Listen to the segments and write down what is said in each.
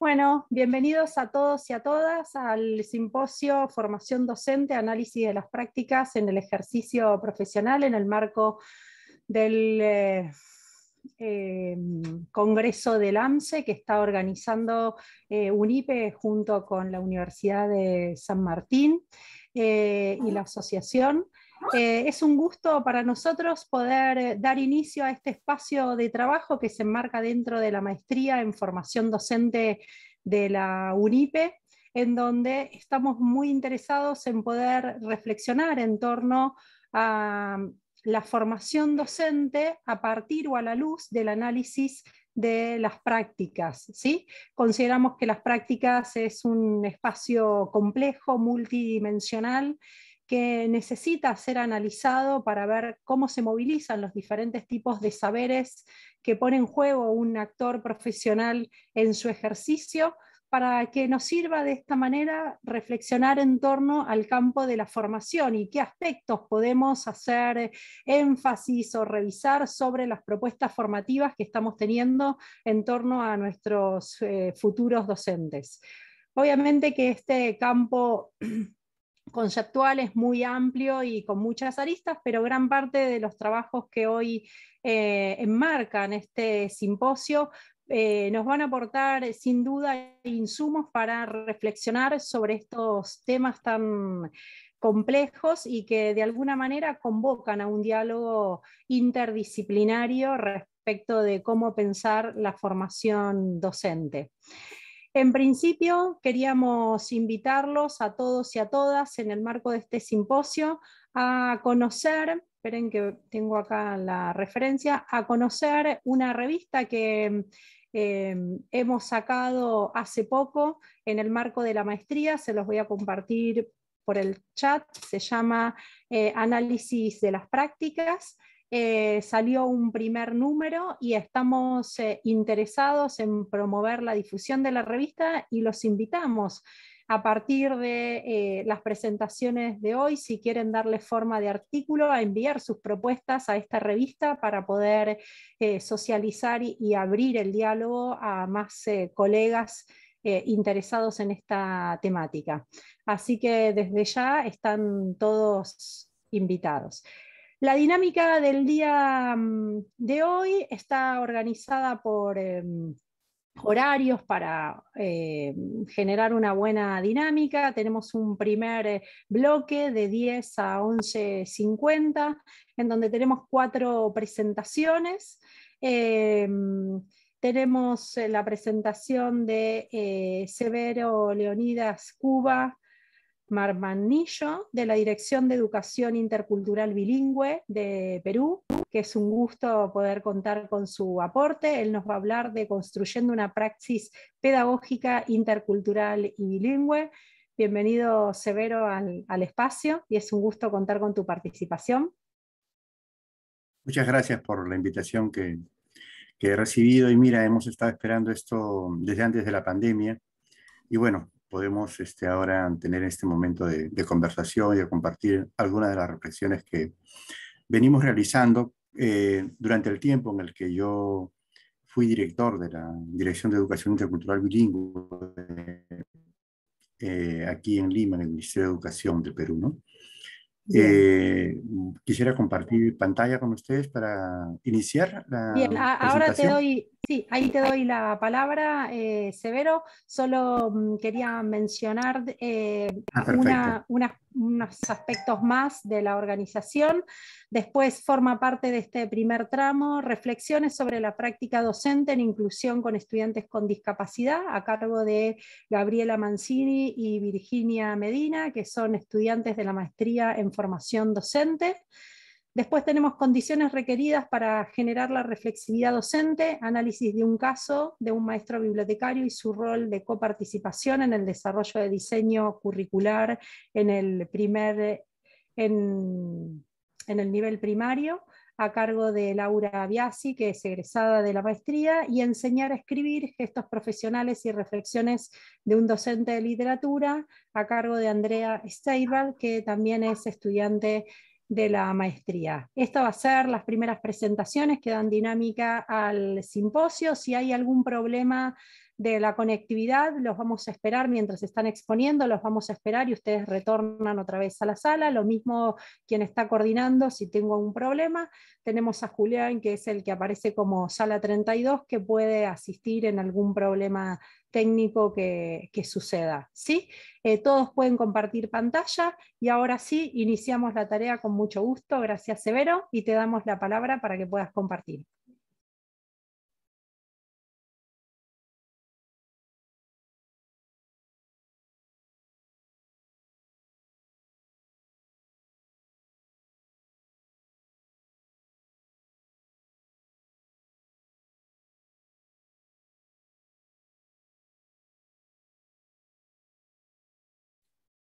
Bueno, bienvenidos a todos y a todas al simposio Formación Docente, Análisis de las Prácticas en el Ejercicio Profesional en el marco del eh, eh, Congreso del AMSE que está organizando eh, UNIPE junto con la Universidad de San Martín y la asociación. Eh, es un gusto para nosotros poder eh, dar inicio a este espacio de trabajo que se enmarca dentro de la maestría en formación docente de la UNIPE, en donde estamos muy interesados en poder reflexionar en torno a la formación docente a partir o a la luz del análisis de las prácticas. ¿sí? Consideramos que las prácticas es un espacio complejo, multidimensional, que necesita ser analizado para ver cómo se movilizan los diferentes tipos de saberes que pone en juego un actor profesional en su ejercicio, para que nos sirva de esta manera reflexionar en torno al campo de la formación y qué aspectos podemos hacer énfasis o revisar sobre las propuestas formativas que estamos teniendo en torno a nuestros eh, futuros docentes. Obviamente que este campo conceptual es muy amplio y con muchas aristas, pero gran parte de los trabajos que hoy eh, enmarcan este simposio eh, nos van a aportar sin duda insumos para reflexionar sobre estos temas tan complejos y que de alguna manera convocan a un diálogo interdisciplinario respecto de cómo pensar la formación docente. En principio, queríamos invitarlos a todos y a todas en el marco de este simposio a conocer, esperen que tengo acá la referencia, a conocer una revista que eh, hemos sacado hace poco en el marco de la maestría, se los voy a compartir por el chat, se llama eh, Análisis de las Prácticas. Eh, salió un primer número y estamos eh, interesados en promover la difusión de la revista y los invitamos a partir de eh, las presentaciones de hoy, si quieren darle forma de artículo, a enviar sus propuestas a esta revista para poder socializar y, abrir el diálogo a más colegas. interesados en esta temática. Así que desde ya están todos invitados. La dinámica del día mm, de hoy está organizada por em, horarios para eh, generar una buena dinámica. Tenemos un primer bloque de 10 a 11.50 en donde tenemos cuatro presentaciones. Em, tenemos eh, la presentación de eh, Severo Leonidas Cuba, Marmanillo, de la Dirección de Educación Intercultural Bilingüe de Perú, que es un gusto poder contar con su aporte. Él nos va a hablar de construyendo una praxis pedagógica intercultural y bilingüe. Bienvenido, Severo, al, espacio y es un gusto contar con tu participación. Muchas gracias por la invitación que, que he recibido y mira, hemos estado esperando esto desde antes de la pandemia. Y bueno, podemos este, ahora tener este momento de, conversación y de compartir algunas de las reflexiones que venimos realizando eh, durante el tiempo en el que yo fui director de la Dirección de Educación Intercultural Bilingüe eh, aquí en Lima, en el Ministerio de Educación del Perú. ¿no? Eh, quisiera compartir pantalla con ustedes para iniciar la Bien, ahora te doy, Sí, ahí te doy la palabra, eh, Severo. Solo mm, quería mencionar eh, ah, unos aspectos más de la organización. Después forma parte de este primer tramo reflexiones sobre la práctica docente en inclusión con estudiantes con discapacidad a cargo de Gabriela Mancini y Virginia Medina, que son estudiantes de la maestría en formación docente. Después tenemos condiciones requeridas para generar la reflexividad docente, análisis de un caso de un maestro bibliotecario y su rol de coparticipación en el desarrollo de diseño curricular en el, primer, en, el nivel primario a cargo de Laura Biasi, que es egresada de la maestría, y enseñar a escribir gestos profesionales y reflexiones de un docente de literatura, a cargo de Andrea Steibal, que también es estudiante de la maestría. Estas va a ser las primeras presentaciones que dan dinámica al simposio. Si hay algún problema de la conectividad, los vamos a esperar mientras están exponiendo, los vamos a esperar y ustedes retornan otra vez a la sala. Lo mismo quien está coordinando si tengo un problema. Tenemos a Julián, que es el que aparece como sala 32, que puede asistir en algún problema técnico que, que suceda. ¿sí? Eh, todos pueden compartir pantalla y ahora sí, iniciamos la tarea con mucho gusto. Gracias, Severo, y te damos la palabra para que puedas compartir.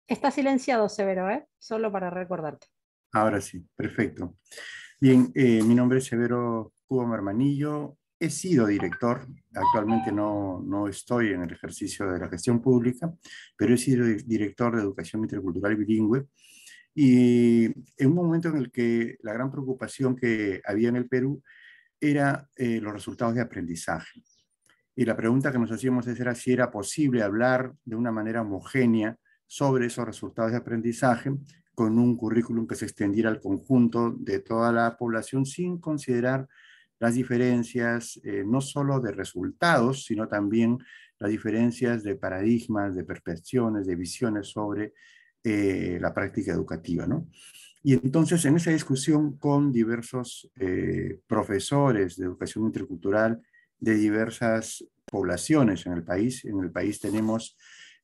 Está silenciado, Severo, ¿eh? solo para recordarte. Ahora sí, perfecto. Bien, eh, mi nombre es Severo Cubo Mermanillo. He sido director, actualmente no, estoy en el ejercicio de la gestión pública, pero he sido director de educación intercultural bilingüe. Y en un momento en el que la gran preocupación que había en el Perú era eh, los resultados de aprendizaje. Y la pregunta que nos hacíamos era si era posible hablar de una manera homogénea sobre esos resultados de aprendizaje con un currículum que se extendiera al conjunto de toda la población sin considerar las diferencias eh, no solo de resultados, sino también las diferencias de paradigmas, de percepciones, de visiones sobre eh, la práctica educativa. ¿no? Y entonces en esa discusión con diversos eh, profesores de educación intercultural de diversas poblaciones en el país, en el país tenemos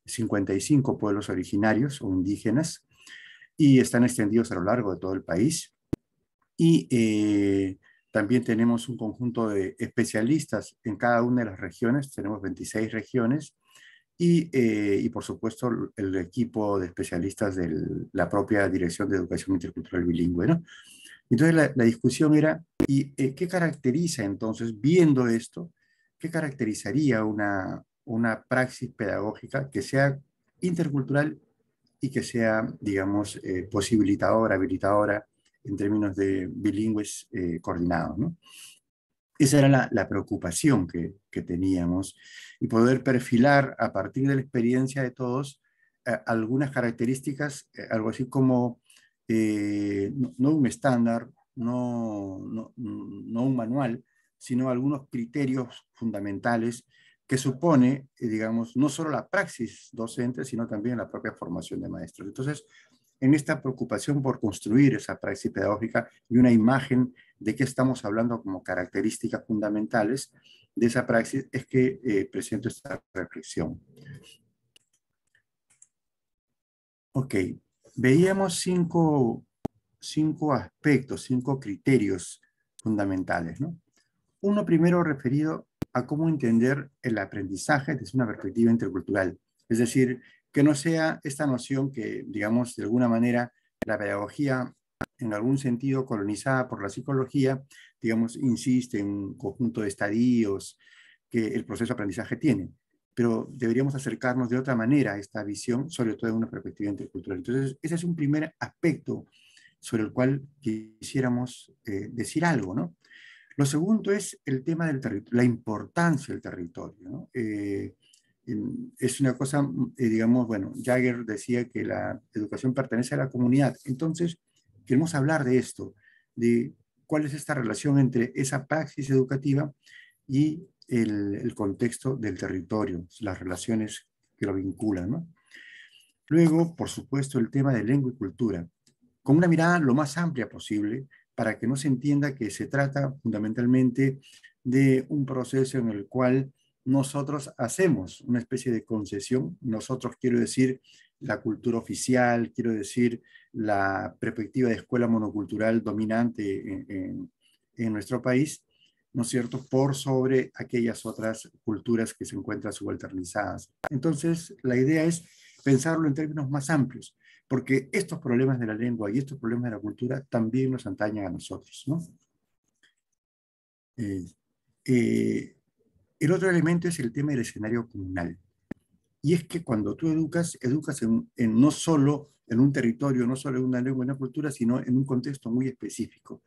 55 pueblos originarios o indígenas y están extendidos a lo largo de todo el país. Y eh, también tenemos un conjunto de especialistas en cada una de las regiones, tenemos 26 regiones, eh, y, por supuesto el equipo de especialistas de la propia Dirección de Educación Intercultural Bilingüe. ¿no? Entonces la, discusión era, ¿y eh, qué caracteriza entonces, viendo esto, qué caracterizaría una, una praxis pedagógica que sea intercultural y que sea, digamos, eh, posibilitadora, habilitadora en términos de bilingües eh, coordinados. Esa era la, preocupación que, teníamos y poder perfilar a partir de la experiencia de todos eh, algunas características, algo así como no, un estándar, no, no un manual, sino algunos criterios fundamentales que supone, eh, digamos, no solo la praxis docente, sino también la propia formación de maestros. Entonces, en esta preocupación por construir esa praxis pedagógica y una imagen de qué estamos hablando como características fundamentales de esa praxis, es que eh, presento esta reflexión. Ok, veíamos cinco, aspectos, cinco criterios fundamentales. Uno primero referido a cómo entender el aprendizaje desde una perspectiva intercultural. Es decir, que no sea esta noción que, digamos, de alguna manera, la pedagogía, en algún sentido colonizada por la psicología, digamos, insiste en un conjunto de estadios que el proceso de aprendizaje tiene. Pero deberíamos acercarnos de otra manera a esta visión, sobre todo desde una perspectiva intercultural. Entonces, ese es un primer aspecto sobre el cual quisiéramos eh, decir algo, ¿no? Lo segundo es el tema del territorio, la importancia del territorio. Eh, em, es una cosa, eh, digamos, bueno, Jagger decía que la educación pertenece a la comunidad. Entonces, queremos hablar de esto, de cuál es esta relación entre esa praxis educativa y el, contexto del territorio, las relaciones que lo vinculan. Luego, por supuesto, el tema de lengua y cultura, con una mirada lo más amplia posible para que no se entienda que se trata fundamentalmente de un proceso en el cual nosotros hacemos una especie de concesión, nosotros quiero decir la cultura oficial, quiero decir la perspectiva de escuela monocultural dominante en, nuestro país, ¿no es cierto?, por sobre aquellas otras culturas que se encuentran subalternizadas. Entonces, la idea es pensarlo en términos más amplios porque estos problemas de la lengua y estos problemas de la cultura también nos antañan a nosotros. ¿no? Eh, eh, el otro elemento es el tema del escenario comunal. Y es que cuando tú educas, educas en, no solo en un territorio, no solo en una lengua, y una cultura, sino en un contexto muy específico,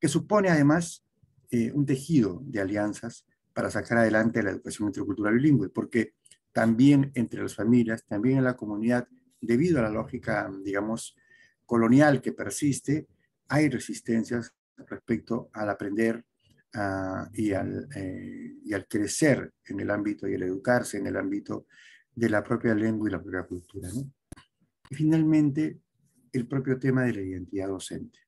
que supone además eh, un tejido de alianzas para sacar adelante la educación intercultural bilingüe, porque también entre las familias, también en la comunidad, debido a la lógica, digamos, colonial que persiste, hay resistencias respecto al aprender ah, y, al, eh, y al crecer en el ámbito y al educarse en el ámbito de la propia lengua y la propia cultura. Y finalmente, el propio tema de la identidad docente.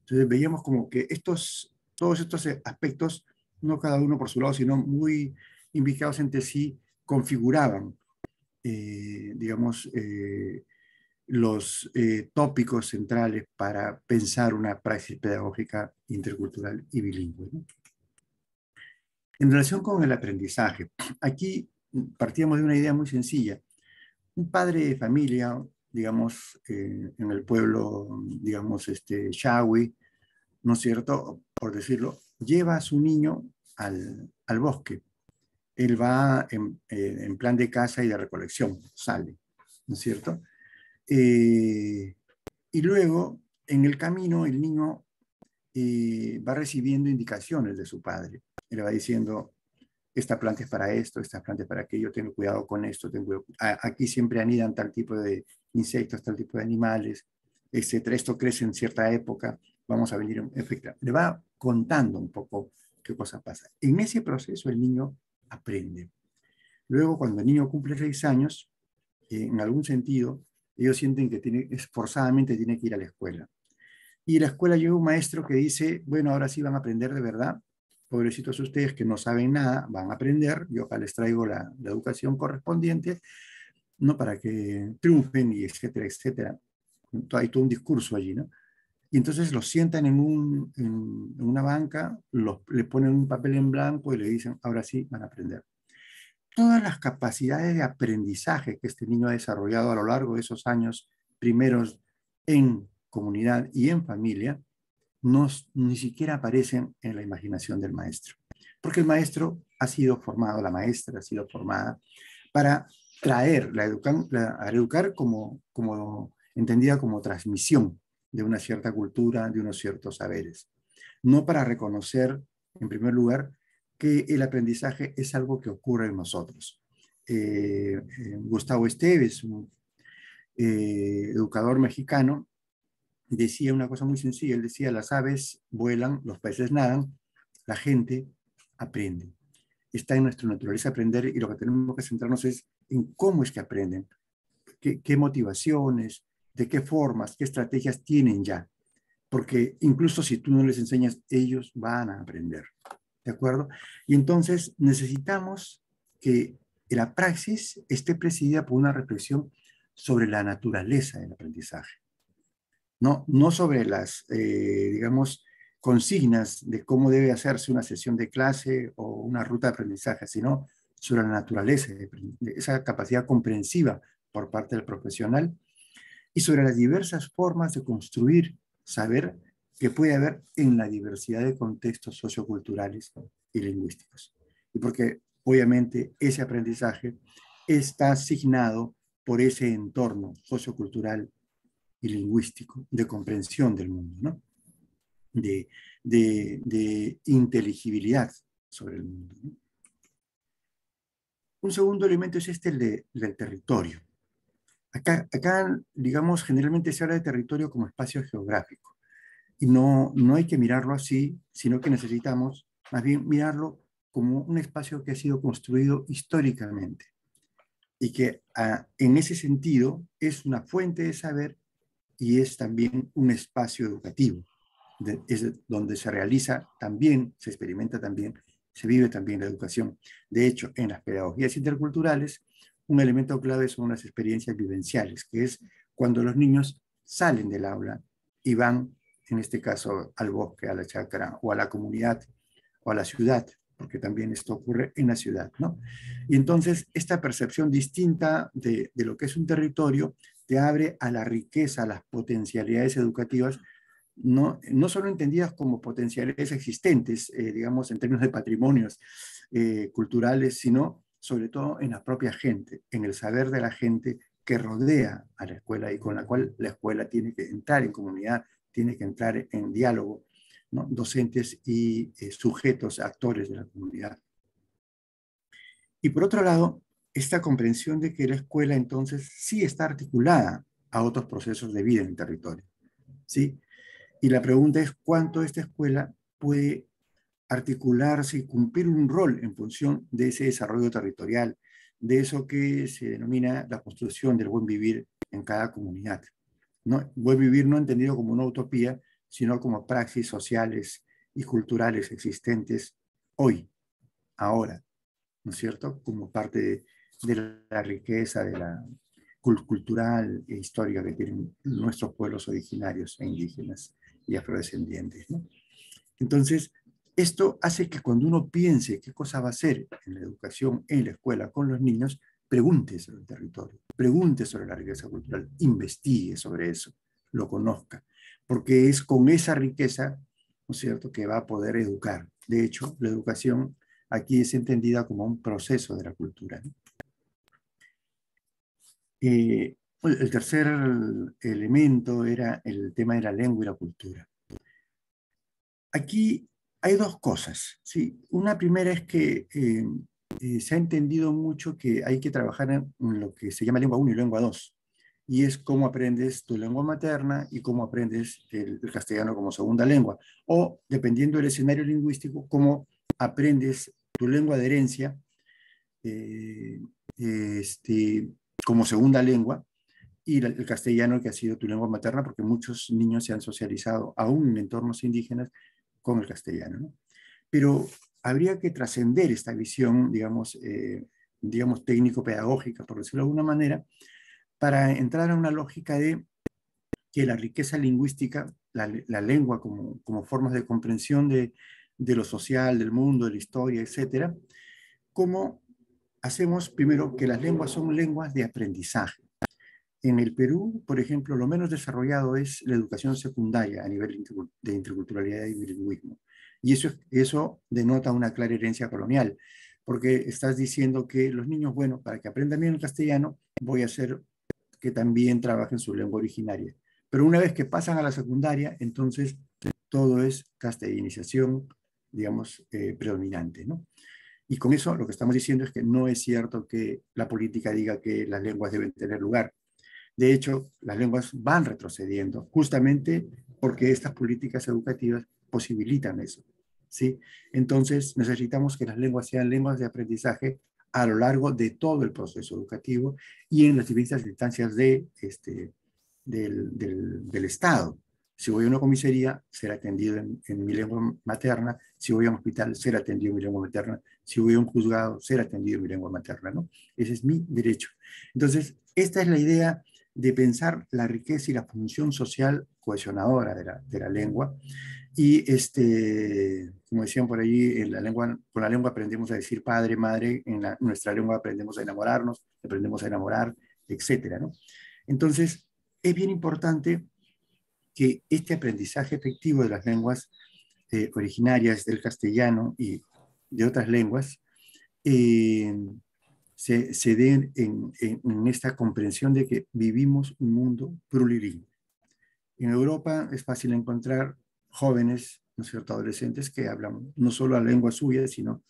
Entonces veíamos como que estos, todos estos aspectos, no cada uno por su lado, sino muy implicados entre sí, configuraban eh, digamos, eh, los eh, tópicos centrales para pensar una praxis pedagógica intercultural y bilingüe. En relación con el aprendizaje, aquí partíamos de una idea muy sencilla. Un padre de familia, digamos, en el pueblo, digamos, este, Shawi, ¿no es cierto? Por decirlo, lleva a su niño al, al bosque él va eh, en, plan de caza y de recolección, sale, ¿no es cierto? Eh, y luego, en el camino, el niño eh, va recibiendo indicaciones de su padre. Le va diciendo, esta planta es para esto, esta planta es para aquello, tengo cuidado con esto, tengo aquí siempre anidan tal tipo de insectos, tal tipo de animales, etcétera. Esto crece en cierta época, vamos a venir, efecto. Le va contando un poco qué cosa pasa. En ese proceso el niño aprende. Luego, cuando el niño cumple seis años, eh, en algún sentido, ellos sienten que tiene, esforzadamente tiene que ir a la escuela. Y la escuela llega un maestro que dice, bueno, ahora sí van a aprender de verdad, pobrecitos ustedes que no saben nada, van a aprender, yo acá les traigo la, la educación correspondiente, ¿no? Para que triunfen y etcétera, etcétera. Hay todo un discurso allí, ¿no? y entonces los sientan en, en, una banca, los, ponen un papel en blanco y le dicen, ahora sí, van a aprender. Todas las capacidades de aprendizaje que este niño ha desarrollado a lo largo de esos años primeros en comunidad y en familia, ni siquiera aparecen en la imaginación del maestro. Porque el maestro ha sido formado, la maestra ha sido formada para traer, la, educar a educar como, como entendida como transmisión, de una cierta cultura, de unos ciertos saberes. No para reconocer, en primer lugar, que el aprendizaje es algo que ocurre en nosotros. Eh, eh, Gustavo Esteves, un eh, educador mexicano, decía una cosa muy sencilla. Él decía, las aves vuelan, los peces nadan, la gente aprende. Está en nuestra naturaleza aprender y lo que tenemos que centrarnos es en cómo es que aprenden, qué, qué motivaciones, de qué formas, qué estrategias tienen ya. Porque incluso si tú no les enseñas, ellos van a aprender. ¿De acuerdo? Y entonces necesitamos que la praxis esté presidida por una reflexión sobre la naturaleza del aprendizaje. No, no sobre las, eh, digamos, consignas de cómo debe hacerse una sesión de clase o una ruta de aprendizaje, sino sobre la naturaleza, esa capacidad comprensiva por parte del profesional y sobre las diversas formas de construir saber que puede haber en la diversidad de contextos socioculturales y lingüísticos. Y porque obviamente ese aprendizaje está asignado por ese entorno sociocultural y lingüístico de comprensión del mundo, de, de, inteligibilidad sobre el mundo. Un segundo elemento es este el del territorio. Acá, digamos, generalmente se habla de territorio como espacio geográfico. Y no, no hay que mirarlo así, sino que necesitamos más bien mirarlo como un espacio que ha sido construido históricamente y que ah, en ese sentido es una fuente de saber y es también un espacio educativo, es donde se realiza también, se experimenta también, se vive también la educación. De hecho, en las pedagogías interculturales un elemento clave son las experiencias vivenciales, que es cuando los niños salen del aula y van, en este caso, al bosque, a la chacra, o a la comunidad, o a la ciudad, porque también esto ocurre en la ciudad, ¿no? Y entonces esta percepción distinta de, lo que es un territorio te abre a la riqueza, a las potencialidades educativas no, no, solo entendidas como potencialidades existentes, eh, digamos, en términos de patrimonios eh, culturales, sino sobre todo en la propia gente, en el saber de la gente que rodea a la escuela y con la cual la escuela tiene que entrar en comunidad, tiene que entrar en diálogo, docentes y eh, sujetos, actores de la comunidad. Y por otro lado, esta comprensión de que la escuela entonces sí está articulada a otros procesos de vida en territorio. ¿sí? Y la pregunta es cuánto esta escuela puede articularse y cumplir un rol en función de ese desarrollo territorial, de eso que se denomina la construcción del buen vivir en cada comunidad. No, buen vivir no entendido como una utopía, sino como praxis sociales y culturales existentes hoy, ahora, ¿no es cierto? Como parte de, la riqueza de la cultural e histórica que tienen nuestros pueblos originarios e indígenas y afrodescendientes. Entonces, esto hace que cuando uno piense qué cosa va a hacer en la educación, en la escuela, con los niños, pregunte sobre el territorio, pregunte sobre la riqueza cultural, investigue sobre eso, lo conozca, porque es con esa riqueza, ¿no es cierto?, que va a poder educar. De hecho, la educación aquí es entendida como un proceso de la cultura. Eh, el tercer elemento era el tema de la lengua y la cultura. Aquí hay dos cosas. ¿sí? Una primera es que eh, eh, se ha entendido mucho que hay que trabajar en, lo que se llama lengua 1 y lengua 2, y es cómo aprendes tu lengua materna y cómo aprendes el, castellano como segunda lengua, o dependiendo del escenario lingüístico, cómo aprendes tu lengua de herencia eh, este, como segunda lengua y el castellano que ha sido tu lengua materna, porque muchos niños se han socializado aún en entornos indígenas con el castellano. Pero habría que trascender esta visión, digamos, eh, digamos técnico-pedagógica, por decirlo de alguna manera, para entrar a una lógica de que la riqueza lingüística, la, lengua como, formas de comprensión de, de, lo social, del mundo, de la historia, etcétera, como hacemos primero que las lenguas son lenguas de aprendizaje. En el Perú, por ejemplo, lo menos desarrollado es la educación secundaria a nivel de interculturalidad y bilingüismo. Y eso, eso denota una clara herencia colonial, porque estás diciendo que los niños, bueno, para que aprendan bien el castellano, voy a hacer que también trabajen su lengua originaria. Pero una vez que pasan a la secundaria, entonces todo es castellanización, digamos, eh, predominante. ¿no? Y con eso lo que estamos diciendo es que no es cierto que la política diga que las lenguas deben tener lugar. De hecho, las lenguas van retrocediendo justamente porque estas políticas educativas posibilitan eso. ¿sí? Entonces, necesitamos que las lenguas sean lenguas de aprendizaje a lo largo de todo el proceso educativo y en las distintas instancias de, este, del, Estado. Si voy a una comisaría, ser atendido en, mi lengua materna. Si voy a un hospital, ser atendido en mi lengua materna. Si voy a un juzgado, ser atendido en mi lengua materna. ¿no? Ese es mi derecho. Entonces, esta es la idea de pensar la riqueza y la función social cohesionadora de la, lengua. Y, este, como decían por allí, en la lengua, con la lengua aprendemos a decir padre, madre, en nuestra lengua aprendemos a enamorarnos, aprendemos a enamorar, etc. Entonces, es bien importante que este aprendizaje efectivo de las lenguas eh, originarias del castellano y de otras lenguas eh, se, den en, esta comprensión de que vivimos un mundo plurilingüe. En Europa es fácil encontrar jóvenes, ¿no es cierto?, adolescentes que hablan no solo la lengua suya, sino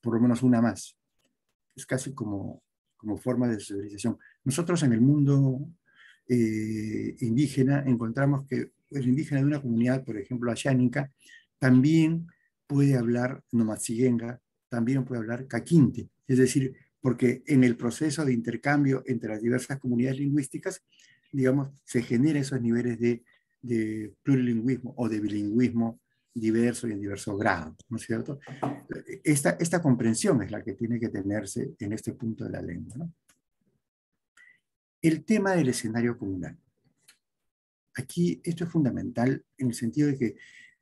por lo menos una más. Es casi como, como forma de civilización. Nosotros en el mundo eh, indígena encontramos que el indígena de una comunidad, por ejemplo, ayánica, también puede hablar nomatsigenga, también puede hablar caquinte, es decir, porque en el proceso de intercambio entre las diversas comunidades lingüísticas, digamos, se generan esos niveles de, plurilingüismo o de bilingüismo diverso y en diversos grados, ¿no es cierto? Esta, esta comprensión es la que tiene que tenerse en este punto de la lengua. El tema del escenario comunal. Aquí esto es fundamental en el sentido de que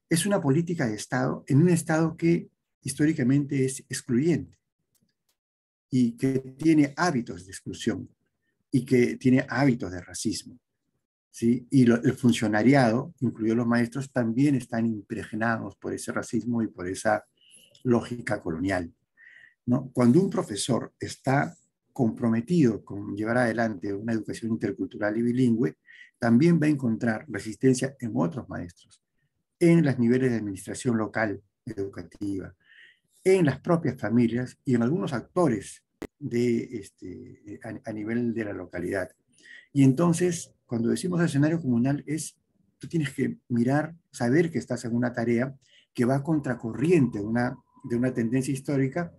es una política de Estado en un Estado que históricamente es excluyente y que tiene hábitos de exclusión y que tiene hábitos de racismo. ¿sí? Y el funcionariado, incluidos los maestros, también están impregnados por ese racismo y por esa lógica colonial. Cuando un profesor está comprometido con llevar adelante una educación intercultural y bilingüe, también va a encontrar resistencia en otros maestros, en los niveles de administración local educativa, en las propias familias y en algunos actores de, este, a, nivel de la localidad. Y entonces, cuando decimos escenario comunal, es tú tienes que mirar, saber que estás en una tarea que va contracorriente una, de una tendencia histórica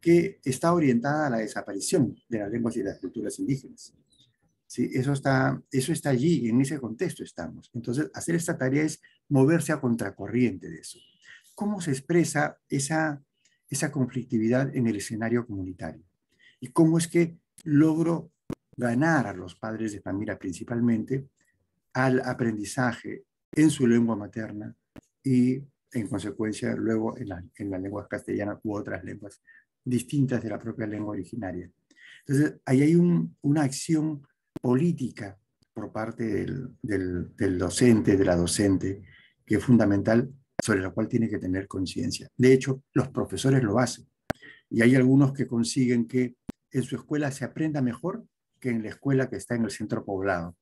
que está orientada a la desaparición de las lenguas y las culturas indígenas. Sí, eso, está, eso está allí, en ese contexto estamos. Entonces, hacer esta tarea es moverse a contracorriente de eso. ¿Cómo se expresa esa esa conflictividad en el escenario comunitario? ¿Y cómo es que logro ganar a los padres de familia principalmente al aprendizaje en su lengua materna y en consecuencia luego en, la, en las lenguas castellana u otras lenguas distintas de la propia lengua originaria? Entonces, ahí hay una acción política por parte del, del, del, docente, de la docente, que es fundamental sobre la cual tiene que tener conciencia. De hecho, los profesores lo hacen. Y hay algunos que consiguen que en su escuela se aprenda mejor que en la escuela que está en el centro poblado.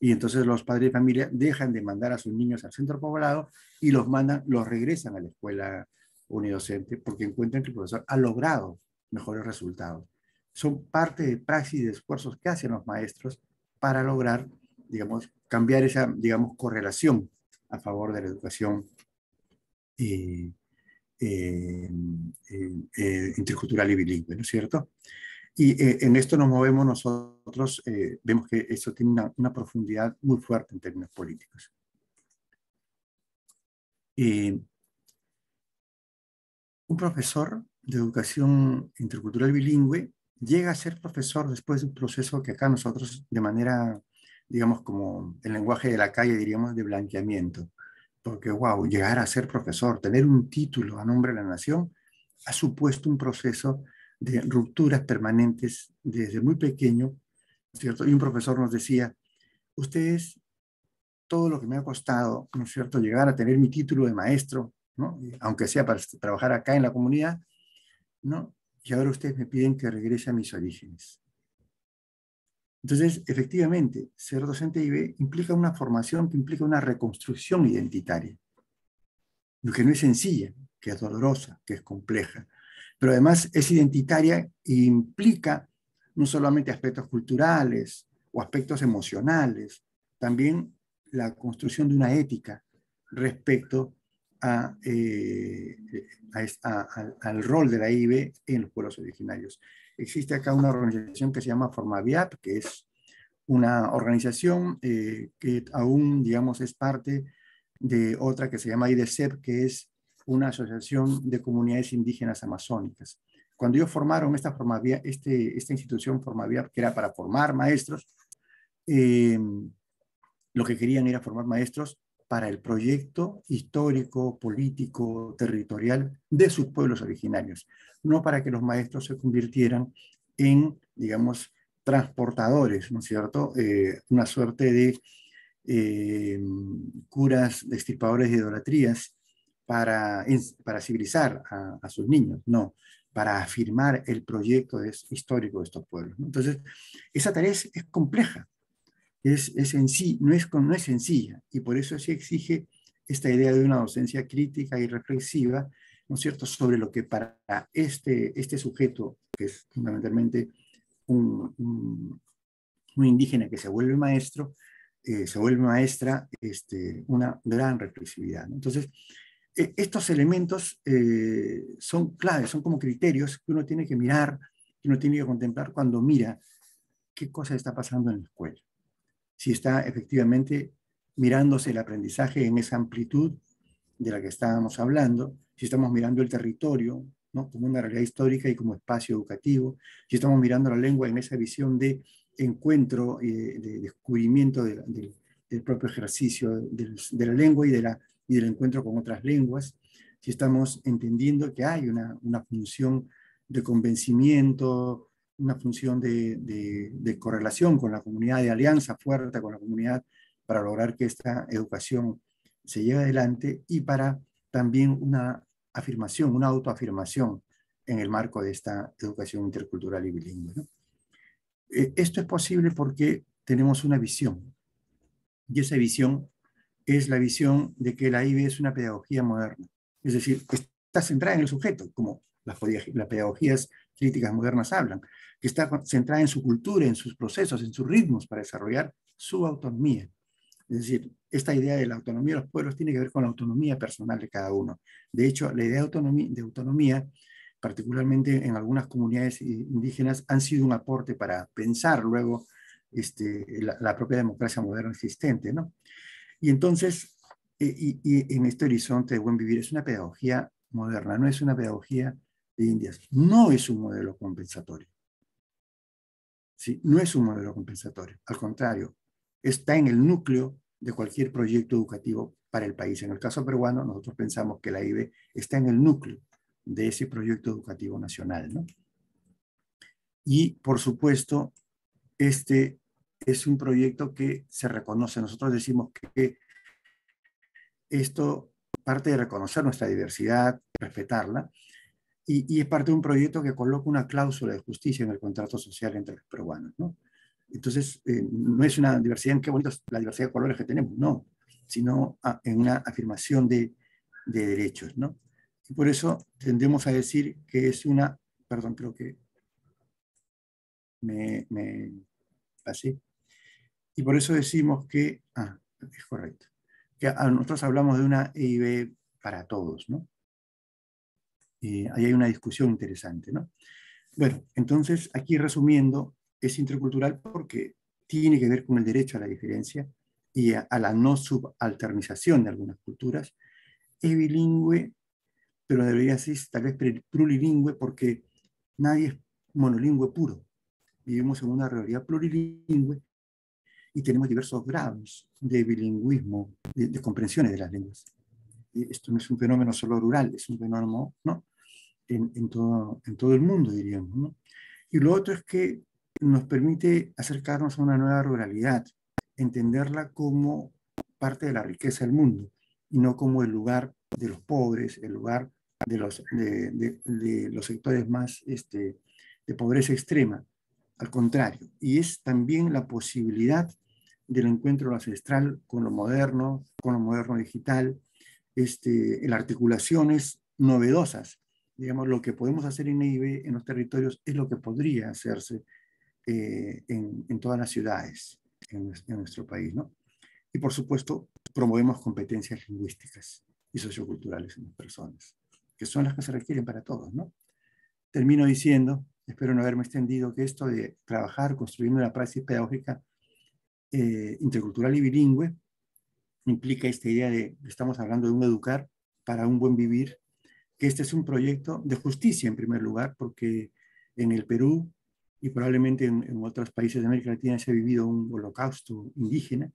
Y entonces los padres de familia dejan de mandar a sus niños al centro poblado y los mandan, los regresan a la escuela unidocente porque encuentran que el profesor ha logrado mejores resultados. Son parte de praxis y de esfuerzos que hacen los maestros para lograr, digamos, cambiar esa, digamos, correlación a favor de la educación eh, eh, eh, intercultural y bilingüe, ¿no es cierto? Y en esto nos movemos nosotros, vemos que eso tiene una, una, profundidad muy fuerte en términos políticos. un profesor de educación intercultural bilingüe llega a ser profesor después de un proceso que acá nosotros de manera, digamos, como el lenguaje de la calle diríamos de blanqueamiento porque wow, llegar a ser profesor, tener un título a nombre de la nación, ha supuesto un proceso de rupturas permanentes desde muy pequeño, ¿cierto? Y un profesor nos decía, ustedes, todo lo que me ha costado, ¿no es cierto?, llegar a tener mi título de maestro, ¿no? Aunque sea para trabajar acá en la comunidad, ¿no? Y ahora ustedes me piden que regrese a mis orígenes. Entonces, efectivamente, ser docente IB implica una formación que implica una reconstrucción identitaria, lo que no es sencilla, que es dolorosa, que es compleja, pero además es identitaria e implica no solamente aspectos culturales o aspectos emocionales, también la construcción de una ética respecto eh, al rol de la IB en los pueblos originarios. Existe acá una organización que se llama Formaviap, que es una organización eh, que aún, digamos, es parte de otra que se llama IDECEP, que es una asociación de comunidades indígenas amazónicas. Cuando ellos formaron esta, Formavia, este, esta institución Formaviap, que era para formar maestros, eh, lo que querían era formar maestros para el proyecto histórico, político, territorial de sus pueblos originarios, no para que los maestros se convirtieran en, digamos, transportadores, ¿no es cierto? Eh, una suerte de eh, curas extirpadores de idolatrías para, para civilizar a, sus niños, no, para afirmar el proyecto histórico de estos pueblos. Entonces, esa tarea es compleja, es, en sí, no, es, no es sencilla y por eso se exige esta idea de una docencia crítica y reflexiva, ¿no es cierto?, sobre lo que para este, este sujeto, que es fundamentalmente un, indígena que se vuelve maestro, eh, se vuelve maestra, este, una gran reflexividad. Entonces, e, estos elementos eh, son claves, son como criterios que uno tiene que mirar, que uno tiene que contemplar cuando mira qué cosa está pasando en la escuela si está efectivamente mirándose el aprendizaje en esa amplitud de la que estábamos hablando, si estamos mirando el territorio ¿no? como una realidad histórica y como espacio educativo, si estamos mirando la lengua en esa visión de encuentro, y eh, de descubrimiento del propio ejercicio de, la lengua y, del encuentro con otras lenguas, si estamos entendiendo que hay una función de convencimiento, una función de, correlación con la comunidad, de alianza fuerte con la comunidad para lograr que esta educación se lleve adelante y para también una afirmación, una autoafirmación en el marco de esta educación intercultural y bilingüe. Eh, esto es posible porque tenemos una visión y esa visión es la visión de que la IB es una pedagogía moderna, es decir, está centrada en el sujeto, como las, las pedagogías críticas modernas hablan, que está centrada en su cultura, en sus procesos, en sus ritmos para desarrollar su autonomía. Es decir, esta idea de la autonomía de los pueblos tiene que ver con la autonomía personal de cada uno. De hecho, la idea de autonomía, de autonomía particularmente en algunas comunidades indígenas, han sido un aporte para pensar luego este, la, propia democracia moderna existente. ¿no? Y entonces, eh, y, y en este horizonte de buen vivir, es una pedagogía moderna, no es una pedagogía Indias no es un modelo compensatorio. ¿Sí? No es un modelo compensatorio, al contrario, está en el núcleo de cualquier proyecto educativo para el país. En el caso peruano, nosotros pensamos que la IBE está en el núcleo de ese proyecto educativo nacional. Y, por supuesto, este es un proyecto que se reconoce. Nosotros decimos que esto parte de reconocer nuestra diversidad, respetarla, y, es parte de un proyecto que coloca una cláusula de justicia en el contrato social entre los peruanos. ¿no? Entonces, eh, no es una diversidad en qué bonita es la diversidad de colores que tenemos, no, sino ah, en una afirmación de, derechos. ¿no? Y por eso tendemos a decir que es una, perdón, creo que me, me pasé, y por eso decimos que, ah, es correcto, que a, ah, nosotros hablamos de una EIB para todos, ¿no? Eh, ahí hay una discusión interesante. ¿no? Bueno, entonces aquí resumiendo, es intercultural porque tiene que ver con el derecho a la diferencia y a, la no subalternización de algunas culturas. Es bilingüe, pero debería ser tal vez plurilingüe porque nadie es monolingüe puro. Vivimos en una realidad plurilingüe y tenemos diversos grados de bilingüismo, de, de comprensiones de las lenguas. Esto no es un fenómeno solo rural, es un fenómeno ¿no? en, todo, en todo el mundo, diríamos. Y lo otro es que nos permite acercarnos a una nueva ruralidad, entenderla como parte de la riqueza del mundo y no como el lugar de los pobres, el lugar de los, de, de los sectores más este, de pobreza extrema. Al contrario, y es también la posibilidad del encuentro ancestral con lo moderno, con lo moderno digital, este, en articulaciones novedosas digamos, lo que podemos hacer en EIB en los territorios es lo que podría hacerse eh, en, en, todas las ciudades en, nuestro país, ¿no? Y por supuesto, promovemos competencias lingüísticas y socioculturales en las personas, que son las que se requieren para todos, ¿no? Termino diciendo, espero no haberme extendido, que esto de trabajar construyendo una práctica pedagógica eh, intercultural y bilingüe implica esta idea de, estamos hablando de un educar para un buen vivir que este es un proyecto de justicia en primer lugar, porque en el Perú y probablemente en, otros países de América Latina se ha vivido un holocausto indígena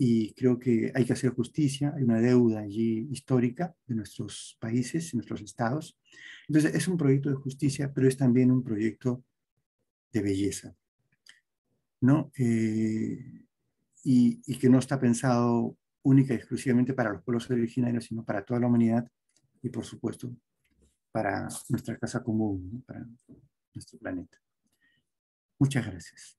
y creo que hay que hacer justicia, hay una deuda allí histórica de nuestros países, de nuestros estados. Entonces es un proyecto de justicia, pero es también un proyecto de belleza. ¿no? Eh, y, y, que no está pensado única y exclusivamente para los pueblos originarios, sino para toda la humanidad, y por supuesto para nuestra casa común, para nuestro planeta. Muchas gracias.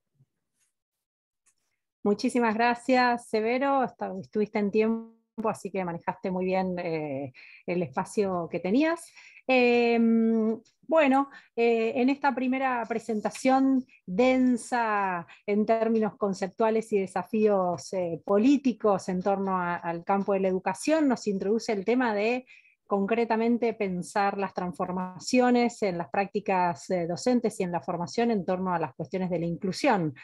Muchísimas gracias, Severo. Estuviste en tiempo así que manejaste muy bien eh, el espacio que tenías. Em, bueno, eh, en esta primera presentación densa en términos conceptuales y desafíos eh, políticos en torno al campo de la educación, nos introduce el tema de concretamente pensar las transformaciones en las prácticas eh, docentes y en la formación en torno a las cuestiones de la inclusión,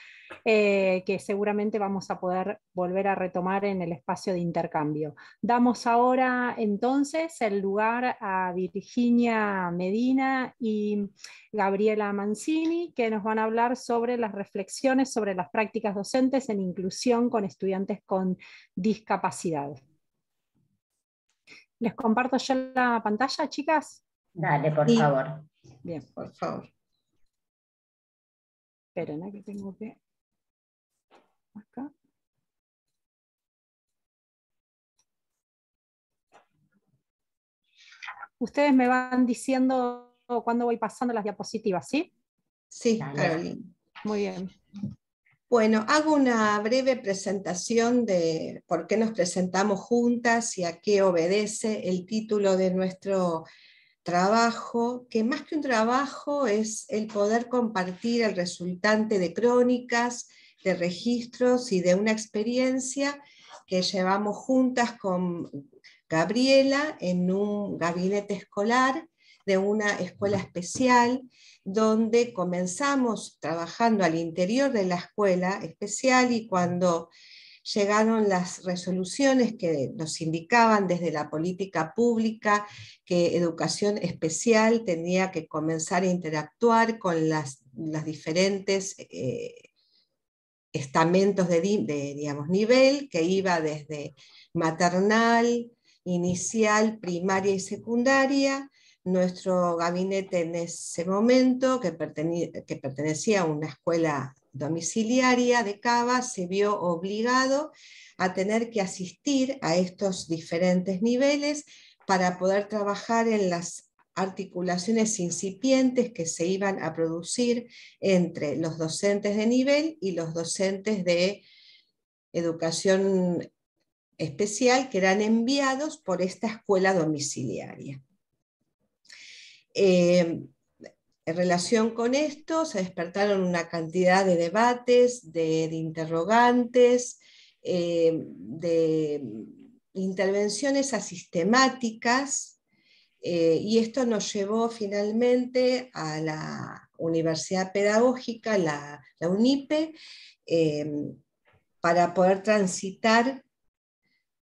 eh, que seguramente vamos a poder volver a retomar en el espacio de intercambio. Damos ahora entonces el lugar a Virginia Medina y Gabriela Mancini, que nos van a hablar sobre las reflexiones sobre las prácticas docentes en inclusión con estudiantes con discapacidad. ¿Les comparto yo la pantalla, chicas? Dale, por favor. Bien, por favor. Esperen, ¿eh? que tengo que... Acá. Ustedes me van diciendo cuándo voy pasando las diapositivas, ¿sí? Sí, Muy bien. Bueno, hago una breve presentación de por qué nos presentamos juntas y a qué obedece el título de nuestro trabajo, que más que un trabajo es el poder compartir el resultante de crónicas, de registros y de una experiencia que llevamos juntas con Gabriela en un gabinete escolar de una escuela especial, donde comenzamos trabajando al interior de la escuela especial y cuando llegaron las resoluciones que nos indicaban desde la política pública que educación especial tenía que comenzar a interactuar con las, diferentes eh, estamentos de, de digamos, nivel, que iba desde maternal, inicial, primaria y secundaria, nuestro gabinete en ese momento, que, pertenecía a una escuela domiciliaria de Cava, se vio obligado a tener que asistir a estos diferentes niveles para poder trabajar en las articulaciones incipientes que se iban a producir entre los docentes de nivel y los docentes de educación especial que eran enviados por esta escuela domiciliaria. Eh, en relación con esto se despertaron una cantidad de debates, de, interrogantes, eh, de intervenciones asistemáticas eh, y esto nos llevó finalmente a la Universidad Pedagógica, la, UNIPE, para poder transitar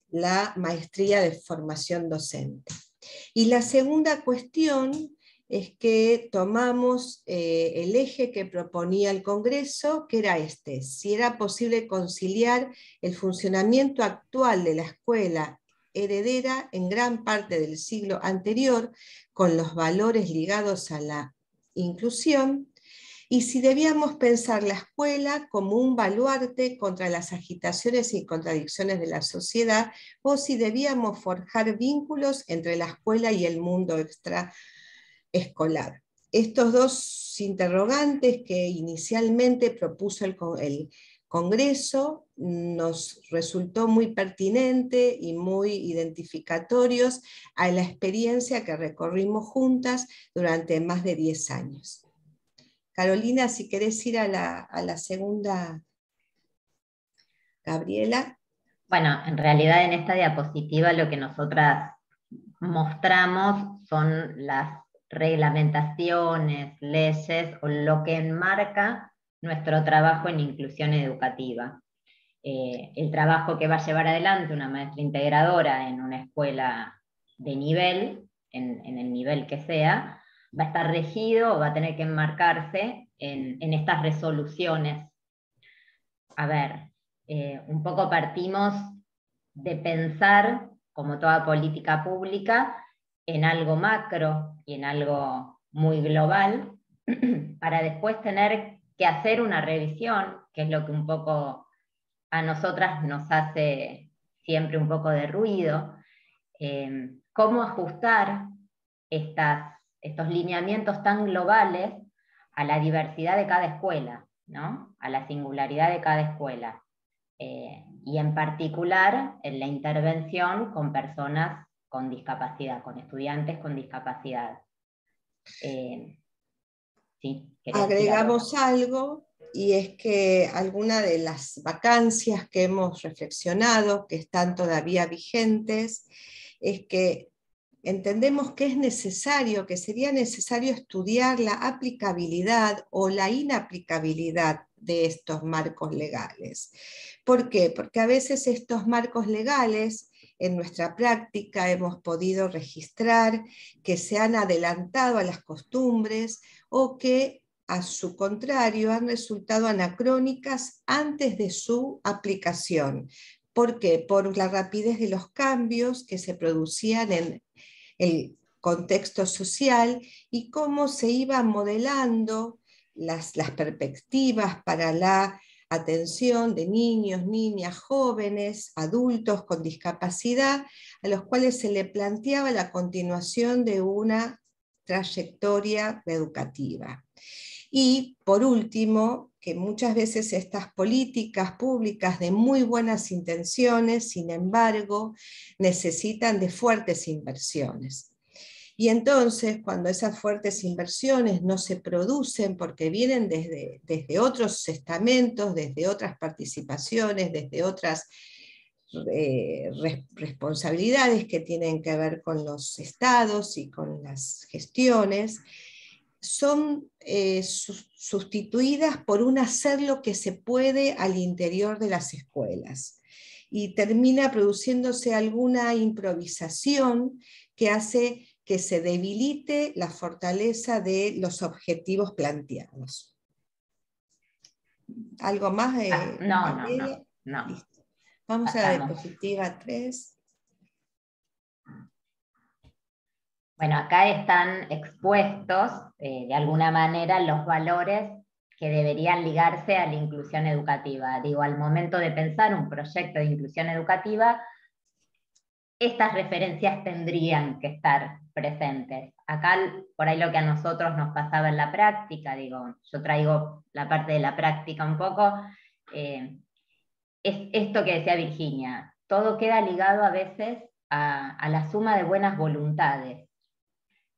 la maestría de formación docente. Y la segunda cuestión es que tomamos eh, el eje que proponía el Congreso, que era este, si era posible conciliar el funcionamiento actual de la escuela heredera en gran parte del siglo anterior con los valores ligados a la inclusión y si debíamos pensar la escuela como un baluarte contra las agitaciones y contradicciones de la sociedad o si debíamos forjar vínculos entre la escuela y el mundo extraescolar. Estos dos interrogantes que inicialmente propuso el, Congreso nos resultó muy pertinente y muy identificatorios a la experiencia que recorrimos juntas durante más de 10 años. Carolina, si querés ir a la, segunda, Gabriela. Bueno, en realidad en esta diapositiva lo que nosotras mostramos son las reglamentaciones, leyes o lo que enmarca nuestro trabajo en inclusión educativa. Eh, el trabajo que va a llevar adelante una maestra integradora en una escuela de nivel, en el nivel que sea, va a estar regido, va a tener que enmarcarse en, estas resoluciones. A ver, eh, un poco partimos de pensar, como toda política pública, en algo macro y en algo muy global, para después tener que hacer una revisión, que es lo que un poco a nosotras nos hace siempre un poco de ruido, eh, cómo ajustar estas estos lineamientos tan globales a la diversidad de cada escuela, ¿no? a la singularidad de cada escuela. Eh, y en particular en la intervención con personas con discapacidad, con estudiantes con discapacidad. Eh, Agregamos algo y es que alguna de las vacancias que hemos reflexionado, que están todavía vigentes, es que entendemos que es necesario, que sería necesario estudiar la aplicabilidad o la inaplicabilidad de estos marcos legales. ¿Por qué? Porque a veces estos marcos legales en nuestra práctica hemos podido registrar que se han adelantado a las costumbres o que a su contrario han resultado anacrónicas antes de su aplicación. ¿Por qué? Por la rapidez de los cambios que se producían en el contexto social y cómo se iban modelando las, perspectivas para la atención de niños, niñas, jóvenes, adultos con discapacidad, a los cuales se le planteaba la continuación de una trayectoria educativa. Y por último, que muchas veces estas políticas públicas de muy buenas intenciones, sin embargo, necesitan de fuertes inversiones. Y entonces, cuando esas fuertes inversiones no se producen porque vienen desde, otros estamentos, desde otras participaciones, desde otras eh, responsabilidades que tienen que ver con los estados y con las gestiones, son eh, sustituidas por un hacer lo que se puede al interior de las escuelas y termina produciéndose alguna improvisación que hace que se debilite la fortaleza de los objetivos planteados. ¿Algo más? Eh, ah, no, no, Vamos a la diapositiva 3. Bueno, acá están expuestos eh, de alguna manera los valores que deberían ligarse a la inclusión educativa. Digo, al momento de pensar un proyecto de inclusión educativa, estas referencias tendrían que estar presentes. Acá, por ahí lo que a nosotros nos pasaba en la práctica, digo, yo traigo la parte de la práctica un poco, eh, es esto que decía Virginia, todo queda ligado a veces a la suma de buenas voluntades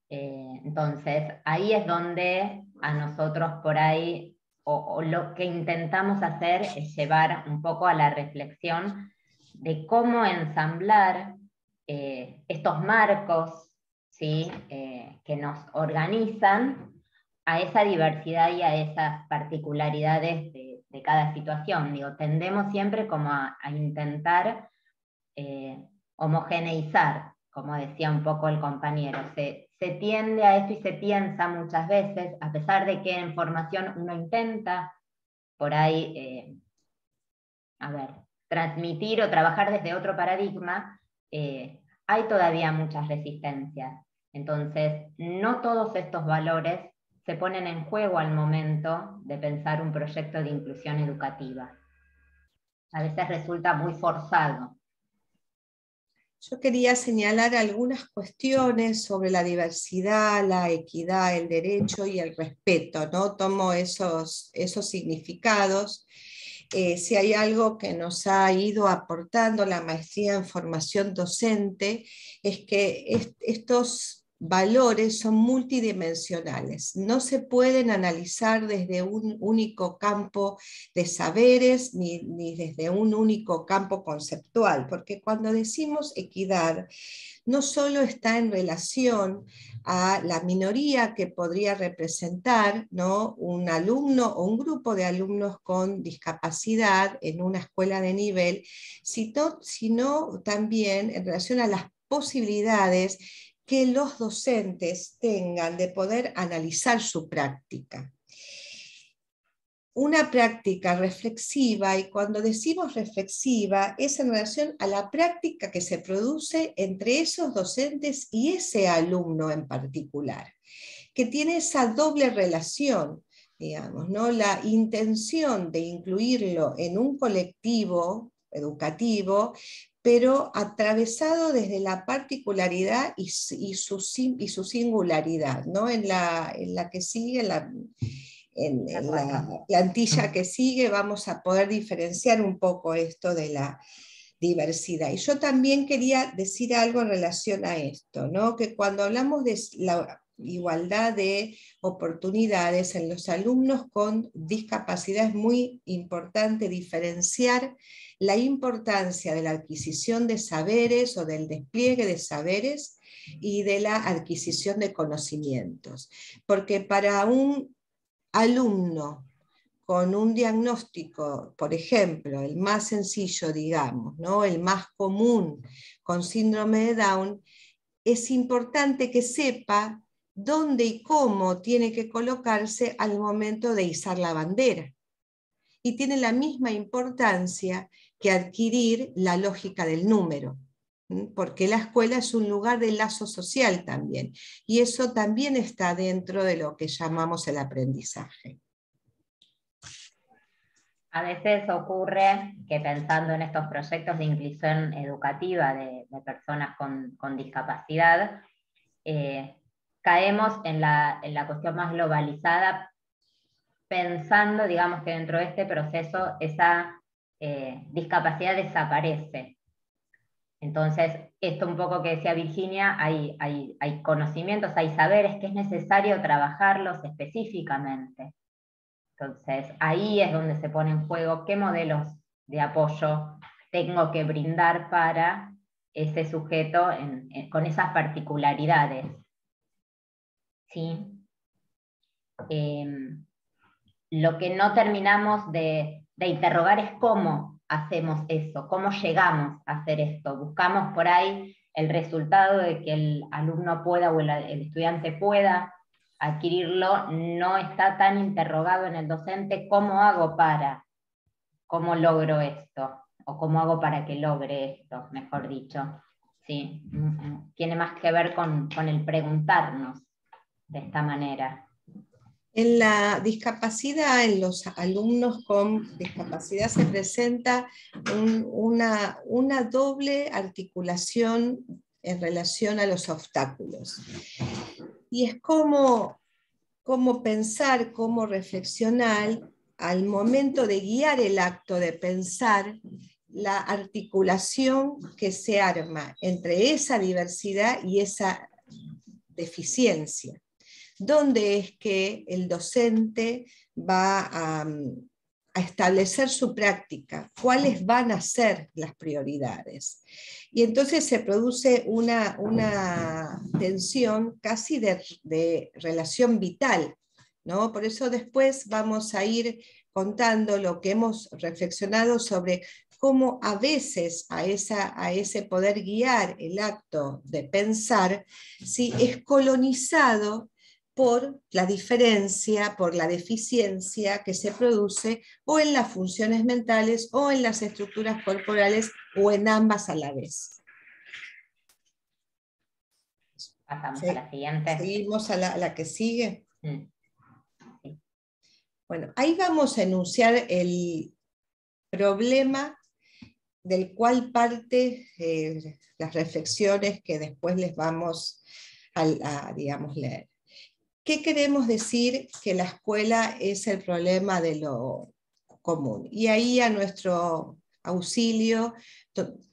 eh, entonces, ahí es donde a nosotros por ahí, o, lo que intentamos hacer es llevar un poco a la reflexión de cómo ensamblar eh, estos marcos ¿sí? Eh, que nos organizan a esa diversidad y a esas particularidades de, cada situación. Digo, tendemos siempre como a, intentar homogeneizar, como decía un poco el compañero se tiende a esto y se piensa muchas veces, a pesar de que en formación uno intenta por ahí, eh, a ver, transmitir o trabajar desde otro paradigma, eh, hay todavía muchas resistencias. Entonces, no todos estos valores se ponen en juego al momento de pensar un proyecto de inclusión educativa. A veces resulta muy forzado yo quería señalar algunas cuestiones sobre la diversidad, la equidad, el derecho y el respeto, ¿no? Tomo esos, esos significados. Eh, si hay algo que nos ha ido aportando la maestría en formación docente, es que estos valores son multidimensionales, no se pueden analizar desde un único campo de saberes ni, desde un único campo conceptual, porque cuando decimos equidad, no solo está en relación a la minoría que podría representar ¿no? un alumno o un grupo de alumnos con discapacidad en una escuela de nivel, sino también en relación a las posibilidades que los docentes tengan de poder analizar su práctica. Una práctica reflexiva, y cuando decimos reflexiva, es en relación a la práctica que se produce entre esos docentes y ese alumno en particular, que tiene esa doble relación digamos, ¿no? La intención de incluirlo en un colectivo educativo, pero atravesado desde la particularidad y, su, singularidad, ¿no? En la, que sigue, en, la plantilla que sigue, vamos a poder diferenciar un poco esto de la diversidad. Y yo también quería decir algo en relación a esto, ¿no? Que cuando hablamos de la igualdad de oportunidades en los alumnos con discapacidad. Es muy importante diferenciar la importancia de la adquisición de saberes o del despliegue de saberes y de la adquisición de conocimientos. Porque para un alumno con un diagnóstico, por ejemplo, el más sencillo, digamos, ¿no? el más común con síndrome de Down, es importante que sepa dónde y cómo tiene que colocarse al momento de izar la bandera. Y tiene la misma importancia que adquirir la lógica del número, porque la escuela es un lugar de lazo social también, y eso también está dentro de lo que llamamos el aprendizaje. A veces ocurre que pensando en estos proyectos de inclusión educativa de, personas con, discapacidad, eh, caemos en la, cuestión más globalizada, pensando, digamos, que dentro de este proceso esa eh, discapacidad desaparece. Entonces, esto un poco que decía Virginia, hay, conocimientos, hay saberes que es necesario trabajarlos específicamente. Entonces, ahí es donde se pone en juego qué modelos de apoyo tengo que brindar para ese sujeto con esas particularidades. ¿sí? Em, lo que no terminamos de, interrogar es cómo hacemos eso, cómo llegamos a hacer esto. Buscamos por ahí el resultado de que el alumno pueda o el, estudiante pueda adquirirlo, no está tan interrogado en el docente cómo hago para, cómo logro esto, o cómo hago para que logre esto, mejor dicho. Sí. Mm, mm, tiene más que ver con el preguntarnos de esta manera? En la discapacidad, en los alumnos con discapacidad se presenta una, doble articulación en relación a los obstáculos. Y es como, como pensar, como reflexionar al momento de guiar el acto de pensar la articulación que se arma entre esa diversidad y esa deficiencia dónde es que el docente va mm, a, establecer su práctica, cuáles van a ser las prioridades. Y entonces se produce una, tensión casi de, relación vital ¿No? Por eso después vamos a ir contando lo que hemos reflexionado sobre cómo a veces a, esa, a ese poder guiar el acto de pensar si es colonizado por la diferencia, por la deficiencia que se produce o en las funciones mentales o en las estructuras corporales o en ambas a la vez. Pasamos a la siguiente. Seguimos a la, que sigue. Mm. Bueno, ahí vamos a enunciar el problema del cual parte eh, las reflexiones que después les vamos a, leer. ¿Qué queremos decir que la escuela es el problema de lo común? Y ahí a nuestro auxilio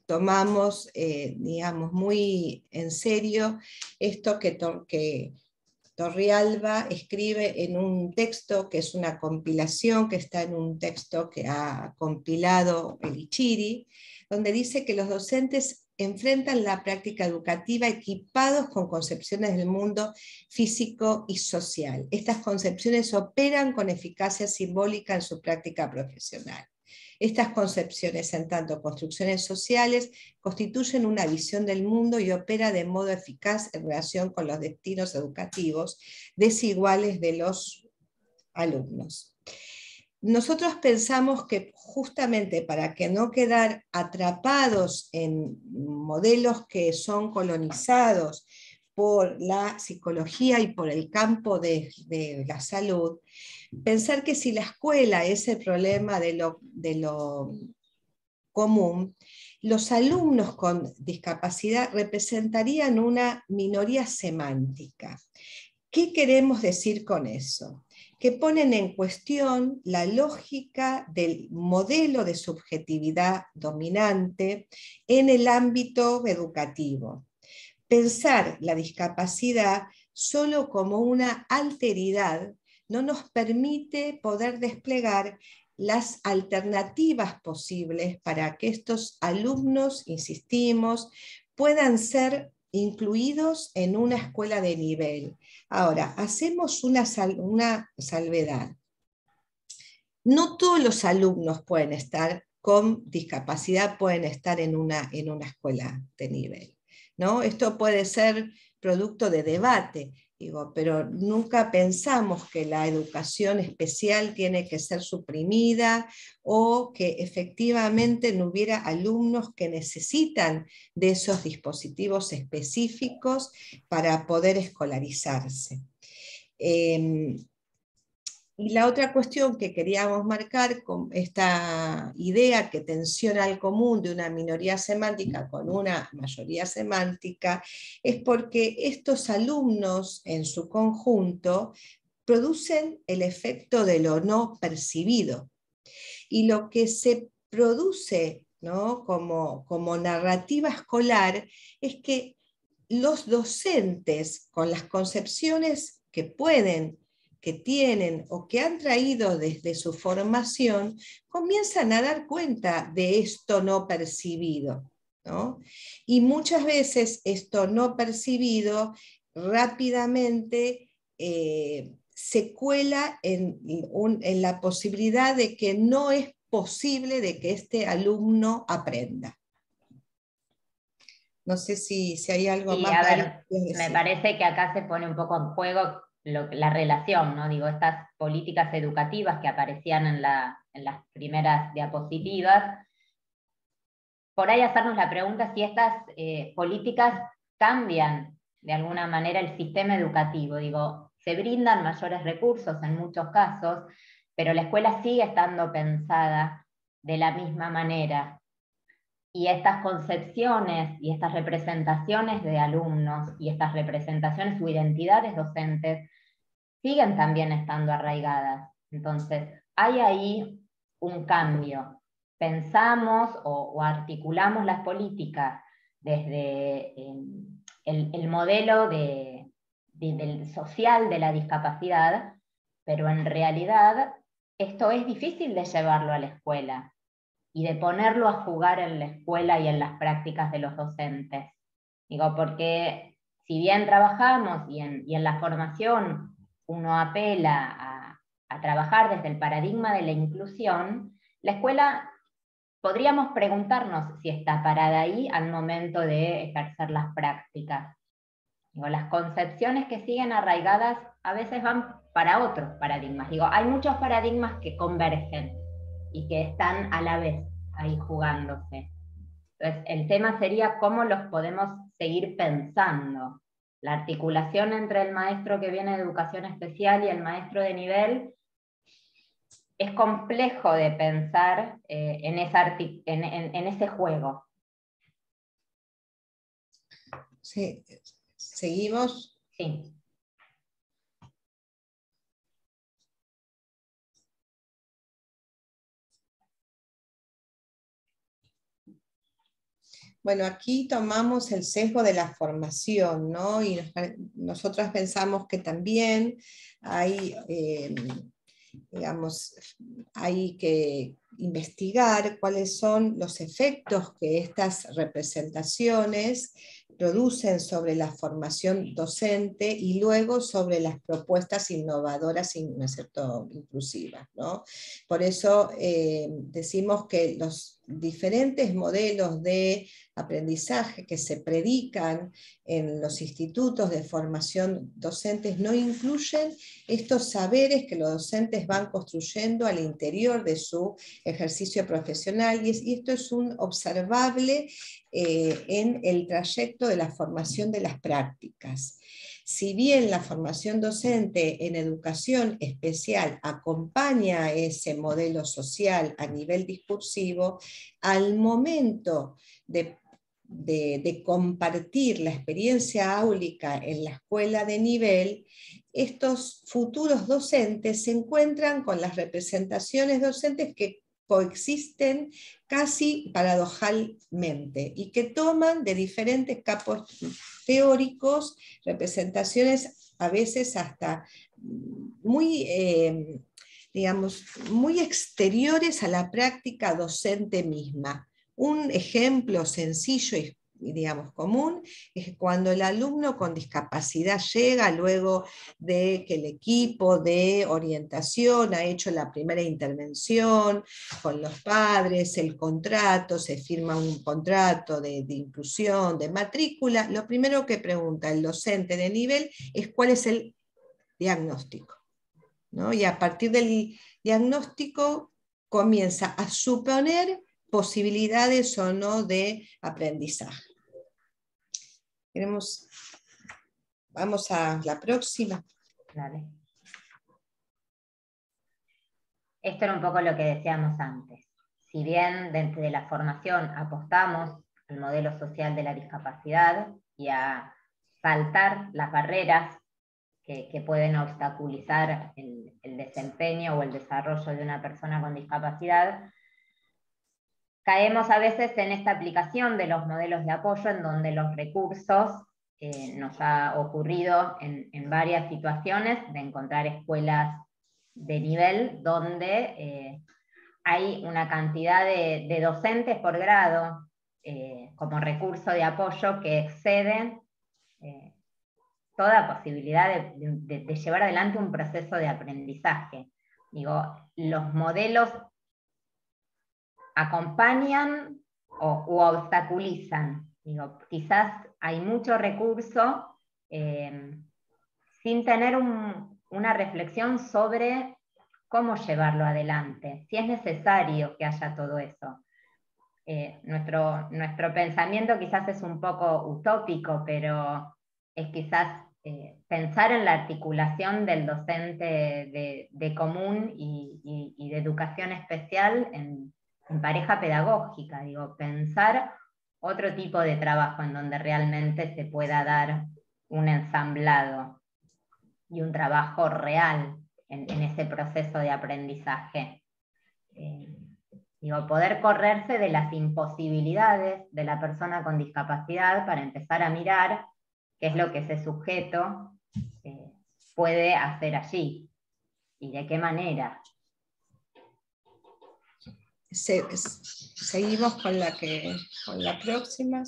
tomamos, eh, digamos, muy en serio esto que, que Torrialba escribe en un texto que es una compilación, que está en un texto que ha compilado el Ichiri, donde dice que los docentes enfrentan la práctica educativa equipados con concepciones del mundo físico y social. Estas concepciones operan con eficacia simbólica en su práctica profesional. Estas concepciones, en tanto construcciones sociales, constituyen una visión del mundo y opera de modo eficaz en relación con los destinos educativos desiguales de los alumnos. Nosotros pensamos que justamente para que no quedar atrapados en modelos que son colonizados por la psicología y por el campo de, la salud, pensar que si la escuela es el problema de lo común, los alumnos con discapacidad representarían una minoría semántica. ¿Qué queremos decir con eso? que ponen en cuestión la lógica del modelo de subjetividad dominante en el ámbito educativo. Pensar la discapacidad solo como una alteridad no nos permite poder desplegar las alternativas posibles para que estos alumnos, insistimos, puedan ser incluidos en una escuela de nivel. Ahora, hacemos una, salvedad. No todos los alumnos pueden estar con discapacidad, pueden estar en una, en una escuela de nivel. ¿no? Esto puede ser producto de debate pero nunca pensamos que la educación especial tiene que ser suprimida o que efectivamente no hubiera alumnos que necesitan de esos dispositivos específicos para poder escolarizarse. Em, y la otra cuestión que queríamos marcar con esta idea que tensiona al común de una minoría semántica con una mayoría semántica es porque estos alumnos en su conjunto producen el efecto de lo no percibido. Y lo que se produce ¿no? como, como narrativa escolar es que los docentes con las concepciones que pueden que tienen o que han traído desde su formación, comienzan a dar cuenta de esto no percibido. Y muchas veces esto no percibido rápidamente eh, se cuela en, la posibilidad de que no es posible de que este alumno aprenda. No sé si, si hay algo más. me parece que acá se pone un poco en juego la relación, Digo, estas políticas educativas que aparecían en, las primeras diapositivas, por ahí hacernos la pregunta si estas eh, políticas cambian de alguna manera el sistema educativo. Digo, se brindan mayores recursos en muchos casos, pero la escuela sigue estando pensada de la misma manera. Y estas concepciones y estas representaciones de alumnos y estas representaciones o identidades docentes siguen también estando arraigadas. Entonces, hay ahí un cambio. Pensamos o, articulamos las políticas desde em, el, modelo de, del social de la discapacidad, pero en realidad esto es difícil de llevarlo a la escuela y de ponerlo a jugar en la escuela y en las prácticas de los docentes. Digo, porque si bien trabajamos y y en la formación uno apela a, trabajar desde el paradigma de la inclusión, la escuela podríamos preguntarnos si está parada ahí al momento de ejercer las prácticas. o las concepciones que siguen arraigadas a veces van para otros paradigmas. Digo, hay muchos paradigmas que convergen y que están a la vez ahí jugándose. Entonces, el tema sería cómo los podemos seguir pensando la articulación entre el maestro que viene de educación especial y el maestro de nivel, es complejo de pensar eh, en, en, ese juego. Sí, seguimos. Sí. Bueno, aquí tomamos el sesgo de la formación, ¿no? Y nosotros pensamos que también hay, eh, digamos, hay que investigar cuáles son los efectos que estas representaciones producen sobre la formación docente y luego sobre las propuestas innovadoras y ¿no es cierto? inclusivas. ¿no? Por eso eh, decimos que los diferentes modelos de aprendizaje que se predican en los institutos de formación docentes no incluyen estos saberes que los docentes van construyendo al interior de su ejercicio profesional y, esto es un observable eh, en el trayecto de la formación de las prácticas. Si bien la formación docente en educación especial acompaña ese modelo social a nivel discursivo, al momento de compartir la experiencia áulica en la escuela de nivel, estos futuros docentes se encuentran con las representaciones docentes que coexisten casi paradojalmente y que toman de diferentes capos teóricos, representaciones a veces hasta muy, eh, digamos, muy exteriores a la práctica docente misma. Un ejemplo sencillo y digamos, común, es cuando el alumno con discapacidad llega luego de que el equipo de orientación ha hecho la primera intervención con los padres, el contrato, se firma un contrato de, inclusión, de matrícula, lo primero que pregunta el docente de nivel es cuál es el diagnóstico. Y a partir del diagnóstico comienza a suponer posibilidades o no de aprendizaje vamos a la próxima. Esto era un poco lo que decíamos antes. Si bien dentro de la formación apostamos al modelo social de la discapacidad y a saltar las barreras que, pueden obstaculizar el, desempeño o el desarrollo de una persona con discapacidad, caemos a veces en esta aplicación de los modelos de apoyo en donde los recursos eh, nos ha ocurrido en, varias situaciones de encontrar escuelas de nivel donde eh, hay una cantidad de, docentes por grado eh, como recurso de apoyo que exceden toda posibilidad de, de llevar adelante un proceso de aprendizaje. Digo, los modelos acompañan o, obstaculizan. quizás hay mucho recurso eh, sin tener una reflexión sobre cómo llevarlo adelante, si es necesario que haya todo eso. Eh, nuestro, nuestro, pensamiento quizás es un poco utópico, pero es quizás eh, pensar en la articulación del docente de, común y, y, de educación especial en, en pareja pedagógica, digo, pensar otro tipo de trabajo en donde realmente se pueda dar un ensamblado y un trabajo real en, ese proceso de aprendizaje. Eh, digo, poder correrse de las imposibilidades de la persona con discapacidad para empezar a mirar qué es lo que ese sujeto eh, puede hacer allí y de qué manera seguimos con la, que, con próxima.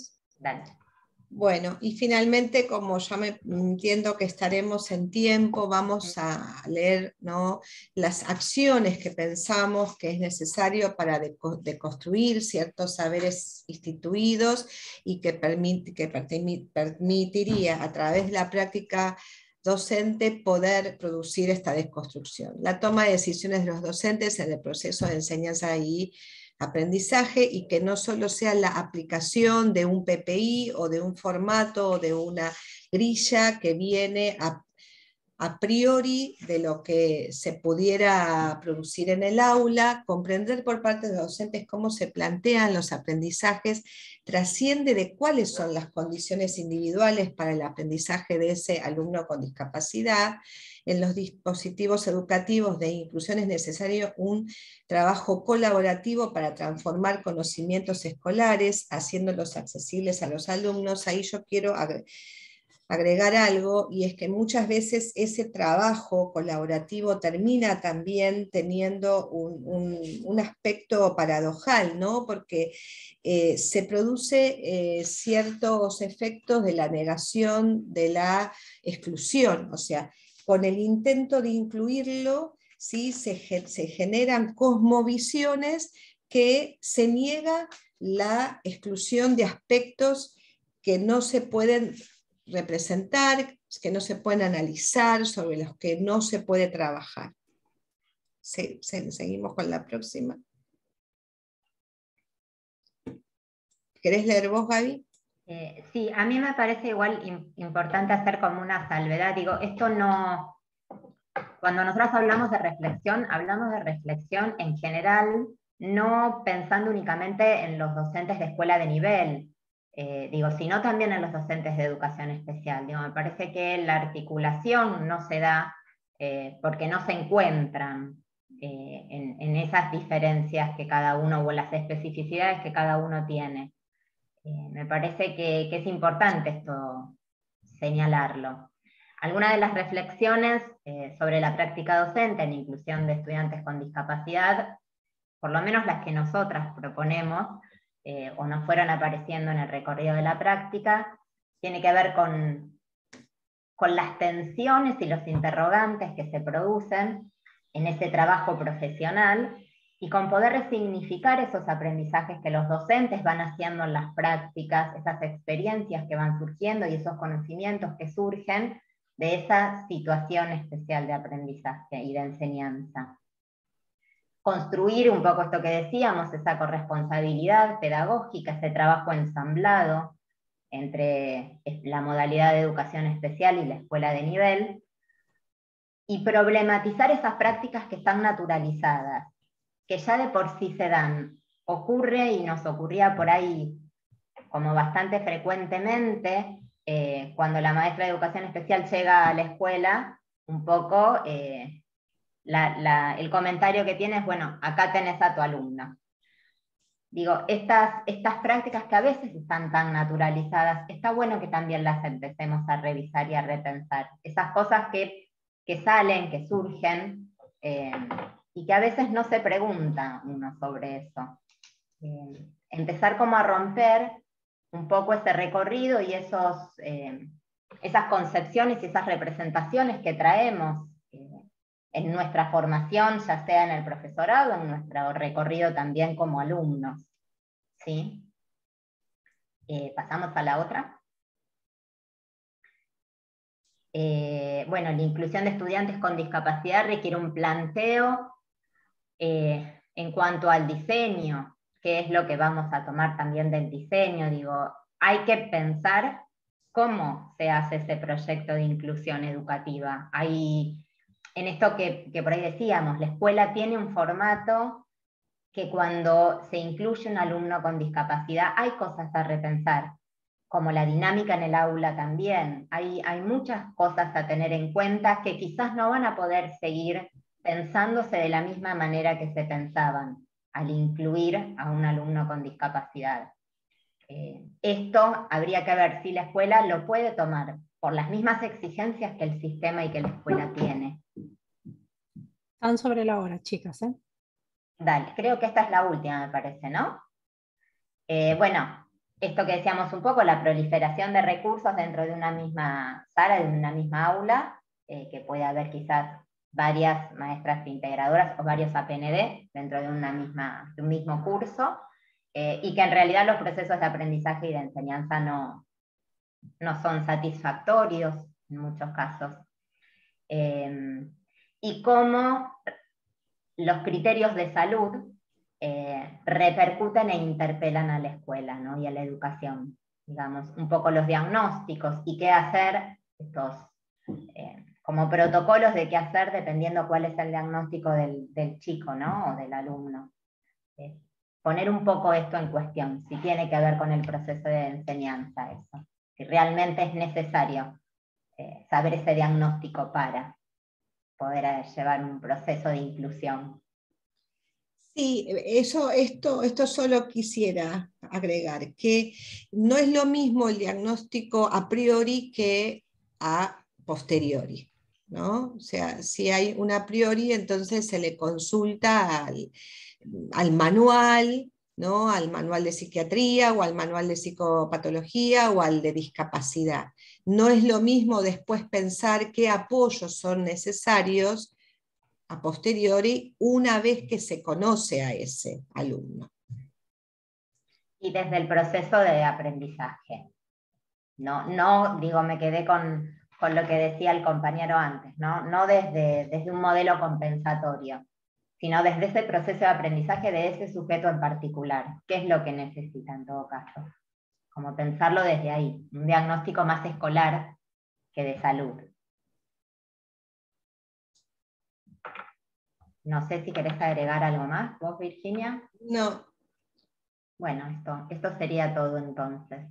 Bueno, y finalmente, como ya me entiendo que estaremos en tiempo, vamos a leer ¿no? las acciones que pensamos que es necesario para deconstruir ciertos saberes instituidos y que, que permitiría a través de la práctica docente poder producir esta desconstrucción. La toma de decisiones de los docentes en el proceso de enseñanza y aprendizaje y que no solo sea la aplicación de un PPI o de un formato o de una grilla que viene a a priori de lo que se pudiera producir en el aula, comprender por parte de los docentes cómo se plantean los aprendizajes, trasciende de cuáles son las condiciones individuales para el aprendizaje de ese alumno con discapacidad. En los dispositivos educativos de inclusión es necesario un trabajo colaborativo para transformar conocimientos escolares, haciéndolos accesibles a los alumnos. Ahí yo quiero agregar agregar algo y es que muchas veces ese trabajo colaborativo termina también teniendo un, aspecto paradojal, ¿no? porque eh, se produce eh, ciertos efectos de la negación, de la exclusión, o sea, con el intento de incluirlo, ¿sí? se, se generan cosmovisiones que se niega la exclusión de aspectos que no se pueden representar, que no se pueden analizar, sobre los que no se puede trabajar. seguimos con la próxima. ¿Querés leer vos, Gaby? Eh, sí, a mí me parece igual importante hacer como una salvedad. Digo, esto no... Cuando nosotros hablamos de reflexión, hablamos de reflexión en general, no pensando únicamente en los docentes de escuela de nivel, eh, digo, sino también en los docentes de educación especial. Digo, me parece que la articulación no se da eh, porque no se encuentran eh, en, en, esas diferencias que cada uno o las especificidades que cada uno tiene. me parece que, que, es importante esto señalarlo. Algunas de las reflexiones sobre la práctica docente en inclusión de estudiantes con discapacidad, por lo menos las que nosotras proponemos, eh, o no fueron apareciendo en el recorrido de la práctica, tiene que ver con, con las tensiones y los interrogantes que se producen en ese trabajo profesional y con poder resignificar esos aprendizajes que los docentes van haciendo en las prácticas, esas experiencias que van surgiendo y esos conocimientos que surgen de esa situación especial de aprendizaje y de enseñanza construir un poco esto que decíamos, esa corresponsabilidad pedagógica, ese trabajo ensamblado entre eh, la modalidad de educación especial y la escuela de nivel, y problematizar esas prácticas que están naturalizadas, que ya de por sí se dan. Ocurre y nos ocurría por ahí como bastante frecuentemente eh, cuando la maestra de educación especial llega a la escuela, un poco eh, el comentario que tienes, bueno, acá tenés a tu alumna. Digo, estas, estas prácticas que a veces están tan naturalizadas, está bueno que también las empecemos a revisar y a repensar. Esas cosas que, que salen, que surgen, eh, y que a veces no se pregunta uno sobre eso. Eh, empezar como a romper un poco ese recorrido y esos, eh, esas concepciones y esas representaciones que traemos en nuestra formación, ya sea en el profesorado, en nuestro recorrido también como alumnos. ¿sí? Eh, Pasamos a la otra. Eh, bueno, la inclusión de estudiantes con discapacidad requiere un planteo eh, en cuanto al diseño, que es lo que vamos a tomar también del diseño. Digo, hay que pensar cómo se hace ese proyecto de inclusión educativa en esto que, por ahí decíamos, la escuela tiene un formato que cuando se incluye un alumno con discapacidad hay cosas a repensar, como la dinámica en el aula también. Hay, muchas cosas a tener en cuenta que quizás no van a poder seguir pensándose de la misma manera que se pensaban al incluir a un alumno con discapacidad. Eh, esto habría que ver si la escuela lo puede tomar por las mismas exigencias que el sistema y que la escuela tiene. Están sobre la hora, chicas. ¿eh? Dale, creo que esta es la última, me parece, ¿no? Eh, bueno, esto que decíamos un poco, la proliferación de recursos dentro de una misma sala, de una misma aula, eh, que puede haber quizás varias maestras integradoras o varios APND dentro de, una misma, un mismo curso, eh, y que en realidad los procesos de aprendizaje y de enseñanza no, no son satisfactorios en muchos casos y cómo los criterios de salud eh, repercuten e interpelan a la escuela y a la educación. Digamos, un poco los diagnósticos y qué hacer, eh, como protocolos de qué hacer dependiendo cuál es el diagnóstico del, chico ¿no? o del alumno. Eh, poner un poco esto en cuestión, si tiene que ver con el proceso de enseñanza, eso. si realmente es necesario saber ese diagnóstico para poder llevar un proceso de inclusión. Sí, eso, esto, esto solo quisiera agregar, que no es lo mismo el diagnóstico a priori que a posteriori. ¿no? O sea, si hay un a priori, entonces se le consulta al, al manual, ¿no? al manual de psiquiatría o al manual de psicopatología o al de discapacidad. No es lo mismo después pensar qué apoyos son necesarios a posteriori una vez que se conoce a ese alumno. Y desde el proceso de aprendizaje. No, no digo, me quedé con, lo que decía el compañero antes, no, no desde, desde un modelo compensatorio, sino desde ese proceso de aprendizaje de ese sujeto en particular, qué es lo que necesita en todo caso como pensarlo desde ahí, un diagnóstico más escolar que de salud. No sé si querés agregar algo más, vos Virginia. No. Bueno, esto, esto sería todo entonces.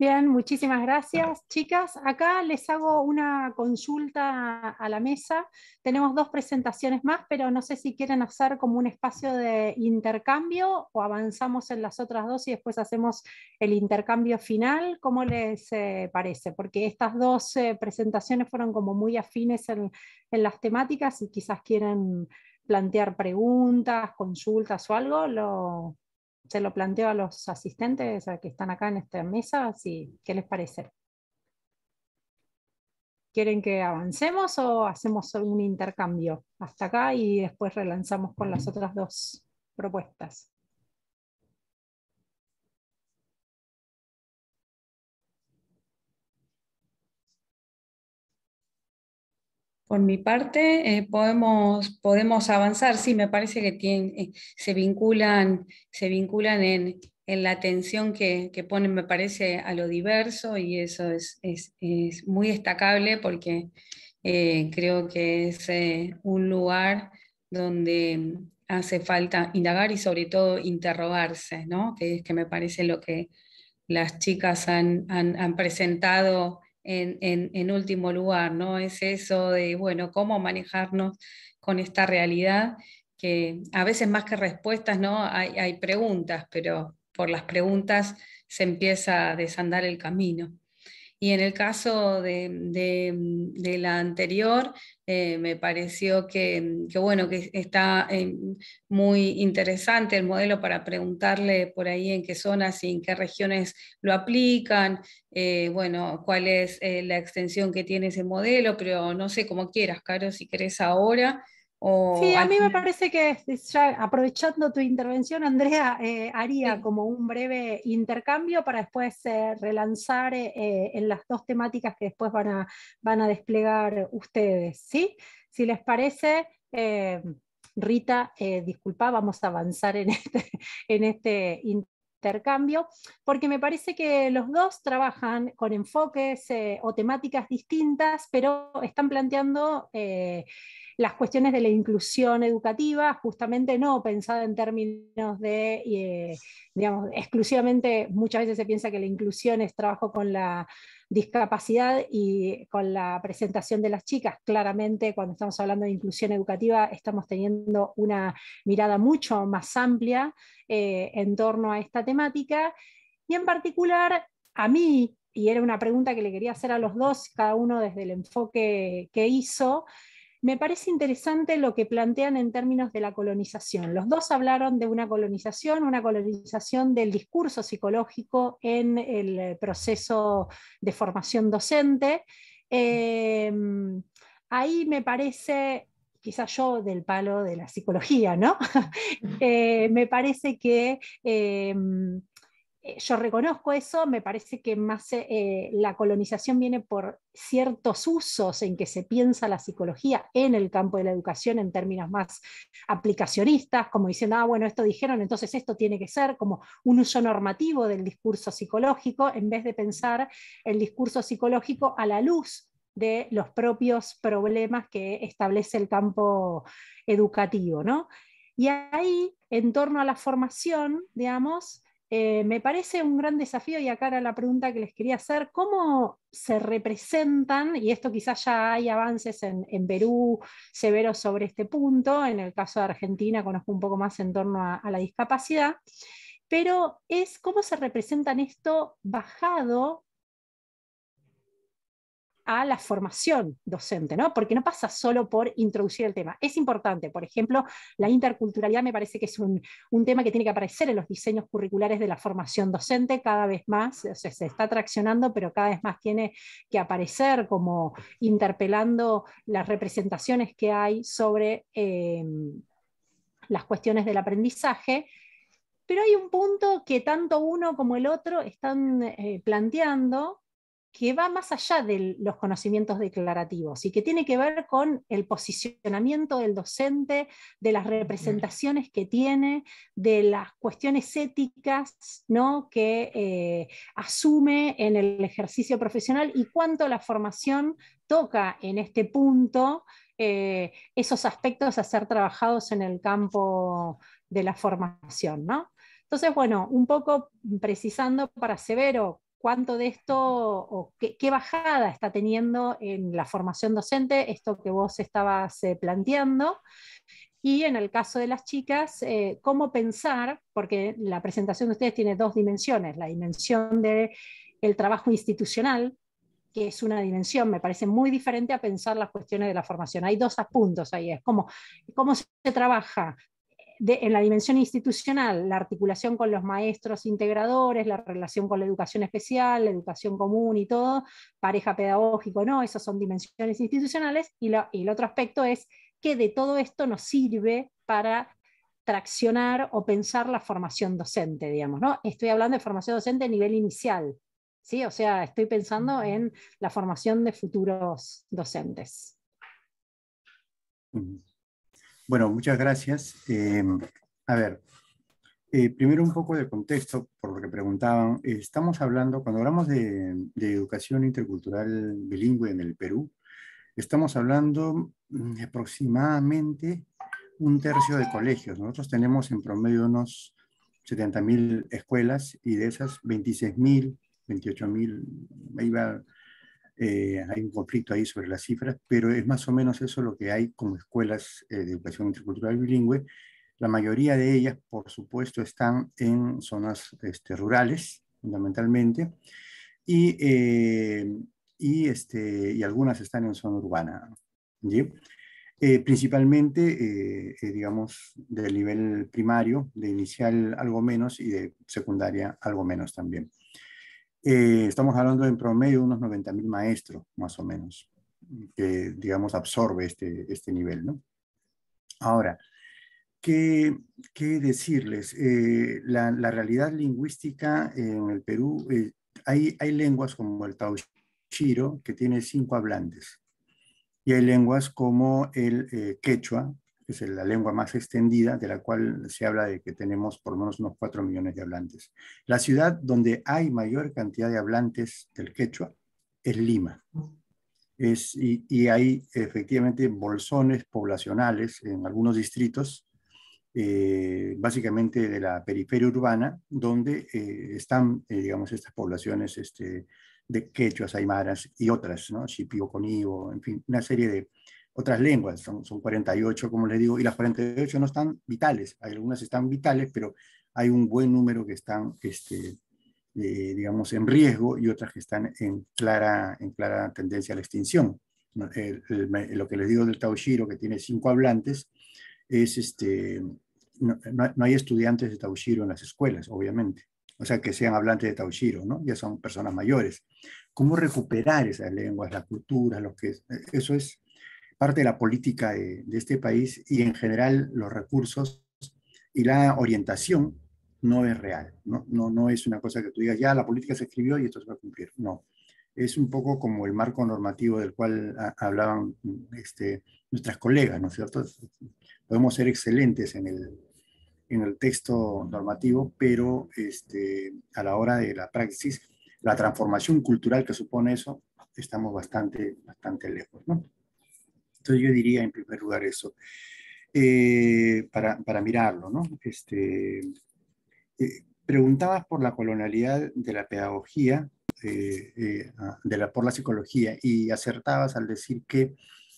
Bien, muchísimas gracias, chicas. Acá les hago una consulta a la mesa. Tenemos dos presentaciones más, pero no sé si quieren hacer como un espacio de intercambio o avanzamos en las otras dos y después hacemos el intercambio final. ¿Cómo les eh, parece? Porque estas dos eh, presentaciones fueron como muy afines en, las temáticas y quizás quieren plantear preguntas, consultas o algo. Lo, se lo planteo a los asistentes que están acá en esta mesa, si, ¿qué les parece? ¿Quieren que avancemos o hacemos un intercambio hasta acá y después relanzamos con las otras dos propuestas? por mi parte, eh, podemos, podemos avanzar. Sí, me parece que eh, se vinculan, se vinculan en, la atención que, ponen, me parece, a lo diverso y eso es, muy destacable porque eh, creo que es un lugar donde hace falta indagar y sobre todo interrogarse, ¿no? que, que me parece lo que las chicas han, han presentado en, en, último lugar, ¿no? Es eso de, bueno, cómo manejarnos con esta realidad, que a veces más que respuestas, ¿no? Hay, hay preguntas, pero por las preguntas se empieza a desandar el camino. Y en el caso de, la anterior, eh, me pareció que, bueno, que está eh, muy interesante el modelo para preguntarle por ahí en qué zonas y en qué regiones lo aplican, eh, bueno, cuál es la extensión que tiene ese modelo, pero no sé, cómo quieras, Caro, si querés ahora sí, a mí me parece que ya aprovechando tu intervención, Andrea, eh, haría como un breve intercambio para después eh, relanzar eh, en las dos temáticas que después van a, van a desplegar ustedes. ¿sí? Si les parece, Rita, disculpa, vamos a avanzar en este, en este intercambio, porque me parece que los dos trabajan con enfoques o temáticas distintas, pero están planteando las cuestiones de la inclusión educativa, justamente no pensada en términos de, eh, digamos, exclusivamente, muchas veces se piensa que la inclusión es trabajo con la discapacidad y con la presentación de las chicas. Claramente, cuando estamos hablando de inclusión educativa, estamos teniendo una mirada mucho más amplia eh, en torno a esta temática. Y en particular, a mí, y era una pregunta que le quería hacer a los dos, cada uno desde el enfoque que hizo, me parece interesante lo que plantean en términos de la colonización. Los dos hablaron de una colonización, una colonización del discurso psicológico en el eh, proceso de formación docente. Eh, ahí me parece quizás yo del palo de la psicología, ¿no? Eh, me parece que eh, yo reconozco eso, me parece que más eh, eh, la colonización viene por ciertos usos en que se piensa la psicología en el campo de la educación en términos más aplicacionistas, como diciendo, ah, bueno, esto dijeron, entonces esto tiene que ser como un uso normativo del discurso psicológico, en vez de pensar el discurso psicológico a la luz de los propios problemas que establece el campo educativo. ¿no? Y ahí, en torno a la formación, digamos, eh, me parece un gran desafío y acá era la pregunta que les quería hacer, ¿cómo se representan, y esto quizás ya hay avances en, Perú severos sobre este punto, en el caso de Argentina conozco un poco más en torno a la discapacidad, pero es cómo se representan esto bajado a la formación docente, ¿no? Porque no pasa solo por introducir el tema. Es importante, por ejemplo, la interculturalidad me parece que es un, tema que tiene que aparecer en los diseños curriculares de la formación docente cada vez más, se está traccionando, pero cada vez más tiene que aparecer como interpelando las representaciones que hay sobre eh, las cuestiones del aprendizaje. Pero hay un punto que tanto uno como el otro están eh, planteando, que va más allá de los conocimientos declarativos y que tiene que ver con el posicionamiento del docente, de las representaciones que tiene, de las cuestiones éticas ¿no? que eh, asume en el ejercicio profesional y cuánto la formación toca en este punto eh, esos aspectos a ser trabajados en el campo de la formación. ¿no? Entonces, bueno, un poco precisando para Severo cuánto de esto o qué, bajada está teniendo en la formación docente, esto que vos estabas eh, planteando. Y en el caso de las chicas, eh, cómo pensar, porque la presentación de ustedes tiene dos dimensiones, la dimensión del trabajo institucional, que es una dimensión, me parece muy diferente a pensar las cuestiones de la formación. Hay dos apuntos ahí, es cómo se trabaja en la dimensión institucional, la articulación con los maestros integradores, la relación con la educación especial, la educación común y todo, pareja pedagógico, no, esas son dimensiones institucionales. Y, el otro aspecto es que de todo esto nos sirve para traccionar o pensar la formación docente, digamos, ¿no? Estoy hablando de formación docente a nivel inicial, ¿sí? O sea, estoy pensando en la formación de futuros docentes. Bueno, muchas gracias. Eh, a ver, eh, primero un poco de contexto por lo que preguntaban. estamos hablando, cuando hablamos de, educación intercultural bilingüe en el Perú, estamos hablando mm, aproximadamente un tercio de colegios. Nosotros tenemos en promedio unos 70.000 escuelas y de esas 26.000, 28.000, ahí va eh, hay un conflicto ahí sobre las cifras, pero es más o menos eso lo que hay como escuelas eh, de educación intercultural bilingüe. La mayoría de ellas, por supuesto, están en zonas este, rurales, fundamentalmente, y, eh, y, este, y algunas están en zona urbana. principalmente, digamos, del nivel primario, de inicial algo menos y de secundaria algo menos también. Eh, estamos hablando en promedio de unos 90.000 maestros, más o menos, que, digamos, absorbe este, este nivel, ¿no? Ahora, ¿qué, qué decirles? Eh, la, realidad lingüística en el Perú, eh, hay, hay lenguas como el Tauchiro, que tiene cinco hablantes, y hay lenguas como el quechua, es la lengua más extendida, de la cual se habla de que tenemos por lo menos unos 4 millones de hablantes. La ciudad donde hay mayor cantidad de hablantes del quechua es Lima. y, hay efectivamente bolsones poblacionales en algunos distritos, eh, básicamente de la periferia urbana, donde eh, están, eh, digamos, estas poblaciones este, de quechuas, aymaras y otras, ¿no? Shipio, Conigo, en fin, una serie de, otras lenguas, son, son 48, como les digo, y las 48 no están vitales, hay algunas están vitales, pero hay un buen número que están, este, eh, digamos, en riesgo y otras que están en clara, en clara tendencia a la extinción. lo que les digo del Taushiro, que tiene cinco hablantes, es este, no, hay estudiantes de Taushiro en las escuelas, obviamente. O sea, que sean hablantes de Taushiro, ¿no? Ya son personas mayores. ¿Cómo recuperar esas lenguas, las culturas, lo que eh, Eso es parte de la política de, este país y en general los recursos y la orientación no es real. No, no, no es una cosa que tú digas, ya la política se escribió y esto se va a cumplir. No, es un poco como el marco normativo del cual hablaban este, nuestras colegas, ¿no es cierto? Podemos ser excelentes en el, en el texto normativo, pero este, a la hora de la praxis, la transformación cultural que supone eso, estamos bastante, bastante lejos, ¿no? Entonces yo diría en primer lugar eso, eh, para, para, mirarlo, ¿no? Este, eh, preguntabas por la colonialidad de la pedagogía, eh, ah, de la, por la psicología, y acertabas al decir que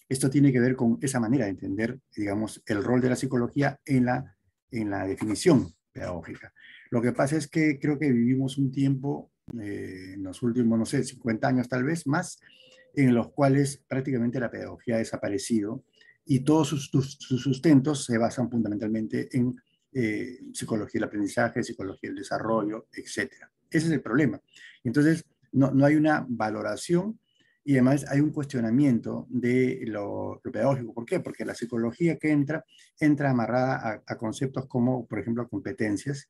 esto tiene que ver con esa manera de entender, digamos, el rol de la psicología en la, en la definición pedagógica. Lo que pasa es que creo que vivimos un tiempo, en los últimos, no sé, 50 años tal vez más, en los cuales prácticamente la pedagogía ha desaparecido y todos sus, sustentos se basan fundamentalmente en eh, psicología del aprendizaje, psicología del desarrollo, etc. Ese es el problema. Entonces, no, hay una valoración y además hay un cuestionamiento de lo, pedagógico. ¿Por qué? Porque la psicología que entra, entra amarrada a, a conceptos como, por ejemplo, competencias,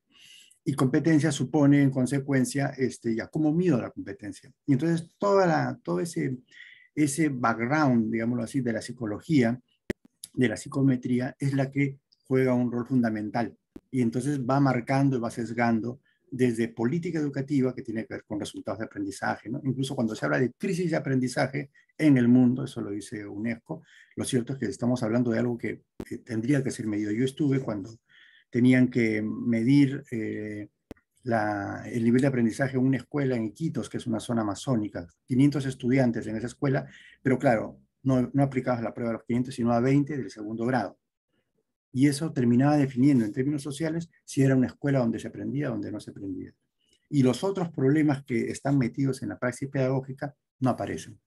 y competencia supone en consecuencia este, ya cómo mido la competencia. Y entonces toda la, todo ese, ese background, digámoslo así, de la psicología, de la psicometría, es la que juega un rol fundamental. Y entonces va marcando y va sesgando desde política educativa, que tiene que ver con resultados de aprendizaje, ¿no? incluso cuando se habla de crisis de aprendizaje en el mundo, eso lo dice UNESCO, lo cierto es que estamos hablando de algo que tendría que ser medido. Yo estuve cuando tenían que medir eh, el nivel de aprendizaje en una escuela en Iquitos, que es una zona amazónica. 500 estudiantes en esa escuela, pero claro, no, no aplicabas la prueba a los 500, sino a 20 del segundo grado. Y eso terminaba definiendo en términos sociales si era una escuela donde se aprendía o donde no se aprendía. Y los otros problemas que están metidos en la praxis pedagógica no aparecen.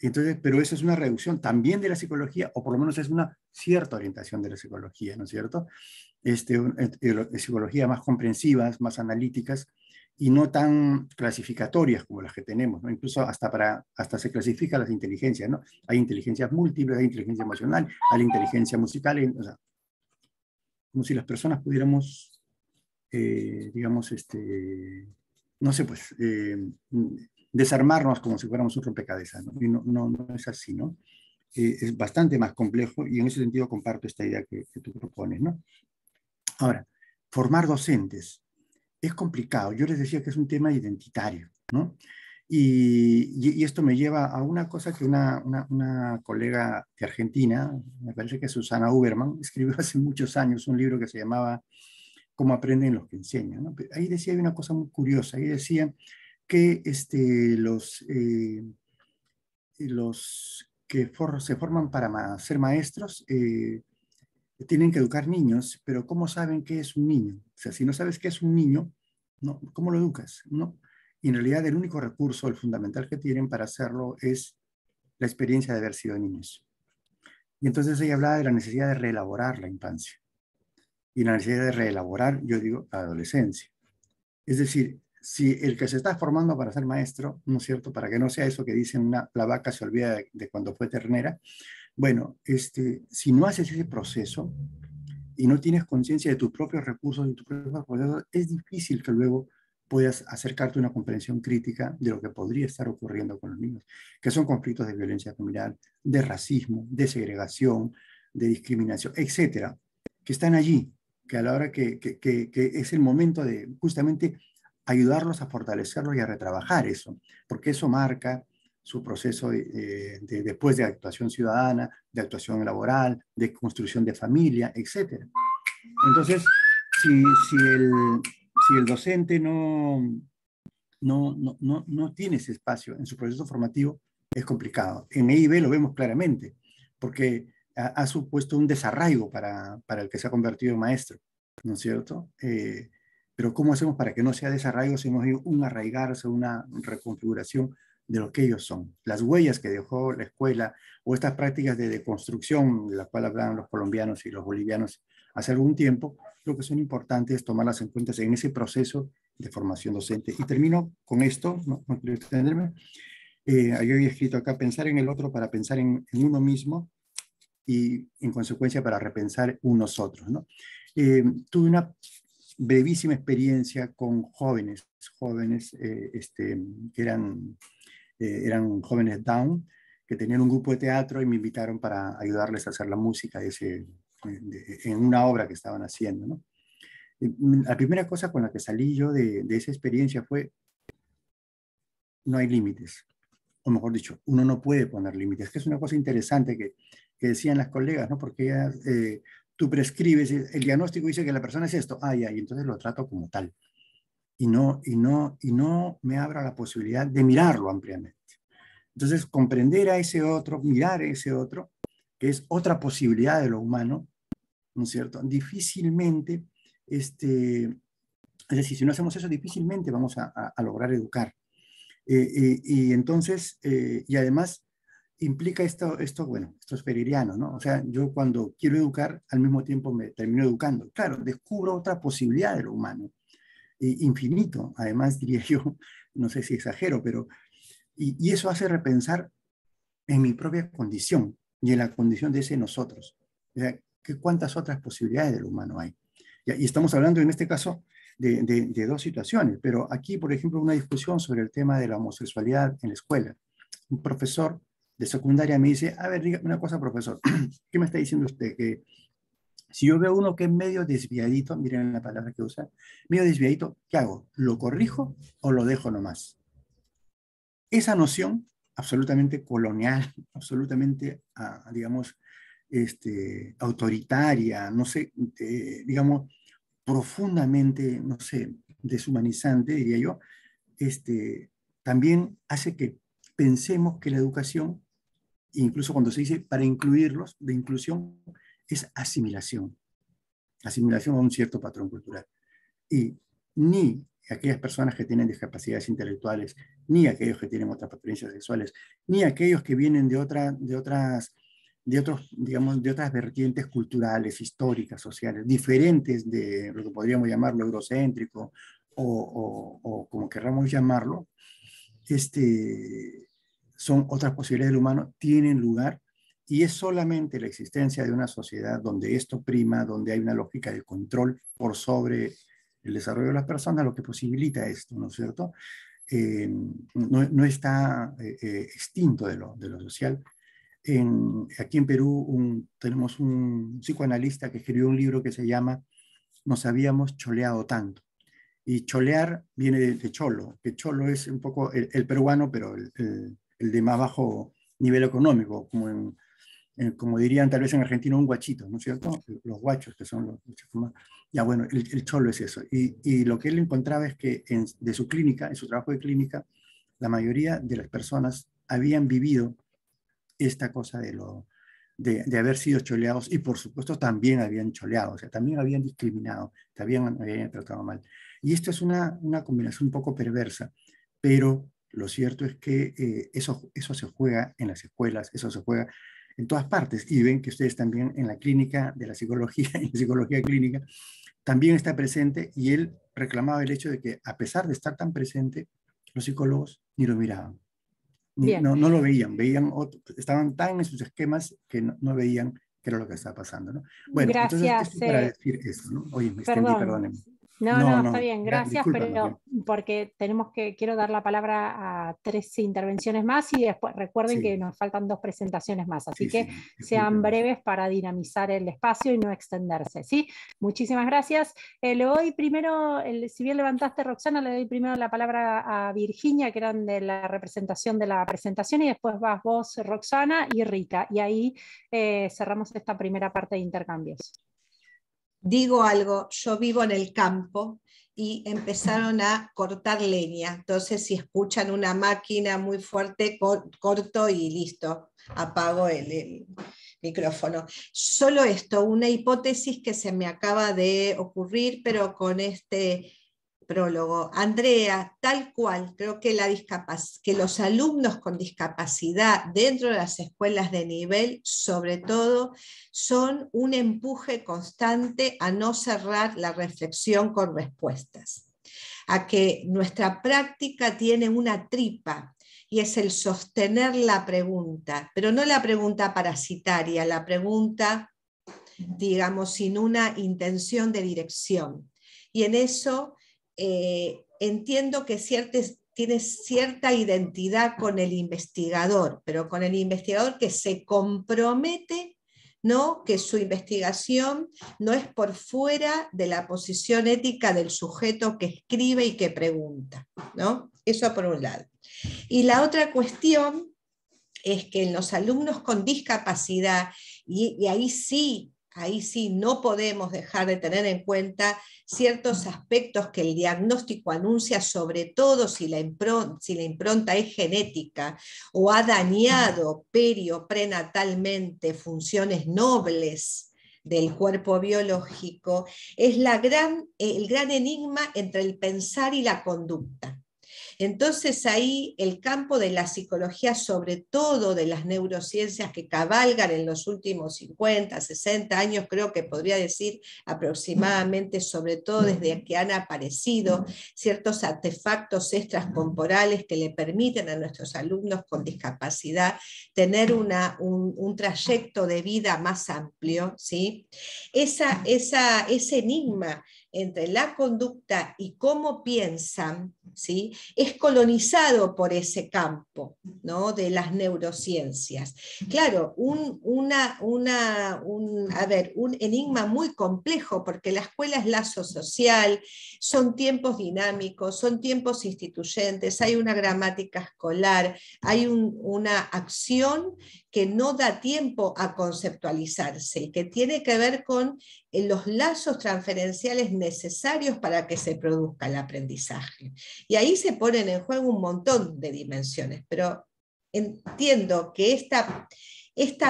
Entonces, pero eso es una reducción también de la psicología, o por lo menos es una cierta orientación de la psicología, ¿no es cierto? Este, eh, eh, psicología más comprensivas, más analíticas y no tan clasificatorias como las que tenemos, Incluso hasta, para, hasta se clasifica las inteligencias, ¿no? Hay inteligencias múltiples, hay inteligencia emocional, hay inteligencia musical, o sea, como si las personas pudiéramos, eh, digamos, este, no sé, pues, eh, desarmarnos como si fuéramos un rompecabezas, ¿no? Y no, no, es así, ¿no? Eh, es bastante más complejo y en ese sentido comparto esta idea que, que tú propones, ¿no? Ahora, formar docentes es complicado. Yo les decía que es un tema identitario, ¿no? Y, y, esto me lleva a una cosa que una, una, una, colega de Argentina, me parece que Susana Uberman, escribió hace muchos años un libro que se llamaba Cómo aprenden los que enseñan. ¿no? Ahí decía una cosa muy curiosa, ahí decía que este, los, eh, los que se forman para ser maestros eh, tienen que educar niños, pero ¿cómo saben qué es un niño? O sea, si no sabes qué es un niño, ¿no? ¿cómo lo educas? ¿No? Y en realidad el único recurso, el fundamental que tienen para hacerlo es la experiencia de haber sido niños. Y entonces ella hablaba de la necesidad de reelaborar la infancia y la necesidad de reelaborar, yo digo, la adolescencia. Es decir, si el que se está formando para ser maestro, ¿no es cierto? Para que no sea eso que dicen una, la vaca se olvida de, cuando fue ternera. Bueno, este, si no haces ese proceso y no tienes conciencia de tus propios recursos y tus propios procesos, es difícil que luego puedas acercarte a una comprensión crítica de lo que podría estar ocurriendo con los niños, que son conflictos de violencia familiar, de racismo, de segregación, de discriminación, etcétera, que están allí, que a la hora que es el momento de justamente ayudarlos a fortalecerlo y a retrabajar eso, porque eso marca su proceso de, eh, después de actuación ciudadana, de actuación laboral, de construcción de familia, etc. Entonces, si, si, el, si el docente no, no, no, no, tiene ese espacio en su proceso formativo, es complicado. En EIB lo vemos claramente, porque ha, ha supuesto un desarraigo para, para, el que se ha convertido en maestro, ¿no es cierto? Eh, pero ¿cómo hacemos para que no sea desarraigo, sino un arraigarse, una reconfiguración de lo que ellos son? Las huellas que dejó la escuela o estas prácticas de deconstrucción, de las cuales hablaban los colombianos y los bolivianos hace algún tiempo, creo que son importantes tomarlas en cuenta en ese proceso de formación docente. Y termino con esto, no, quiero extenderme. Eh, yo había escrito acá, pensar en el otro para pensar en, uno mismo y en consecuencia para repensar unos otros. ¿no? Eh, tuve una brevísima experiencia con jóvenes, jóvenes eh, este, que eran, eh, eran jóvenes down, que tenían un grupo de teatro y me invitaron para ayudarles a hacer la música ese, en una obra que estaban haciendo. Eh, la primera cosa con la que salí yo de, de esa experiencia fue, no hay límites, o mejor dicho, uno no puede poner límites, que es una cosa interesante que, que decían las colegas, ¿no? porque ellas tú prescribes, el diagnóstico dice que la persona es esto, ay, ay, entonces lo trato como tal. Y no, y no, y no me abra la posibilidad de mirarlo ampliamente. Entonces, comprender a ese otro, mirar a ese otro, que es otra posibilidad de lo humano, ¿no es cierto? Difícilmente, este, es decir, si no hacemos eso, difícilmente vamos a, lograr educar. Eh, eh, y entonces, eh, y además, implica esto, esto, bueno, esto es peririano, ¿no? O sea, yo cuando quiero educar, al mismo tiempo me termino educando. Claro, descubro otra posibilidad de lo humano, eh, infinito, además diría yo, no sé si exagero, pero, y, eso hace repensar en mi propia condición y en la condición de ese nosotros. O sea, que ¿cuántas otras posibilidades de lo humano hay? Y, estamos hablando en este caso de, de, de dos situaciones, pero aquí, por ejemplo, una discusión sobre el tema de la homosexualidad en la escuela. Un profesor de secundaria me dice, a ver, diga una cosa, profesor, ¿qué me está diciendo usted? Que si yo veo uno que es medio desviadito, miren la palabra que usa, medio desviadito, ¿qué hago? ¿Lo corrijo o lo dejo nomás? Esa noción absolutamente colonial, absolutamente, ah, digamos, este, autoritaria, no sé, eh, digamos, profundamente, no sé, deshumanizante, diría yo, este, también hace que pensemos que la educación incluso cuando se dice para incluirlos, de inclusión es asimilación, asimilación a un cierto patrón cultural. Y ni aquellas personas que tienen discapacidades intelectuales, ni aquellos que tienen otras preferencias sexuales, ni aquellos que vienen de, otra, de, otras, de, otros, digamos, de otras vertientes culturales, históricas, sociales, diferentes de lo que podríamos llamarlo eurocéntrico o, o como querramos llamarlo, este, son otras posibilidades del humano, tienen lugar y es solamente la existencia de una sociedad donde esto prima, donde hay una lógica de control por sobre el desarrollo de las personas, lo que posibilita esto, ¿no es cierto? Eh, no, no, está eh, eh, extinto de lo, de lo social. En, aquí en Perú tenemos un psicoanalista que escribió un libro que se llama Nos habíamos choleado tanto. Y cholear viene de, cholo, que cholo es un poco el, peruano, pero el el de más bajo nivel económico, como, como dirían tal vez en Argentina, un guachito, ¿no es cierto? Los guachos, que son los, Ya bueno, el, cholo es eso. Y, lo que él encontraba es que en, de su clínica, en su trabajo de clínica, la mayoría de las personas habían vivido esta cosa de lo... De, haber sido choleados y por supuesto también habían choleado, o sea, también habían discriminado, también habían tratado mal. Y esto es una, una combinación un poco perversa, pero lo cierto es que eh, eso, eso se juega en las escuelas, eso se juega en todas partes. Y ven que ustedes también en la clínica de la psicología, en la psicología clínica, también está presente y él reclamaba el hecho de que a pesar de estar tan presente, los psicólogos ni lo miraban. no, no, lo veían, veían estaban tan en sus esquemas que no, veían qué era lo que estaba pasando. ¿no? Bueno, entonces para eh. decir eso. ¿no? Oye, me perdón, no, no, está bien, gracias, pero porque tenemos que, quiero dar la palabra a tres intervenciones más y después recuerden que nos faltan dos presentaciones más, así que sean breves para dinamizar el espacio y no extenderse, ¿sí? Muchísimas gracias. Eh, le doy primero, si bien levantaste Roxana, le doy primero la palabra a Virginia, que eran de la representación de la presentación, y después vas vos, Roxana y Rita, y ahí eh, cerramos esta primera parte de intercambios digo algo, yo vivo en el campo y empezaron a cortar leña. Entonces, si escuchan una máquina muy fuerte, corto y listo, apago el, micrófono. Solo esto, una hipótesis que se me acaba de ocurrir, pero con este prólogo. Andrea, tal cual, creo que, que los alumnos con discapacidad dentro de las escuelas de nivel, sobre todo, son un empuje constante a no cerrar la reflexión con respuestas, a que nuestra práctica tiene una tripa y es el sostener la pregunta, pero no la pregunta parasitaria, la pregunta, digamos, sin una intención de dirección. Y en eso eh, entiendo que tiene cierta identidad con el investigador, pero con el investigador que se compromete ¿no? que su investigación no es por fuera de la posición ética del sujeto que escribe y que pregunta. ¿no? Eso por un lado. Y la otra cuestión es que en los alumnos con discapacidad, y ahí sí ahí sí no podemos dejar de tener en cuenta ciertos aspectos que el diagnóstico anuncia, sobre todo si la, impronta, es genética o ha dañado perio prenatalmente funciones nobles del cuerpo biológico, es el gran enigma entre el pensar y la conducta. Entonces ahí el campo de la psicología, sobre todo de las neurociencias que cabalgan en los últimos 50, 60 años, creo que podría decir aproximadamente, sobre todo desde que han aparecido ciertos artefactos extracorporales que le permiten a nuestros alumnos con discapacidad tener un, trayecto de vida más amplio, ¿sí? ese enigma entre la conducta y cómo piensan ¿sí? es colonizado por ese campo ¿no? de las neurociencias. Claro, un, enigma muy complejo porque la escuela es lazo social, son tiempos dinámicos, son tiempos instituyentes, hay una gramática escolar, hay una acción que no da tiempo a conceptualizarse y que tiene que ver con eh, los lazos transferenciales necesarios para que se produzca el aprendizaje. Y ahí se ponen en juego un montón de dimensiones, pero entiendo que esta,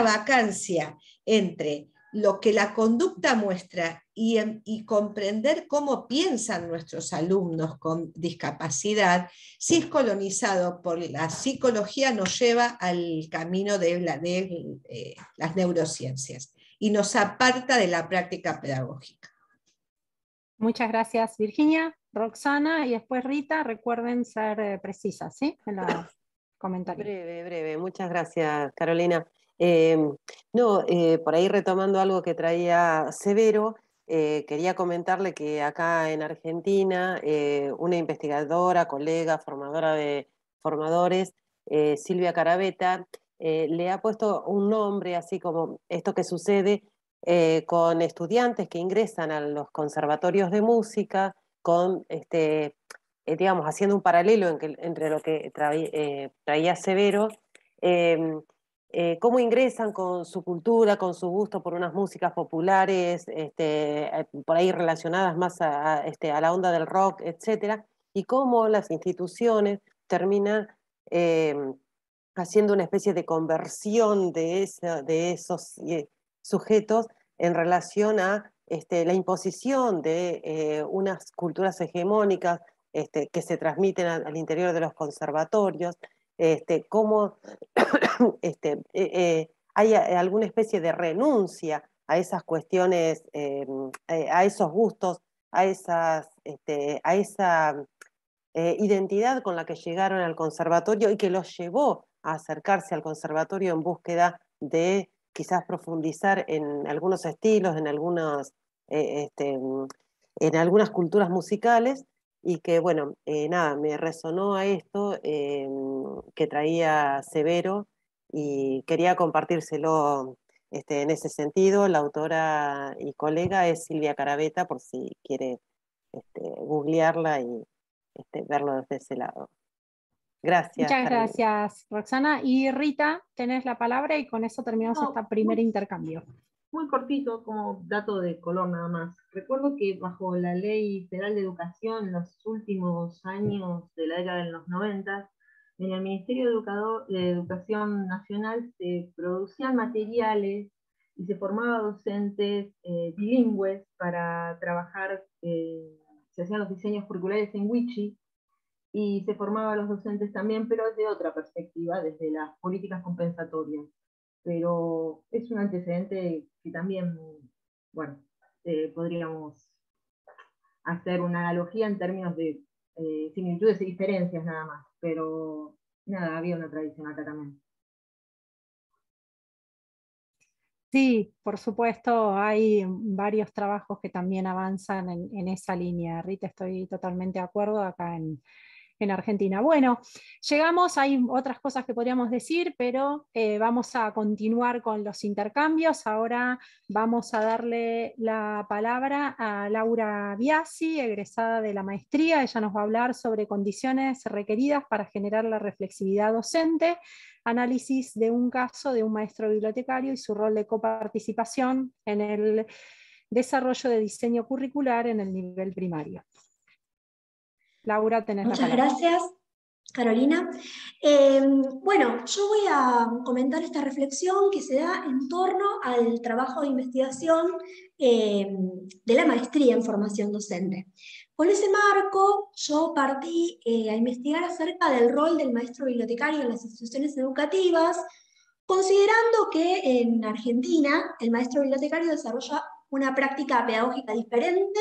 vacancia entre lo que la conducta muestra y, comprender cómo piensan nuestros alumnos con discapacidad, si es colonizado por la psicología, nos lleva al camino de, eh, las neurociencias y nos aparta de la práctica pedagógica. Muchas gracias, Virginia. Roxana y después Rita, recuerden ser eh, precisas, ¿sí? En los comentarios. Breve, breve. Muchas gracias, Carolina. Em, no, eh, por ahí retomando algo que traía Severo, eh, quería comentarle que acá en Argentina una investigadora, colega, formadora de formadores, Silvia Carabeta, le ha puesto un nombre así como esto que sucede con estudiantes que ingresan a los conservatorios de música, este, eh, digamos, haciendo un paralelo entre lo que eh, traía, Severo, em, eh, cómo ingresan con su cultura, con su gusto por unas músicas populares, este, por ahí relacionadas más este, a, la onda del rock, etcétera, y cómo las instituciones terminan em, haciendo una especie de conversión de esos sujetos en relación a este, la imposición de eh, unas culturas hegemónicas este, que se transmiten al, interior de los conservatorios, este, cómo eh, eh, hay alguna especie de renuncia a esas cuestiones, a esos gustos, a esa identidad con la que llegaron al conservatorio y que los llevó a acercarse al conservatorio en búsqueda de quizás profundizar en algunos estilos, en eh, este, en algunas culturas musicales y que, bueno, eh, nada, me resonó a esto eh, que traía Severo y quería compartírselo este, en ese sentido. La autora y colega es Silvia Carabeta, por si quiere este, googlearla y verlo desde ese lado. Gracias. Muchas gracias, Roxana. Y Rita, tenés la palabra y con eso terminamos este primer intercambio. Muy cortito, como dato de color nada más. Recuerdo que bajo la Ley Federal de Educación, en los últimos años de la década de los 90, en el Ministerio de, Educación Nacional se producían materiales y se formaba docentes eh, bilingües para trabajar, eh, se hacían los diseños curriculares en Wichi, y se formaba los docentes también, pero desde otra perspectiva, desde las políticas compensatorias. Pero es un antecedente que también, bueno, eh, podríamos hacer una analogía en términos de eh, similitudes y diferencias nada más, pero nada, había una tradición acá también. Sí, por supuesto, hay varios trabajos que también avanzan en esa línea. Rita, estoy totalmente de acuerdo acá en, en Argentina. Bueno, llegamos, hay otras cosas que podríamos decir, pero eh, vamos a continuar con los intercambios. Ahora vamos a darle la palabra a Laura Biasi, egresada de la maestría. Ella nos va a hablar sobre condiciones requeridas para generar la reflexividad docente, análisis de un caso de un maestro bibliotecario y su rol de coparticipación en el desarrollo de diseño curricular en el nivel primario. Laura, tenés Muchas la palabra. gracias. Carolina. Em, bueno, yo voy a comentar esta reflexión que se da en torno al trabajo de investigación em, de la maestría en formación docente. Con ese marco, yo partí eh, a investigar acerca del rol del maestro bibliotecario en las instituciones educativas, considerando que en Argentina el maestro bibliotecario desarrolla una práctica pedagógica diferente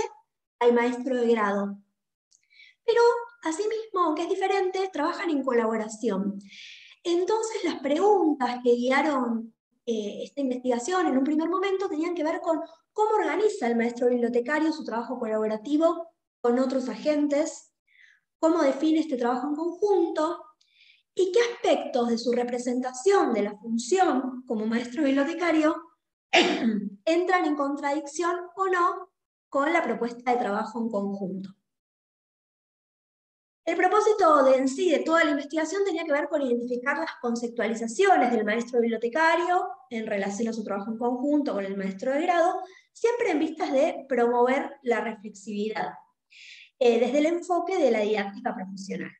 al maestro de grado, pero asimismo, aunque es diferente, trabajan en colaboración. Entonces, las preguntas que guiaron eh, esta investigación en un primer momento tenían que ver con cómo organiza el maestro bibliotecario su trabajo colaborativo con otros agentes, cómo define este trabajo en conjunto y qué aspectos de su representación de la función como maestro bibliotecario entran en contradicción o no con la propuesta de trabajo en conjunto. El propósito de, en sí de toda la investigación tenía que ver con identificar las conceptualizaciones del maestro bibliotecario en relación a su trabajo en conjunto con el maestro de grado, siempre en vistas de promover la reflexividad, eh, desde el enfoque de la didáctica profesional.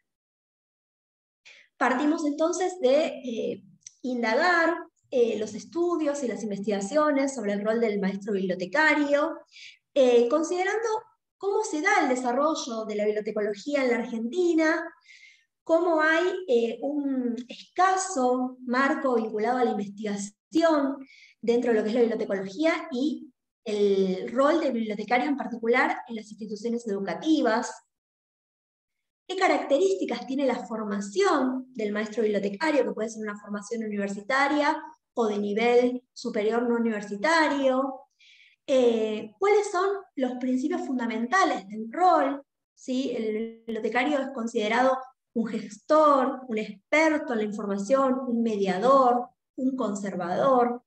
Partimos entonces de eh, indagar eh, los estudios y las investigaciones sobre el rol del maestro bibliotecario, considerando cómo se da el desarrollo de la bibliotecología en la Argentina, cómo hay eh, un escaso marco vinculado a la investigación dentro de lo que es la bibliotecología y el rol del bibliotecario en particular en las instituciones educativas, qué características tiene la formación del maestro bibliotecario, que puede ser una formación universitaria o de nivel superior no universitario, eh, cuáles son los principios fundamentales del rol. si El bibliotecario es considerado un gestor, un experto en la información, un mediador, un conservador,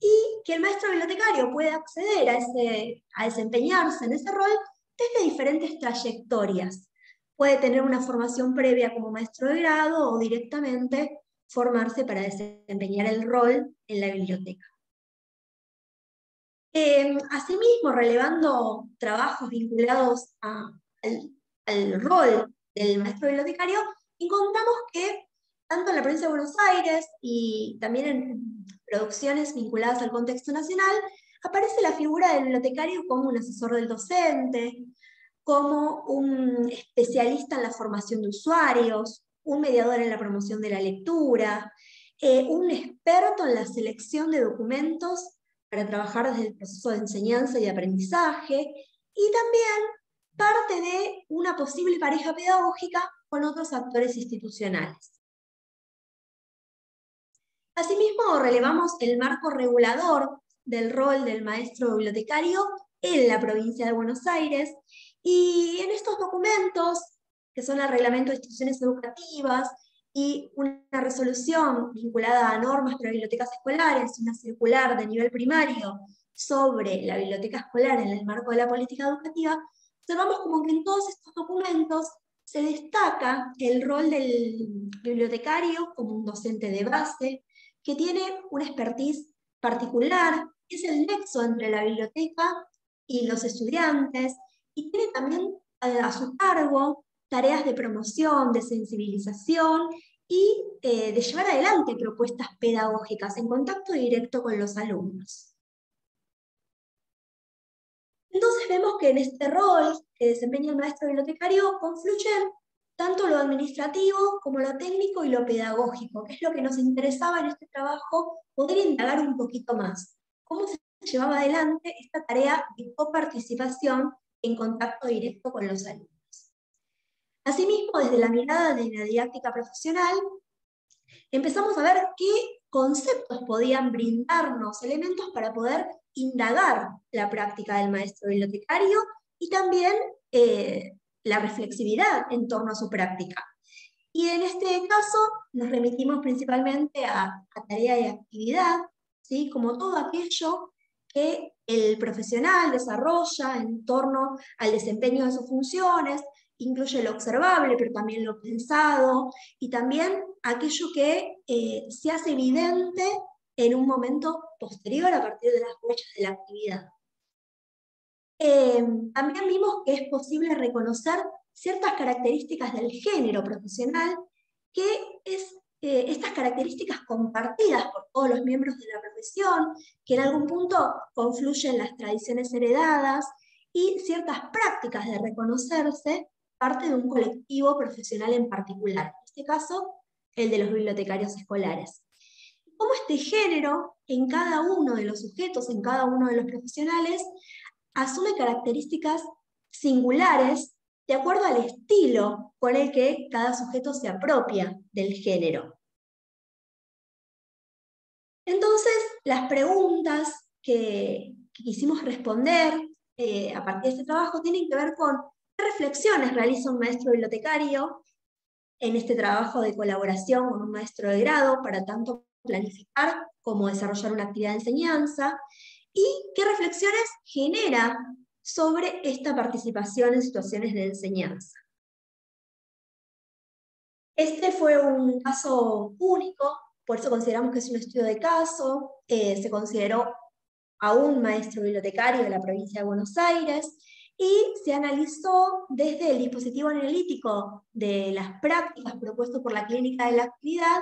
y que el maestro bibliotecario pueda acceder a, ese, a desempeñarse en ese rol desde diferentes trayectorias. Puede tener una formación previa como maestro de grado o directamente formarse para desempeñar el rol en la biblioteca. Em, asimismo, relevando trabajos vinculados al, rol del maestro bibliotecario, encontramos que tanto en la provincia de Buenos Aires y también en producciones vinculadas al contexto nacional, aparece la figura del bibliotecario como un asesor del docente, como un especialista en la formación de usuarios, un mediador en la promoción de la lectura, eh, un experto en la selección de documentos para trabajar desde el proceso de enseñanza y aprendizaje, y también parte de una posible pareja pedagógica con otros actores institucionales. Asimismo, relevamos el marco regulador del rol del maestro bibliotecario en la provincia de Buenos Aires y en estos documentos, que son el Reglamento de Instituciones Educativas, y una resolución vinculada a normas para bibliotecas escolares, una circular de nivel primario sobre la biblioteca escolar en el marco de la política educativa, observamos como que en todos estos documentos se destaca el rol del bibliotecario como un docente de base, que tiene una expertise particular, que es el nexo entre la biblioteca y los estudiantes, y tiene también a su cargo tareas de promoción, de sensibilización y eh, de llevar adelante propuestas pedagógicas en contacto directo con los alumnos. Entonces vemos que en este rol que desempeña el maestro bibliotecario confluyen tanto lo administrativo como lo técnico y lo pedagógico, que es lo que nos interesaba en este trabajo poder indagar un poquito más. ¿Cómo se llevaba adelante esta tarea de coparticipación en contacto directo con los alumnos? Asimismo, desde la mirada de la didáctica profesional, empezamos a ver qué conceptos podían brindarnos elementos para poder indagar la práctica del maestro bibliotecario y también eh, la reflexividad en torno a su práctica. Y en este caso nos remitimos principalmente a, tarea y actividad, ¿sí? como todo aquello que el profesional desarrolla en torno al desempeño de sus funciones, incluye lo observable, pero también lo pensado, y también aquello que eh, se hace evidente en un momento posterior a partir de las huellas de la actividad. Em, también vimos que es posible reconocer ciertas características del género profesional, que es eh, estas características compartidas por todos los miembros de la profesión, que en algún punto confluyen las tradiciones heredadas y ciertas prácticas de reconocerse parte de un colectivo profesional en particular, en este caso el de los bibliotecarios escolares. Cómo este género en cada uno de los sujetos, en cada uno de los profesionales, asume características singulares de acuerdo al estilo con el que cada sujeto se apropia del género. Entonces, las preguntas que, quisimos responder eh, a partir de este trabajo tienen que ver con ¿Qué reflexiones realiza un maestro bibliotecario en este trabajo de colaboración con un maestro de grado para tanto planificar como desarrollar una actividad de enseñanza? ¿Y qué reflexiones genera sobre esta participación en situaciones de enseñanza? Este fue un caso único, por eso consideramos que es un estudio de caso, eh, se consideró a un maestro bibliotecario de la provincia de Buenos Aires, y se analizó desde el dispositivo analítico de las prácticas propuestas por la Clínica de la Actividad,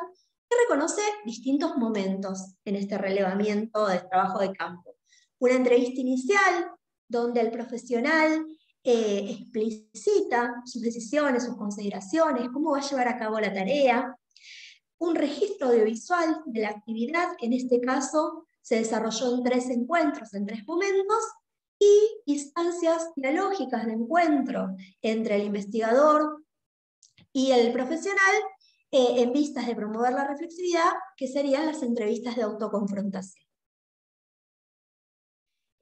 que reconoce distintos momentos en este relevamiento del trabajo de campo. Una entrevista inicial donde el profesional eh, explicita sus decisiones, sus consideraciones, cómo va a llevar a cabo la tarea, un registro audiovisual de la actividad, que en este caso se desarrolló en tres encuentros, en tres momentos, y instancias dialógicas de encuentro entre el investigador y el profesional eh, en vistas de promover la reflexividad, que serían las entrevistas de autoconfrontación.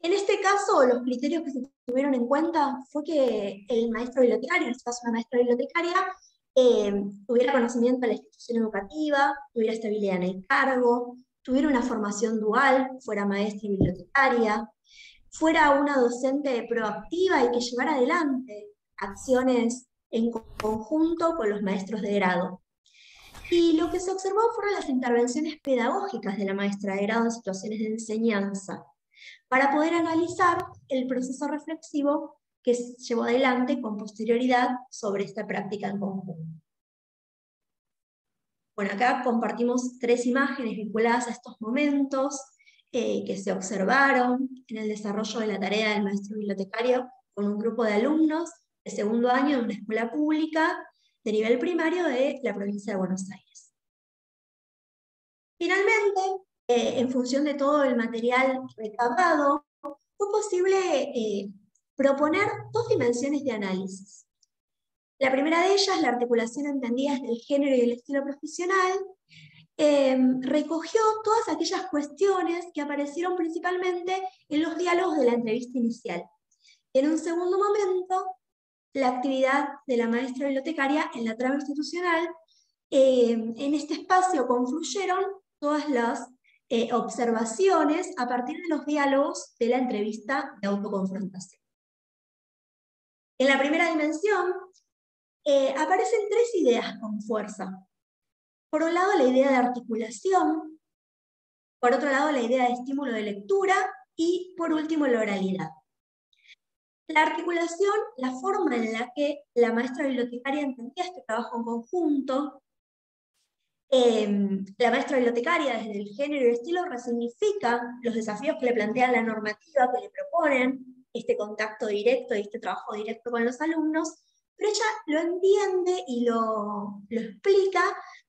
En este caso, los criterios que se tuvieron en cuenta fue que el maestro bibliotecario, en este caso una maestra bibliotecaria, eh, tuviera conocimiento de la institución educativa, tuviera estabilidad en el cargo, tuviera una formación dual, fuera maestra y bibliotecaria, fuera una docente proactiva y que llevara adelante acciones en conjunto con los maestros de grado. Y lo que se observó fueron las intervenciones pedagógicas de la maestra de grado en situaciones de enseñanza, para poder analizar el proceso reflexivo que se llevó adelante con posterioridad sobre esta práctica en conjunto. Bueno, acá compartimos tres imágenes vinculadas a estos momentos eh, que se observaron en el desarrollo de la tarea del maestro bibliotecario con un grupo de alumnos de segundo año de una escuela pública de nivel primario de la provincia de Buenos Aires. Finalmente, eh, en función de todo el material recabado, fue posible eh, proponer dos dimensiones de análisis. La primera de ellas, la articulación entendida del género y el estilo profesional, Em, recogió todas aquellas cuestiones que aparecieron principalmente en los diálogos de la entrevista inicial. En un segundo momento, la actividad de la maestra bibliotecaria en la trama institucional, em, en este espacio confluyeron todas las eh, observaciones a partir de los diálogos de la entrevista de autoconfrontación. En la primera dimensión, eh, aparecen tres ideas con fuerza por un lado, la idea de articulación, por otro lado, la idea de estímulo de lectura y por último, la oralidad. La articulación, la forma en la que la maestra bibliotecaria entendía este trabajo en conjunto, em, la maestra bibliotecaria desde el género y el estilo resignifica los desafíos que le plantea la normativa, que le proponen, este contacto directo y este trabajo directo con los alumnos, pero ella lo entiende y lo, lo explica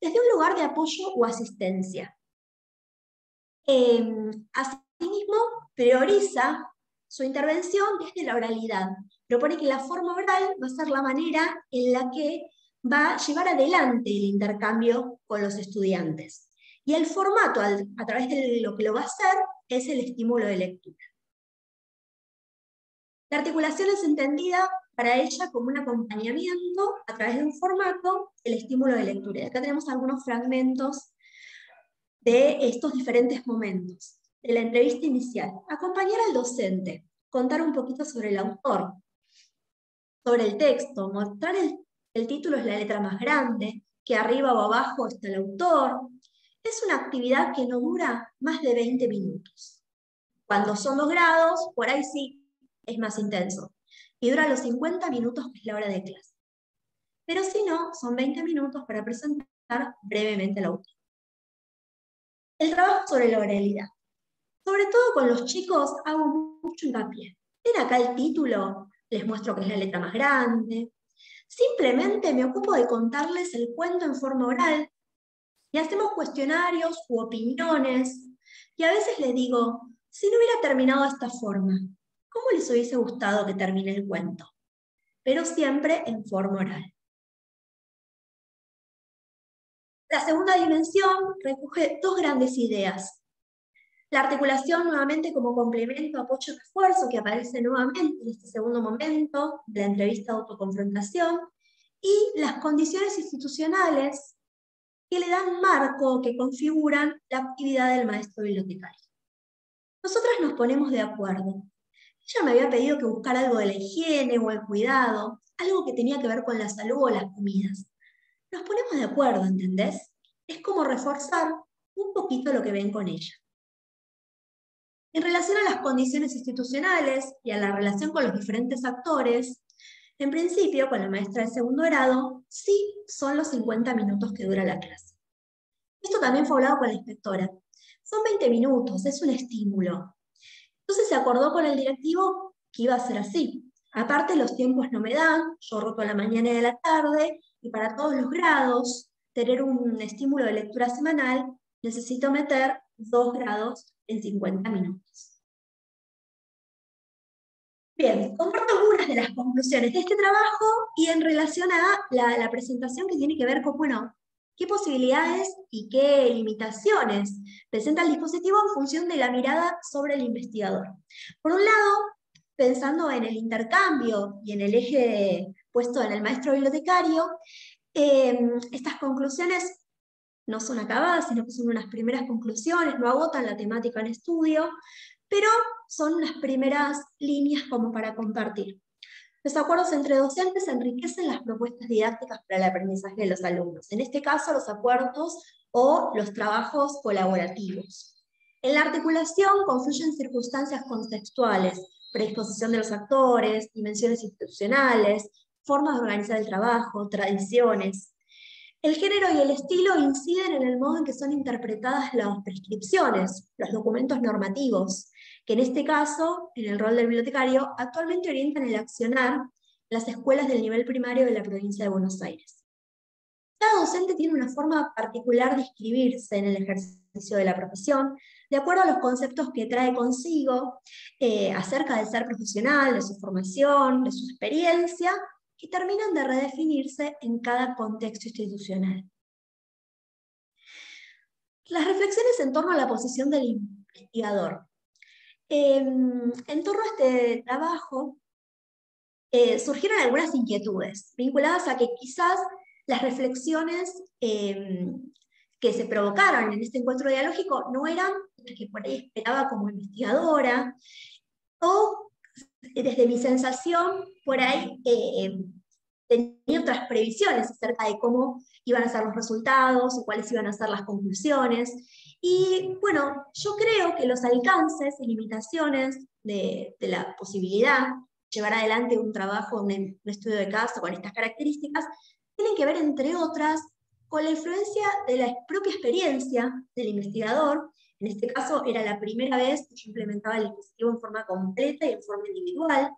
desde un lugar de apoyo o asistencia. Em, asimismo, prioriza su intervención desde la oralidad. Propone que la forma oral va a ser la manera en la que va a llevar adelante el intercambio con los estudiantes. Y el formato a través de lo que lo va a hacer es el estímulo de lectura. La articulación es entendida para ella como un acompañamiento a través de un formato, el estímulo de lectura. Y acá tenemos algunos fragmentos de estos diferentes momentos. De la entrevista inicial, acompañar al docente, contar un poquito sobre el autor, sobre el texto, mostrar el, el título es la letra más grande, que arriba o abajo está el autor. Es una actividad que no dura más de 20 minutos. Cuando son los grados, por ahí sí es más intenso, y dura los 50 minutos, que es la hora de clase. Pero si no, son 20 minutos para presentar brevemente la autor. El trabajo sobre la oralidad. Sobre todo con los chicos hago mucho hincapié. Ven acá el título, les muestro que es la letra más grande. Simplemente me ocupo de contarles el cuento en forma oral y hacemos cuestionarios u opiniones. Y a veces les digo, si no hubiera terminado de esta forma, cómo les hubiese gustado que termine el cuento, pero siempre en forma oral. La segunda dimensión recoge dos grandes ideas. La articulación nuevamente como complemento, apoyo y refuerzo que aparece nuevamente en este segundo momento de la entrevista de autoconfrontación y las condiciones institucionales que le dan marco, que configuran la actividad del maestro bibliotecario. Nosotras nos ponemos de acuerdo ella me había pedido que buscar algo de la higiene o el cuidado, algo que tenía que ver con la salud o las comidas. Nos ponemos de acuerdo, ¿entendés? Es como reforzar un poquito lo que ven con ella. En relación a las condiciones institucionales y a la relación con los diferentes actores, en principio, con la maestra de segundo grado, sí son los 50 minutos que dura la clase. Esto también fue hablado con la inspectora. Son 20 minutos, es un estímulo se acordó con el directivo que iba a ser así. Aparte, los tiempos no me dan, yo roto a la mañana y la tarde, y para todos los grados, tener un estímulo de lectura semanal, necesito meter dos grados en 50 minutos. Bien, comparto algunas de las conclusiones de este trabajo y en relación a la presentación que tiene que ver con, bueno, qué posibilidades y qué limitaciones presenta el dispositivo en función de la mirada sobre el investigador. Por un lado, pensando en el intercambio y en el eje puesto en el maestro bibliotecario, eh, estas conclusiones no son acabadas, sino que son unas primeras conclusiones, no agotan la temática en estudio, pero son unas primeras líneas como para compartir. Los acuerdos entre docentes enriquecen las propuestas didácticas para el aprendizaje de los alumnos, en este caso los acuerdos o los trabajos colaborativos. En la articulación confluyen circunstancias contextuales, predisposición de los actores, dimensiones institucionales, formas de organizar el trabajo, tradiciones. El género y el estilo inciden en el modo en que son interpretadas las prescripciones, los documentos normativos, que en este caso, en el rol del bibliotecario, actualmente orientan el accionar las escuelas del nivel primario de la provincia de Buenos Aires. Cada docente tiene una forma particular de inscribirse en el ejercicio de la profesión, de acuerdo a los conceptos que trae consigo eh, acerca del ser profesional, de su formación, de su experiencia, que terminan de redefinirse en cada contexto institucional. Las reflexiones en torno a la posición del investigador Em, en torno a este trabajo eh, surgieron algunas inquietudes vinculadas a que quizás las reflexiones em, que se provocaron en este encuentro dialógico no eran las que por ahí esperaba como investigadora, o eh, desde mi sensación, por ahí em, tenía otras previsiones acerca de cómo iban a ser los resultados o cuáles iban a ser las conclusiones. Y bueno, yo creo que los alcances y limitaciones de, la posibilidad de llevar adelante un trabajo, un, estudio de caso con estas características, tienen que ver, entre otras, con la influencia de la propia experiencia del investigador. En este caso era la primera vez que yo implementaba el dispositivo en forma completa y en forma individual.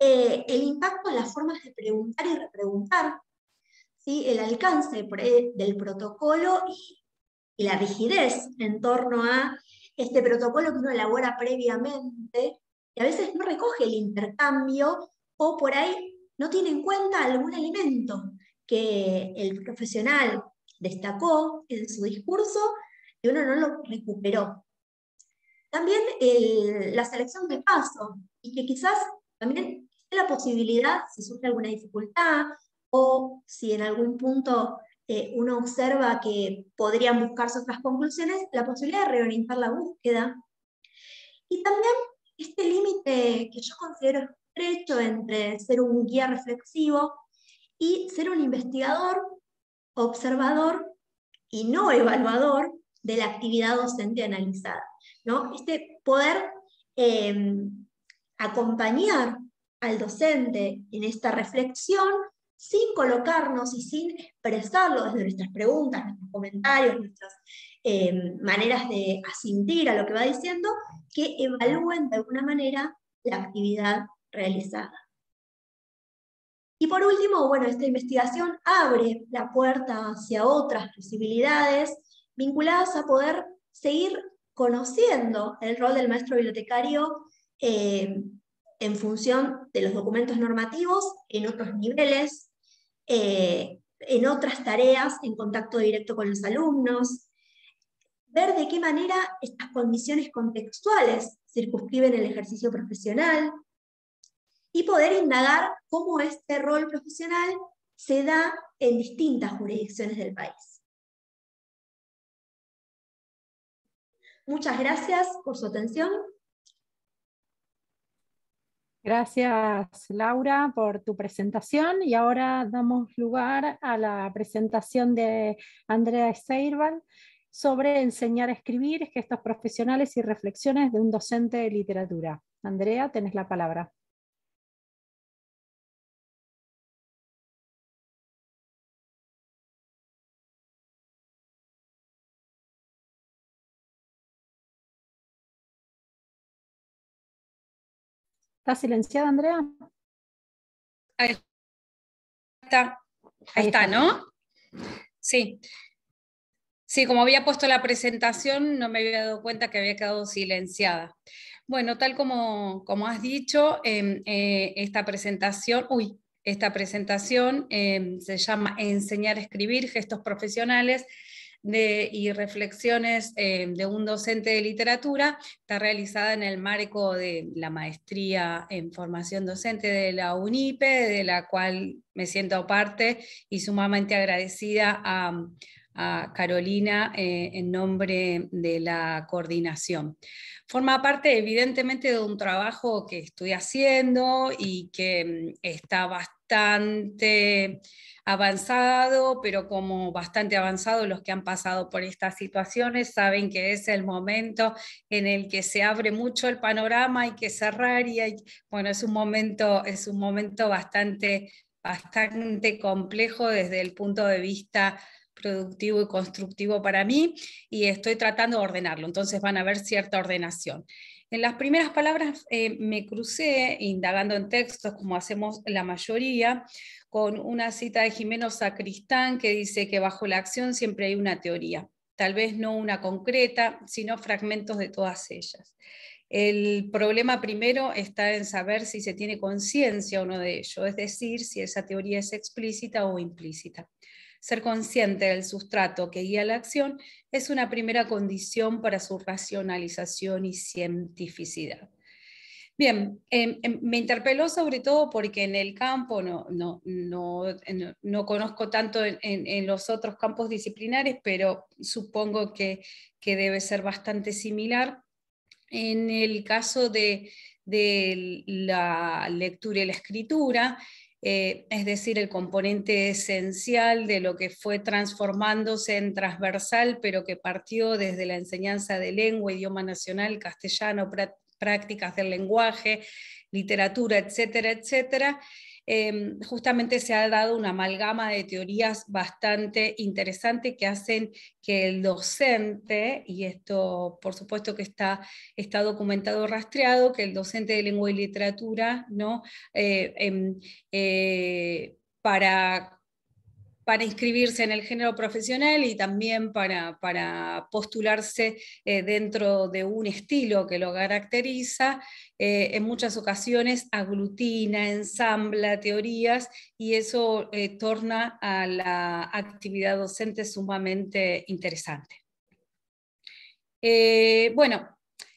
Eh, el impacto en las formas de preguntar y repreguntar, ¿sí? el alcance del protocolo y y la rigidez en torno a este protocolo que uno elabora previamente, que a veces no recoge el intercambio o por ahí no tiene en cuenta algún elemento que el profesional destacó en su discurso y uno no lo recuperó. También la selección de paso, y que quizás también la posibilidad, si surge alguna dificultad o si en algún punto eh, uno observa que podrían buscarse otras conclusiones, la posibilidad de reorientar la búsqueda. Y también este límite que yo considero estrecho entre ser un guía reflexivo y ser un investigador, observador y no evaluador de la actividad docente analizada. Este poder em, acompañar al docente en esta reflexión, sin colocarnos y sin expresarlo desde nuestras preguntas, nuestros comentarios, nuestras eh, maneras de asintir a lo que va diciendo, que evalúen de alguna manera la actividad realizada. Y por último, esta investigación abre la puerta hacia otras posibilidades vinculadas a poder seguir conociendo el rol del maestro bibliotecario eh, en función de los documentos normativos en otros niveles, eh, en otras tareas, en contacto directo con los alumnos, ver de qué manera estas condiciones contextuales circunscriben el ejercicio profesional y poder indagar cómo este rol profesional se da en distintas jurisdicciones del país. Muchas gracias por su atención. Gracias, Laura, por tu presentación. Y ahora damos lugar a la presentación de Andrea Seirbal sobre enseñar a escribir, gestos profesionales y reflexiones de un docente de literatura. Andrea, tenés la palabra. ¿Está silenciada, Andrea? Ahí está. está, ¿no? Sí. Sí, como había puesto la presentación, no me había dado cuenta que había quedado silenciada. Bueno, tal como, como has dicho, em, eh, esta presentación, uy, esta presentación em, se llama Enseñar a escribir gestos profesionales y reflexiones eh, de un docente de literatura. Está realizada en el marco de la maestría en formación docente de la UNIPE, de la cual me siento parte y sumamente agradecida a, Carolina eh, en nombre de la coordinación. Forma parte evidentemente de un trabajo que estoy haciendo y que mm, está bastante avanzado, pero como bastante avanzado, los que han pasado por estas situaciones saben que es el momento en el que se abre mucho el panorama, hay que cerrar y bueno, es un momento, es un momento bastante, bastante complejo desde el punto de vista productivo y constructivo para mí y estoy tratando de ordenarlo, entonces van a haber cierta ordenación. En las primeras palabras eh, me crucé, indagando en textos, como hacemos la mayoría, con una cita de Jimeno Sacristán que dice que bajo la acción siempre hay una teoría, tal vez no una concreta, sino fragmentos de todas ellas. El problema primero está en saber si se tiene conciencia o no de ello, es decir, si esa teoría es explícita o implícita. Ser consciente del sustrato que guía la acción es una primera condición para su racionalización y cientificidad. Bien, em, em, me interpeló sobre todo porque en el campo, no, no, conozco tanto en, los otros campos disciplinares, pero supongo que, debe ser bastante similar. En el caso de, de la lectura y la escritura, eh, es decir, el componente esencial de lo que fue transformándose en transversal, pero que partió desde la enseñanza de lengua, idioma nacional, castellano, prácticas del lenguaje, literatura, etcétera, etcétera, Em, justamente se ha dado una amalgama de teorías bastante interesante que hacen que el docente, y esto por supuesto que está, está documentado, rastreado, que el docente de lengua y literatura, ¿no? Eh, em, eh, para para inscribirse en el género profesional y también para, postularse eh, dentro de un estilo que lo caracteriza, eh, en muchas ocasiones aglutina, ensambla teorías y eso eh, torna a la actividad docente sumamente interesante. bueno,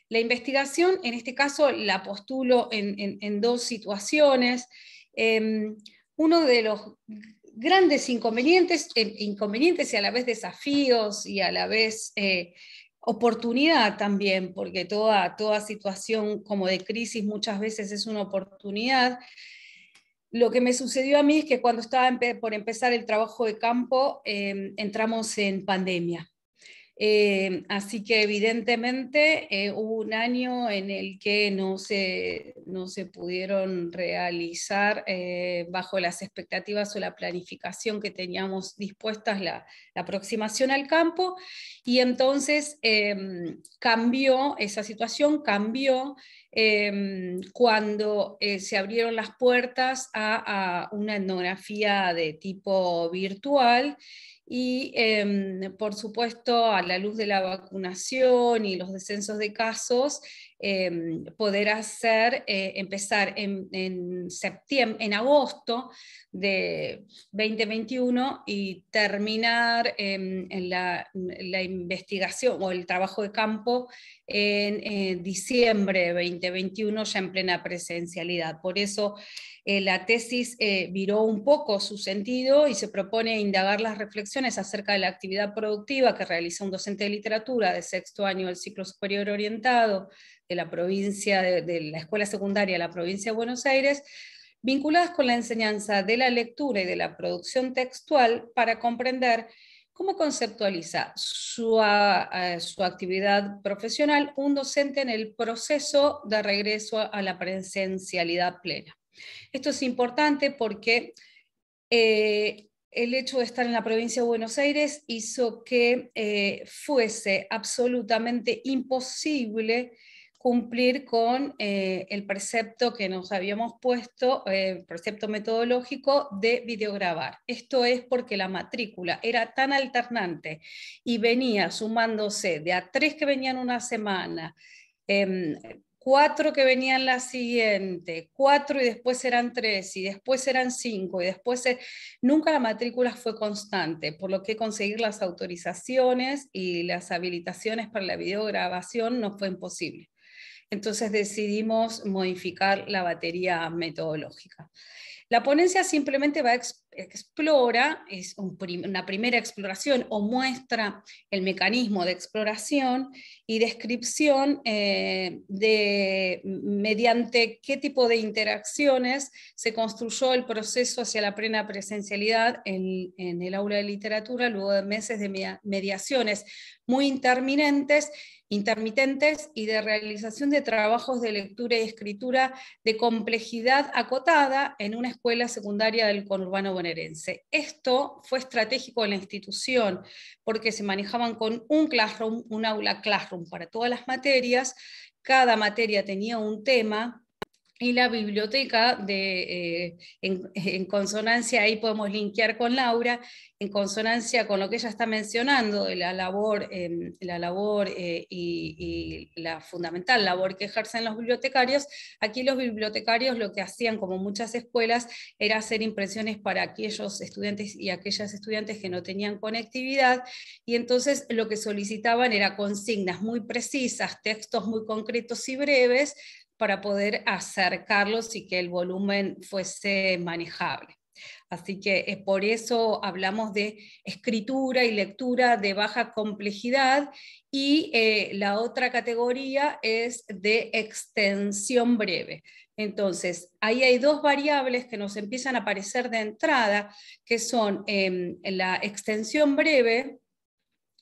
la investigación, en este caso, la postulo en, en dos situaciones. Em, uno de los grandes inconvenientes, eh, inconvenientes y a la vez desafíos y a la vez eh, oportunidad también, porque toda, toda situación como de crisis muchas veces es una oportunidad. Lo que me sucedió a mí es que cuando estaba por empezar el trabajo de campo, em, entramos en pandemia. Eh, así que evidentemente eh, hubo un año en el que no se, no se pudieron realizar eh, bajo las expectativas o la planificación que teníamos dispuestas la, aproximación al campo y entonces em, cambió esa situación, cambió em, cuando se abrieron las puertas a una etnografía de tipo virtual y, em, por supuesto, a la luz de la vacunación y los descensos de casos, em, poder hacer, eh, empezar en, septiembre, en agosto de 2021 y terminar em, en la, la, investigación o el trabajo de campo en eh, diciembre de 2021 ya en plena presencialidad. Por eso eh, la tesis eh, viró un poco su sentido y se propone indagar las reflexiones acerca de la actividad productiva que realiza un docente de literatura de sexto año del ciclo superior orientado de la provincia, de, la escuela secundaria de la provincia de Buenos Aires, vinculadas con la enseñanza de la lectura y de la producción textual para comprender ¿Cómo conceptualiza su, actividad profesional un docente en el proceso de regreso a la presencialidad plena? Esto es importante porque eh, el hecho de estar en la provincia de Buenos Aires hizo que eh, fuese absolutamente imposible cumplir con eh, el precepto que nos habíamos puesto, el precepto metodológico de videograbar. Esto es porque la matrícula era tan alternante y venía sumándose de a tres que venían una semana, em, cuatro que venían la siguiente, cuatro y después eran tres, y después eran cinco, y después... E-, nunca la matrícula fue constante, por lo que conseguir las autorizaciones y las habilitaciones para la videograbación no fue imposible. Entonces decidimos modificar la batería metodológica. La ponencia simplemente va a explora, es una primera exploración o muestra el mecanismo de exploración y descripción eh, de mediante qué tipo de interacciones se construyó el proceso hacia la plena presencialidad en, el aula de literatura luego de meses de mediaciones muy intermitentes y de realización de trabajos de lectura y escritura de complejidad acotada en una escuela secundaria del conurbano esto fue estratégico en la institución porque se manejaban con un classroom, un aula classroom para todas las materias. Cada materia tenía un tema y la biblioteca eh, en, consonancia, ahí podemos linkear con Laura, en consonancia con lo que ella está mencionando, la labor, em, la labor eh, y, y, la fundamental labor que ejercen los bibliotecarios, aquí los bibliotecarios lo que hacían, como muchas escuelas, era hacer impresiones para aquellos estudiantes y aquellas estudiantes que no tenían conectividad, y entonces lo que solicitaban era consignas muy precisas, textos muy concretos y breves, para poder acercarlos y que el volumen fuese manejable. Así que eh, por eso hablamos de escritura y lectura de baja complejidad y eh, la otra categoría es de extensión breve. Entonces, ahí hay dos variables que nos empiezan a aparecer de entrada, que son em, la extensión breve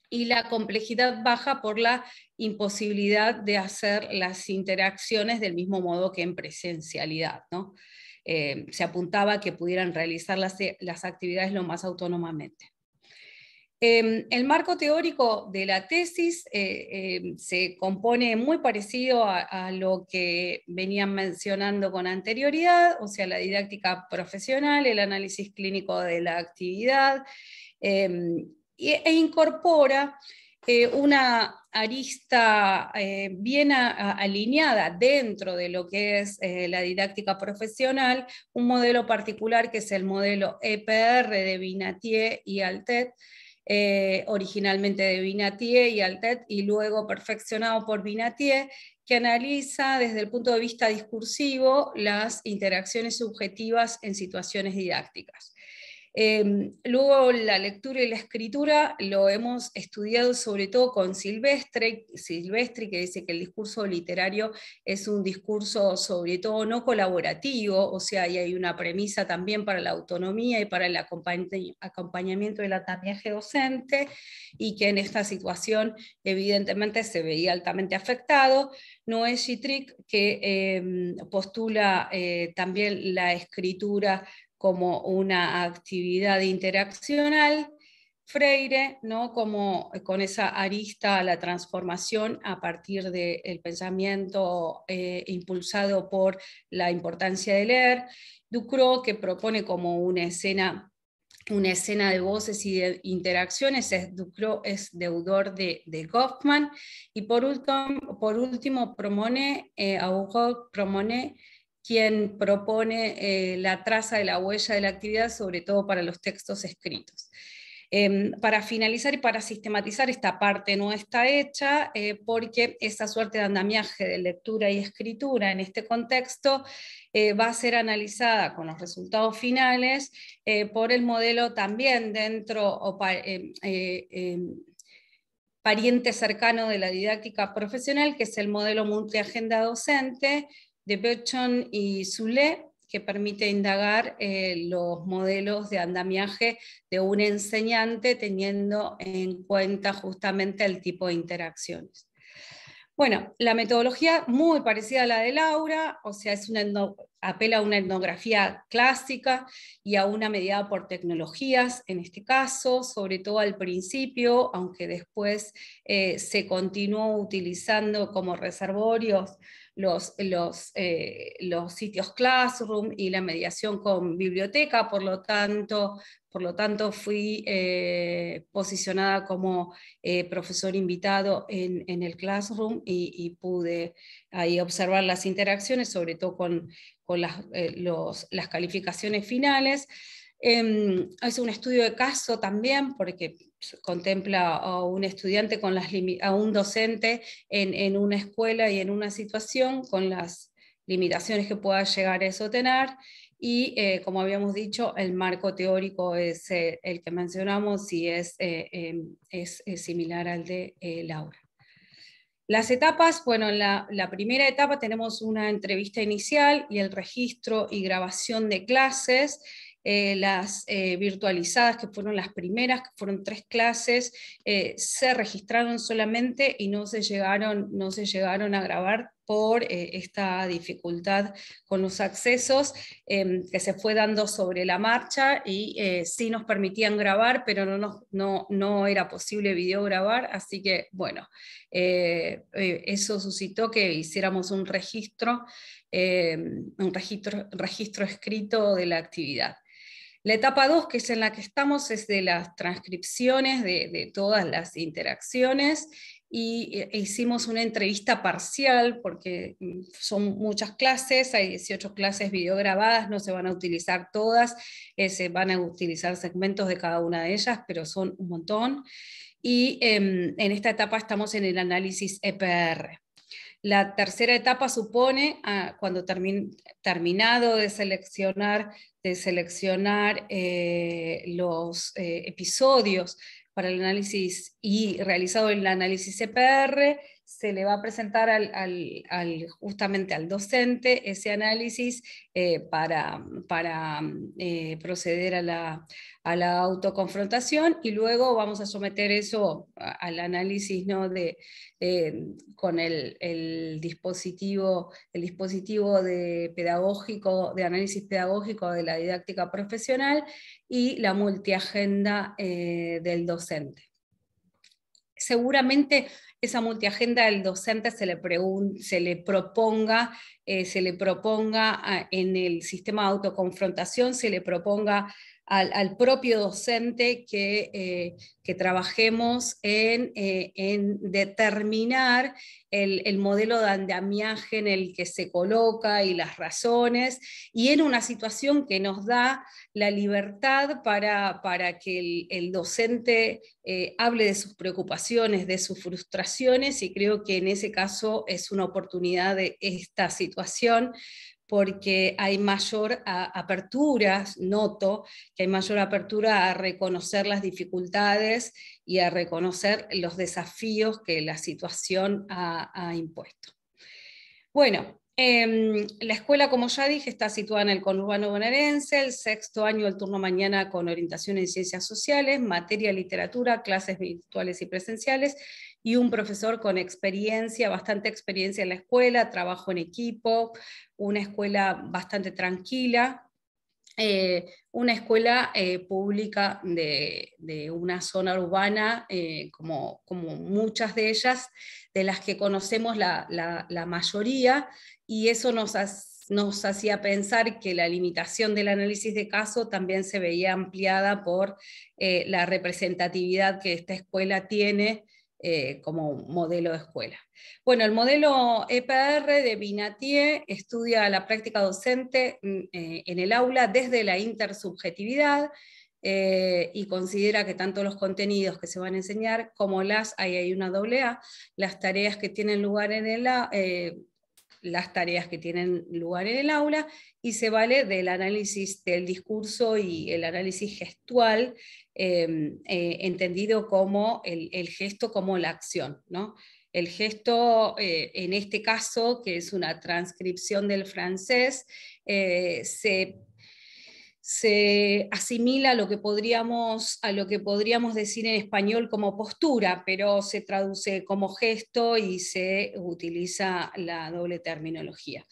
y la complejidad baja por la imposibilidad de hacer las interacciones del mismo modo que en presencialidad. ¿no? Eh, se apuntaba que pudieran realizar las, actividades lo más autónomamente. Em, el marco teórico de la tesis eh, em, se compone muy parecido a, lo que venían mencionando con anterioridad, o sea, la didáctica profesional, el análisis clínico de la actividad, em, e incorpora eh, una arista eh, bien alineada dentro de lo que es eh, la didáctica profesional, un modelo particular que es el modelo EPR de Binatier y Altet, originalmente de Binatier y Altet y luego perfeccionado por Binatier, que analiza desde el punto de vista discursivo las interacciones subjetivas en situaciones didácticas. Em, luego la lectura y la escritura lo hemos estudiado sobre todo con Silvestre, Silvestri que dice que el discurso literario es un discurso sobre todo no colaborativo, o sea, y hay una premisa también para la autonomía y para el acompañamiento del atamiaje docente y que en esta situación evidentemente se veía altamente afectado. Noé Gitrick que em, postula eh, también la escritura como una actividad interaccional, Freire, Como con esa arista a la transformación a partir del pensamiento eh, impulsado por la importancia de leer, Ducro, que propone como una escena una escena de voces y de interacciones, es, es deudor de, Goffman, y por último, por último promone, eh, promone quien propone eh, la traza de la huella de la actividad, sobre todo para los textos escritos. Em, para finalizar y para sistematizar, esta parte no está hecha eh, porque esa suerte de andamiaje de lectura y escritura en este contexto eh, va a ser analizada con los resultados finales por el modelo también dentro o em, em, pariente cercano de la didáctica profesional, que es el modelo multiagenda docente, de Bechon y Zule, que permite indagar eh, los modelos de andamiaje de un enseñante teniendo en cuenta justamente el tipo de interacciones. Bueno, la metodología muy parecida a la de Laura, o sea, es apela a una etnografía clásica y a una mediada por tecnologías, en este caso, sobre todo al principio, aunque después eh, se continuó utilizando como reservorios los, eh, los, sitios Classroom y la mediación con biblioteca, por lo tanto, por lo tanto fui eh, posicionada como eh, profesor invitado en, el Classroom y, pude ahí observar las interacciones, sobre todo con, las, calificaciones finales. Em, hice un estudio de caso también, porque contempla a un estudiante con las a un docente en, una escuela y en una situación con las limitaciones que pueda llegar a eso tener y eh, como habíamos dicho el marco teórico es eh, el que mencionamos y es, eh, em, similar al de Laura. Las etapas, bueno, en la, primera etapa tenemos una entrevista inicial y el registro y grabación de clases. Eh, las eh, virtualizadas, que fueron las primeras, que fueron tres clases, eh, se registraron solamente y no se llegaron, no se llegaron a grabar por esta dificultad con los accesos em, que se fue dando sobre la marcha y sí nos permitían grabar, pero no, era posible videograbar, así que bueno, eso suscitó que hiciéramos un registro, em, un registro, registro escrito de la actividad. La etapa 2, que es en la que estamos, es de las transcripciones de, todas las interacciones y eh, e hicimos una entrevista parcial porque mm, son muchas clases, hay 18 clases videograbadas, no se van a utilizar todas, eh, se van a utilizar segmentos de cada una de ellas, pero son un montón. Y em, en esta etapa estamos en el análisis EPR. La tercera etapa supone, ah, cuando terminado de seleccionar, de seleccionar eh, los eh, episodios para el análisis y realizado el análisis CPR, se le va a presentar al, justamente al docente ese análisis eh, para, para eh, proceder a la, autoconfrontación y luego vamos a someter eso al análisis de, eh, con el, el, dispositivo, el dispositivo de, pedagógico, de análisis pedagógico de la didáctica profesional y la multiagenda del docente seguramente esa multiagenda del docente se le, se le proponga, eh, se le proponga ah, en el sistema de autoconfrontación, se le proponga al, propio docente que, eh, trabajemos en, eh, determinar el, modelo de andamiaje en el que se coloca y las razones, y en una situación que nos da la libertad para, que el, docente eh, hable de sus preocupaciones, de sus frustraciones, y creo que en ese caso es una oportunidad de esta situación porque hay mayor apertura, noto que hay mayor apertura a reconocer las dificultades y a reconocer los desafíos que la situación ha, impuesto. Bueno, em, la escuela, como ya dije, está situada en el conurbano bonaerense, el sexto año del turno mañana con orientación en ciencias sociales, materia literatura, clases virtuales y presenciales, y un profesor con experiencia, bastante experiencia en la escuela, trabajo en equipo, una escuela bastante tranquila, eh, una escuela eh, pública de, una zona urbana, eh, como, muchas de ellas, de las que conocemos la, mayoría, y eso nos, nos hacía pensar que la limitación del análisis de caso también se veía ampliada por la representatividad que esta escuela tiene eh, como modelo de escuela. Bueno, el modelo EPR de Binatier estudia la práctica docente mm, eh, en el aula desde la intersubjetividad eh, y considera que tanto los contenidos que se van a enseñar como las, ahí hay una doble A, las tareas que tienen lugar en el, las tareas que tienen lugar en el aula y se vale del análisis del discurso y el análisis gestual, em, eh, entendido como el, gesto, como la acción. ¿no? El gesto, eh, en este caso, que es una transcripción del francés, eh, se se asimila a lo que podríamos, a lo que podríamos decir en español como postura, pero se traduce como gesto y se utiliza la doble terminología.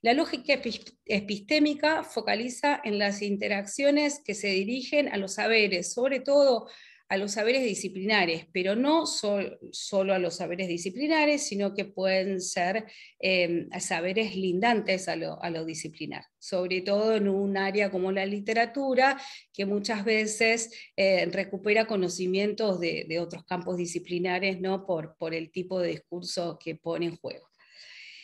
La lógica epistémica focaliza en las interacciones que se dirigen a los saberes, sobre todo a los saberes disciplinares, pero no solo a los saberes disciplinares, sino que pueden ser em, saberes lindantes a lo, disciplinar, sobre todo en un área como la literatura, que muchas veces eh, recupera conocimientos de, de, otros campos disciplinares ¿no? por, por el tipo de discurso que pone en juego.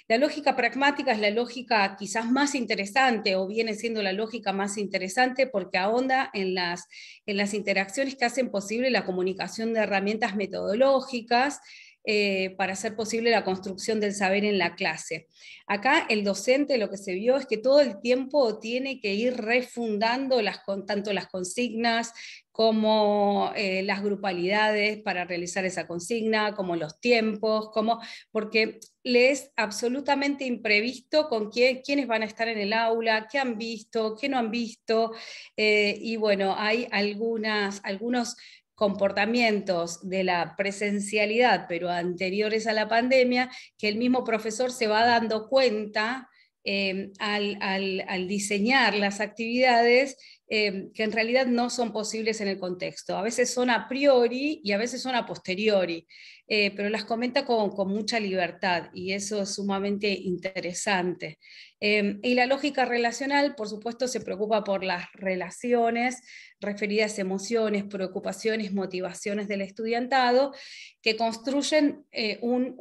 La lógica pragmática es la lógica quizás más interesante o viene siendo la lógica más interesante porque ahonda en las, en las interacciones que hacen posible la comunicación de herramientas metodológicas, eh, para hacer posible la construcción del saber en la clase. Acá el docente lo que se vio es que todo el tiempo tiene que ir refundando las, tanto las consignas como eh, las grupalidades para realizar esa consigna, como los tiempos, como, porque le es absolutamente imprevisto con quiénes van a estar en el aula, qué han visto, qué no han visto, eh, y bueno, hay algunas, algunos comportamientos de la presencialidad, pero anteriores a la pandemia, que el mismo profesor se va dando cuenta eh, al diseñar las actividades Em, que en realidad no son posibles en el contexto. A veces son a priori y a veces son a posteriori, eh, pero las comenta con, mucha libertad y eso es sumamente interesante. Em, y la lógica relacional, por supuesto, se preocupa por las relaciones referidas emociones, preocupaciones, motivaciones del estudiantado, que construyen eh, un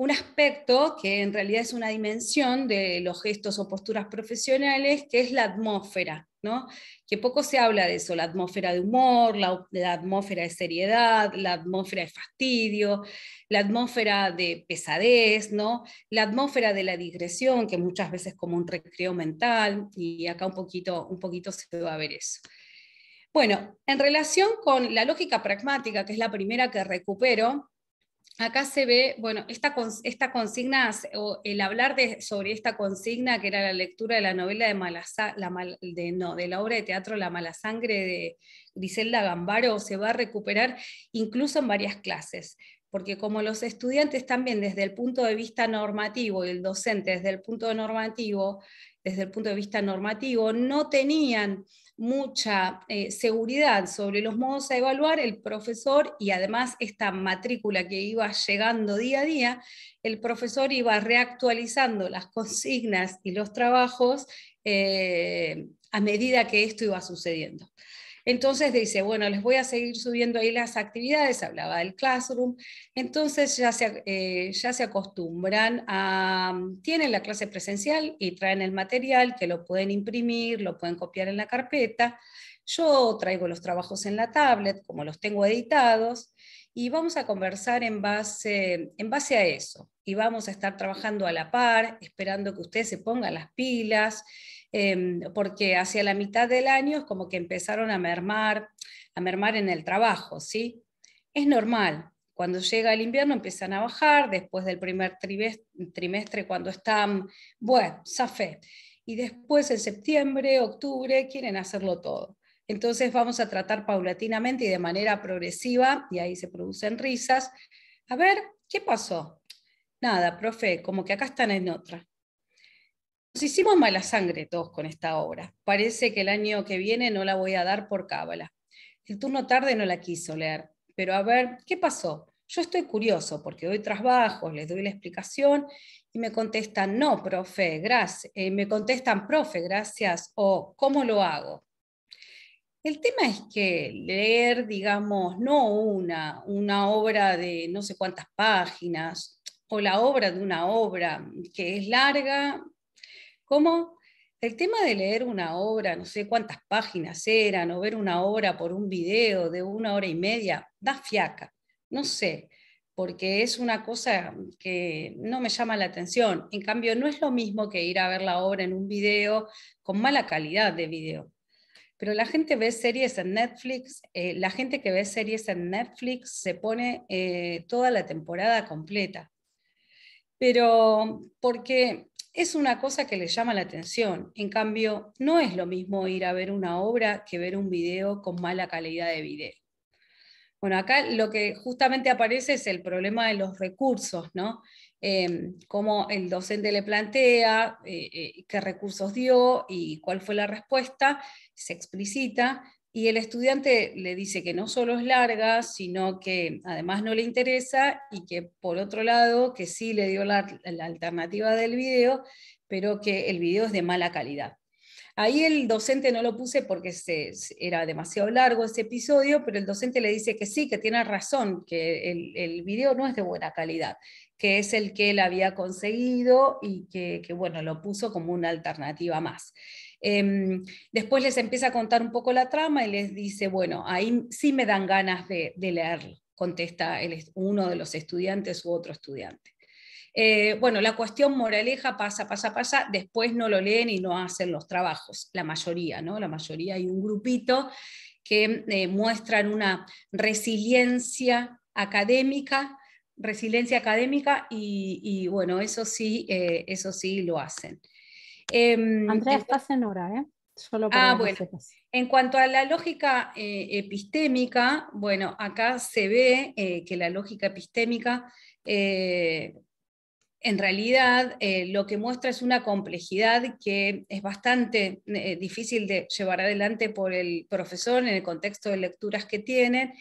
un aspecto que en realidad es una dimensión de los gestos o posturas profesionales, que es la atmósfera, ¿no? que poco se habla de eso, la atmósfera de humor, la, atmósfera de seriedad, la atmósfera de fastidio, la atmósfera de pesadez, ¿no? la atmósfera de la digresión, que muchas veces es como un recreo mental, y acá un poquito, un poquito se va a ver eso. Bueno, en relación con la lógica pragmática, que es la primera que recupero, acá se ve, bueno, esta, esta consigna, o el hablar sobre esta consigna, que era la lectura de la novela de, Malasa, la, no, de la obra de teatro La mala sangre de Griselda Gambaro, se va a recuperar incluso en varias clases. Porque como los estudiantes también desde el punto de vista normativo y el docente desde el punto de normativo, desde el punto de vista normativo, no tenían mucha eh, seguridad sobre los modos a evaluar, el profesor y además esta matrícula que iba llegando día a día, el profesor iba reactualizando las consignas y los trabajos eh, a medida que esto iba sucediendo. Entonces dice, bueno, les voy a seguir subiendo ahí las actividades, hablaba del classroom, entonces ya se, eh, ya se acostumbran a, mm, tienen la clase presencial y traen el material que lo pueden imprimir, lo pueden copiar en la carpeta. Yo traigo los trabajos en la tablet, como los tengo editados, y vamos a conversar en base, en base a eso. Y vamos a estar trabajando a la par, esperando que ustedes se pongan las pilas Em, porque hacia la mitad del año es como que empezaron a mermar, a mermar en el trabajo, ¿sí? Es normal. Cuando llega el invierno empiezan a bajar, después del primer trimestre cuando están, bueno, safe. Y después en septiembre, octubre, quieren hacerlo todo. Entonces vamos a tratar paulatinamente y de manera progresiva, y ahí se producen risas. A ver, ¿qué pasó? Nada, profe, como que acá están en otra. Nos hicimos mala sangre todos con esta obra. Parece que el año que viene no la voy a dar por cábala. El turno tarde no la quiso leer, pero a ver, ¿qué pasó? Yo estoy curioso porque doy trabajo, les doy la explicación y me contestan, no, profe, gracias. Eh, me contestan, profe, gracias, o ¿cómo lo hago? El tema es que leer, digamos, no una, una obra de no sé cuántas páginas o la obra de una obra que es larga, ¿Cómo? el tema de leer una obra, no sé cuántas páginas eran, o ver una obra por un video de una hora y media, da fiaca, no sé, porque es una cosa que no me llama la atención. En cambio, no es lo mismo que ir a ver la obra en un video con mala calidad de video. Pero la gente ve series en Netflix, eh, la gente que ve series en Netflix se pone eh, toda la temporada completa. Pero porque es una cosa que le llama la atención. En cambio, no es lo mismo ir a ver una obra que ver un video con mala calidad de video. Bueno, acá lo que justamente aparece es el problema de los recursos, ¿no? Em, cómo el docente le plantea, eh, eh, qué recursos dio y cuál fue la respuesta, se explicita, y el estudiante le dice que no solo es larga, sino que además no le interesa y que por otro lado, que sí le dio la, alternativa del video, pero que el video es de mala calidad. Ahí el docente no lo puse porque se, era demasiado largo ese episodio, pero el docente le dice que sí, que tiene razón, que el, video no es de buena calidad, que es el que él había conseguido y que, que bueno, lo puso como una alternativa más. Em, después les empieza a contar un poco la trama y les dice, bueno, ahí sí me dan ganas de, leerlo, contesta uno de los estudiantes u otro estudiante. Eh, bueno, la cuestión moraleja pasa, pasa, pasa, después no lo leen y no hacen los trabajos, la mayoría, ¿no? La mayoría hay un grupito que eh, muestran una resiliencia académica, resiliencia académica y, bueno, eso sí, eh, eso sí lo hacen. Em, Andrea, está estás en hora, ¿eh? Solo ah, para ah, bueno. En cuanto a la lógica eh, epistémica, bueno, acá se ve eh, que la lógica epistémica eh, en realidad eh, lo que muestra es una complejidad que es bastante eh, difícil de llevar adelante por el profesor en el contexto de lecturas que tienen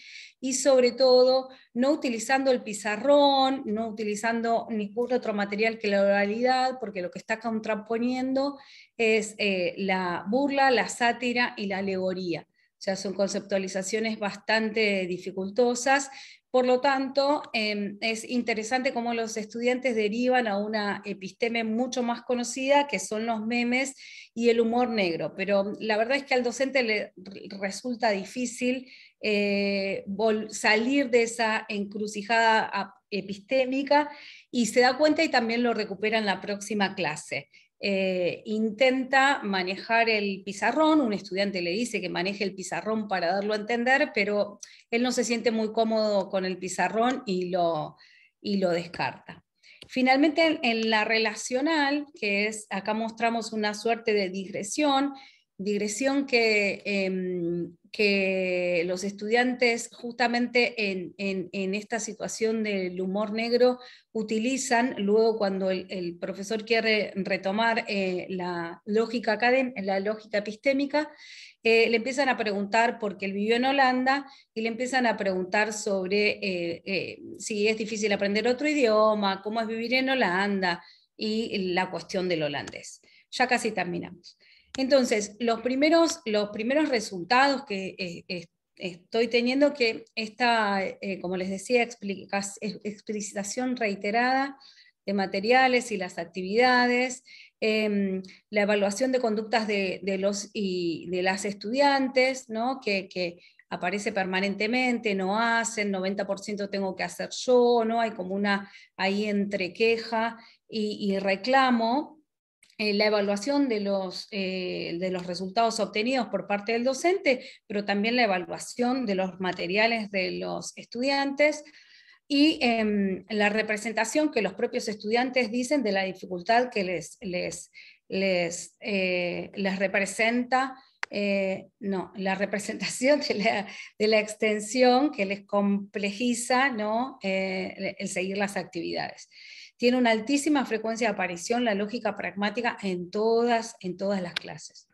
y sobre todo no utilizando el pizarrón, no utilizando ningún otro material que la oralidad, porque lo que está contraponiendo es eh, la burla, la sátira y la alegoría. O sea, son conceptualizaciones bastante dificultosas por lo tanto, em, es interesante cómo los estudiantes derivan a una episteme mucho más conocida, que son los memes y el humor negro. Pero la verdad es que al docente le resulta difícil eh, salir de esa encrucijada ah, epistémica y se da cuenta y también lo recupera en la próxima clase. Eh, intenta manejar el pizarrón, un estudiante le dice que maneje el pizarrón para darlo a entender, pero él no se siente muy cómodo con el pizarrón y lo, y lo descarta. Finalmente, en, la relacional, que es, acá mostramos una suerte de digresión, digresión que em, que los estudiantes justamente en, esta situación del humor negro utilizan luego cuando el, profesor quiere retomar eh, la, lógica la lógica epistémica, eh, le empiezan a preguntar, por qué él vivió en Holanda, y le empiezan a preguntar sobre eh, si es difícil aprender otro idioma, cómo es vivir en Holanda y la cuestión del holandés. Ya casi terminamos. Entonces, los primeros, los primeros resultados que eh, estoy teniendo, que esta, eh, como les decía, explicitación reiterada de materiales y las actividades, em, la evaluación de conductas de, los y de las estudiantes, ¿no? que, aparece permanentemente, no hacen, 90% tengo que hacer yo, ¿no? Hay como una ahí entre queja y reclamo. Eh, la evaluación eh, de los, resultados obtenidos por parte del docente, pero también la evaluación de los materiales de los estudiantes y em, la representación que los propios estudiantes dicen de la dificultad que les, eh, representa. no, la representación de la, de la, extensión que les complejiza ¿no? el seguir las actividades tiene una altísima frecuencia de aparición la lógica pragmática en todas, las clases.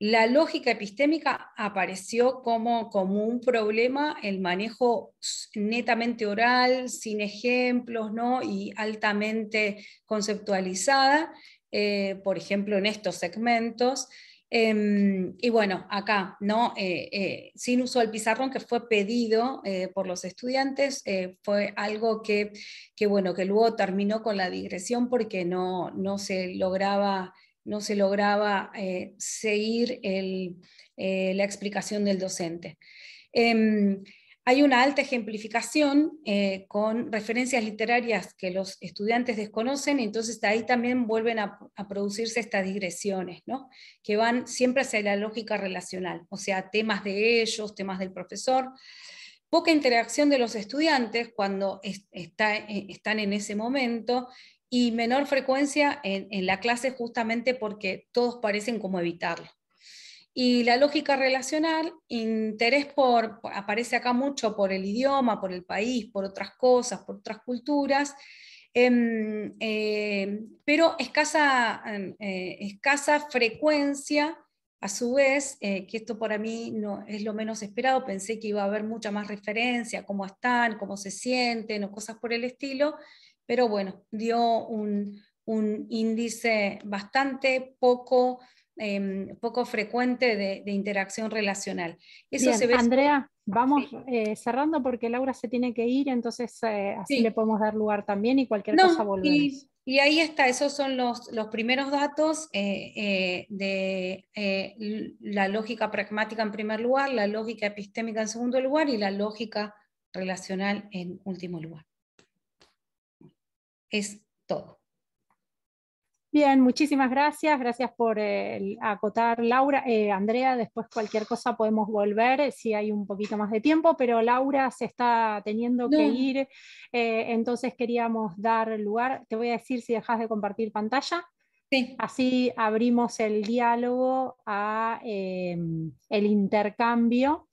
La lógica epistémica apareció como, un problema, el manejo netamente oral, sin ejemplos ¿no? y altamente conceptualizada, eh, por ejemplo, en estos segmentos, Em, y bueno, acá, ¿no? Eh, eh, sin uso del pizarrón que fue pedido eh, por los estudiantes, fue algo que, bueno, que luego terminó con la digresión porque no, no se lograba, no se lograba seguir la explicación del docente. Em, hay una alta ejemplificación eh, con referencias literarias que los estudiantes desconocen, entonces ahí también vuelven a, producirse estas digresiones, ¿no? que van siempre hacia la lógica relacional, o sea, temas de ellos, temas del profesor. Poca interacción de los estudiantes cuando eh, están en ese momento y menor frecuencia en la clase justamente porque todos parecen como evitarlo. Y la lógica relacional, interés por, aparece acá mucho por el idioma, por el país, por otras cosas, por otras culturas, em, eh, pero escasa, em, eh, escasa frecuencia, a su vez, eh, que esto para mí no es lo menos esperado, pensé que iba a haber mucha más referencia, cómo están, cómo se sienten o cosas por el estilo, pero bueno, dio un índice bastante poco Em, poco frecuente de, interacción relacional. Andrea, vamos eh, cerrando porque Laura se tiene que ir, entonces eh, así le podemos dar lugar también y cualquier cosa volvemos. Y, y, ahí está, esos son los, los primeros datos eh, de la lógica pragmática en primer lugar, la lógica epistémica en segundo lugar y la lógica relacional en último lugar. Es todo. Bien, muchísimas gracias. Gracias por eh, acotar, Laura. Eh, Andrea, después cualquier cosa podemos volver eh, si hay un poquito más de tiempo, pero Laura se está teniendo que ir, entonces queríamos dar lugar. Te voy a decir si dejas de compartir pantalla. Sí. Así abrimos el diálogo a el intercambio.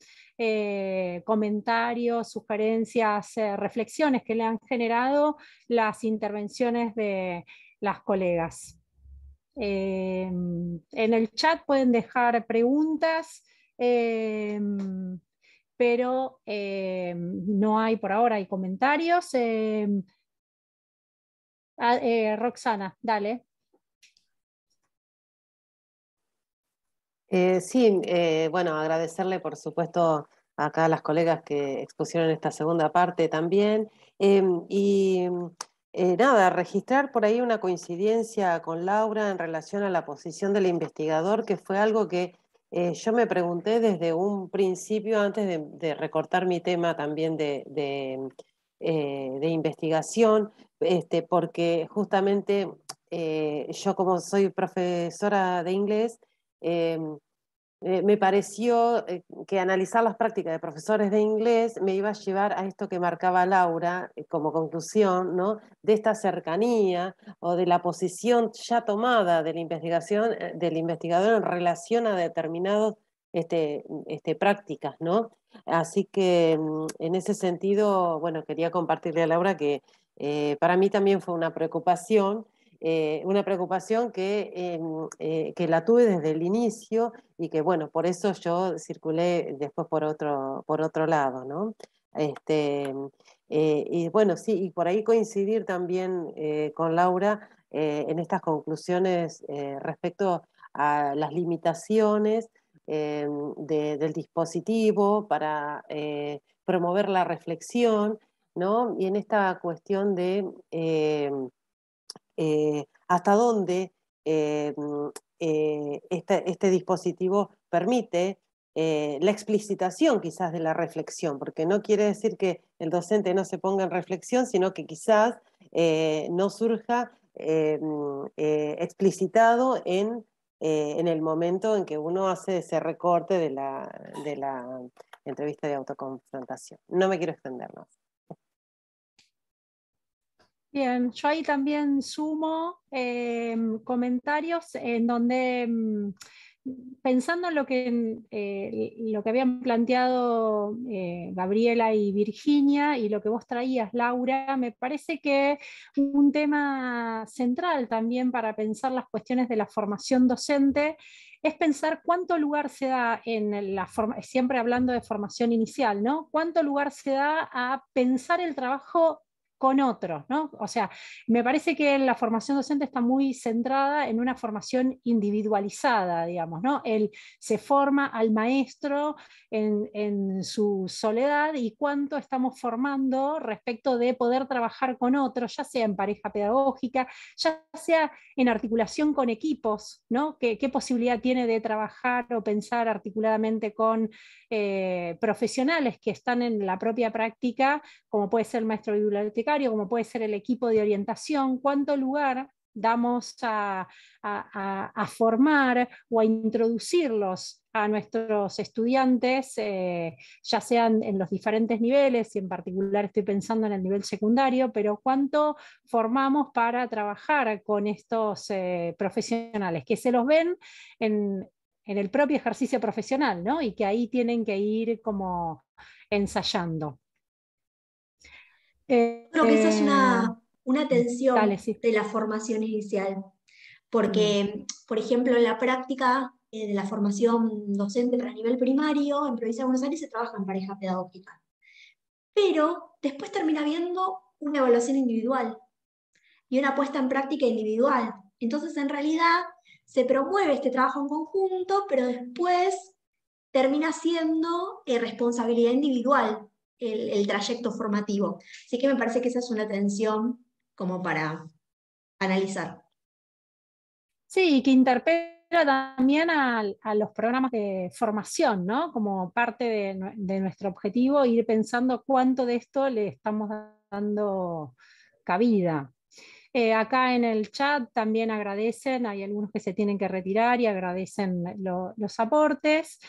comentarios, sugerencias, reflexiones que le han generado las intervenciones de las colegas. Em, en el chat pueden dejar preguntas, em, pero em, no hay por ahora, hay comentarios. Ah, eh, Roxana, dale. Eh, sí, eh, bueno, agradecerle por supuesto a a las colegas que expusieron esta segunda parte también. y eh, nada, registrar por ahí una coincidencia con Laura en relación a la posición del investigador, que fue algo que eh, yo me pregunté desde un principio, antes de, recortar mi tema también de, eh, investigación, este, porque justamente yo como soy profesora de inglés, em, eh, me pareció eh, que analizar las prácticas de profesores de inglés me iba a llevar a esto que marcaba Laura eh, como conclusión, ¿no? de esta cercanía o de la posición ya tomada de la investigación, del investigador en relación a determinadas este, este, prácticas, ¿no? Así que mm, en ese sentido, bueno, quería compartirle a Laura que para mí también fue una preocupación eh, una preocupación eh, eh, que, la tuve desde el inicio y que, bueno, por eso yo circulé después por otro, por otro lado, ¿no? Este, y bueno, sí, y por ahí coincidir también con Laura en estas conclusiones respecto a las limitaciones del dispositivo para promover la reflexión, ¿no? Y en esta cuestión de eh, hasta dónde eh, mm, eh, este, este, dispositivo permite la explicitación quizás de la reflexión, porque no quiere decir que el docente no se ponga en reflexión, sino que quizás no surja mm, explicitado en, el momento en que uno hace ese recorte de la, de la entrevista de autoconfrontación. No me quiero extender más. Bien, yo ahí también sumo em, comentarios en donde, mm, pensando en lo que, eh, lo que habían planteado eh, Gabriela y Virginia y lo que vos traías, Laura, me parece que un tema central también para pensar las cuestiones de la formación docente es pensar cuánto lugar se da en la forma, siempre hablando de formación inicial, ¿no? Cuánto lugar se da a pensar el trabajo con otros, ¿no? O sea, me parece que la formación docente está muy centrada en una formación individualizada, digamos, ¿no? Él se forma al maestro en, su soledad y cuánto estamos formando respecto de poder trabajar con otros, ya sea en pareja pedagógica, ya sea en articulación con equipos, ¿no? ¿Qué, posibilidad tiene de trabajar o pensar articuladamente con eh, profesionales que están en la propia práctica, como puede ser el maestro bibliotecario como puede ser el equipo de orientación, cuánto lugar damos a, formar o a introducirlos a nuestros estudiantes, eh, ya sean en los diferentes niveles, y en particular estoy pensando en el nivel secundario, pero cuánto formamos para trabajar con estos eh, profesionales, que se los ven en, el propio ejercicio profesional, Y que ahí tienen que ir como ensayando. Creo eh, que esa es una, eh, una mm, tensión de la formación inicial, porque, mm. por ejemplo, en la práctica eh, de la formación docente a nivel primario, en Provincia de Buenos Aires se trabaja en pareja pedagógica, pero después termina viendo una evaluación individual y una puesta en práctica individual. Entonces, en realidad, se promueve este trabajo en conjunto, pero después termina siendo responsabilidad individual el, trayecto formativo. Así que me parece que esa es una atención como para analizar. Sí, que interpela también a, los programas de formación, ¿no? Como parte de, nuestro objetivo, ir pensando cuánto de esto le estamos dando cabida. Eh, acá en el chat también agradecen, hay algunos que se tienen que retirar y agradecen los aportes.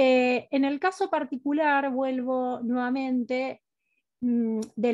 Eh, en el caso particular, vuelvo nuevamente mm, de,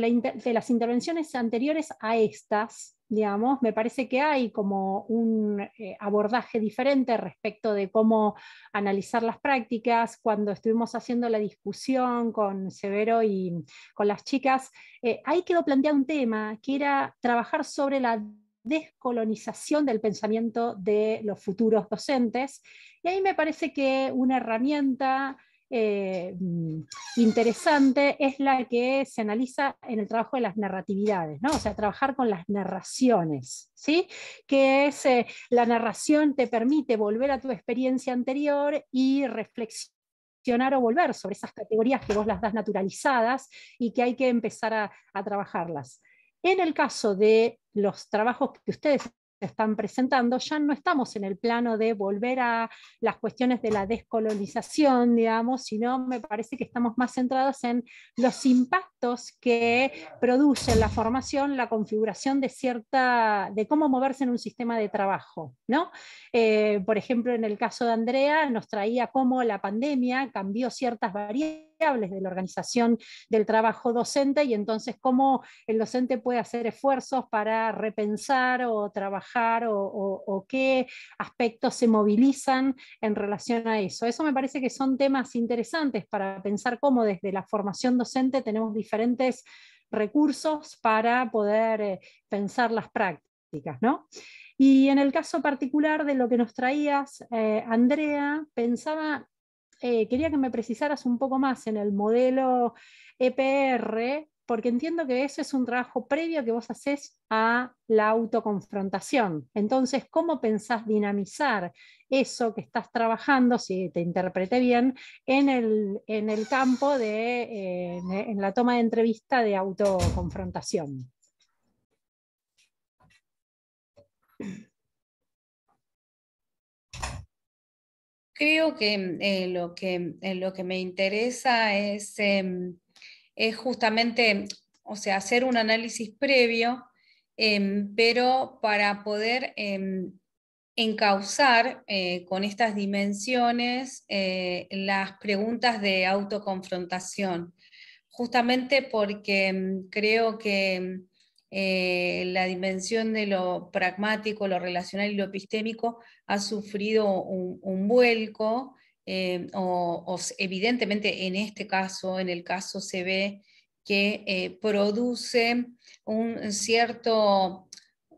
las intervenciones anteriores a estas, digamos, me parece que hay como un eh, abordaje diferente respecto de cómo analizar las prácticas. Cuando estuvimos haciendo la discusión con Severo y con las chicas, eh, ahí quedó planteado un tema que era trabajar sobre la descolonización del pensamiento de los futuros docentes. Y ahí me parece que una herramienta eh, mm, interesante es la que se analiza en el trabajo de las narratividades, ¿no? o sea, trabajar con las narraciones, ¿sí? que es eh, la narración te permite volver a tu experiencia anterior y reflexionar o volver sobre esas categorías que vos las das naturalizadas y que hay que empezar a trabajarlas. En el caso de los trabajos que ustedes están presentando, ya no estamos en el plano de volver a las cuestiones de la descolonización, digamos, sino me parece que estamos más centrados en los impactos que produce la formación, la configuración de cierta, de cómo moverse en un sistema de trabajo, ¿no? Eh, por ejemplo, en el caso de Andrea, nos traía cómo la pandemia cambió ciertas variantes de la organización del trabajo docente y entonces cómo el docente puede hacer esfuerzos para repensar o trabajar o, qué aspectos se movilizan en relación a eso. Eso me parece que son temas interesantes para pensar cómo desde la formación docente tenemos diferentes recursos para poder eh, pensar las prácticas, ¿no? Y en el caso particular de lo que nos traías, eh, Andrea, pensaba eh, quería que me precisaras un poco más en el modelo EPR, porque entiendo que eso es un trabajo previo que vos haces a la autoconfrontación. Entonces, ¿cómo pensás dinamizar eso que estás trabajando, si te interpreté bien, en el, campo de, eh, en la toma de entrevista de autoconfrontación? creo que, eh, eh, lo, que me interesa es, em, es, justamente, o sea, hacer un análisis previo, em, pero para poder em, encauzar eh, con estas dimensiones las preguntas de autoconfrontación, justamente porque creo que eh, la dimensión de lo pragmático, lo relacional y lo epistémico ha sufrido un, vuelco, eh, o, evidentemente en este caso, en el caso se ve que eh, produce un cierto,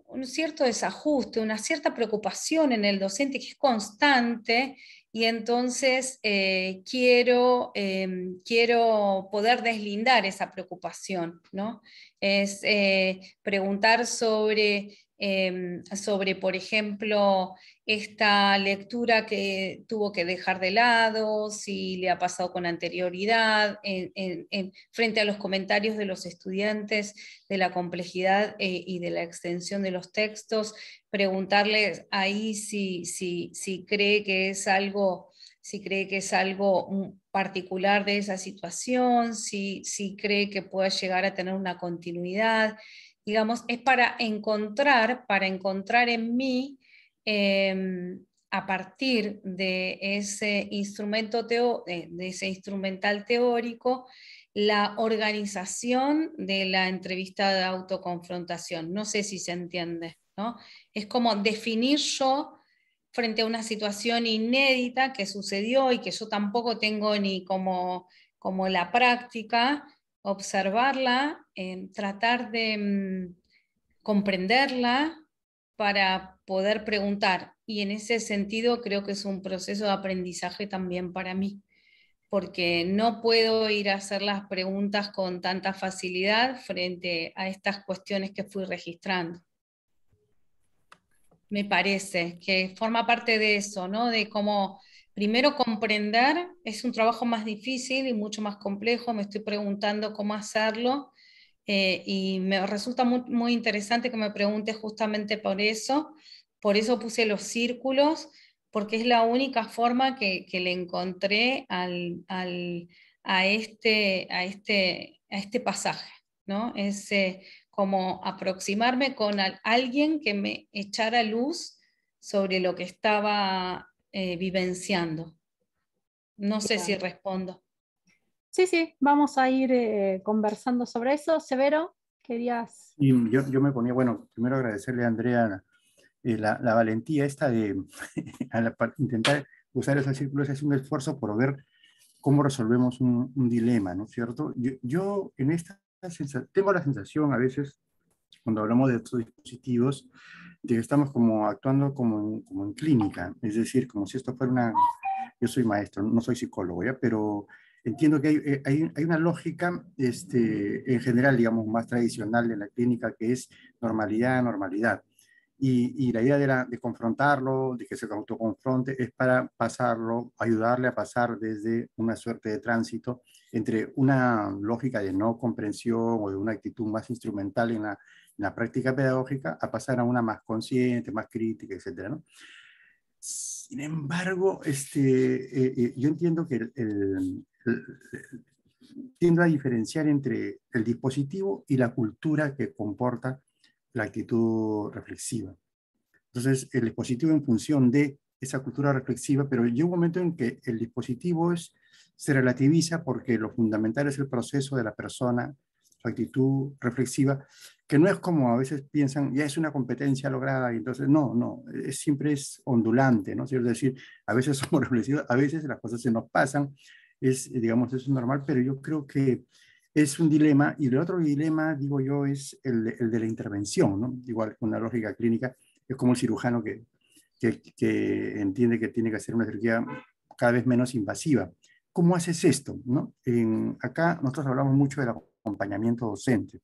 un cierto desajuste, una cierta preocupación en el docente que es constante y entonces eh, quiero, em, quiero poder deslindar esa preocupación, ¿no? Es eh, preguntar sobre Em, sobre, por ejemplo, esta lectura que tuvo que dejar de lado, si le ha pasado con anterioridad, en, frente a los comentarios de los estudiantes, de la complejidad eh, y de la extensión de los textos, preguntarles ahí si, si, si cree que es algo si cree que es algo particular de esa situación, si, si cree que pueda llegar a tener una continuidad, digamos, es para encontrar, para encontrar en mí, em, a partir de ese eh, de ese instrumental teórico, la organización de la entrevista de autoconfrontación. No sé si se entiende, ¿no? Es como definir yo frente a una situación inédita que sucedió y que yo tampoco tengo ni como la práctica, observarla, tratar de mm, comprenderla para poder preguntar. Y en ese sentido creo que es un proceso de aprendizaje también para mí, porque no puedo ir a hacer las preguntas con tanta facilidad frente a estas cuestiones que fui registrando. Me parece que forma parte de eso, ¿no? De cómo Primero comprender es un trabajo más difícil y mucho más complejo, me estoy preguntando cómo hacerlo eh, y me resulta muy, interesante que me pregunte justamente por eso, por eso puse los círculos, porque es la única forma que, le encontré al, a, este, a, este, a este pasaje, ¿no? Es eh, como aproximarme con alguien que me echara luz sobre lo que estaba eh, vivenciando. No sé si respondo. Sí, sí, vamos a ir eh, conversando sobre eso. Severo, querías... Y yo, yo, me ponía, bueno, primero agradecerle a Andrea eh, la, la, valentía esta de intentar usar esos círculos, es un esfuerzo por ver cómo resolvemos un, un dilema, ¿no es cierto? Yo, yo en esta tengo la sensación a veces, cuando hablamos de estos dispositivos, de estamos como actuando como en, clínica, es decir, como si esto fuera una... Yo soy maestro, no soy psicólogo, ¿ya? pero entiendo que hay, eh, hay, hay, una lógica este, en general, digamos, más tradicional de la clínica que es normalidad, normalidad. Y, y la idea de, de, confrontarlo, de que se autoconfronte, es para pasarlo, ayudarle a pasar desde una suerte de tránsito entre una lógica de no comprensión o de una actitud más instrumental en la, la práctica pedagógica a pasar a una más consciente, más crítica, etc. Sin embargo, este, eh, eh, yo entiendo que el, tiendo a diferenciar entre el dispositivo y la cultura que comporta la actitud reflexiva. Entonces, el dispositivo en función de esa cultura reflexiva, pero llega un momento en que el dispositivo se relativiza porque lo fundamental es el proceso de la persona, su actitud reflexiva, que no es como a veces piensan, ya es una competencia lograda, y entonces no, no, e-, es, siempre es ondulante, ¿no? Es decir, a veces somos reflexivos, a veces las cosas se nos pasan, es, digamos, es normal, pero yo creo que es un dilema, y el otro dilema, digo yo, es el, de la intervención, ¿no? Igual, una lógica clínica, es como el cirujano que, que, que entiende que tiene que hacer una cirugía cada vez menos invasiva. ¿Cómo haces esto? ¿no? En, acá nosotros hablamos mucho del acompañamiento docente.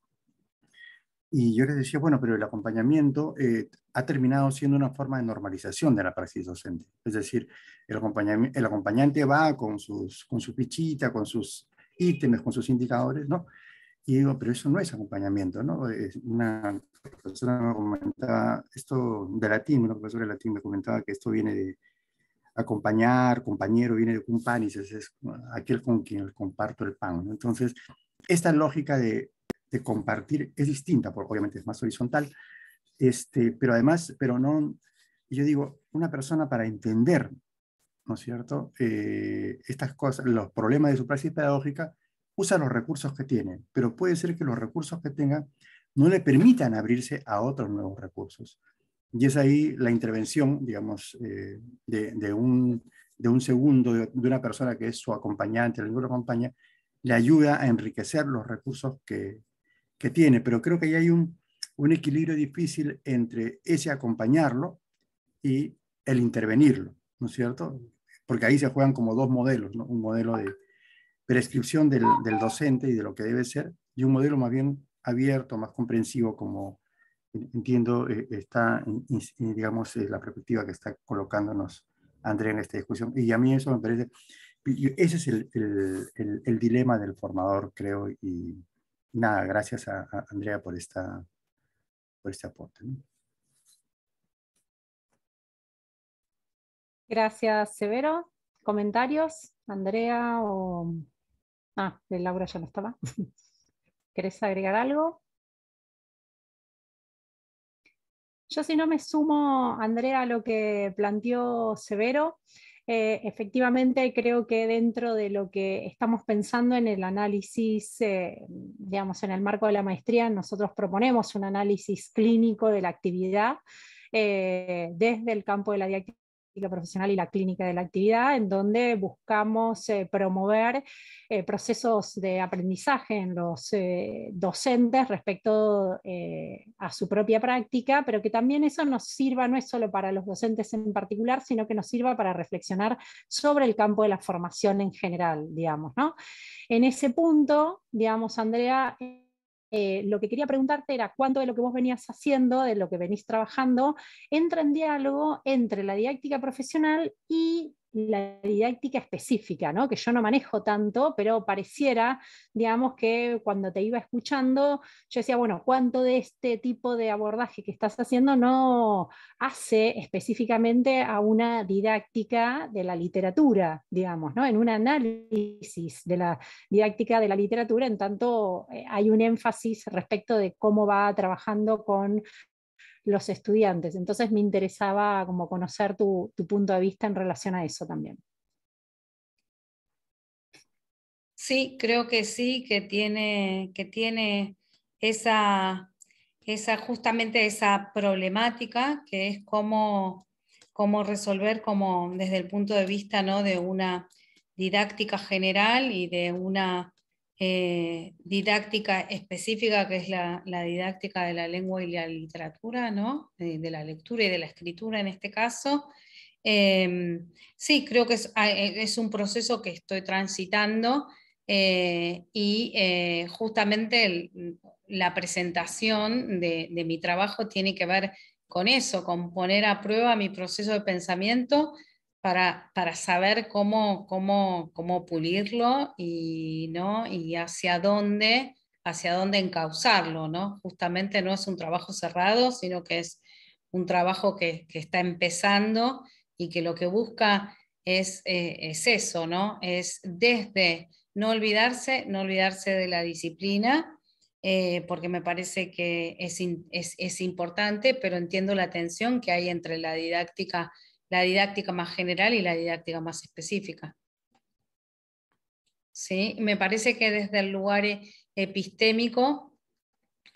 Y yo les decía, bueno, pero el acompañamiento eh, ha terminado siendo una forma de normalización de la práctica docente. Es decir, el, acompañamiento, el acompañante va con, sus, con su pichita, con sus ítems, con sus indicadores, ¿no? Y digo, pero eso no es acompañamiento, ¿no? Una profesora me comentaba, esto de latín, una profesora de latín me comentaba que esto viene de acompañar, compañero, viene de cumpanis, es, es aquel con quien comparto el pan, ¿no? Entonces, esta lógica de de compartir es distinta, porque obviamente es más horizontal, este, pero además, pero no, yo digo, una persona para entender, ¿no es cierto?, eh, estas cosas, los problemas de su práctica pedagógica, usa los recursos que tiene, pero puede ser que los recursos que tenga no le permitan abrirse a otros nuevos recursos. Y es ahí la intervención, digamos, eh, de, de, un, segundo, de, una persona que es su acompañante, el acompaña, le ayuda a enriquecer los recursos que, que tiene, pero creo que ahí hay un, un equilibrio difícil entre ese acompañarlo y el intervenirlo, ¿no es cierto? Porque ahí se juegan como dos modelos, ¿no? un modelo de prescripción del, del, docente y de lo que debe ser, y un modelo más bien abierto, más comprensivo, como entiendo eh, está, digamos, eh, la perspectiva que está colocándonos André en esta discusión. Y a mí eso me parece, ese es el, el dilema del formador, creo, y, nada, gracias a, Andrea por, esta, por este aporte. Gracias, Severo. ¿Comentarios? Andrea o... Ah, de Laura ya no estaba. ¿Querés agregar algo? Yo si no me sumo, Andrea, a lo que planteó Severo, eh, efectivamente, creo que dentro de lo que estamos pensando en el análisis, eh, digamos, en el marco de la maestría, nosotros proponemos un análisis clínico de la actividad. Eh, desde el campo de la profesional y la clínica de la actividad, en donde buscamos eh, promover eh, procesos de aprendizaje en los eh, docentes respecto a su propia práctica, pero que también eso nos sirva no es solo para los docentes en particular, sino que nos sirva para reflexionar sobre el campo de la formación en general, digamos, ¿no? En ese punto, digamos, Andrea, eh, lo que quería preguntarte era cuánto de lo que vos venías haciendo, de lo que venís trabajando, entra en diálogo entre la didáctica profesional y la didáctica específica, ¿no? que yo no manejo tanto, pero pareciera, digamos, que cuando te iba escuchando, yo decía, bueno, ¿cuánto de este tipo de abordaje que estás haciendo no hace específicamente a una didáctica de la literatura, digamos, ¿no? en un análisis de la didáctica de la literatura, en tanto eh, hay un énfasis respecto de cómo va trabajando con los estudiantes. Entonces me interesaba como conocer tu, punto de vista en relación a eso también. Sí, creo que sí, que tiene, que tiene esa, esa, justamente esa problemática, que es cómo, cómo resolver como desde el punto de vista ¿no? de una didáctica general y de una eh, didáctica específica, que es la, didáctica de la lengua y la literatura, ¿no? de, la lectura y de la escritura en este caso. Em, sí, creo que ah, eh, es, un proceso que estoy transitando eh, y justamente mm, la presentación de mi trabajo tiene que ver con eso, con poner a prueba mi proceso de pensamiento para, saber cómo, cómo, pulirlo y, ¿no? y hacia dónde hacia dónde encauzarlo, ¿no? Justamente no es un trabajo cerrado, sino que es un trabajo que, está empezando y que lo que busca es, eh, es, eso, ¿no? Es desde no olvidarse, no olvidarse de la disciplina, eh, porque me parece que es, es, importante, pero entiendo la tensión que hay entre la didáctica la didáctica más general y la didáctica más específica. ¿Sí? Me parece que desde el lugar e-, epistémico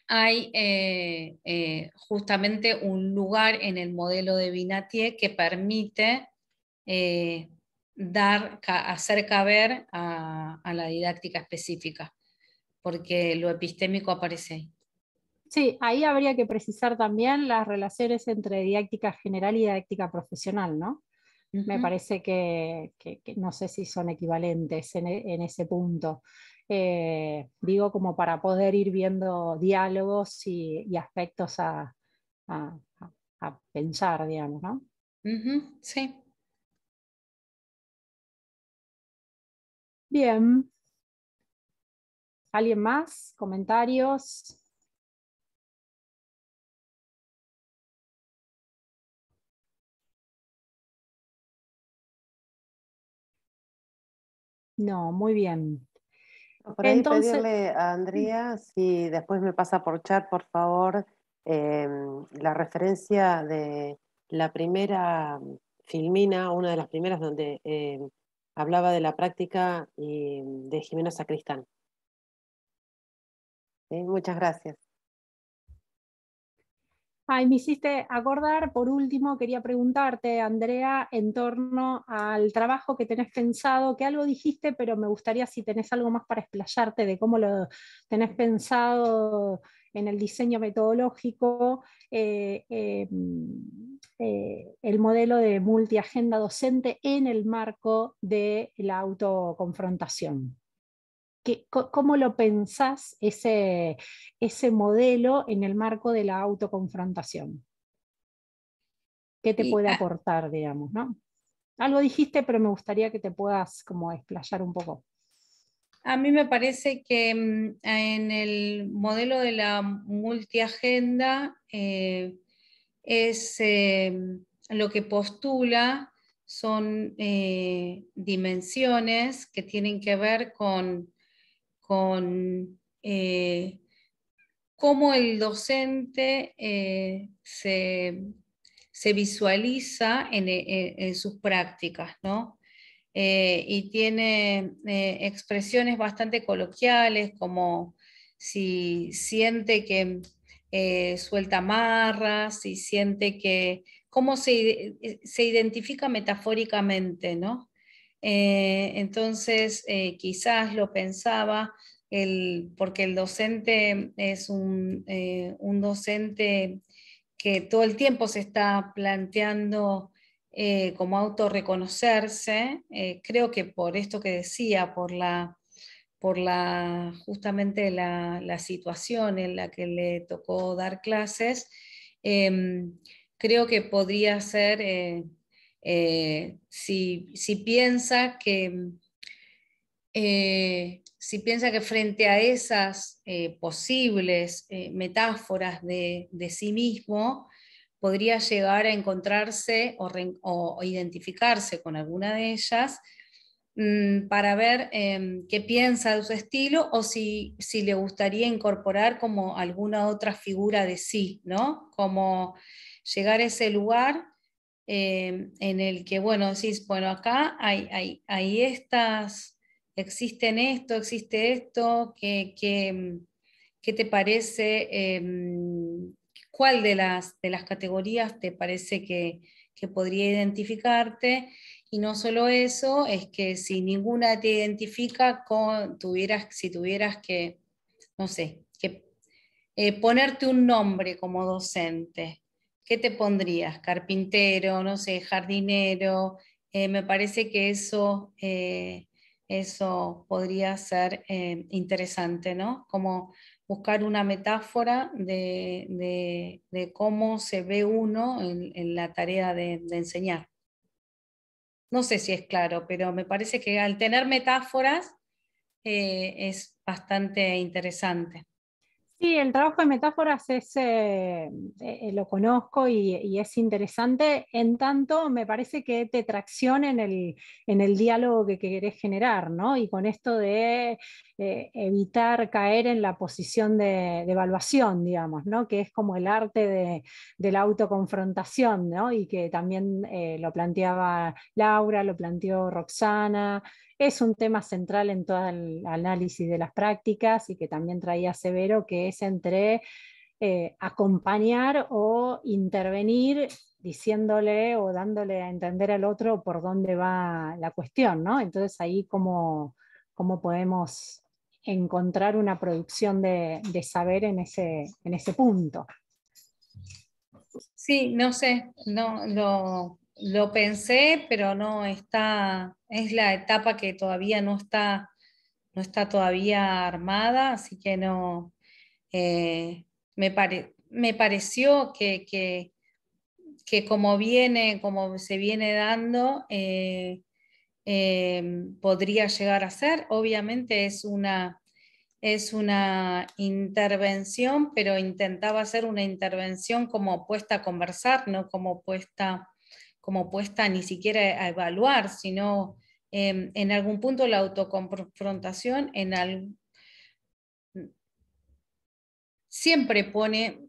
hay eh, eh, justamente un lugar en el modelo de Binatier que permite eh, dar, hacer caber a, a la didáctica específica, porque lo epistémico aparece ahí. Sí, ahí habría que precisar también las relaciones entre didáctica general y didáctica profesional, ¿no? Me parece que, no sé si son equivalentes en, e, ese punto. Eh, digo, como para poder ir viendo diálogos y, aspectos a, pensar, digamos, ¿no? Sí. Bien. ¿Alguien más? ¿Comentarios? No, muy bien. Por ahí Entonces, pedirle a Andrea, si después me pasa por chat, por favor, em, la referencia de la primera filmina, una de las primeras donde eh, hablaba de la práctica y de Jimena Sacristán. Muchas gracias. Ay, me hiciste acordar, por último, quería preguntarte, Andrea, en torno al trabajo que tenés pensado, que algo dijiste, pero me gustaría si tenés algo más para explayarte de cómo lo tenés pensado en el diseño metodológico, eh, em, eh, el modelo de multiagenda docente en el marco de la autoconfrontación. ¿Cómo lo pensás ese, ese modelo en el marco de la autoconfrontación? ¿Qué te puede ah. aportar, digamos? ¿no? Algo dijiste, pero me gustaría que te puedas como explayar un poco. A mí me parece que mm, en el modelo de la multiagenda eh, es eh, lo que postula son eh, dimensiones que tienen que ver con con eh, cómo el docente eh, se, visualiza eh, en, sus prácticas, ¿no? y tiene expresiones bastante coloquiales, como si siente que suelta amarras, si siente que, cómo se identifica metafóricamente, ¿no? Eh, entonces, eh, quizás lo pensaba, el, porque el docente es un, eh, docente que todo el tiempo se está planteando como autorreconocerse. creo que por esto que decía, por la por la, justamente la, situación en la que le tocó dar clases, em, creo que podría ser eh, si, piensa que, eh, si piensa que frente a esas eh, posibles metáforas de, sí mismo, podría llegar a encontrarse o, identificarse con alguna de ellas mm, para ver em, qué piensa de su estilo o si, si le gustaría incorporar como alguna otra figura de sí, ¿no? Como llegar a ese lugar eh, en el que, bueno, decís, bueno, acá hay, estas, existen esto, existe esto, que te parece? Em, ¿Cuál de las, de las categorías te parece que, podría identificarte? Y no solo eso, es que si ninguna te identifica, con, tuvieras, si tuvieras que, no sé, que eh, ponerte un nombre como docente, ¿qué te pondrías? Carpintero, no sé, jardinero. Eh, me parece que eso, eh, eso podría ser eh, interesante, ¿no? Como buscar una metáfora de, cómo se ve uno en, la tarea de, enseñar. No sé si es claro, pero me parece que al tener metáforas es bastante interesante. Sí, el trabajo de metáforas es, eh, eh, lo conozco y, es interesante, en tanto me parece que te tracciona en el, diálogo que querés generar, ¿no? Y con esto de eh, evitar caer en la posición de, evaluación, digamos, ¿no? Que es como el arte de, de la autoconfrontación, ¿no? Y que también lo planteaba Laura, lo planteó Roxana, es un tema central en todo el análisis de las prácticas y que también traía Severo, que es entre eh, acompañar o intervenir diciéndole o dándole a entender al otro por dónde va la cuestión, ¿no? Entonces ahí cómo, cómo podemos encontrar una producción de, saber en ese, en ese punto. Sí, no sé, no lo pensé, pero no está es la etapa que todavía no está, no está todavía armada, así que no, eh, me, pareció que, que, como viene, como se viene dando, eh, eh, podría llegar a ser. Obviamente es una, es una intervención, pero intentaba hacer una intervención como puesta a conversar, no como puesta como puesta ni siquiera a evaluar, sino em, en algún punto la autoconfrontación en al... siempre pone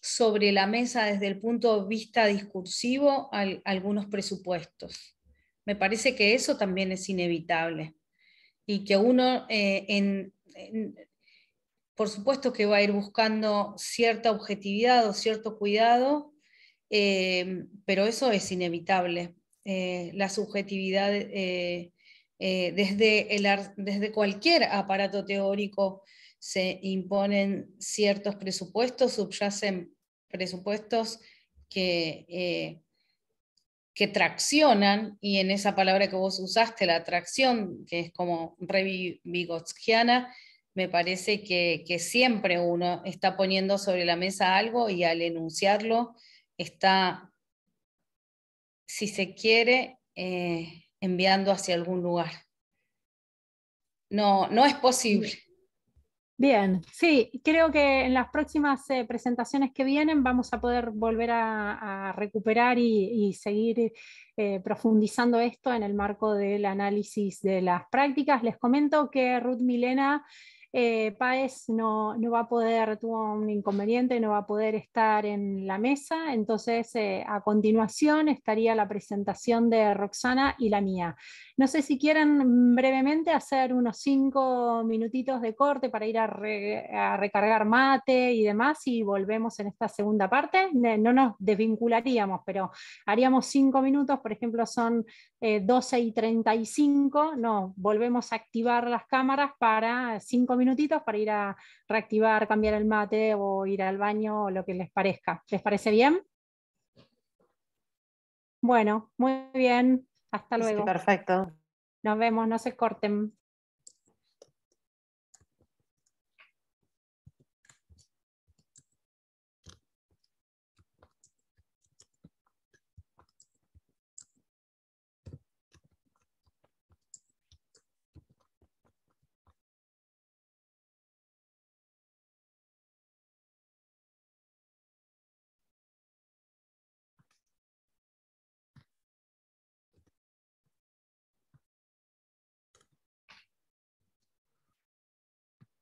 sobre la mesa desde el punto de vista discursivo algunos presupuestos. Me parece que eso también es inevitable y que uno, eh, por supuesto que va a ir buscando cierta objetividad o cierto cuidado Em, pero eso es inevitable. Eh, la subjetividad eh, eh, desde, desde cualquier aparato teórico se imponen ciertos presupuestos, subyacen presupuestos que, que traccionan, y en esa palabra que vos usaste, la tracción, que es como revigotskiana, me parece que siempre uno está poniendo sobre la mesa algo y al enunciarlo, está, si se quiere, eh, enviando hacia algún lugar. No, no es posible. Bien, sí, creo que en las próximas eh, presentaciones que vienen vamos a poder volver a, recuperar y, seguir eh, profundizando esto en el marco del análisis de las prácticas. Les comento que Ruth Milena eh, no, va a poder, tuvo un inconveniente, no va a poder estar en la mesa, entonces eh, a continuación estaría la presentación de Roxana y la mía. No sé si quieren brevemente hacer unos cinco minutitos de corte para ir a, a recargar mate y demás y volvemos en esta segunda parte. No nos desvincularíamos, pero haríamos cinco minutos, por ejemplo, son 12 eh, y 35, no, volvemos a activar las cámaras para cinco minutitos para ir a reactivar, cambiar el mate o ir al baño o lo que les parezca. ¿Les parece bien? Bueno, muy bien. Hasta luego. perfecto. Nos vemos, no se corten.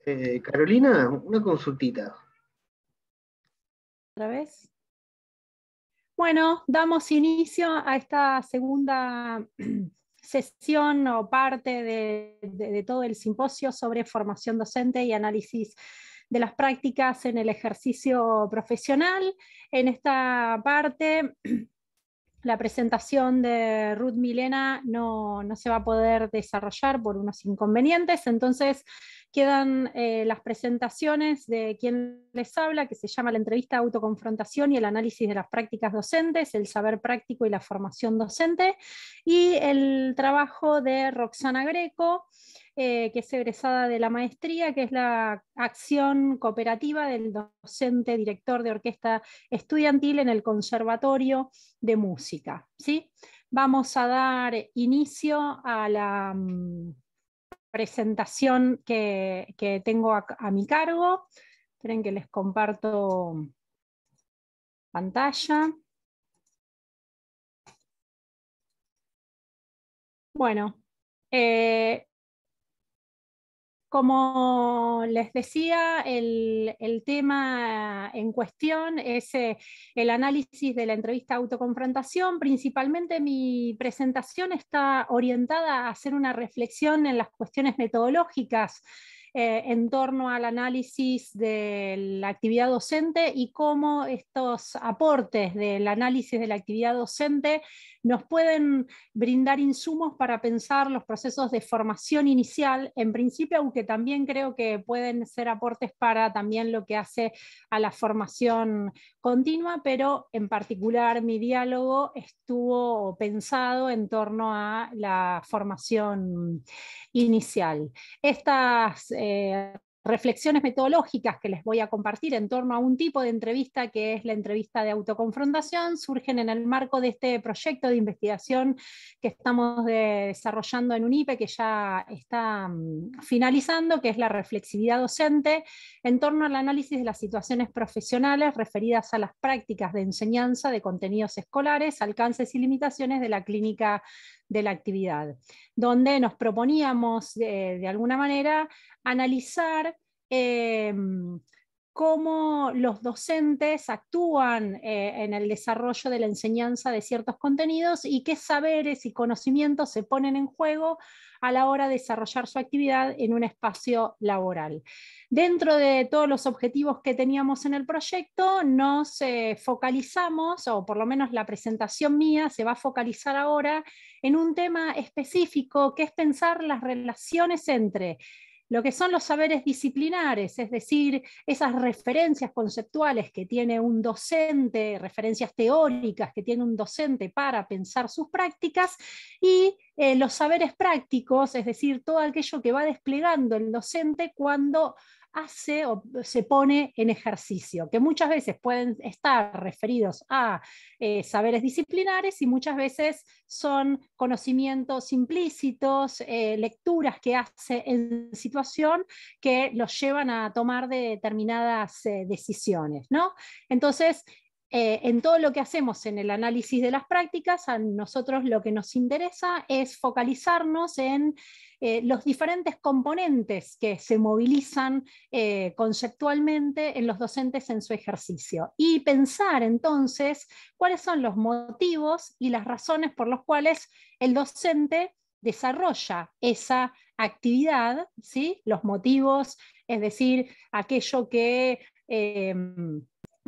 Eh, Carolina, una consultita. ¿Otra vez? Bueno, damos inicio a esta segunda sesión o parte de, todo el simposio sobre formación docente y análisis de las prácticas en el ejercicio profesional. En esta parte la presentación de Ruth Milena no, no, se va a poder desarrollar por unos inconvenientes, entonces quedan eh, las presentaciones de quien les habla, que se llama la entrevista autoconfrontación y el análisis de las prácticas docentes, el saber práctico y la formación docente, y el trabajo de Roxana Greco, eh, que es egresada de la maestría, que es la acción cooperativa del docente director de orquesta estudiantil en el Conservatorio de Música. ¿sí? Vamos a dar inicio a la mm, presentación que, tengo a, mi cargo. Esperen que les comparto pantalla. Bueno, eh, como les decía, el, tema en cuestión es eh, el análisis de la entrevista autoconfrontación. Principalmente mi presentación está orientada a hacer una reflexión en las cuestiones metodológicas eh, en torno al análisis de la actividad docente y cómo estos aportes del análisis de la actividad docente nos pueden brindar insumos para pensar los procesos de formación inicial, en principio, aunque también creo que pueden ser aportes para también lo que hace a la formación continua, pero en particular mi diálogo estuvo pensado en torno a la formación inicial. Estas eh, reflexiones metodológicas que les voy a compartir en torno a un tipo de entrevista que es la entrevista de autoconfrontación, surgen en el marco de este proyecto de investigación que estamos desarrollando en UNIPE, que ya está mm, finalizando, que es la reflexividad docente, en torno al análisis de las situaciones profesionales referidas a las prácticas de enseñanza de contenidos escolares, alcances y limitaciones de la clínica de la actividad, donde nos proponíamos eh, de, alguna manera analizar eh, cómo los docentes actúan eh, en el desarrollo de la enseñanza de ciertos contenidos y qué saberes y conocimientos se ponen en juego a la hora de desarrollar su actividad en un espacio laboral. Dentro de todos los objetivos que teníamos en el proyecto, nos eh, focalizamos, o por lo menos la presentación mía se va a focalizar ahora en un tema específico que es pensar las relaciones entre lo que son los saberes disciplinares, es decir, esas referencias conceptuales que tiene un docente, referencias teóricas que tiene un docente para pensar sus prácticas, y eh, los saberes prácticos, es decir, todo aquello que va desplegando el docente cuando hace o se pone en ejercicio, que muchas veces pueden estar referidos a eh, saberes disciplinares y muchas veces son conocimientos implícitos, eh, lecturas que hace en situación que los llevan a tomar determinadas eh, decisiones. ¿no? Entonces, eh, en todo lo que hacemos en el análisis de las prácticas, a nosotros lo que nos interesa es focalizarnos en eh, los diferentes componentes que se movilizan eh, conceptualmente en los docentes en su ejercicio y pensar entonces cuáles son los motivos y las razones por los cuales el docente desarrolla esa actividad, ¿sí? los motivos, es decir, aquello que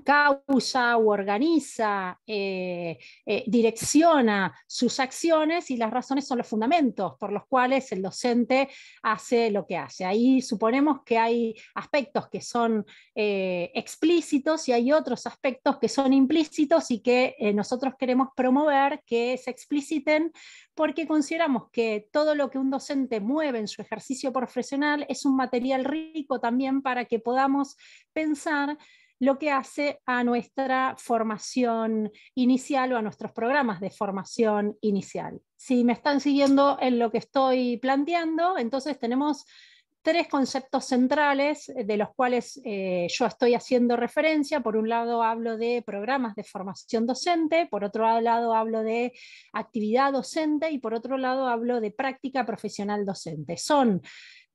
causa o organiza, eh, eh, direcciona sus acciones y las razones son los fundamentos por los cuales el docente hace lo que hace. Ahí suponemos que hay aspectos que son eh, explícitos y hay otros aspectos que son implícitos y que nosotros queremos promover que se expliciten porque consideramos que todo lo que un docente mueve en su ejercicio profesional es un material rico también para que podamos pensar lo que hace a nuestra formación inicial o a nuestros programas de formación inicial. Si me están siguiendo en lo que estoy planteando, entonces tenemos tres conceptos centrales eh, de los cuales eh, yo estoy haciendo referencia. Por un lado hablo de programas de formación docente, por otro lado hablo de actividad docente y por otro lado hablo de práctica profesional docente. Son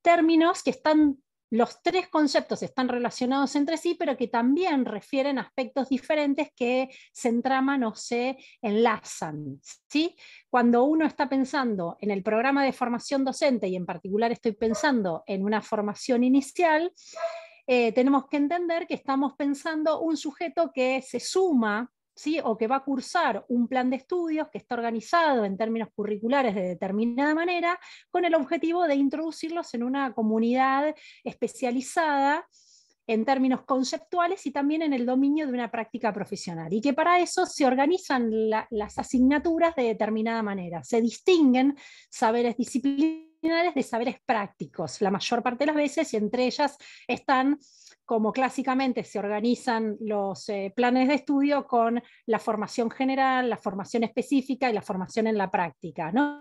términos que están los tres conceptos están relacionados entre sí, pero que también refieren aspectos diferentes que se entraman o se enlazan. ¿sí? Cuando uno está pensando en el programa de formación docente, y en particular estoy pensando en una formación inicial, eh, tenemos que entender que estamos pensando un sujeto que se suma ¿sí? o que va a cursar un plan de estudios que está organizado en términos curriculares de determinada manera, con el objetivo de introducirlos en una comunidad especializada en términos conceptuales y también en el dominio de una práctica profesional. Y que para eso se organizan las asignaturas de determinada manera, se distinguen saberes disciplinarios de saberes prácticos, la mayor parte de las veces, y entre ellas están, como clásicamente se organizan los eh, planes de estudio, con la formación general, la formación específica y la formación en la práctica. ¿no?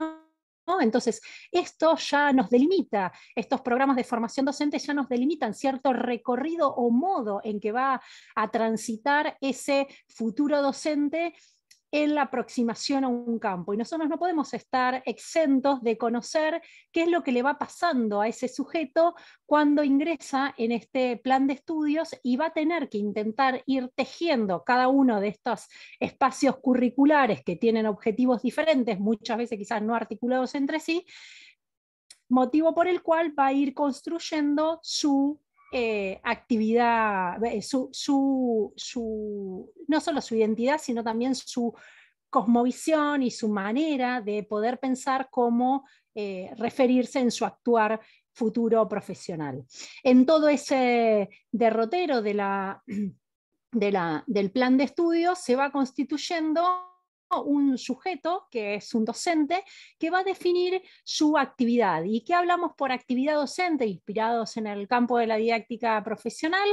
Entonces, esto ya nos delimita, estos programas de formación docente ya nos delimitan cierto recorrido o modo en que va a transitar ese futuro docente en la aproximación a un campo. Y nosotros no podemos estar exentos de conocer qué es lo que le va pasando a ese sujeto cuando ingresa en este plan de estudios y va a tener que intentar ir tejiendo cada uno de estos espacios curriculares que tienen objetivos diferentes, muchas veces quizás no articulados entre sí, motivo por el cual va a ir construyendo su eh, actividad, su, no solo su identidad, sino también su cosmovisión y su manera de poder pensar cómo eh, referirse en su actuar futuro profesional. En todo ese derrotero de la, de la, del plan de estudios se va constituyendo un sujeto, que es un docente, que va a definir su actividad. ¿Y qué hablamos por actividad docente? Inspirados en el campo de la didáctica profesional,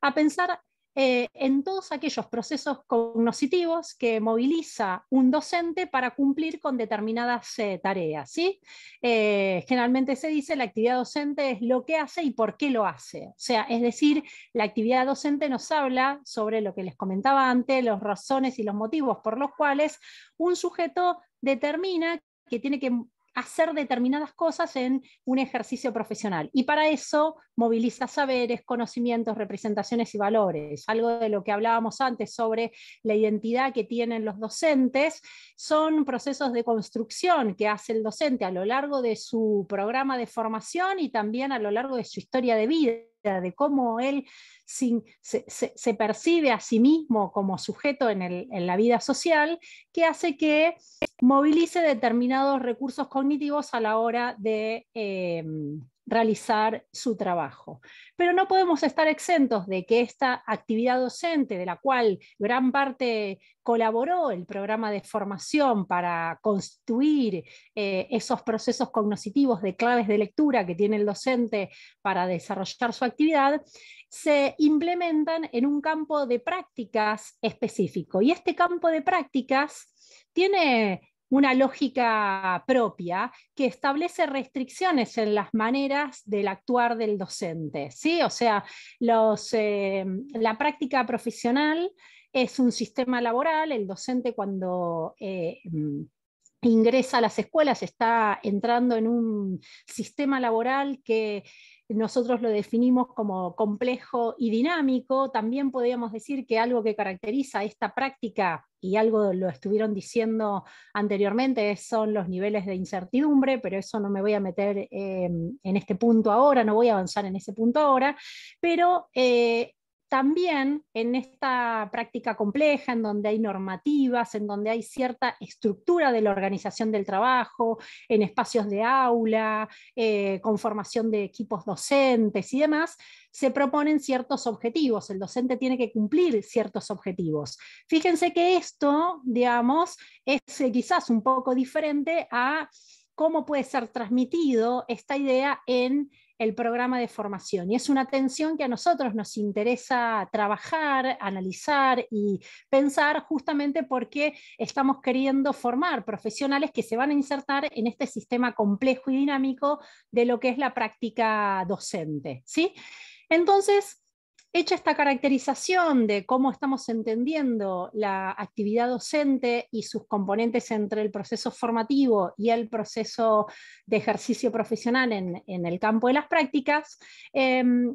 a pensar eh, en todos aquellos procesos cognitivos que moviliza un docente para cumplir con determinadas eh, tareas. ¿sí? Eh, generalmente se dice la actividad docente es lo que hace y por qué lo hace. O sea, es decir, la actividad docente nos habla sobre lo que les comentaba antes, los razones y los motivos por los cuales un sujeto determina que tiene que hacer determinadas cosas en un ejercicio profesional. Y para eso moviliza saberes, conocimientos, representaciones y valores. Algo de lo que hablábamos antes sobre la identidad que tienen los docentes son procesos de construcción que hace el docente a lo largo de su programa de formación y también a lo largo de su historia de vida de cómo él se, percibe a sí mismo como sujeto en la vida social, que hace que movilice determinados recursos cognitivos a la hora de eh, realizar su trabajo. Pero no podemos estar exentos de que esta actividad docente, de la cual gran parte colaboró el programa de formación para construir eh, esos procesos cognitivos de claves de lectura que tiene el docente para desarrollar su actividad, se implementan en un campo de prácticas específico. Y este campo de prácticas tiene una lógica propia que establece restricciones en las maneras del actuar del docente. ¿sí? O sea, los, eh, la práctica profesional es un sistema laboral, el docente cuando... Eh, ingresa a las escuelas, está entrando en un sistema laboral que nosotros lo definimos como complejo y dinámico, también podríamos decir que algo que caracteriza esta práctica, y algo lo estuvieron diciendo anteriormente, son los niveles de incertidumbre, pero eso no me voy a meter eh, en este punto ahora, no voy a avanzar en ese punto ahora, pero eh, también en esta práctica compleja, en donde hay normativas, en donde hay cierta estructura de la organización del trabajo, en espacios de aula, eh, con formación de equipos docentes y demás, se proponen ciertos objetivos. El docente tiene que cumplir ciertos objetivos. Fíjense que esto, digamos, es eh, quizás un poco diferente a cómo puede ser transmitido esta idea en el programa de formación. Y es una atención que a nosotros nos interesa trabajar, analizar y pensar justamente porque estamos queriendo formar profesionales que se van a insertar en este sistema complejo y dinámico de lo que es la práctica docente. ¿sí? Entonces, Hecha esta caracterización de cómo estamos entendiendo la actividad docente y sus componentes entre el proceso formativo y el proceso de ejercicio profesional en, el campo de las prácticas, em,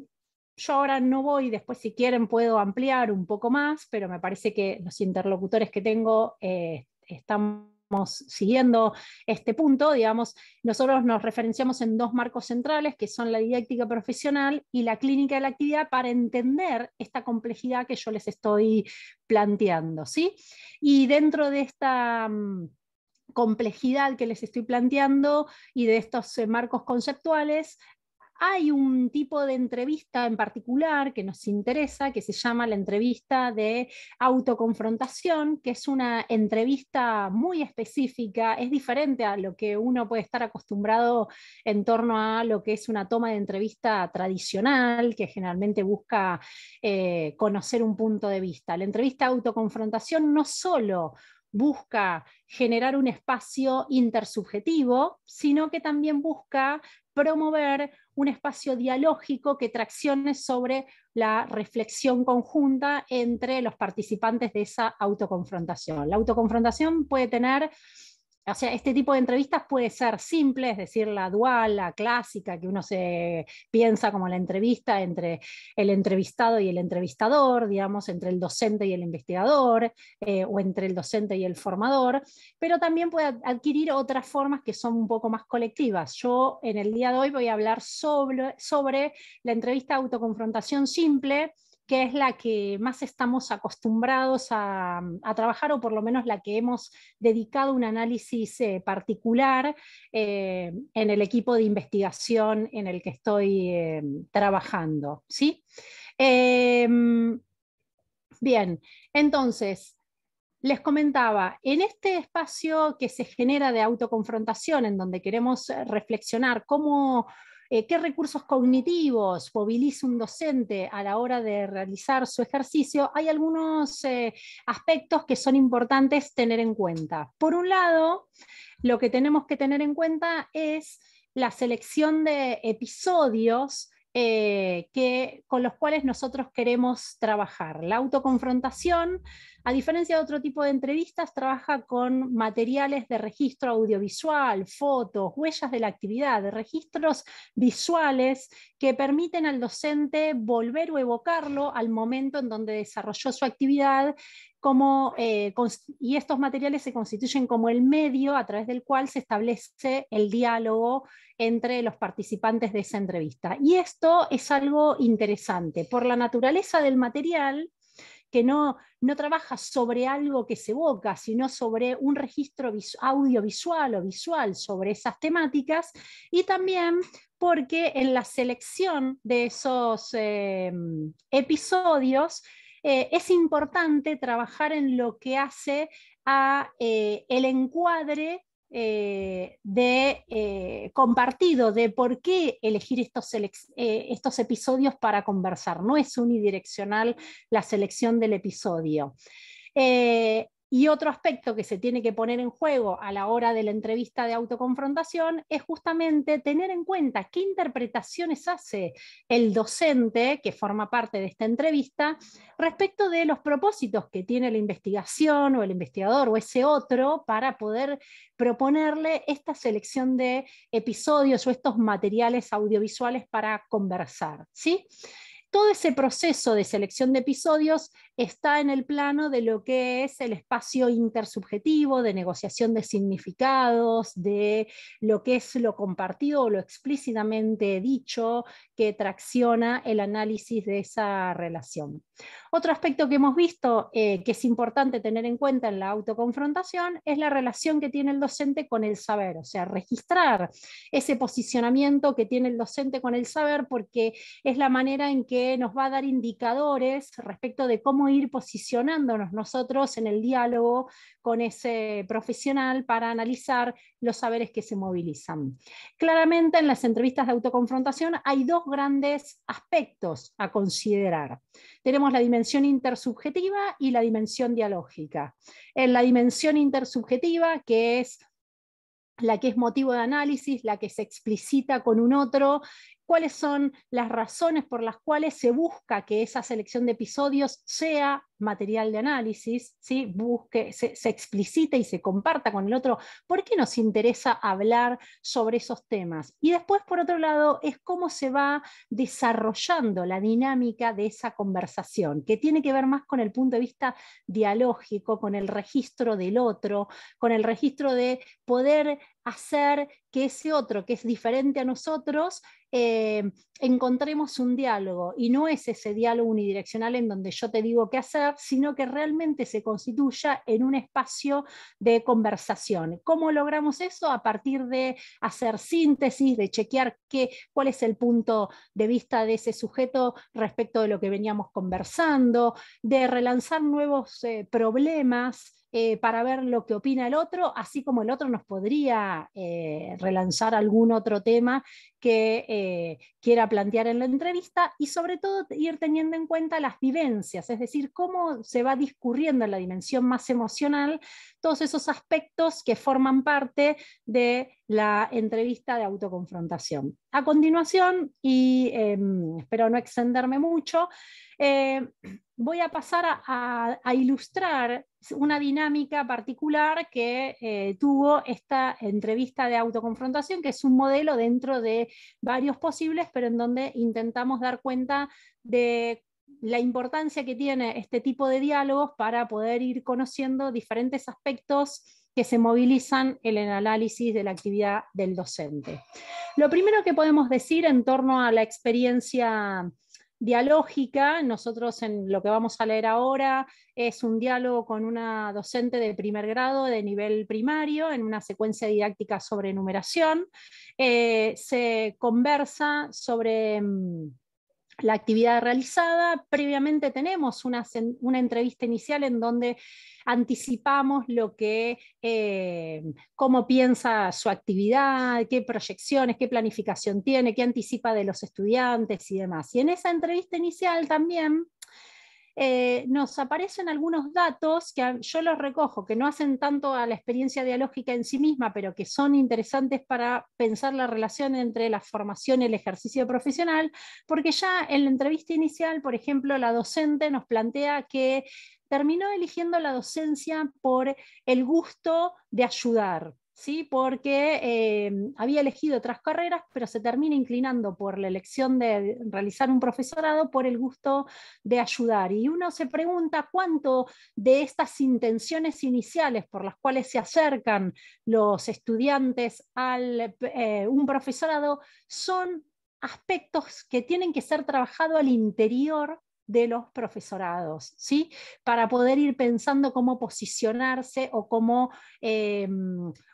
yo ahora no voy, después si quieren puedo ampliar un poco más, pero me parece que los interlocutores que tengo eh, están siguiendo este punto, digamos, nosotros nos referenciamos en dos marcos centrales, que son la didáctica profesional y la clínica de la actividad, para entender esta complejidad que yo les estoy planteando. ¿sí? Y dentro de esta mm, complejidad que les estoy planteando y de estos eh, marcos conceptuales, hay un tipo de entrevista en particular que nos interesa, que se llama la entrevista de autoconfrontación, que es una entrevista muy específica, es diferente a lo que uno puede estar acostumbrado en torno a lo que es una toma de entrevista tradicional, que generalmente busca eh, conocer un punto de vista. La entrevista de autoconfrontación no solo busca generar un espacio intersubjetivo, sino que también busca promover un espacio dialógico que traccione sobre la reflexión conjunta entre los participantes de esa autoconfrontación. La autoconfrontación puede tener o sea, este tipo de entrevistas puede ser simple, es decir, la dual, la clásica, que uno se piensa como la entrevista entre el entrevistado y el entrevistador, digamos, entre el docente y el investigador, eh, o entre el docente y el formador, pero también puede adquirir otras formas que son un poco más colectivas. Yo en el día de hoy voy a hablar sobre, sobre la entrevista autoconfrontación simple, que es la que más estamos acostumbrados a, trabajar o por lo menos la que hemos dedicado un análisis eh, particular eh, en el equipo de investigación en el que estoy eh, trabajando. ¿sí? Em, bien, entonces, les comentaba, en este espacio que se genera de autoconfrontación, en donde queremos reflexionar cómo eh, qué recursos cognitivos moviliza un docente a la hora de realizar su ejercicio, hay algunos eh, aspectos que son importantes tener en cuenta. Por un lado, lo que tenemos que tener en cuenta es la selección de episodios eh, con los cuales nosotros queremos trabajar. La autoconfrontación a diferencia de otro tipo de entrevistas, trabaja con materiales de registro audiovisual, fotos, huellas de la actividad, registros visuales que permiten al docente volver o evocarlo al momento en donde desarrolló su actividad como, eh, y estos materiales se constituyen como el medio a través del cual se establece el diálogo entre los participantes de esa entrevista. Y esto es algo interesante. Por la naturaleza del material, que no, trabaja sobre algo que se evoca, sino sobre un registro audiovisual o visual sobre esas temáticas, y también porque en la selección de esos eh, episodios eh, es importante trabajar en lo que hace a eh, el encuadre eh, de, eh, compartido de por qué elegir estos, eh, estos episodios para conversar. No es unidireccional la selección del episodio. Y otro aspecto que se tiene que poner en juego a la hora de la entrevista de autoconfrontación es justamente tener en cuenta qué interpretaciones hace el docente que forma parte de esta entrevista respecto de los propósitos que tiene la investigación o el investigador o ese otro para poder proponerle esta selección de episodios o estos materiales audiovisuales para conversar. ¿sí? todo ese proceso de selección de episodios está en el plano de lo que es el espacio intersubjetivo, de negociación de significados, de lo que es lo compartido o lo explícitamente dicho que tracciona el análisis de esa relación. Otro aspecto que hemos visto eh, que es importante tener en cuenta en la autoconfrontación es la relación que tiene el docente con el saber, o sea, registrar ese posicionamiento que tiene el docente con el saber porque es la manera en que nos va a dar indicadores respecto de cómo ir posicionándonos nosotros en el diálogo con ese profesional para analizar los saberes que se movilizan. Claramente en las entrevistas de autoconfrontación hay dos grandes aspectos a considerar. Tenemos la dimensión intersubjetiva y la dimensión dialógica. En la dimensión intersubjetiva, que es la que es motivo de análisis, la que se explicita con un otro, cuáles son las razones por las cuales se busca que esa selección de episodios sea material de análisis, si Busque, se, se y se comparta con el otro, por qué nos interesa hablar sobre esos temas. Y después, por otro lado, es cómo se va desarrollando la dinámica de esa conversación, que tiene que ver más con el punto de vista dialógico, con el registro del otro, con el registro de poder hacer que ese otro, que es diferente a nosotros, eh, encontremos un diálogo. Y no es ese diálogo unidireccional en donde yo te digo qué hacer, sino que realmente se constituya en un espacio de conversación. ¿Cómo logramos eso? A partir de hacer síntesis, de chequear qué, cuál es el punto de vista de ese sujeto respecto de lo que veníamos conversando, de relanzar nuevos eh, problemas. Eh, para ver lo que opina el otro, así como el otro nos podría eh, relanzar algún otro tema que eh, quiera plantear en la entrevista y sobre todo ir teniendo en cuenta las vivencias, es decir, cómo se va discurriendo en la dimensión más emocional todos esos aspectos que forman parte de la entrevista de autoconfrontación. A continuación, y em, espero no extenderme mucho, voy a pasar a ilustrar una dinámica particular que eh, tuvo esta entrevista de autoconfrontación, que es un modelo dentro de varios posibles, pero en donde intentamos dar cuenta de la importancia que tiene este tipo de diálogos para poder ir conociendo diferentes aspectos que se movilizan en el análisis de la actividad del docente. Lo primero que podemos decir en torno a la experiencia dialógica. Nosotros en lo que vamos a leer ahora es un diálogo con una docente de primer grado de nivel primario en una secuencia didáctica sobre numeración. Eh, se conversa sobre... Mm, la actividad realizada. Previamente tenemos una, entrevista inicial en donde anticipamos lo que, eh, cómo piensa su actividad, qué proyecciones, qué planificación tiene, qué anticipa de los estudiantes y demás. Y en esa entrevista inicial también eh, nos aparecen algunos datos que yo los recojo, que no hacen tanto a la experiencia dialógica en sí misma, pero que son interesantes para pensar la relación entre la formación y el ejercicio profesional, porque ya en la entrevista inicial, por ejemplo, la docente nos plantea que terminó eligiendo la docencia por el gusto de ayudar. ¿sí? porque em, había elegido otras carreras, pero se termina inclinando por la elección de realizar un profesorado por el gusto de ayudar. Y uno se pregunta cuánto de estas intenciones iniciales por las cuales se acercan los estudiantes a eh, un profesorado son aspectos que tienen que ser trabajados al interior de los profesorados, ¿sí? Para poder ir pensando cómo posicionarse o cómo eh,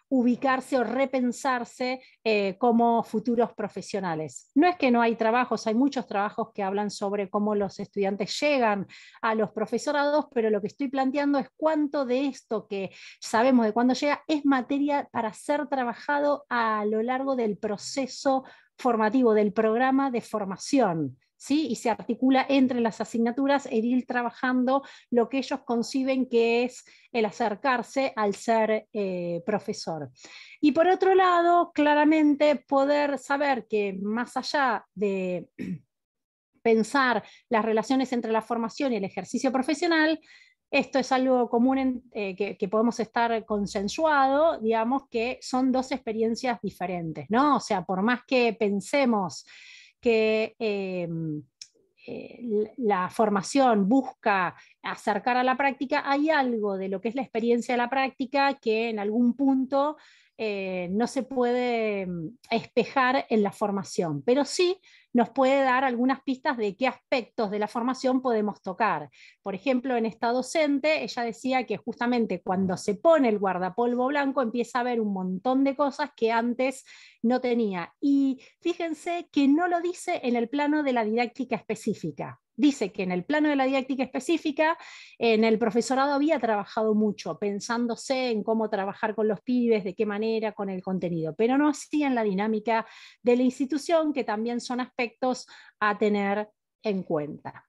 ubicarse o repensarse eh, como futuros profesionales. No es que no hay trabajos, hay muchos trabajos que hablan sobre cómo los estudiantes llegan a los profesorados, pero lo que estoy planteando es cuánto de esto que sabemos de cuándo llega es materia para ser trabajado a lo largo del proceso formativo, del programa de formación. ¿sí? y se articula entre las asignaturas el ir trabajando lo que ellos conciben que es el acercarse al ser eh, profesor. Y por otro lado, claramente poder saber que más allá de pensar las relaciones entre la formación y el ejercicio profesional, esto es algo común eh, que, podemos estar consensuado, digamos que son dos experiencias diferentes, ¿no? O sea, por más que pensemos que eh, eh, la formación busca acercar a la práctica, hay algo de lo que es la experiencia de la práctica que en algún punto eh, no se puede mm, espejar en la formación, pero sí nos puede dar algunas pistas de qué aspectos de la formación podemos tocar. Por ejemplo, en esta docente, ella decía que justamente cuando se pone el guardapolvo blanco empieza a ver un montón de cosas que antes no tenía. Y fíjense que no lo dice en el plano de la didáctica específica dice que en el plano de la didáctica específica, en el profesorado había trabajado mucho, pensándose en cómo trabajar con los pibes, de qué manera, con el contenido, pero no así en la dinámica de la institución, que también son aspectos a tener en cuenta.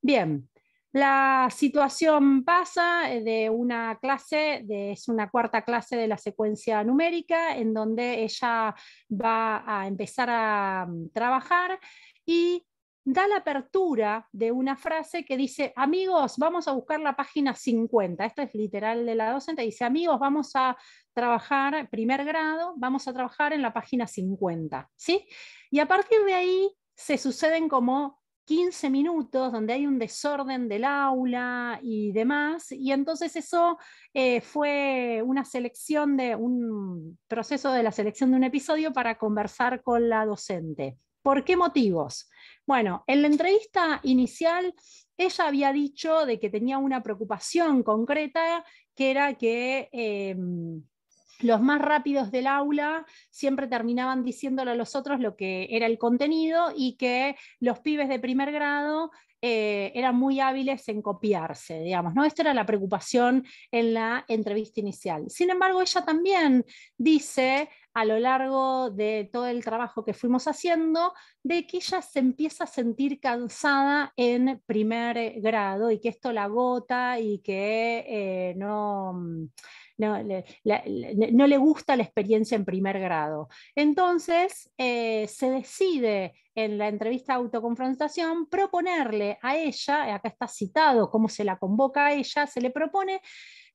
Bien, la situación pasa eh, de una clase, es una cuarta clase de la secuencia numérica, en donde ella va a empezar a mm, trabajar y da la apertura de una frase que dice, amigos, vamos a buscar la página 50. Esto es literal de la docente. Dice, amigos, vamos a trabajar, primer grado, vamos a trabajar en la página 50. Y a partir de ahí se suceden como 15 minutos donde hay un desorden del aula y demás. Y entonces eso eh, fue una selección de un proceso de la selección de un episodio para conversar con la docente. ¿Por qué motivos? Bueno, en la entrevista inicial ella había dicho de que tenía una preocupación concreta, que era que... Eh, los más rápidos del aula siempre terminaban diciéndole a los otros lo que era el contenido y que los pibes de primer grado eh, eran muy hábiles en copiarse, digamos, ¿no? Esta era la preocupación en la entrevista inicial. Sin embargo, ella también dice a lo largo de todo el trabajo que fuimos haciendo, de que ella se empieza a sentir cansada en primer eh, grado y que esto la agota y que eh, no, mm, no, le, gusta la experiencia en primer grado. Entonces, eh, se decide en la entrevista autoconfrontación proponerle a ella, acá está citado cómo se la convoca a ella, se le propone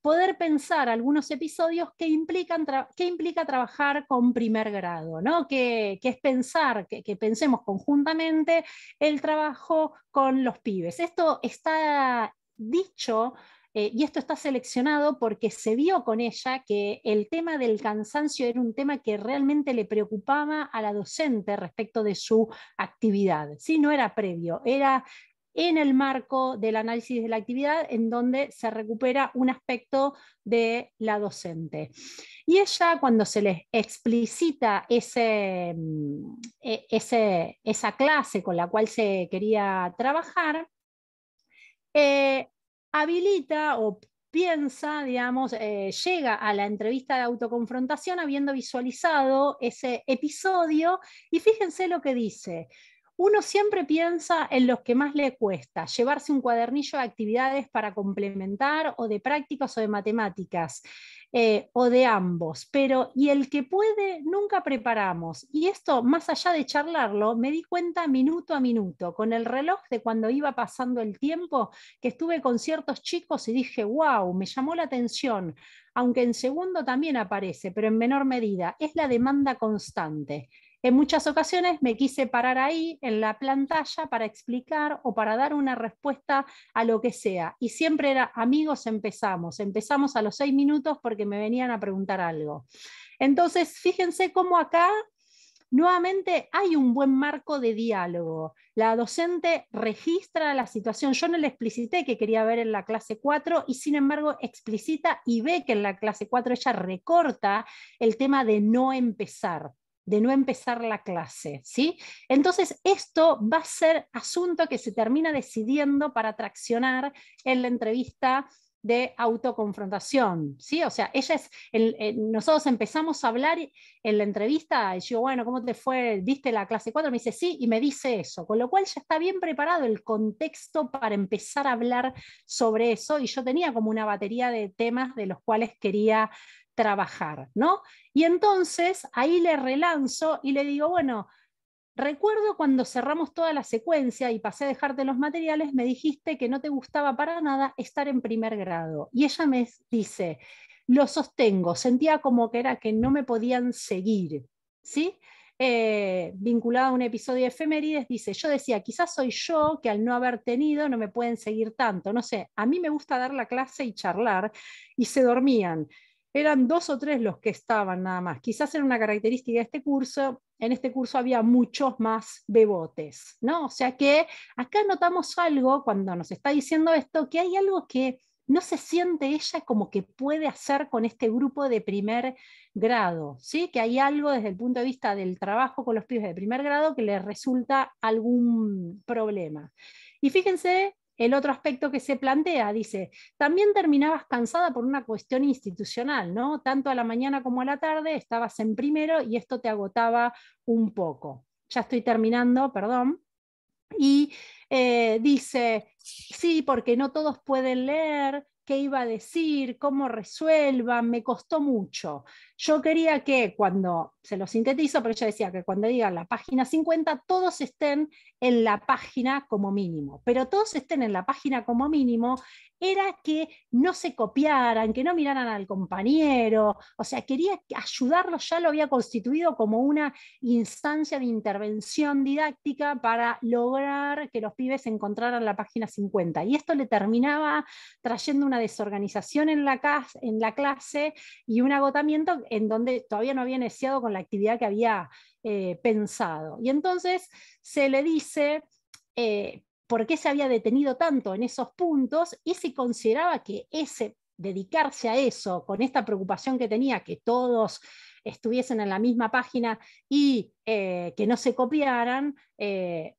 poder pensar algunos episodios que, implican implica trabajar con primer grado, ¿no? que, es pensar, que, pensemos conjuntamente el trabajo con los pibes. Esto está dicho eh, y esto está seleccionado porque se vio con ella que el tema del cansancio era un tema que realmente le preocupaba a la docente respecto de su actividad. No era previo, era en el marco del análisis de la actividad, en donde se recupera un aspecto de la docente. Y ella, cuando se les explicita mm, e, esa clase con la cual se quería trabajar, eh, habilita o piensa, digamos, eh, llega a la entrevista de autoconfrontación habiendo visualizado ese episodio y fíjense lo que dice uno siempre piensa en los que más le cuesta, llevarse un cuadernillo de actividades para complementar o de prácticas o de matemáticas eh, o de ambos, pero y el que puede nunca preparamos. Y esto, más allá de charlarlo, me di cuenta minuto a minuto, con el reloj de cuando iba pasando el tiempo, que estuve con ciertos chicos y dije, wow, me llamó la atención, aunque en segundo también aparece, pero en menor medida, es la demanda constante en muchas ocasiones me quise parar ahí en la pantalla para explicar o para dar una respuesta a lo que sea. Y siempre era, amigos, empezamos. Empezamos a los seis minutos porque me venían a preguntar algo. Entonces, fíjense cómo acá nuevamente hay un buen marco de diálogo. La docente registra la situación. Yo no le explicité que quería ver en la clase 4 y sin embargo explicita y ve que en la clase 4 ella recorta el tema de no empezar de no empezar la clase, ¿sí? Entonces, esto va a ser asunto que se termina decidiendo para traccionar en la entrevista de autoconfrontación, ¿sí? O sea, ella es, eh, nosotros empezamos a hablar en la entrevista, y yo, bueno, ¿cómo te fue? ¿Viste la clase 4? Me dice, sí, y me dice eso, con lo cual ya está bien preparado el contexto para empezar a hablar sobre eso, y yo tenía como una batería de temas de los cuales quería trabajar, ¿no? Y entonces ahí le relanzo y le digo, bueno, recuerdo cuando cerramos toda la secuencia y pasé a dejarte los materiales, me dijiste que no te gustaba para nada estar en primer grado. Y ella me dice, lo sostengo, sentía como que era que no me podían seguir, ¿sí? Eh, a un episodio de efemérides, dice, yo decía, quizás soy yo que al no haber tenido no me pueden seguir tanto, no sé, a mí me gusta dar la clase y charlar, y se dormían eran dos o tres los que estaban nada más. Quizás era una característica de este curso, en este curso había muchos más bebotes, ¿no? O sea que acá notamos algo cuando nos está diciendo esto, que hay algo que no se siente ella como que puede hacer con este grupo de primer grado, ¿sí? Que hay algo desde el punto de vista del trabajo con los pibes de primer grado que le resulta algún problema. Y fíjense el otro aspecto que se plantea, dice, también terminabas cansada por una cuestión institucional, ¿no? Tanto a la mañana como a la tarde estabas en primero y esto te agotaba un poco. Ya estoy terminando, perdón. Y eh, dice, sí, porque no todos pueden leer, qué iba a decir, cómo resuelva, me costó mucho. Yo quería que cuando, se lo sintetizo, pero yo decía que cuando digan la página 50, todos estén en la página como mínimo, pero todos estén en la página como mínimo era que no se copiaran, que no miraran al compañero, o sea, quería ayudarlos, ya lo había constituido como una instancia de intervención didáctica para lograr que los pibes encontraran la página 50. Y esto le terminaba trayendo una desorganización en la, clase y un agotamiento en donde todavía no había iniciado con la actividad que había eh, pensado. Y entonces se le dice... Eh, por qué se había detenido tanto en esos puntos y si consideraba que ese dedicarse a eso, con esta preocupación que tenía que todos estuviesen en la misma página y eh, que no se copiaran, eh,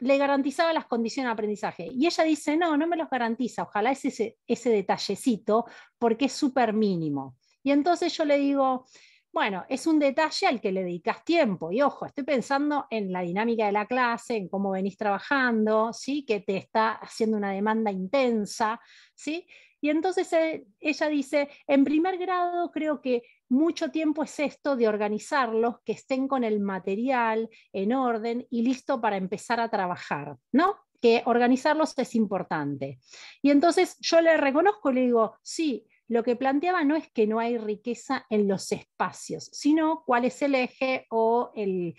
le garantizaba las condiciones de aprendizaje. Y ella dice, no, no me los garantiza, ojalá ese, ese detallecito, porque es súper mínimo. Y entonces yo le digo, bueno, es un detalle al que le dedicas tiempo. Y ojo, estoy pensando en la dinámica de la clase, en cómo venís trabajando, ¿sí? que te está haciendo una demanda intensa. ¿sí? Y entonces eh, ella dice, en primer grado creo que mucho tiempo es esto de organizarlos, que estén con el material en orden y listo para empezar a trabajar, ¿no? Que organizarlos es importante. Y entonces yo le reconozco, le digo, sí, lo que planteaba no es que no hay riqueza en los espacios, sino cuál es el eje o el,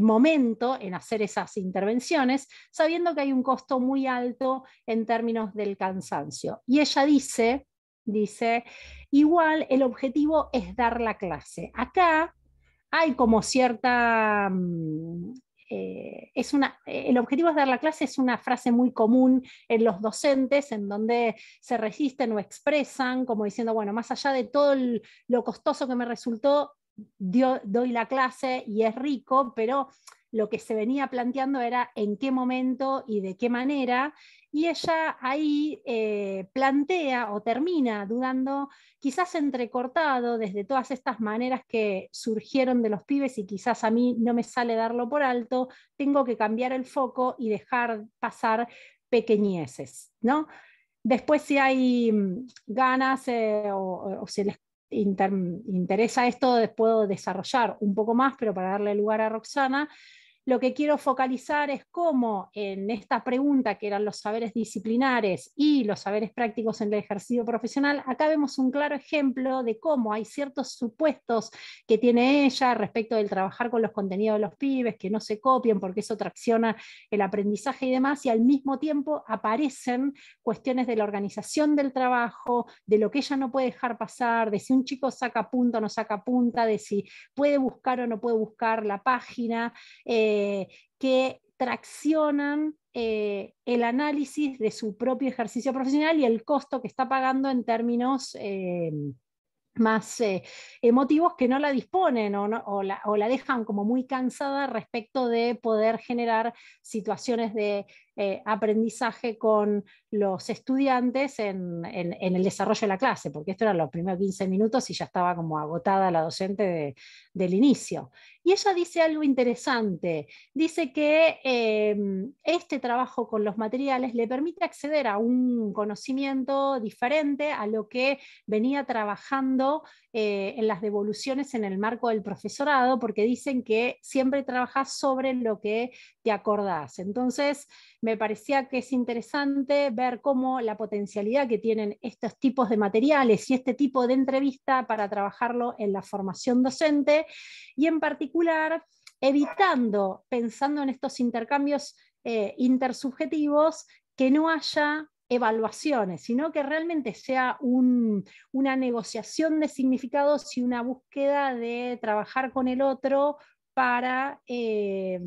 momento en hacer esas intervenciones, sabiendo que hay un costo muy alto en términos del cansancio. Y ella dice, dice, igual el objetivo es dar la clase. Acá hay como cierta mm, eh, es una, eh, el objetivo de dar la clase es una frase muy común en los docentes, en donde se resisten o expresan, como diciendo, bueno, más allá de todo lo costoso que me resultó, doy la clase y es rico, pero lo que se venía planteando era en qué momento y de qué manera, y ella ahí eh, plantea o termina dudando, quizás entrecortado desde todas estas maneras que surgieron de los pibes y quizás a mí no me sale darlo por alto, tengo que cambiar el foco y dejar pasar pequeñeces, ¿no? Después si hay mm, ganas eh, o, si les interesa esto, puedo desarrollar un poco más, pero para darle lugar a Roxana, lo que quiero focalizar es cómo en esta pregunta, que eran los saberes disciplinares y los saberes prácticos en el ejercicio profesional, acá vemos un claro ejemplo de cómo hay ciertos supuestos que tiene ella respecto del trabajar con los contenidos de los pibes, que no se copien porque eso tracciona el aprendizaje y demás, y al mismo tiempo aparecen cuestiones de la organización del trabajo, de lo que ella no puede dejar pasar, de si un chico saca punta o no saca punta, de si puede buscar o no puede buscar la página. Eh, eh, que traccionan eh, el análisis de su propio ejercicio profesional y el costo que está pagando en términos eh, más emotivos que no la disponen o, o, la, dejan como muy cansada respecto de poder generar situaciones de eh, aprendizaje con los estudiantes en, el desarrollo de la clase, porque esto eran los primeros 15 minutos y ya estaba como agotada la docente del inicio. Y ella dice algo interesante, dice que em, este trabajo con los materiales le permite acceder a un conocimiento diferente a lo que venía trabajando eh, en las devoluciones en el marco del profesorado, porque dicen que siempre trabajas sobre lo que te acordás. Entonces, me parecía que es interesante ver cómo la potencialidad que tienen estos tipos de materiales y este tipo de entrevista para trabajarlo en la formación docente y en particular evitando, pensando en estos intercambios eh, intersubjetivos, que no haya evaluaciones, sino que realmente sea una negociación de significados y una búsqueda de trabajar con el otro para eh,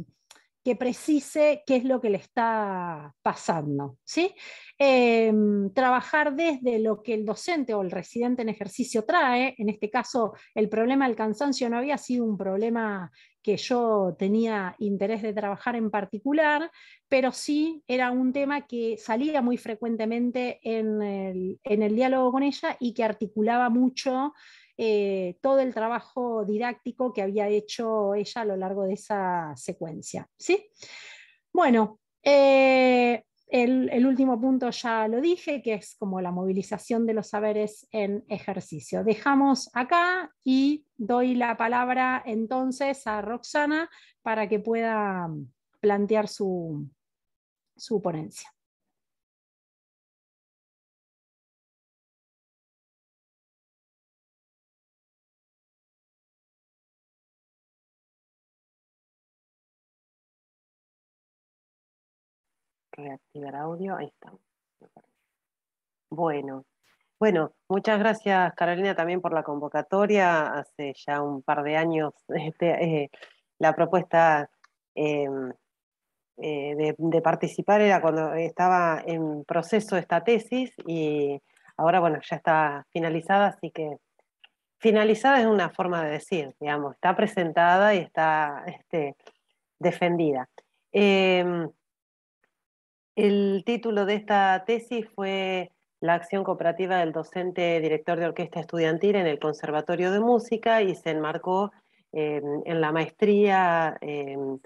que precise qué es lo que le está pasando. ¿sí? Em, trabajar desde lo que el docente o el residente en ejercicio trae, en este caso el problema del cansancio no había sido un problema que yo tenía interés de trabajar en particular, pero sí era un tema que salía muy frecuentemente en el, diálogo con ella y que articulaba mucho eh, todo el trabajo didáctico que había hecho ella a lo largo de esa secuencia. ¿sí? Bueno, eh, el, último punto ya lo dije, que es como la movilización de los saberes en ejercicio. Dejamos acá y doy la palabra entonces a Roxana para que pueda mm, plantear su ponencia. reactivar audio, ahí estamos. Bueno, bueno, muchas gracias Carolina también por la convocatoria. Hace ya un par de años este, eh, la propuesta em, eh, de, participar era cuando estaba en proceso esta tesis y ahora bueno, ya está finalizada, así que finalizada es una forma de decir, digamos, está presentada y está este, defendida. Em, el título de esta tesis fue La acción cooperativa del docente director de orquesta estudiantil en el Conservatorio de Música y se enmarcó en la maestría en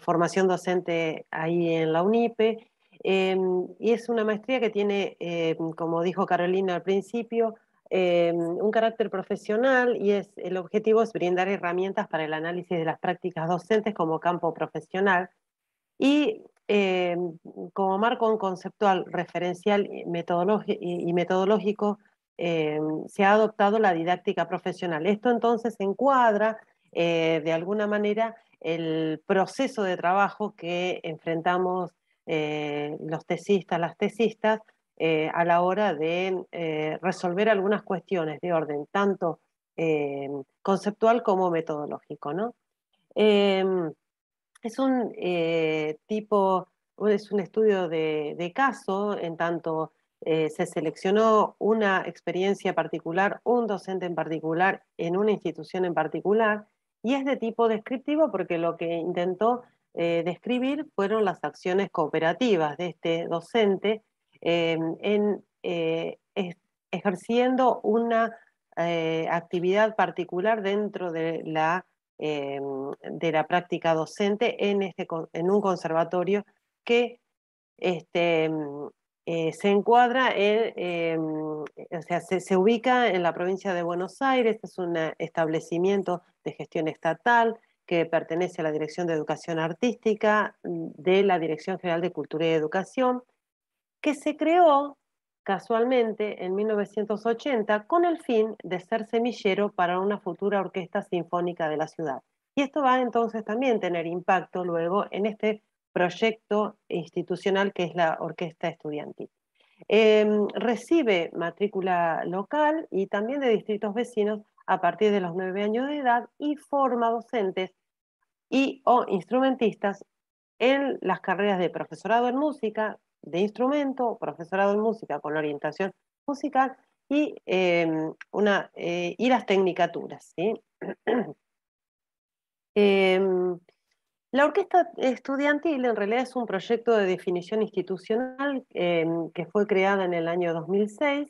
formación docente ahí en la UNIPE. Em, y es una maestría que tiene, eh, como dijo Carolina al principio, em, un carácter profesional y es, el objetivo es brindar herramientas para el análisis de las prácticas docentes como campo profesional. Y eh, como marco conceptual, referencial y metodológico, eh, se ha adoptado la didáctica profesional. Esto entonces encuadra eh, de alguna manera el proceso de trabajo que enfrentamos los tesistas, las tesistas, a la hora de resolver algunas cuestiones de orden, tanto conceptual como metodológico. ¿no? Es un eh, tipo, es un estudio de, caso, en tanto eh, se seleccionó una experiencia particular, un docente en particular, en una institución en particular, y es de tipo descriptivo porque lo que intentó eh, describir fueron las acciones cooperativas de este docente en, ejerciendo una actividad particular dentro de la Em, de la práctica docente en, este, un conservatorio que este, mm, eh, se encuadra en, em, o sea, se, se, ubica en la provincia de Buenos Aires, es un eh, establecimiento de gestión estatal que pertenece a la Dirección de Educación Artística mm, de la Dirección General de Cultura y Educación, que se creó casualmente en 1980 con el fin de ser semillero para una futura orquesta sinfónica de la ciudad. Y esto va entonces también a tener impacto luego en este proyecto institucional que es la orquesta estudiantil. Em, recibe matrícula local y también de distritos vecinos a partir de los nueve años de edad y forma docentes y o instrumentistas en las carreras de profesorado en música, de instrumento, profesorado en música con orientación musical y, em, eh, y las tecnicaturas. Em, la orquesta estudiantil en realidad es un proyecto de definición institucional em, que fue creada en el año 2006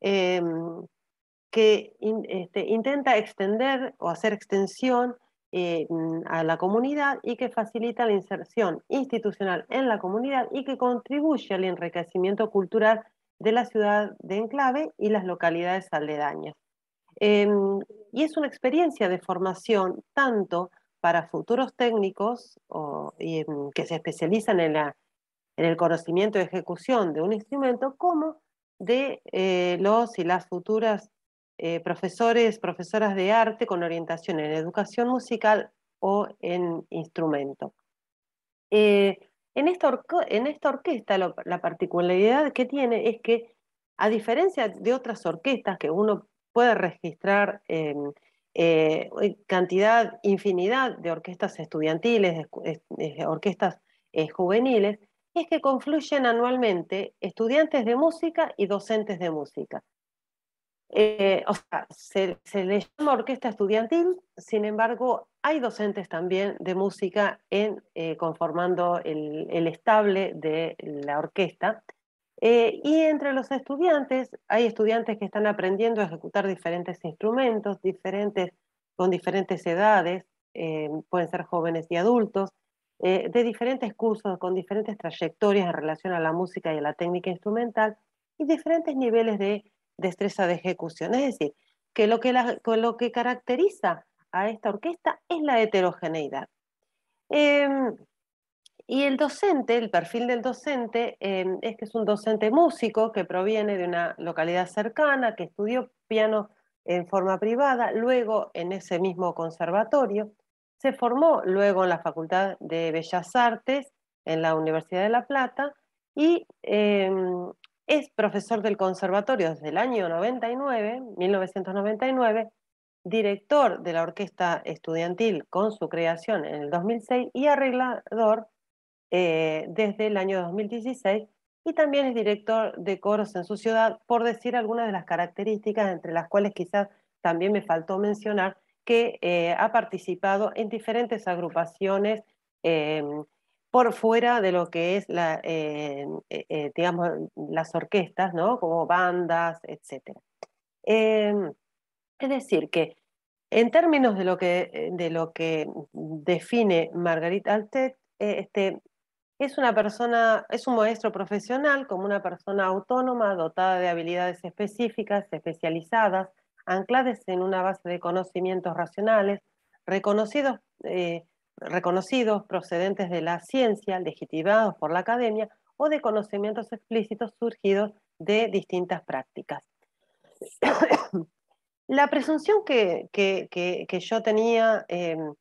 que este, intenta extender o hacer extensión eh, mm, a la comunidad y que facilita la inserción institucional en la comunidad y que contribuye al enriquecimiento cultural de la ciudad de Enclave y las localidades aledañas. Em, y es una experiencia de formación tanto para futuros técnicos em, que se especializan en, el conocimiento y ejecución de un instrumento como de eh, los y las futuras eh, profesores, profesoras de arte con orientación en educación musical o en instrumento. Eh, en, esta orquesta la particularidad que tiene es que, a diferencia de otras orquestas que uno puede registrar em, eh, cantidad, infinidad de orquestas estudiantiles, orquestas juveniles, es que confluyen anualmente estudiantes de música y docentes de música. Eh, o sea, se, le llama orquesta estudiantil, sin embargo, hay docentes también de música en, eh, conformando el, estable de la orquesta. Eh, y entre los estudiantes, hay estudiantes que están aprendiendo a ejecutar diferentes instrumentos, diferentes, con diferentes edades, pueden ser jóvenes y adultos, de diferentes cursos, con diferentes trayectorias en relación a la música y a la técnica instrumental, y diferentes niveles de destreza de ejecución. Es decir, que lo que, lo que caracteriza a esta orquesta es la heterogeneidad. Em, y el docente, el perfil del docente, em, es que es un docente músico que proviene de una localidad cercana, que estudió piano en forma privada, luego en ese mismo conservatorio, se formó luego en la Facultad de Bellas Artes, en la Universidad de La Plata, y em, es profesor del conservatorio desde el año 99, 1999, director de la orquesta estudiantil con su creación en el 2006 y arreglador eh, desde el año 2016 y también es director de coros en su ciudad, por decir algunas de las características entre las cuales quizás también me faltó mencionar que eh, ha participado en diferentes agrupaciones em, por fuera de lo que es eh, eh, eh, digamos, las orquestas, como bandas, etc. Em, es decir, que en términos de lo que, de lo que define Margarita Altet, este, es una persona, es un maestro profesional como una persona autónoma, dotada de habilidades específicas, especializadas, ancladas en una base de conocimientos racionales, reconocidos reconocidos procedentes de la ciencia, legitimados por la academia, o de conocimientos explícitos surgidos de distintas prácticas. la presunción que, yo tenía em,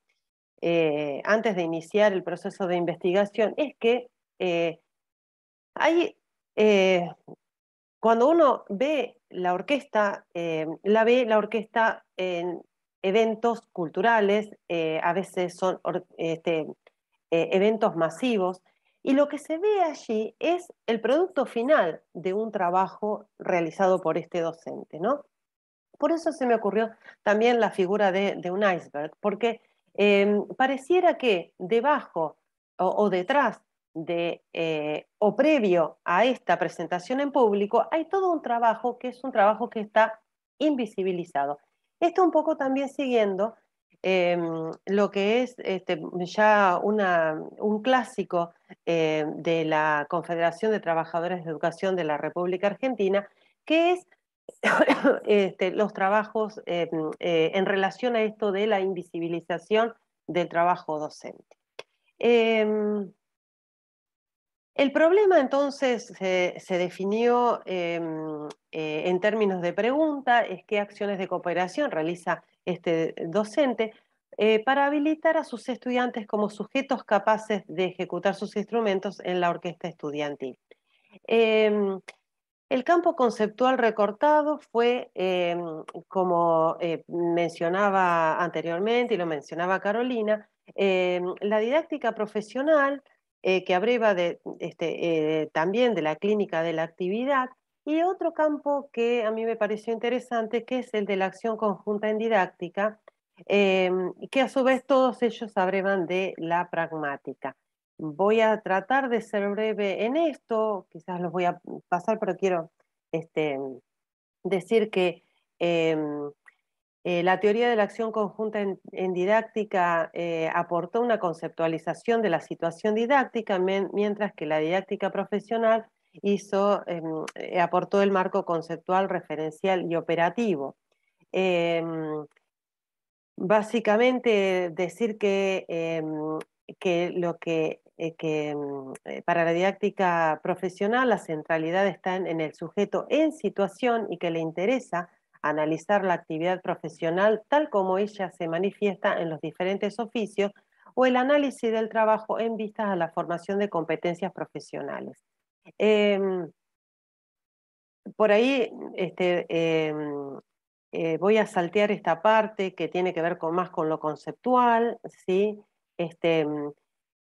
eh, antes de iniciar el proceso de investigación es que eh, hay, eh, cuando uno ve la orquesta, em, la ve la orquesta en eventos culturales, eh, a veces son este, eh, eventos masivos, y lo que se ve allí es el producto final de un trabajo realizado por este docente, ¿no? Por eso se me ocurrió también la figura de, un iceberg, porque em, pareciera que debajo o, detrás de, eh, o previo a esta presentación en público hay todo un trabajo que es un trabajo que está invisibilizado. Esto un poco también siguiendo eh, lo que es este, ya un clásico eh, de la Confederación de Trabajadores de Educación de la República Argentina, que es este, los trabajos eh, en relación a esto de la invisibilización del trabajo docente. El problema entonces se definió em, eh, en términos de pregunta, es qué acciones de cooperación realiza este docente eh, para habilitar a sus estudiantes como sujetos capaces de ejecutar sus instrumentos en la orquesta estudiantil. Em, el campo conceptual recortado fue, em, como eh, mencionaba anteriormente y lo mencionaba Carolina, la didáctica profesional eh, que abreva este, eh, también de la clínica de la actividad, y otro campo que a mí me pareció interesante, que es el de la acción conjunta en didáctica, eh, que a su vez todos ellos abrevan de la pragmática. Voy a tratar de ser breve en esto, quizás los voy a pasar, pero quiero este, decir que em, eh, la teoría de la acción conjunta en, didáctica eh, aportó una conceptualización de la situación didáctica, mientras que la didáctica profesional hizo, em, eh, aportó el marco conceptual, referencial y operativo. Em, básicamente decir que, em, lo que, para la didáctica profesional la centralidad está en el sujeto en situación y que le interesa analizar la actividad profesional tal como ella se manifiesta en los diferentes oficios o el análisis del trabajo en vistas a la formación de competencias profesionales. Em, por ahí este, em, eh, voy a saltear esta parte que tiene que ver con, más con lo conceptual, este, em,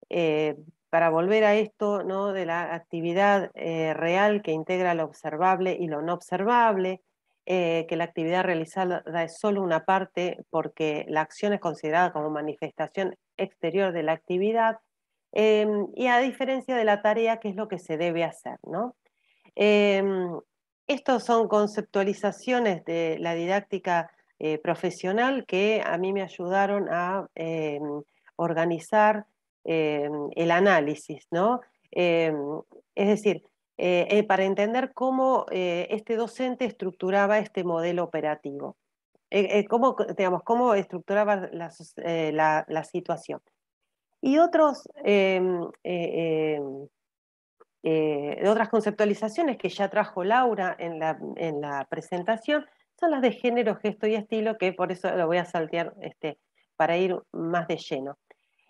eh, para volver a esto ¿no? de la actividad eh, real que integra lo observable y lo no observable, eh, que la actividad realizada es solo una parte porque la acción es considerada como manifestación exterior de la actividad em, y a diferencia de la tarea, que es lo que se debe hacer. ¿no? Em, estos son conceptualizaciones de la didáctica eh, profesional que a mí me ayudaron a em, organizar el análisis, ¿no? es decir, eh, eh, para entender cómo eh, este docente estructuraba este modelo operativo, cómo, cómo estructuraba la, la, la situación. Y otros, em, em, otras conceptualizaciones que ya trajo Laura en la, en la, presentación son las de género, gesto y estilo, que por eso lo voy a saltear este, para ir más de lleno.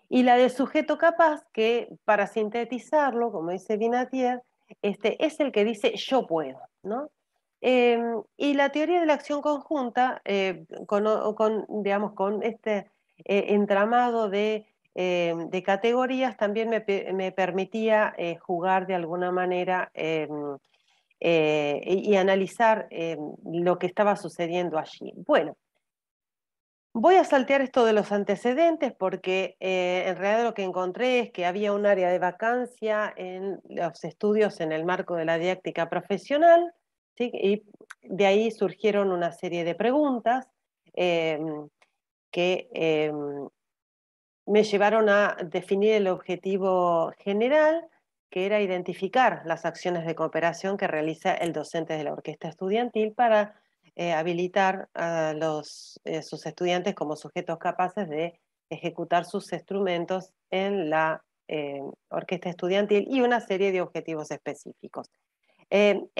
Y la de sujeto capaz, que para sintetizarlo, como dice Binatier, este, es el que dice yo puedo, ¿no? Eh, y la teoría de la acción conjunta, eh, con, este eh, entramado de, categorías, también me, permitía jugar de alguna manera y analizar lo que estaba sucediendo allí. Bueno, Voy a saltear esto de los antecedentes porque eh, en realidad lo que encontré es que había un área de vacancia en los estudios en el marco de la didáctica profesional y de ahí surgieron una serie de preguntas em, que em, me llevaron a definir el objetivo general que era identificar las acciones de cooperación que realiza el docente de la orquesta estudiantil para eh, habilitar a los, eh, sus estudiantes como sujetos capaces de ejecutar sus instrumentos en la eh, orquesta estudiantil y una serie de objetivos específicos. El,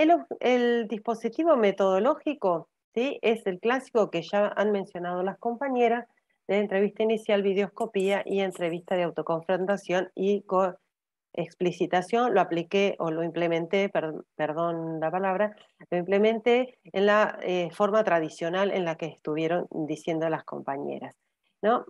dispositivo metodológico ¿sí? es el clásico que ya han mencionado las compañeras de entrevista inicial, videoscopía y entrevista de autoconfrontación y explicitación lo apliqué o lo implementé, perdón la palabra, lo implementé en la eh, forma tradicional en la que estuvieron diciendo las compañeras. ¿no?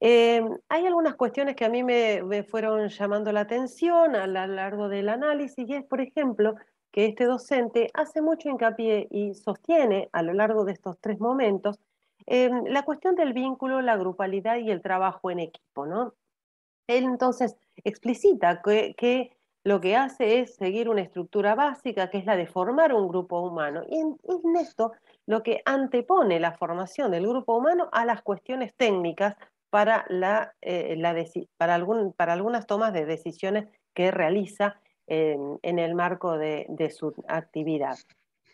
Eh, hay algunas cuestiones que a mí me, fueron llamando la atención a lo largo del análisis y es, por ejemplo, que este docente hace mucho hincapié y sostiene a lo largo de estos tres momentos eh, la cuestión del vínculo, la grupalidad y el trabajo en equipo. ¿no? Él entonces explicita que, lo que hace es seguir una estructura básica, que es la de formar un grupo humano. Y en, esto lo que antepone la formación del grupo humano a las cuestiones técnicas para, la, eh, para, algún, para algunas tomas de decisiones que realiza en, el marco de, su actividad.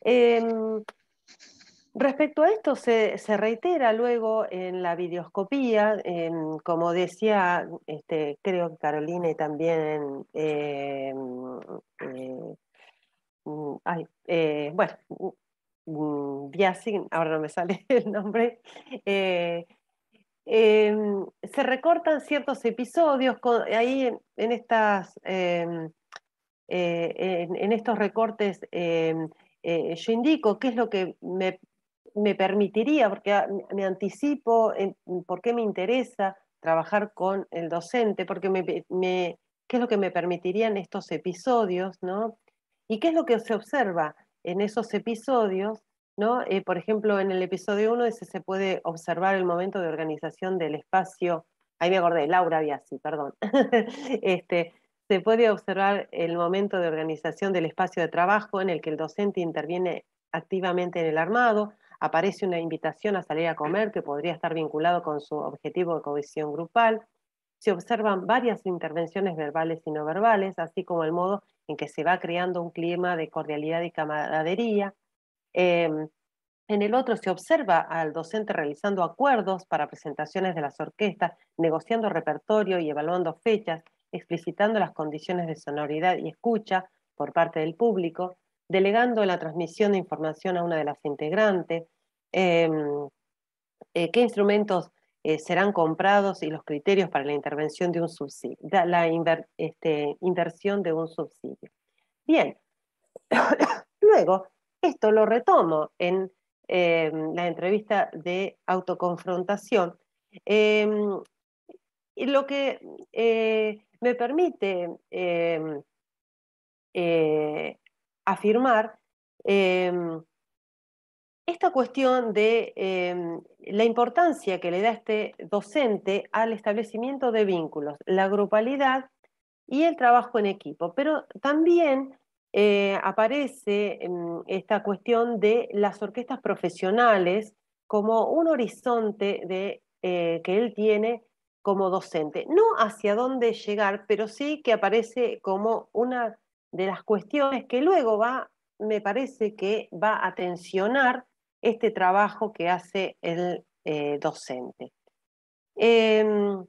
Em, Respecto a esto, se, se, reitera luego en la videoscopía, como decía, este, creo que Carolina y también, eh, eh, mm, ay, eh, bueno, mm, ahora no me sale el nombre, eh, em, se recortan ciertos episodios ahí en, estas, em, eh, en, estos recortes. Em, yo indico qué es lo que me me permitiría, porque me anticipo por qué me interesa trabajar con el docente, porque me, qué es lo que me permitirían estos episodios, ¿no? Y qué es lo que se observa en esos episodios, ¿no? Eh, por ejemplo, en el episodio 1 se puede observar el momento de organización del espacio, ahí me acordé, Laura Biasi, perdón, este, se puede observar el momento de organización del espacio de trabajo en el que el docente interviene activamente en el armado, aparece una invitación a salir a comer que podría estar vinculado con su objetivo de cohesión grupal. Se observan varias intervenciones verbales y no verbales, así como el modo en que se va creando un clima de cordialidad y camaradería. Em, en el otro se observa al docente realizando acuerdos para presentaciones de las orquestas, negociando repertorio y evaluando fechas, explicitando las condiciones de sonoridad y escucha por parte del público delegando la transmisión de información a una de las integrantes, em, eh, qué instrumentos eh, serán comprados y los criterios para la intervención de un subsidio, la este, inversión de un subsidio. Bien, luego, esto lo retomo en em, la entrevista de autoconfrontación. Em, lo que eh, me permite afirmar em, esta cuestión de em, la importancia que le da este docente al establecimiento de vínculos, la grupalidad y el trabajo en equipo, pero también eh, aparece em, esta cuestión de las orquestas profesionales como un horizonte de, eh, que él tiene como docente. No hacia dónde llegar, pero sí que aparece como una de las cuestiones que luego va, me parece que va a tensionar este trabajo que hace el eh, docente. Em,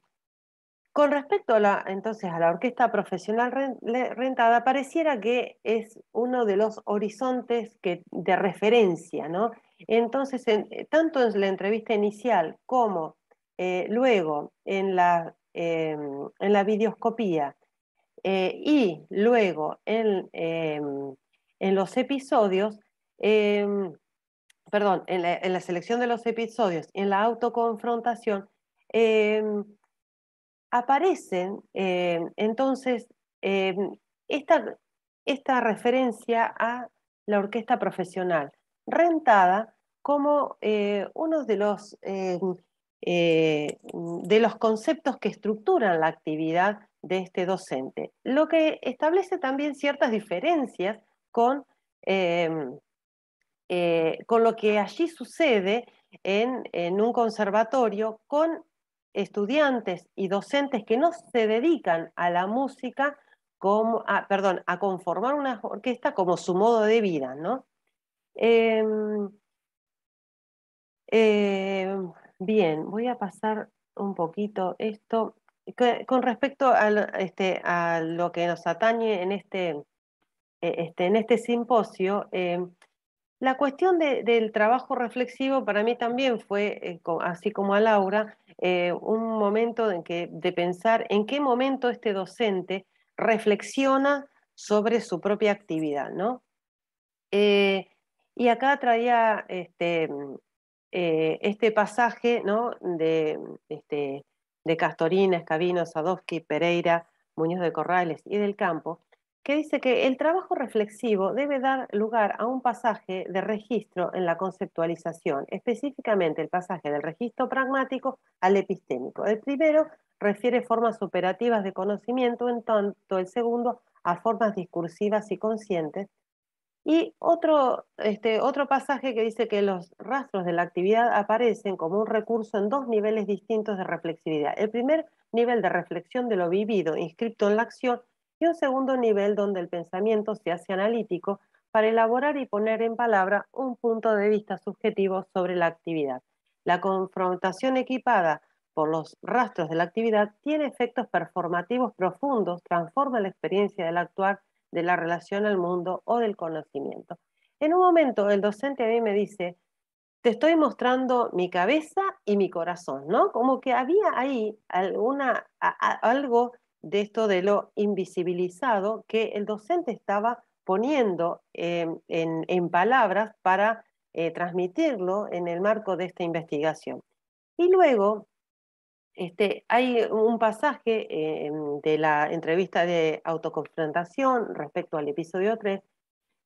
con respecto a la, entonces a la orquesta profesional rentada, pareciera que es uno de los horizontes que, de referencia, ¿no? Entonces, eh, tanto en la entrevista inicial como eh, luego en la, em, en la videoscopía, eh, y luego en, em, los episodios, em, perdón, en la, selección de los episodios, y en la autoconfrontación, em, aparecen entonces esta, esta referencia a la orquesta profesional, rentada como eh, uno de los, eh, de los conceptos que estructuran la actividad de este docente, lo que establece también ciertas diferencias con, em, eh, con lo que allí sucede en, un conservatorio con estudiantes y docentes que no se dedican a la música, como, ah, perdón, a conformar una orquesta como su modo de vida, ¿no? Em, em, bien, voy a pasar un poquito esto con respecto a, este, a lo que nos atañe en este, e, este en este simposio, eh, la cuestión del trabajo reflexivo para mí también fue, eh, así como a Laura, eh, un momento que, de pensar en qué momento este docente reflexiona sobre su propia actividad. y acá traía este, este pasaje de... Este, de Castorina, Escabino, Sadovsky, Pereira, Muñoz de Corrales y del Campo, que dice que el trabajo reflexivo debe dar lugar a un pasaje de registro en la conceptualización, específicamente el pasaje del registro pragmático al epistémico. El primero refiere formas operativas de conocimiento, en tanto el segundo a formas discursivas y conscientes y otro, este, otro pasaje que dice que los rastros de la actividad aparecen como un recurso en dos niveles distintos de reflexividad. El primer nivel de reflexión de lo vivido, inscripto en la acción, y un segundo nivel donde el pensamiento se hace analítico para elaborar y poner en palabra un punto de vista subjetivo sobre la actividad. La confrontación equipada por los rastros de la actividad tiene efectos performativos profundos, transforma la experiencia del actuar de la relación al mundo o del conocimiento. En un momento el docente a mí me dice, te estoy mostrando mi cabeza y mi corazón, ¿no? Como que había ahí alguna, algo de esto de lo invisibilizado que el docente estaba poniendo eh, en, palabras para eh, transmitirlo en el marco de esta investigación. Y luego este, hay un pasaje eh, de la entrevista de autoconfrontación respecto al episodio 3,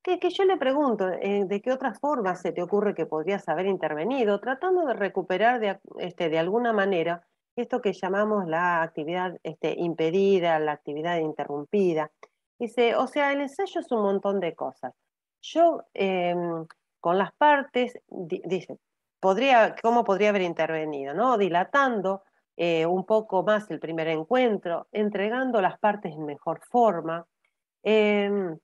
que, yo le pregunto eh, de qué otras formas se te ocurre que podrías haber intervenido, tratando de recuperar de, este, alguna manera esto que llamamos la actividad este, impedida, la actividad interrumpida. Dice, o sea, el ensayo es un montón de cosas. Yo eh, con las partes, dice, podría, ¿cómo podría haber intervenido? Dilatando eh, un poco más el primer encuentro, entregando las partes en mejor forma. Em,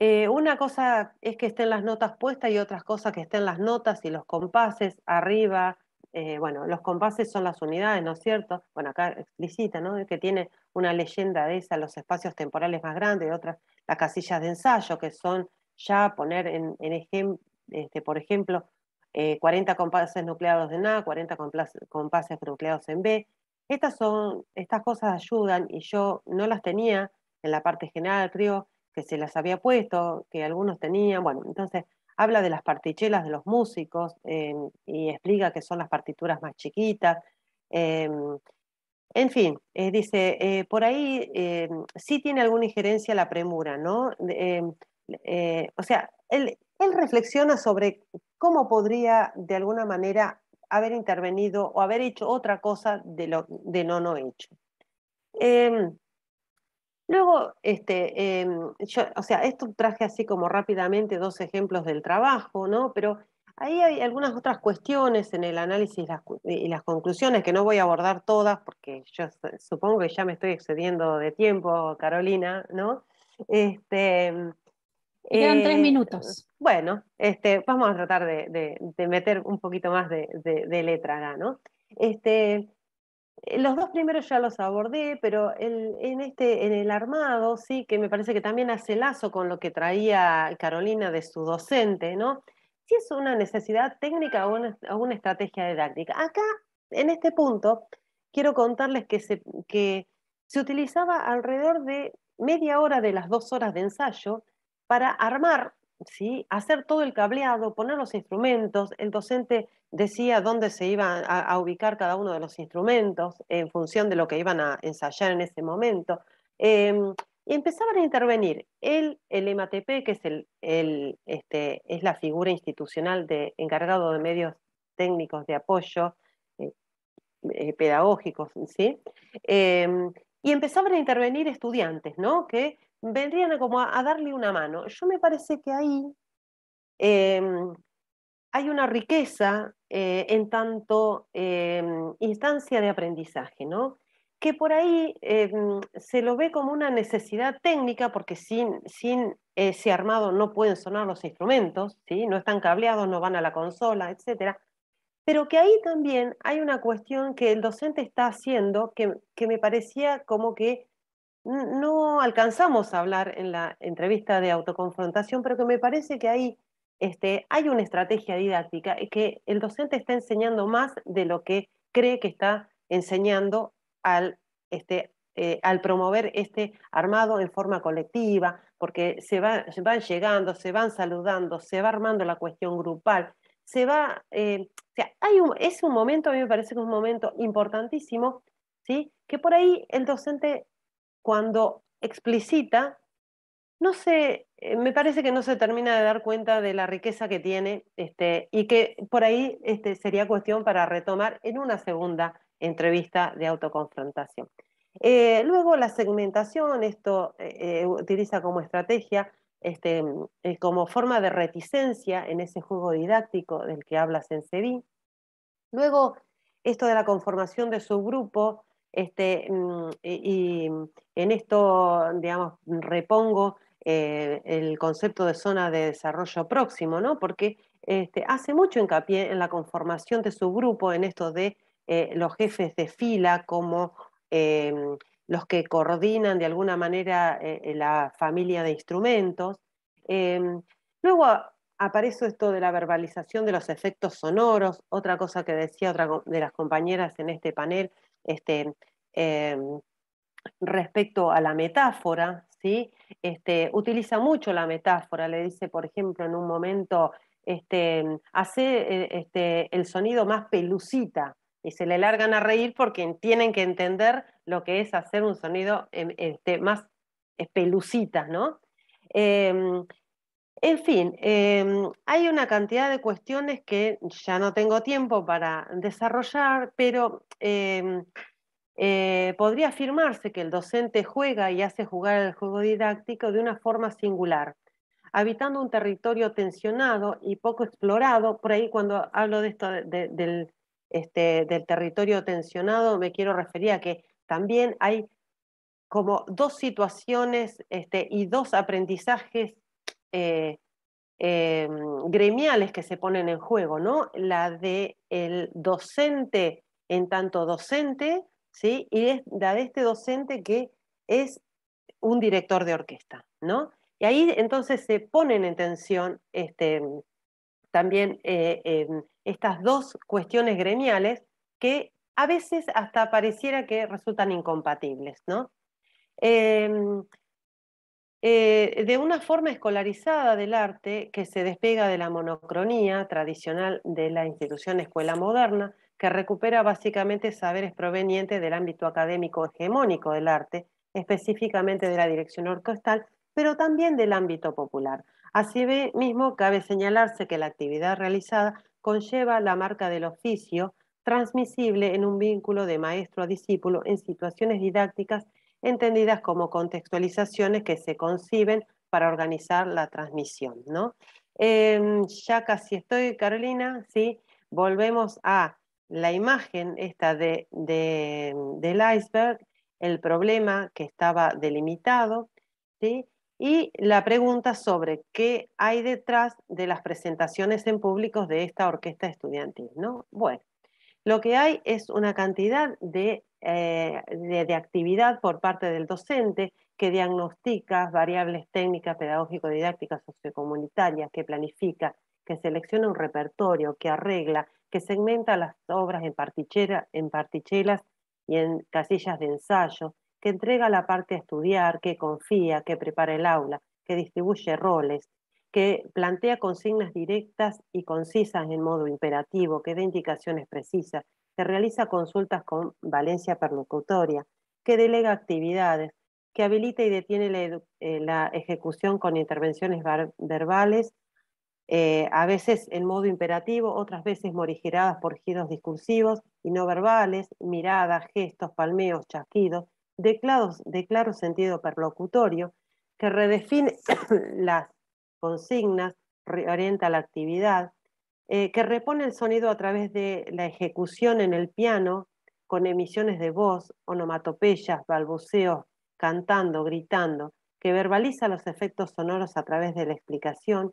eh, una cosa es que estén las notas puestas y otra cosa que estén las notas y los compases arriba. Eh, bueno, los compases son las unidades, ¿no es cierto? Bueno, acá explicita, ¿no? Que tiene una leyenda de esa, los espacios temporales más grandes, y otras, las casillas de ensayo, que son ya poner en, en este, por ejemplo, 40 eh, compases nucleados en A, 40 compases nucleados en B. Estas, son, estas cosas ayudan y yo no las tenía en la parte general, creo que se las había puesto, que algunos tenían. Bueno, entonces habla de las partichelas de los músicos eh, y explica que son las partituras más chiquitas. Eh, en fin, dice, por ahí sí tiene alguna injerencia la premura, ¿no? o sea, él él reflexiona sobre cómo podría de alguna manera haber intervenido o haber hecho otra cosa de, lo, de no no hecho. Em, luego, este, em, o sea, esto traje así como rápidamente dos ejemplos del trabajo, Pero ahí hay algunas otras cuestiones en el análisis y las conclusiones que no voy a abordar todas porque yo supongo que ya me estoy excediendo de tiempo, Carolina, ¿no? Este, Quedan tres eh, minutos. Bueno, este, vamos a tratar de, meter un poquito más de, letra acá, ¿no? Este, los dos primeros ya los abordé, pero en, este, en el armado, sí, que me parece que también hace lazo con lo que traía Carolina de su docente, ¿no? Si es una necesidad técnica o una, estrategia didáctica. Acá, en este punto, quiero contarles que que se utilizaba alrededor de media hora de las dos horas de ensayo para armar, ¿sí? hacer todo el cableado, poner los instrumentos, el docente decía dónde se iba a, ubicar cada uno de los instrumentos en función de lo que iban a ensayar en ese momento. Em, y empezaban a intervenir el, el MATP, que es, el, este, es la figura institucional de, encargado de medios técnicos de apoyo eh, eh, pedagógicos, ¿sí? Em, y empezaban a intervenir estudiantes, ¿no? Que vendrían como a, darle una mano. Yo me parece que ahí em, hay una riqueza eh, en tanto em, instancia de aprendizaje, que por ahí em, se lo ve como una necesidad técnica, porque sin, sin ese armado no pueden sonar los instrumentos, no están cableados, no van a la consola, etc. Pero que ahí también hay una cuestión que el docente está haciendo que me parecía como que no alcanzamos a hablar en la entrevista de autoconfrontación, pero que me parece que ahí este, hay una estrategia didáctica, eh, que el docente está enseñando más de lo que cree que está enseñando al, este, eh, al promover este armado en forma colectiva, porque se van llegando, se van saludando, se va armando la cuestión grupal, se va, eh, sea, hay es un momento, a mí me parece que es un momento importantísimo, ¿sí? que por ahí el docente cuando explicita, no eh, me parece que no se termina de dar cuenta de la riqueza que tiene este, y que por ahí este, sería cuestión para retomar en una segunda entrevista de autoconfrontación. Eh, luego la segmentación, esto eh, utiliza como estrategia, este, mm, como forma de reticencia en ese juego didáctico del que hablas en Senseví. Luego, esto de la conformación de su grupo, este, mm, y, en esto, digamos, repongo eh, el concepto de zona de desarrollo próximo, ¿no? Porque este, hace mucho hincapié en la conformación de su grupo, en esto de eh, los jefes de fila como eh, los que coordinan de alguna manera la familia de instrumentos. luego aparece esto de la verbalización de los efectos sonoros, otra cosa que decía otra de las compañeras en este panel este, eh, respecto a la metáfora, ¿sí? Este, utiliza mucho la metáfora, le dice, por ejemplo, en un momento, este, hace eh, este, el sonido más pelucita y se le largan a reír porque tienen que entender lo que es hacer un sonido em, este, más eh, pelucita, ¿no? Em, en fin, em, hay una cantidad de cuestiones que ya no tengo tiempo para desarrollar, pero em, eh, podría afirmarse que el docente juega y hace jugar el juego didáctico de una forma singular, habitando un territorio tensionado y poco explorado. Por ahí cuando hablo de esto este, del, territorio tensionado, me quiero referir a que también hay como dos situaciones este, y dos aprendizajes eh, eh, gremiales que se ponen en juego, ¿no? La del el docente en tanto docente, ¿sí? Y la de este docente que es un director de orquesta, ¿no? Y ahí entonces se ponen en tensión este, también eh, estas dos cuestiones gremiales que a veces hasta pareciera que resultan incompatibles, ¿no? Em, eh, de una forma escolarizada del arte que se despega de la monocronía tradicional de la institución escuela moderna, que recupera básicamente saberes provenientes del ámbito académico hegemónico del arte, específicamente de la dirección orquestal, pero también del ámbito popular. Así mismo, cabe señalarse que la actividad realizada conlleva la marca del oficio, transmisible en un vínculo de maestro a discípulo en situaciones didácticas entendidas como contextualizaciones que se conciben para organizar la transmisión. ¿no? Em, ya casi estoy, Carolina, ¿sí? volvemos a la imagen esta de, del iceberg, el problema que estaba delimitado, y la pregunta sobre qué hay detrás de las presentaciones en públicos de esta orquesta estudiantil. ¿no? Bueno, lo que hay es una cantidad de eh, de, actividad por parte del docente que diagnostica variables técnicas, pedagógico-didácticas, sociocomunitarias, que planifica, que selecciona un repertorio, que arregla, que segmenta las obras en, en partichelas y en casillas de ensayo, que entrega la parte a estudiar, que confía, que prepara el aula, que distribuye roles, que plantea consignas directas y concisas en modo imperativo, que da indicaciones precisas, se realiza consultas con valencia perlocutoria, que delega actividades, que habilita y detiene la, eh, ejecución con intervenciones verbales, eh, a veces en modo imperativo, otras veces morigeradas por giros discursivos y no verbales, miradas, gestos, palmeos, chasquidos, declados de claro sentido perlocutorio, que redefine las consignas, reorienta la actividad, eh, que repone el sonido a través de la ejecución en el piano con emisiones de voz, onomatopeyas, balbuceos, cantando, gritando, que verbaliza los efectos sonoros a través de la explicación,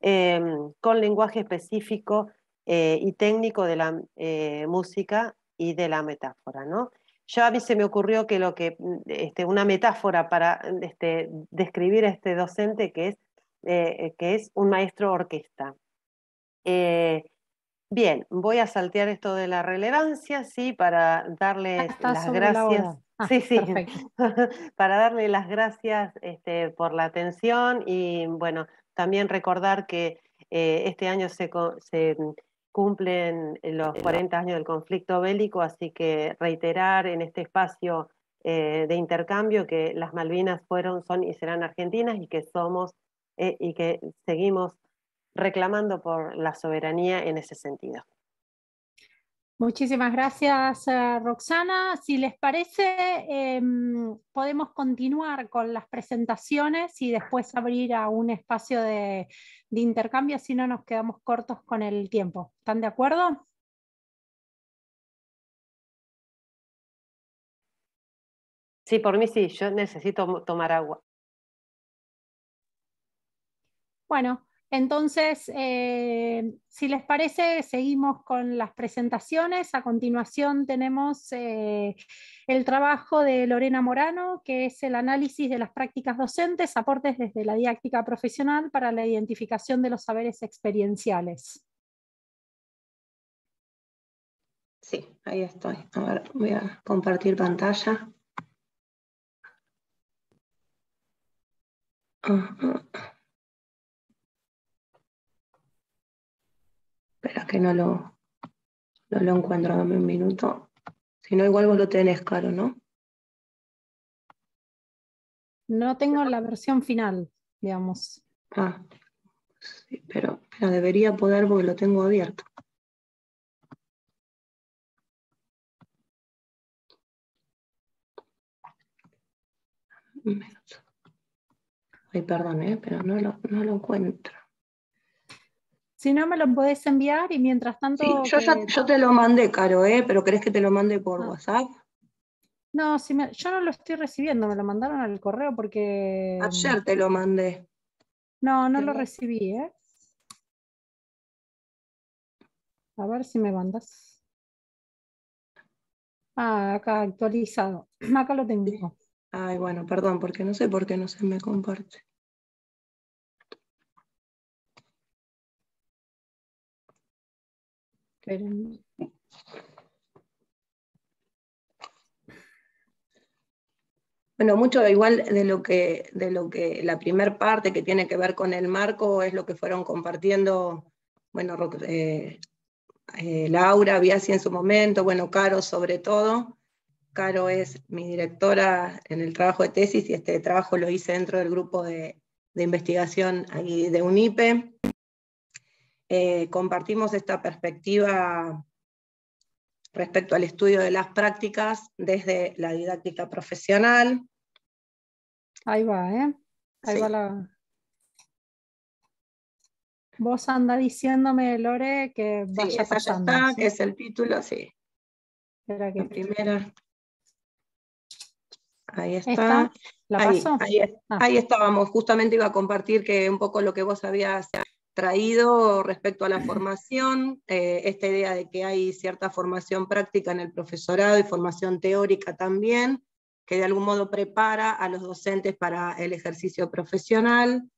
em, con lenguaje específico eh, y técnico de la eh, música y de la metáfora. ¿no? Ya a mí se me ocurrió que, lo que este, una metáfora para este, describir a este docente que es, que es un maestro orquesta. Eh, bien, voy a saltear esto de la relevancia, sí, para darle ah, las gracias. Ah, sí, sí, para darle las gracias este, por la atención y bueno, también recordar que eh, este año se, cumplen los 40 años del conflicto bélico, así que reiterar en este espacio eh, de intercambio que las Malvinas fueron, son y serán argentinas y que somos y que seguimos reclamando por la soberanía en ese sentido. Muchísimas gracias, eh, Roxana. Si les parece, em, podemos continuar con las presentaciones y después abrir a un espacio de, de intercambio, si no nos quedamos cortos con el tiempo. ¿Están de acuerdo? Sí, por mí sí, yo necesito tomar agua. Bueno, entonces, eh, si les parece, seguimos con las presentaciones. A continuación tenemos eh, el trabajo de Lorena Morano, que es el análisis de las prácticas docentes, aportes desde la didáctica profesional para la identificación de los saberes experienciales. Sí, ahí estoy. voy a compartir pantalla. Espera que no lo, encuentro, dame un minuto. Si no, igual vos lo tenés caro, ¿no? No tengo la versión final, digamos. Ah, sí, pero, pero debería poder porque lo tengo abierto. Un minuto. Ay, perdón, ¿eh? pero no lo encuentro. Si no, me lo podés enviar y mientras tanto... yo, te lo mandé, Caro, ¿eh? pero ¿crees que te lo mande por ah. WhatsApp? No, si yo no lo estoy recibiendo, me lo mandaron al correo porque... Ayer te lo mandé. No, no lo recibí, ¿eh? A ver si me mandas. Ah, acá actualizado. Acá lo tengo. Ay, bueno, perdón, porque no sé por qué no se me comparte. Bueno, mucho igual de lo que, de lo que la primera parte que tiene que ver con el marco es lo que fueron compartiendo, bueno, eh, eh, Laura, Biasi en su momento, bueno, Caro sobre todo. Caro es mi directora en el trabajo de tesis y este trabajo lo hice dentro del grupo de, de investigación de UNIPE. Eh, compartimos esta perspectiva respecto al estudio de las prácticas desde la didáctica profesional. Ahí va, ¿eh? Ahí va la... Vos anda diciéndome, Lore, que vaya pasando, está, que es el título, sí. que... primera. Ahí está. ¿La ahí, Ahí, ah. ahí estábamos. Justamente iba a compartir que un poco lo que vos habías traído respecto a la formación, eh, esta idea de que hay cierta formación práctica en el profesorado y formación teórica también, que de algún modo prepara a los docentes para el ejercicio profesional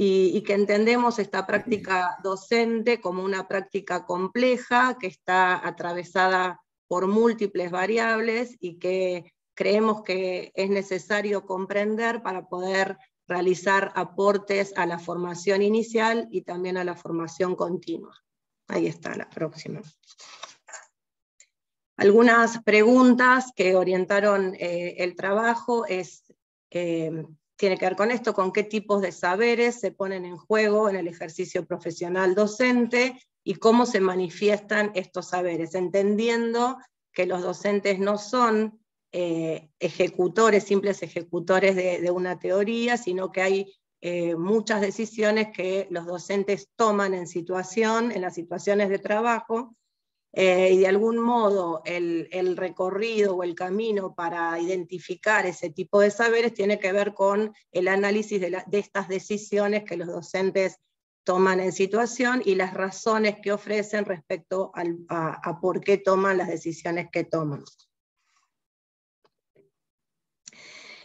y que entendemos esta práctica docente como una práctica compleja que está atravesada por múltiples variables y que creemos que es necesario comprender para poder realizar aportes a la formación inicial y también a la formación continua. Ahí está la próxima. Algunas preguntas que orientaron eh, el trabajo es, eh, tiene que ver con esto, con qué tipos de saberes se ponen en juego en el ejercicio profesional docente y cómo se manifiestan estos saberes, entendiendo que los docentes no son eh, ejecutores, simples ejecutores de, una teoría, sino que hay eh, muchas decisiones que los docentes toman en situación, en las situaciones de trabajo, eh, y de algún modo el, recorrido o el camino para identificar ese tipo de saberes tiene que ver con el análisis de, estas decisiones que los docentes toman en situación y las razones que ofrecen respecto a por qué toman las decisiones que toman.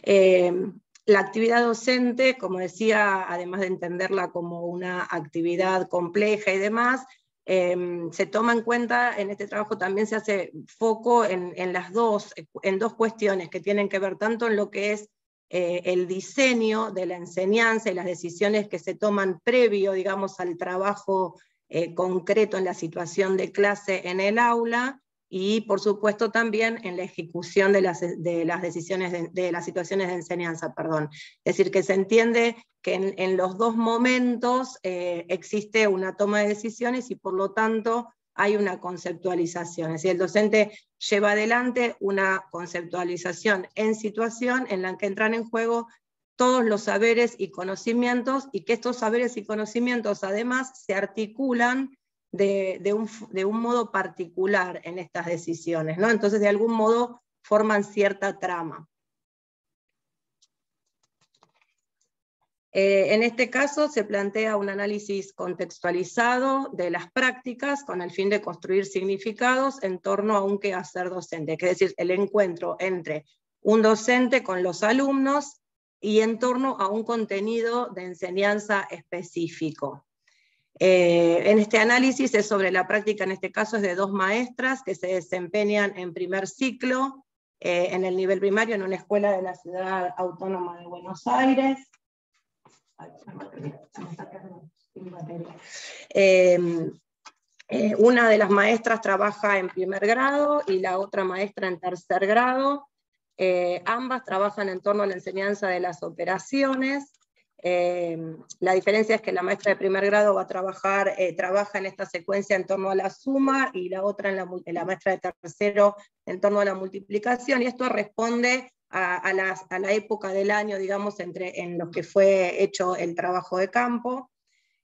Eh, la actividad docente, como decía, además de entenderla como una actividad compleja y demás, eh, se toma en cuenta, en este trabajo también se hace foco en, las dos, en dos cuestiones que tienen que ver tanto en lo que es eh, el diseño de la enseñanza y las decisiones que se toman previo, digamos, al trabajo concreto en la situación de clase en el aula, y por supuesto también en la ejecución de las, decisiones, de, las situaciones de enseñanza, perdón. Es decir, que se entiende que en, los dos momentos eh, existe una toma de decisiones y por lo tanto hay una conceptualización. Es decir, el docente lleva adelante una conceptualización en situación en la que entran en juego todos los saberes y conocimientos y que estos saberes y conocimientos además se articulan de, un, modo particular en estas decisiones, ¿no? Entonces, de algún modo, forman cierta trama. Eh, en este caso, se plantea un análisis contextualizado de las prácticas con el fin de construir significados en torno a un quehacer docente, es decir, el encuentro entre un docente con los alumnos y en torno a un contenido de enseñanza específico. Eh, en este análisis es sobre la práctica, en este caso es de dos maestras que se desempeñan en primer ciclo, eh, en el nivel primario, en una escuela de la ciudad autónoma de Buenos Aires. Em, eh, una de las maestras trabaja en primer grado y la otra maestra en tercer grado. ambas trabajan en torno a la enseñanza de las operaciones. Eh, la diferencia es que la maestra de primer grado va a trabajar, eh, trabaja en esta secuencia en torno a la suma y la otra en la, maestra de tercero en torno a la multiplicación, y esto responde a, la época del año, digamos, entre, en los que fue hecho el trabajo de campo.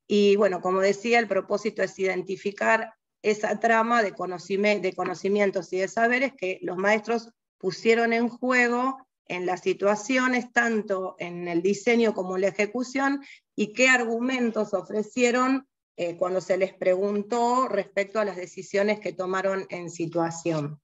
Y bueno, como decía, el propósito es identificar esa trama de, de conocimientos y de saberes que los maestros pusieron en juego en las situaciones, tanto en el diseño como en la ejecución, y qué argumentos ofrecieron eh, cuando se les preguntó respecto a las decisiones que tomaron en situación.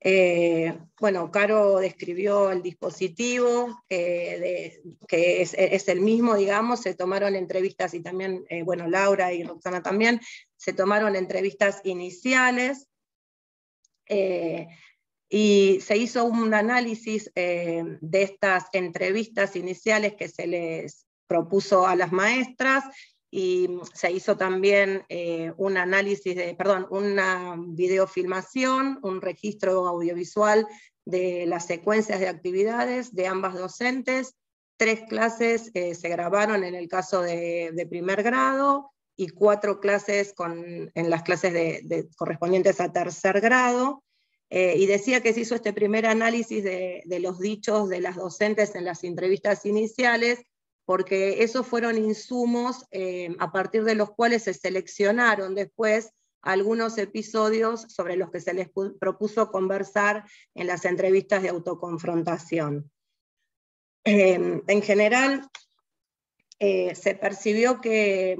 Eh, bueno, Caro describió el dispositivo, eh, que es, el mismo, digamos, se tomaron entrevistas y también, bueno, Laura y Roxana también, se tomaron entrevistas iniciales. Y se hizo un análisis eh, de estas entrevistas iniciales que se les propuso a las maestras y se hizo también eh, un análisis de, perdón, una videofilmación, un registro audiovisual de las secuencias de actividades de ambas docentes. Tres clases eh, se grabaron en el caso de, primer grado y cuatro clases en las clases correspondientes a tercer grado. Eh, y decía que se hizo este primer análisis de, los dichos de las docentes en las entrevistas iniciales, porque esos fueron insumos eh, a partir de los cuales se seleccionaron después algunos episodios sobre los que se les propuso conversar en las entrevistas de autoconfrontación. Eh, en general, se percibió que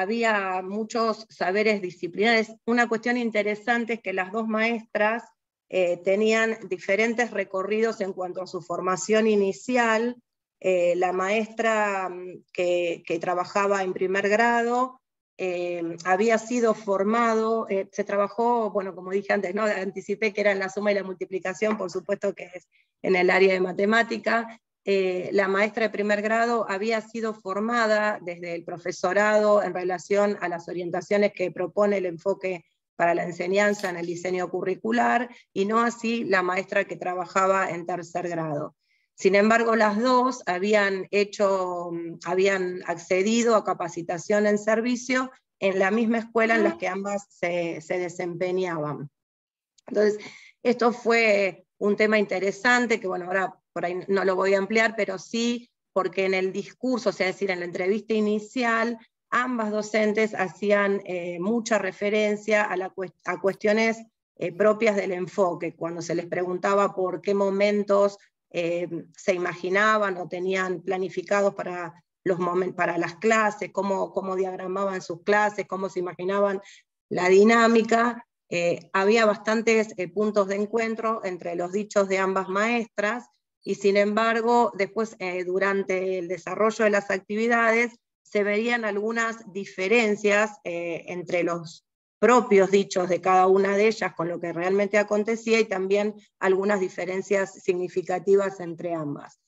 había muchos saberes disciplinares. Una cuestión interesante es que las dos maestras eh, tenían diferentes recorridos en cuanto a su formación inicial. Eh, la maestra mm, que, trabajaba en primer grado eh, había sido formado, se trabajó, bueno, como dije antes, ¿no? anticipé que era en la suma y la multiplicación, por supuesto que es en el área de matemática, eh, la maestra de primer grado había sido formada desde el profesorado en relación a las orientaciones que propone el enfoque para la enseñanza en el diseño curricular y no así la maestra que trabajaba en tercer grado. Sin embargo, las dos habían, hecho, mm, habían accedido a capacitación en servicio en la misma escuela en la que ambas se, se desempeñaban. Entonces, esto fue un tema interesante que, bueno, ahora por ahí no lo voy a ampliar, pero sí porque en el discurso, o sea, es decir, en la entrevista inicial, ambas docentes hacían eh, mucha referencia a, cuestiones eh, propias del enfoque, cuando se les preguntaba por qué momentos eh, se imaginaban o tenían planificados para, los para las clases, cómo, cómo diagramaban sus clases, cómo se imaginaban la dinámica. había bastantes puntos de encuentro entre los dichos de ambas maestras y sin embargo, después, eh, durante el desarrollo de las actividades, se verían algunas diferencias eh, entre los propios dichos de cada una de ellas con lo que realmente acontecía y también algunas diferencias significativas entre ambas.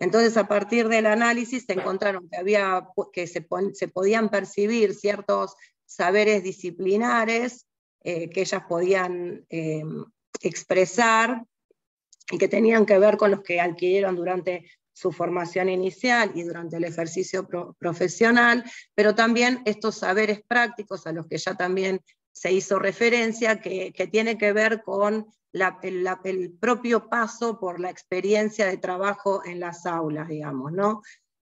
Entonces, a partir del análisis se encontraron que, había, que se, podían percibir ciertos saberes disciplinares eh, que ellas podían expresar y que tenían que ver con los que adquirieron durante su formación inicial y durante el ejercicio profesional, pero también estos saberes prácticos a los que ya también se hizo referencia, que, que tiene que ver con el, propio paso por la experiencia de trabajo en las aulas, digamos, ¿no?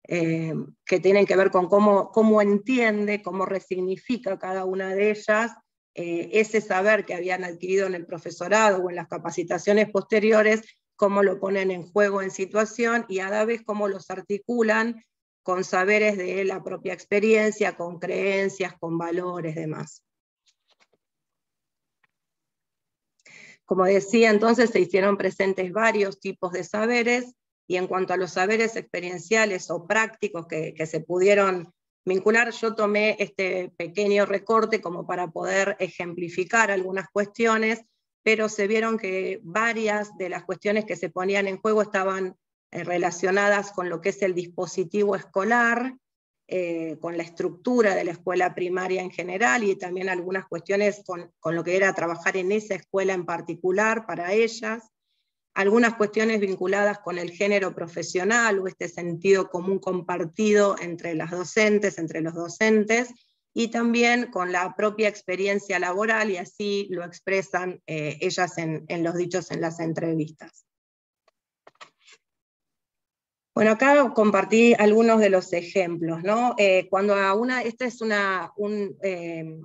Eh, que tienen que ver con cómo, cómo entiende, cómo resignifica cada una de ellas eh, ese saber que habían adquirido en el profesorado o en las capacitaciones posteriores, cómo lo ponen en juego en situación y a la vez cómo los articulan con saberes de la propia experiencia, con creencias, con valores, demás. Como decía, entonces se hicieron presentes varios tipos de saberes y en cuanto a los saberes experienciales o prácticos que, que se pudieron vincular, yo tomé este pequeño recorte como para poder ejemplificar algunas cuestiones, pero se vieron que varias de las cuestiones que se ponían en juego estaban eh, relacionadas con lo que es el dispositivo escolar, eh, con la estructura de la escuela primaria en general y también algunas cuestiones con, con lo que era trabajar en esa escuela en particular para ellas algunas cuestiones vinculadas con el género profesional o este sentido común compartido entre las docentes, entre los docentes, y también con la propia experiencia laboral, y así lo expresan eh, ellas en los dichos en las entrevistas. Bueno, acá compartí algunos de los ejemplos, ¿no? Eh, cuando a una, esta es una, eh,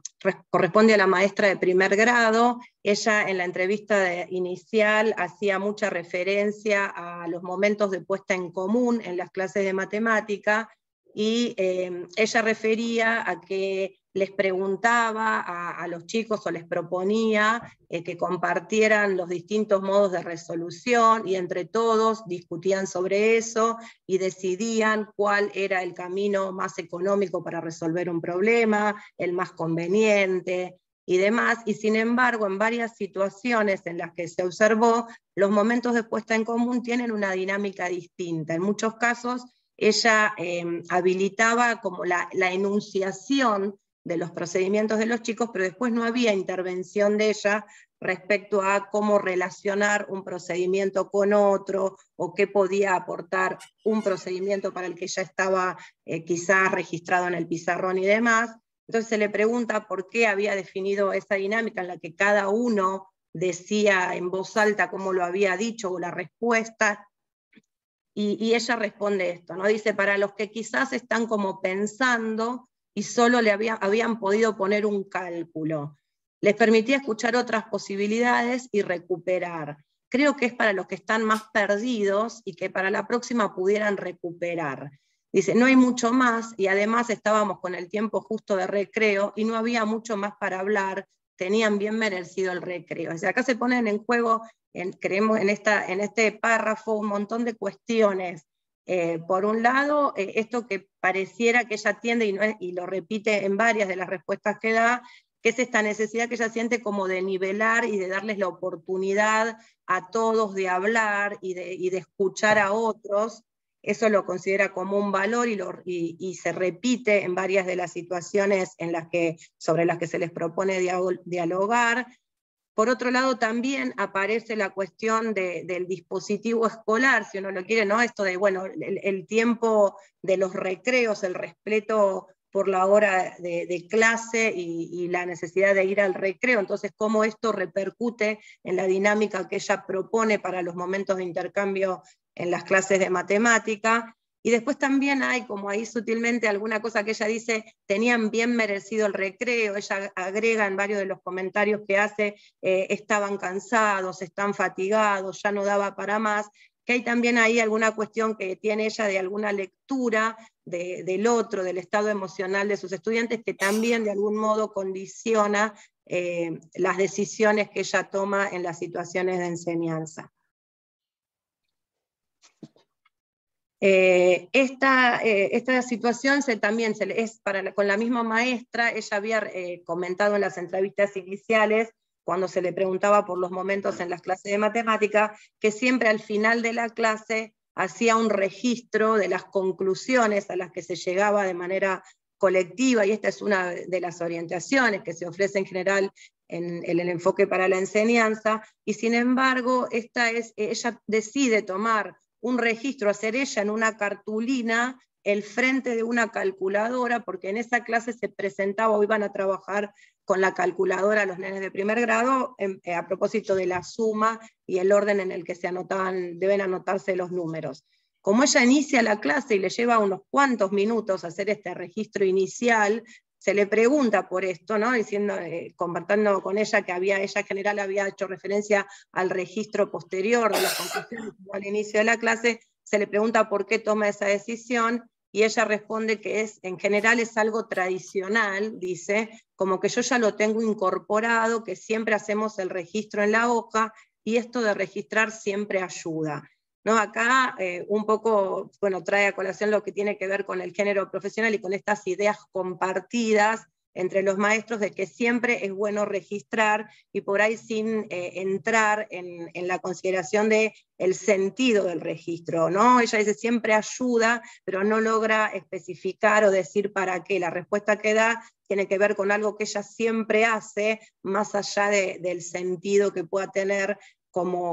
corresponde a la maestra de primer grado, ella en la entrevista inicial hacía mucha referencia a los momentos de puesta en común en las clases de matemática y eh, ella refería a que les preguntaba a, los chicos o les proponía eh, que compartieran los distintos modos de resolución y entre todos discutían sobre eso y decidían cuál era el camino más económico para resolver un problema, el más conveniente, y demás, y sin embargo en varias situaciones en las que se observó, los momentos de puesta en común tienen una dinámica distinta. En muchos casos ella eh, habilitaba como la, enunciación de los procedimientos de los chicos, pero después no había intervención de ella respecto a cómo relacionar un procedimiento con otro o qué podía aportar un procedimiento para el que ya estaba eh, quizás registrado en el pizarrón y demás. Entonces se le pregunta por qué había definido esa dinámica en la que cada uno decía en voz alta cómo lo había dicho o la respuesta. Y, ella responde esto, ¿no? Dice, para los que quizás están como pensando y solo le habían podido poner un cálculo. Les permitía escuchar otras posibilidades y recuperar. Creo que es para los que están más perdidos y que para la próxima pudieran recuperar. Dice, no hay mucho más y además estábamos con el tiempo justo de recreo y no había mucho más para hablar, tenían bien merecido el recreo. acá se ponen en juego, en, creemos en, esta, en este párrafo, un montón de cuestiones eh, por un lado, eh, esto que pareciera que ella atiende y, lo repite en varias de las respuestas que da, que es esta necesidad que ella siente como de nivelar y de darles la oportunidad a todos de hablar y de, escuchar a otros. Eso lo considera como un valor y, se repite en varias de las situaciones sobre las que se les propone dialogar. Por otro lado, también aparece la cuestión del dispositivo escolar, si uno lo quiere, ¿no? Esto de, bueno, el, tiempo de los recreos, el respeto por la hora de, clase y, y, la necesidad de ir al recreo. Entonces, cómo esto repercute en la dinámica que ella propone para los momentos de intercambio en las clases de matemática. Y después también hay, como ahí sutilmente, alguna cosa que ella dice, tenían bien merecido el recreo, ella agrega en varios de los comentarios que hace, eh, estaban cansados, están fatigados, ya no daba para más, que hay también ahí alguna cuestión que tiene ella de alguna lectura del otro, del estado emocional de sus estudiantes, que también de algún modo condiciona eh, las decisiones que ella toma en las situaciones de enseñanza. Eh, esta, eh, esta, situación se, también se, es para con la misma maestra, ella había eh, comentado en las entrevistas iniciales, cuando se le preguntaba por los momentos en las clases de matemática, que siempre al final de la clase hacía un registro de las conclusiones a las que se llegaba de manera colectiva, y esta es una de las orientaciones que se ofrece en general en, en, el enfoque para la enseñanza, y sin embargo, esta es, ella decide tomar un registro, hacer ella en una cartulina el frente de una calculadora, porque en esa clase se presentaba o iban a trabajar con la calculadora los nenes de primer grado em, eh, a propósito de la suma y el orden en el que se anotaban, deben anotarse los números. Como ella inicia la clase y le lleva unos cuantos minutos hacer este registro inicial se le pregunta por esto, ¿no? Diciendo, eh, con ella que había, ella en general había hecho referencia al registro posterior de al inicio de la clase, se le pregunta por qué toma esa decisión y ella responde que es, en general es algo tradicional, dice, como que yo ya lo tengo incorporado, que siempre hacemos el registro en la hoja y esto de registrar siempre ayuda. ¿no? Acá eh, un poco, bueno, trae a colación lo que tiene que ver con el género profesional y con estas ideas compartidas entre los maestros de que siempre es bueno registrar y por ahí sin eh, entrar en, la consideración de el sentido del registro, ¿no? Ella dice siempre ayuda, pero no logra especificar o decir para qué. La respuesta que da tiene que ver con algo que ella siempre hace, más allá del sentido que pueda tener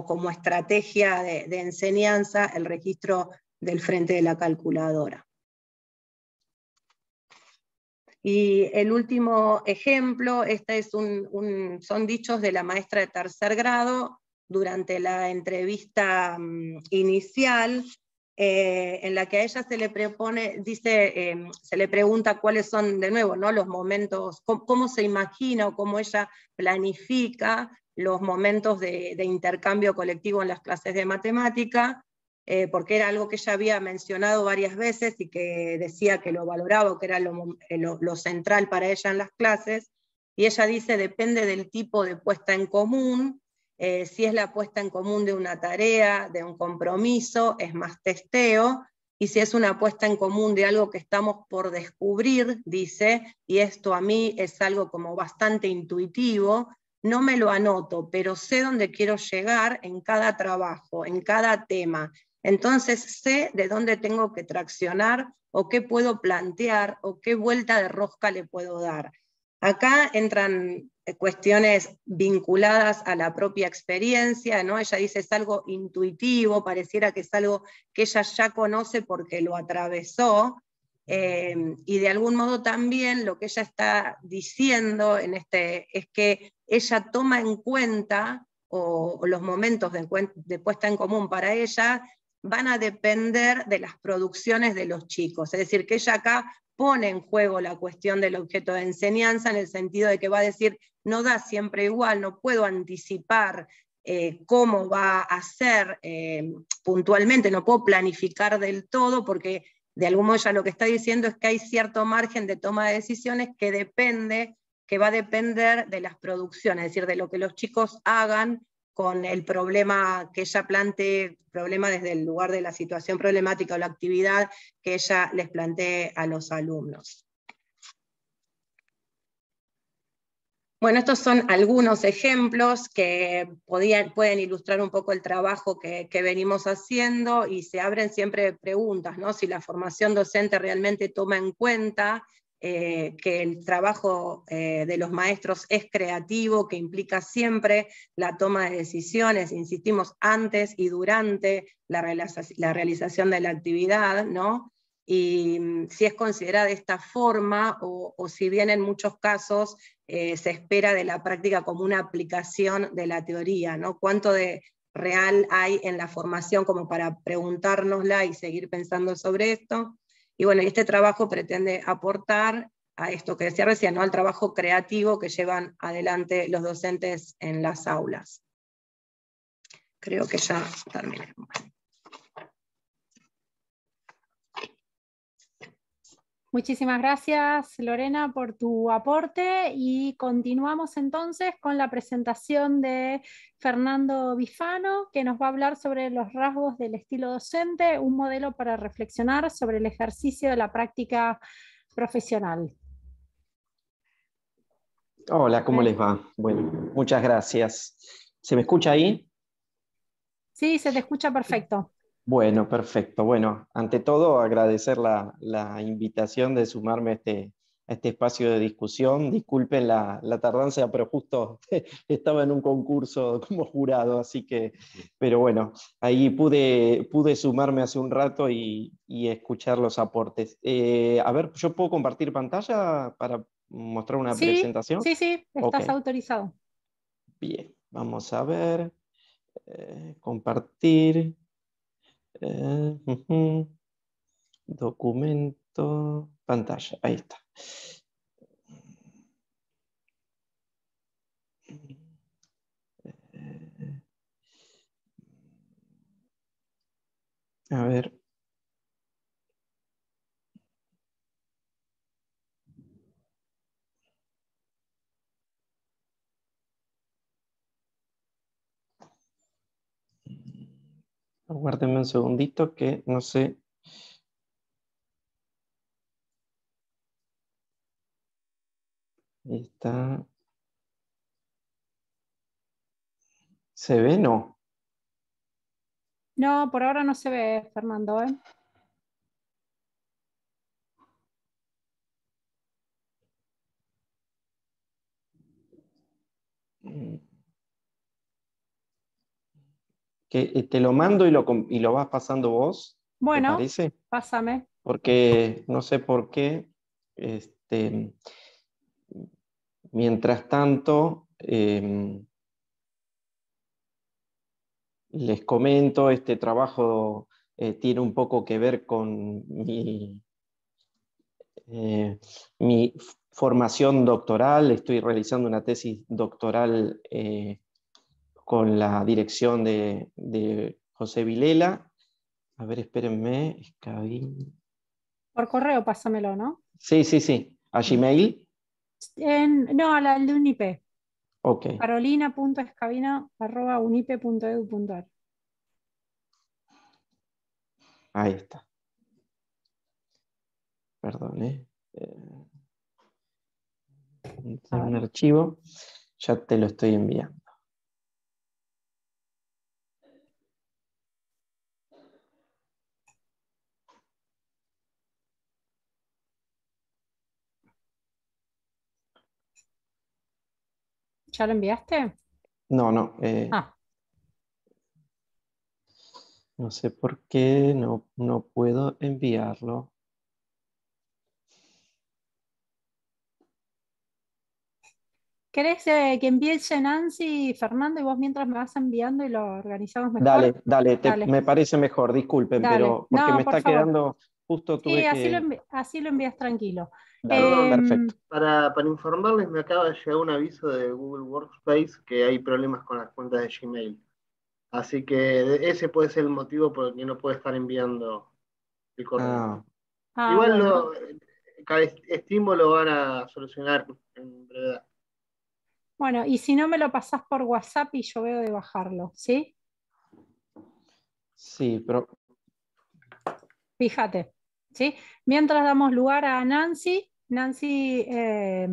como, estrategia de, enseñanza el registro del frente de la calculadora. Y el último ejemplo, este es son dichos de la maestra de tercer grado durante la entrevista mm, inicial, eh, en la que a ella se le propone, em, se le pregunta cuáles son de nuevo los momentos, cómo se imagina o cómo ella planifica los momentos de, intercambio colectivo en las clases de matemática, eh, porque era algo que ella había mencionado varias veces y que decía que lo valoraba, que era eh, lo, central para ella en las clases. Y ella dice, depende del tipo de puesta en común, eh, si es la puesta en común de una tarea, de un compromiso, es más testeo, y si es una puesta en común de algo que estamos por descubrir, dice, y esto a mí es algo como bastante intuitivo, no me lo anoto, pero sé dónde quiero llegar en cada trabajo, en cada tema. Entonces sé de dónde tengo que traccionar o qué puedo plantear o qué vuelta de rosca le puedo dar. Acá entran eh, cuestiones vinculadas a la propia experiencia, ¿no? Ella dice es algo intuitivo, pareciera que es algo que ella ya conoce porque lo atravesó, eh, y de algún modo también lo que ella está diciendo en este, es que ella toma en cuenta o, los momentos de, puesta en común para ella van a depender de las producciones de los chicos. Es decir, que ella acá pone en juego la cuestión del objeto de enseñanza en el sentido de que va a decir, no da siempre igual, no puedo anticipar eh, cómo va a ser eh, puntualmente, no puedo planificar del todo porque de algún modo ya lo que está diciendo es que hay cierto margen de toma de decisiones que depende que va a depender de las producciones, es decir, de lo que los chicos hagan con el problema que ella plantee, problema desde el lugar de la situación problemática o la actividad que ella les plantee a los alumnos. Bueno, estos son algunos ejemplos que pueden ilustrar un poco el trabajo que, que, venimos haciendo y se abren siempre preguntas, ¿no? Si la formación docente realmente toma en cuenta eh, que el trabajo eh, de los maestros es creativo, que implica siempre la toma de decisiones, insistimos, antes y durante la, realización de la actividad, ¿no? Y mm, si es considerada de esta forma o, si bien en muchos casos eh, se espera de la práctica como una aplicación de la teoría, ¿no? ¿Cuánto de real hay en la formación como para preguntárnosla y seguir pensando sobre esto? Y bueno, este trabajo pretende aportar a esto que decía recién, al trabajo creativo que llevan adelante los docentes en las aulas. Creo que ya terminé. Muchísimas gracias, Lorena, por tu aporte y continuamos entonces con la presentación de Fernando Bifano, que nos va a hablar sobre los rasgos del estilo docente, un modelo para reflexionar sobre el ejercicio de la práctica profesional. Hola, ¿cómo les va? Bueno, muchas gracias. ¿Se me escucha ahí? Sí, se te escucha perfecto. Bueno, perfecto. Bueno, ante todo agradecer la, invitación de sumarme a este, este espacio de discusión. Disculpen la, la, tardanza, pero justo estaba en un concurso como jurado, así que, pero bueno, ahí pude, pude sumarme hace un rato y, escuchar los aportes. Eh, a ver, ¿yo puedo compartir pantalla para mostrar una presentación? Sí, sí, estás autorizado. Bien, vamos a ver, eh, compartir. Eh, Documento, pantalla, ahí está. Eh, a ver. Aguárdeme un segundito que no sé. está. ¿Se ve no? No, por ahora no se ve, Fernando. ¿eh? Mm que eh, te lo mando y lo, y lo vas pasando vos. Bueno, pásame. Porque no sé por qué. Este, mientras tanto, em, les comento, este trabajo eh, tiene un poco que ver con mi, eh, mi formación doctoral. Estoy realizando una tesis doctoral con la dirección de, José Vilela. A ver, espérenme, Por correo, pásamelo, ¿no? Sí, sí, sí. ¿A Gmail? no, a la de Unipe. Ok. carolina.escabina.unipe.edu.ar Ahí está. Perdón, ¿eh? eh un archivo. Ya te lo estoy enviando. ¿Ya lo enviaste? No, no. Eh, ah. No sé por qué no, no puedo enviarlo. ¿Querés eh, que envíe Nancy y Fernando y vos mientras me vas enviando y lo organizamos mejor? Dale, dale, me parece mejor, disculpen, pero porque me está quedando sí, así, lo envías tranquilo. Em, para, informarles, me acaba de llegar un aviso de Google Workspace que hay problemas con las cuentas de Gmail. Así que ese puede ser el motivo por el que no puede estar enviando el correo. Ah. Ah, Igual lo, lo van a solucionar en brevedad. Bueno, y si no me lo pasás por WhatsApp y yo veo de bajarlo, ¿sí? Sí, pero. Fíjate. Mientras damos lugar a Nancy, Nancy eh, eh,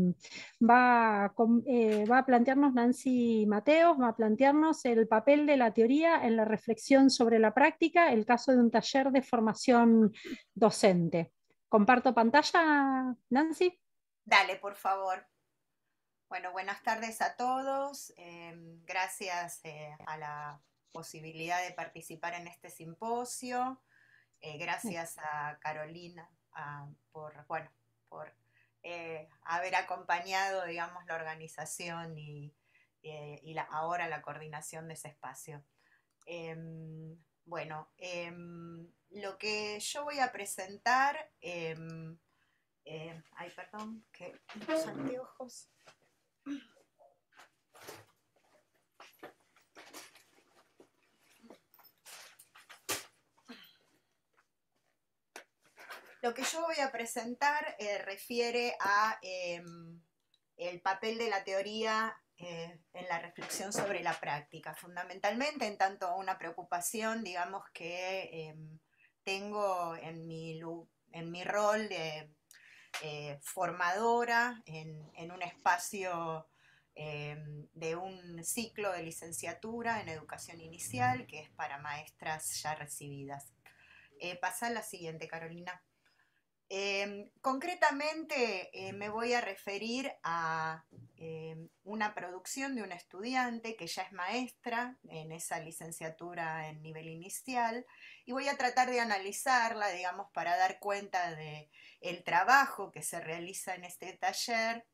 va, a, plantearnos, Nancy Mateos va a plantearnos el papel de la teoría en la reflexión sobre la práctica, el caso de un taller de formación docente. ¿Comparto pantalla, Nancy? Dale, por favor. Bueno, buenas tardes a todos. Em, gracias eh, a la posibilidad de participar en este simposio. Eh, gracias a Carolina por, por eh, haber acompañado, digamos, la organización y, eh, ahora la coordinación de ese espacio. Em, bueno, em, lo que yo voy a presentar, em, ay, perdón, que los anteojos. Lo que yo voy a presentar eh, refiere a em, el papel de la teoría eh, en la reflexión sobre la práctica, fundamentalmente en tanto una preocupación, digamos, que em, tengo en mi, en mi rol de eh, formadora en, un espacio em, de un ciclo de licenciatura en educación inicial que es para maestras ya recibidas. Eh, pasa a la siguiente, Carolina. Em, concretamente eh, me voy a referir a em, una producción de una estudiante que ya es maestra en esa licenciatura en nivel inicial y voy a tratar de analizarla, digamos, para dar cuenta de el trabajo que se realiza en este taller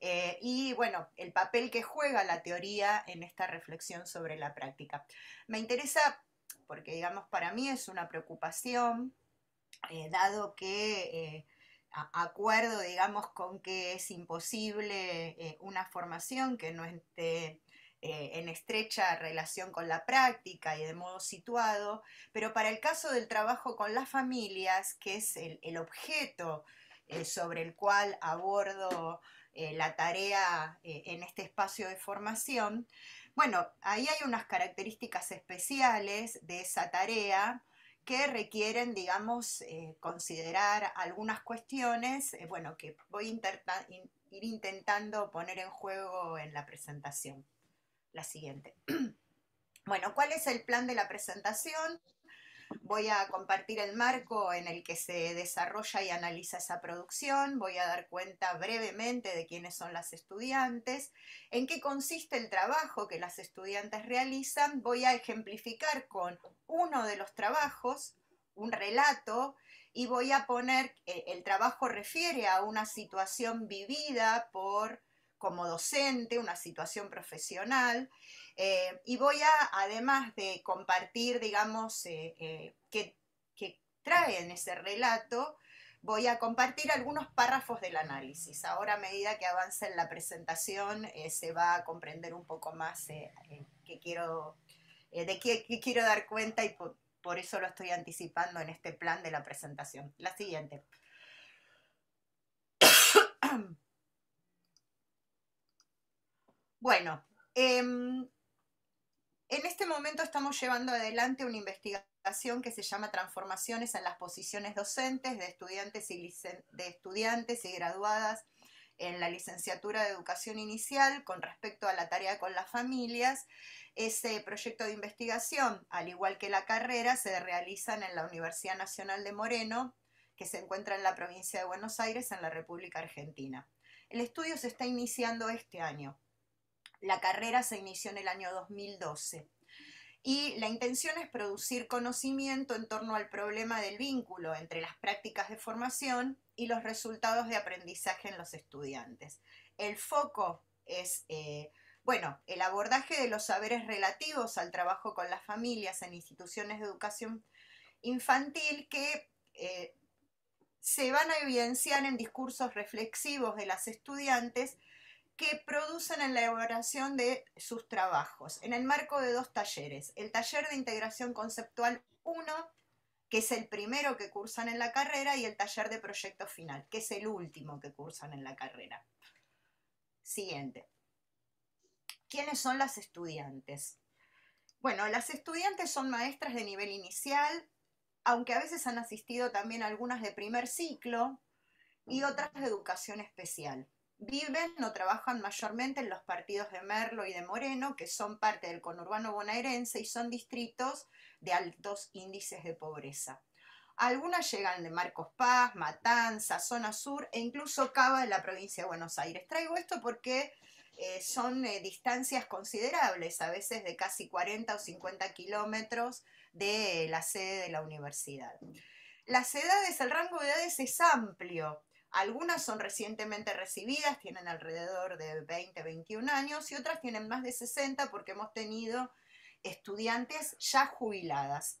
eh, y, bueno, el papel que juega la teoría en esta reflexión sobre la práctica. Me interesa porque, digamos, para mí es una preocupación eh, dado que eh, acuerdo, digamos, con que es imposible eh, una formación que no esté en estrecha relación con la práctica y de modo situado, pero para el caso del trabajo con las familias, que es el objeto sobre el cual abordo la tarea en este espacio de formación, bueno, ahí hay unas características especiales de esa tarea que requieren, digamos, eh, considerar algunas cuestiones, eh, bueno, que voy a ir intentando poner en juego en la presentación. La siguiente. Bueno, ¿cuál es el plan de la presentación? Voy a compartir el marco en el que se desarrolla y analiza esa producción, voy a dar cuenta brevemente de quiénes son las estudiantes, en qué consiste el trabajo que las estudiantes realizan, voy a ejemplificar con uno de los trabajos, un relato, y voy a poner, eh, el trabajo refiere a una situación vivida por como docente, una situación profesional, eh, y voy a, además de compartir, digamos, eh, eh, qué trae en ese relato, voy a compartir algunos párrafos del análisis. Ahora, a medida que avance en la presentación, se va a comprender un poco más quiero, de qué, quiero dar cuenta y por eso lo estoy anticipando en este plan de la presentación. La siguiente. Bueno, em, en este momento estamos llevando adelante una investigación que se llama Transformaciones en las posiciones docentes de estudiantes y, de estudiantes graduadas en la licenciatura de educación inicial con respecto a la tarea con las familias. Ese proyecto de investigación, al igual que la carrera, se realiza en la Universidad Nacional de Moreno, que se encuentra en la provincia de Buenos Aires, en la República Argentina. El estudio se está iniciando este año. La carrera se inició en el año 2012 y la intención es producir conocimiento en torno al problema del vínculo entre las prácticas de formación y los resultados de aprendizaje en los estudiantes. El foco es, eh, bueno, el abordaje de los saberes relativos al trabajo con las familias en instituciones de educación infantil que eh, se van a evidenciar en discursos reflexivos de las estudiantes que producen en la elaboración de sus trabajos, en el marco de dos talleres. El taller de integración conceptual 1, que es el primero que cursan en la carrera, y el taller de proyecto final, que es el último que cursan en la carrera. Siguiente. ¿Quiénes son las estudiantes? Bueno, las estudiantes son maestras de nivel inicial, aunque a veces han asistido también algunas de primer ciclo y otras de educación especial viven o trabajan mayormente en los partidos de Merlo y de Moreno, que son parte del conurbano bonaerense y son distritos de altos índices de pobreza. Algunas llegan de Marcos Paz, Matanza, Zona Sur e incluso Cava de la provincia de Buenos Aires. Traigo esto porque eh, son eh, distancias considerables, a veces de casi 40 o 50 kilómetros de la sede de la universidad. Las edades, el rango de edades es amplio, algunas son recientemente recibidas, tienen alrededor de 20, 21 años y otras tienen más de 60 porque hemos tenido estudiantes ya jubiladas.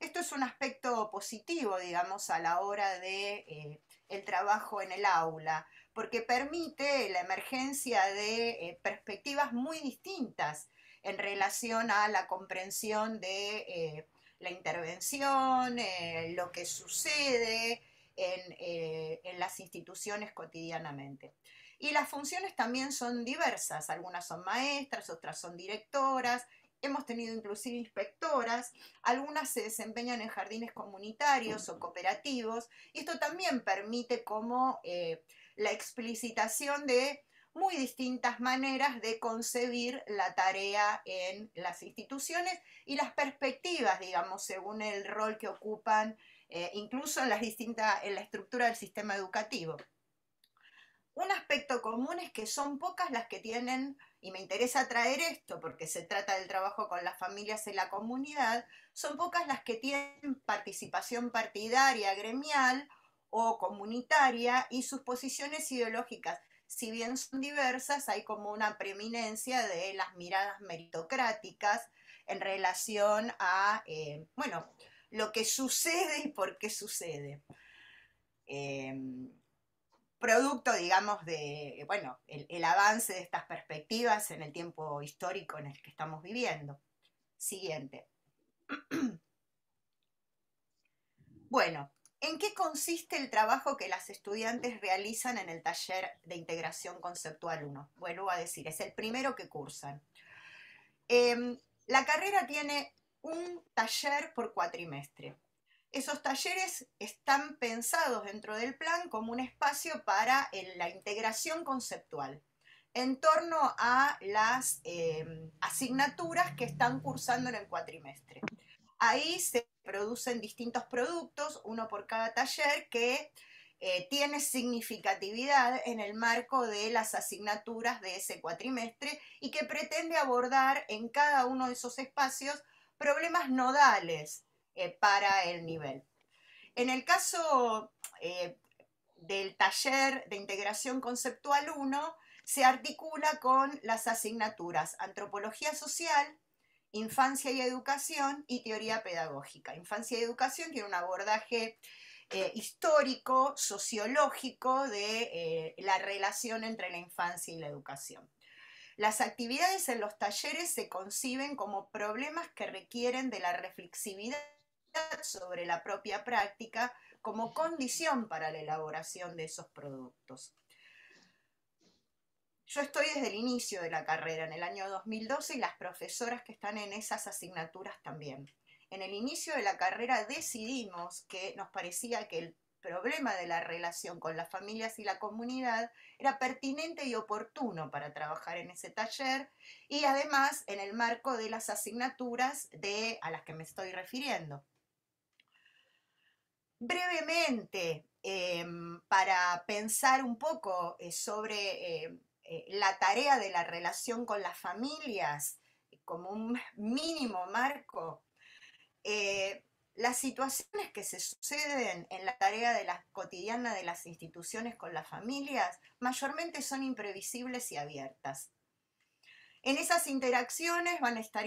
Esto es un aspecto positivo, digamos, a la hora de eh, el trabajo en el aula, porque permite la emergencia de eh, perspectivas muy distintas en relación a la comprensión de eh, la intervención, lo que sucede, eh, en, las instituciones cotidianamente. Y las funciones también son diversas, algunas son maestras, otras son directoras, hemos tenido inclusive inspectoras, algunas se desempeñan en jardines comunitarios o cooperativos, y esto también permite como eh, la explicitación de muy distintas maneras de concebir la tarea en las instituciones y las perspectivas, digamos, según el rol que ocupan eh, incluso en, las distintas, en la estructura del sistema educativo. Un aspecto común es que son pocas las que tienen, y me interesa traer esto porque se trata del trabajo con las familias en la comunidad, son pocas las que tienen participación partidaria, gremial o comunitaria y sus posiciones ideológicas. Si bien son diversas, hay como una preeminencia de las miradas meritocráticas en relación a, eh, bueno, lo que sucede y por qué sucede. Em, producto, digamos, de, bueno, el, avance de estas perspectivas en el tiempo histórico en el que estamos viviendo. Siguiente. Bueno, ¿en qué consiste el trabajo que las estudiantes realizan en el taller de integración conceptual 1? Vuelvo a decir, es el primero que cursan. Em, la carrera tiene un taller por cuatrimestre. Esos talleres están pensados dentro del plan como un espacio para eh, la integración conceptual en torno a las em, asignaturas que están cursando en el cuatrimestre. Ahí se producen distintos productos, uno por cada taller, que eh, tiene significatividad en el marco de las asignaturas de ese cuatrimestre y que pretende abordar en cada uno de esos espacios problemas nodales eh, para el nivel. En el caso eh, del taller de integración conceptual 1, se articula con las asignaturas antropología social, infancia y educación y teoría pedagógica. Infancia y educación tiene un abordaje eh, histórico, sociológico de la relación entre la infancia y la educación. Las actividades en los talleres se conciben como problemas que requieren de la reflexividad sobre la propia práctica como condición para la elaboración de esos productos. Yo estoy desde el inicio de la carrera, en el año 2012, y las profesoras que están en esas asignaturas también. En el inicio de la carrera decidimos que nos parecía que el problema de la relación con las familias y la comunidad era pertinente y oportuno para trabajar en ese taller y además en el marco de las asignaturas de, a las que me estoy refiriendo. Brevemente, em, para pensar un poco eh, sobre em, eh, la tarea de la relación con las familias como un mínimo marco, eh, las situaciones que se suceden en la tarea de la, cotidiana de las instituciones con las familias mayormente son imprevisibles y abiertas. En esas interacciones van a estar,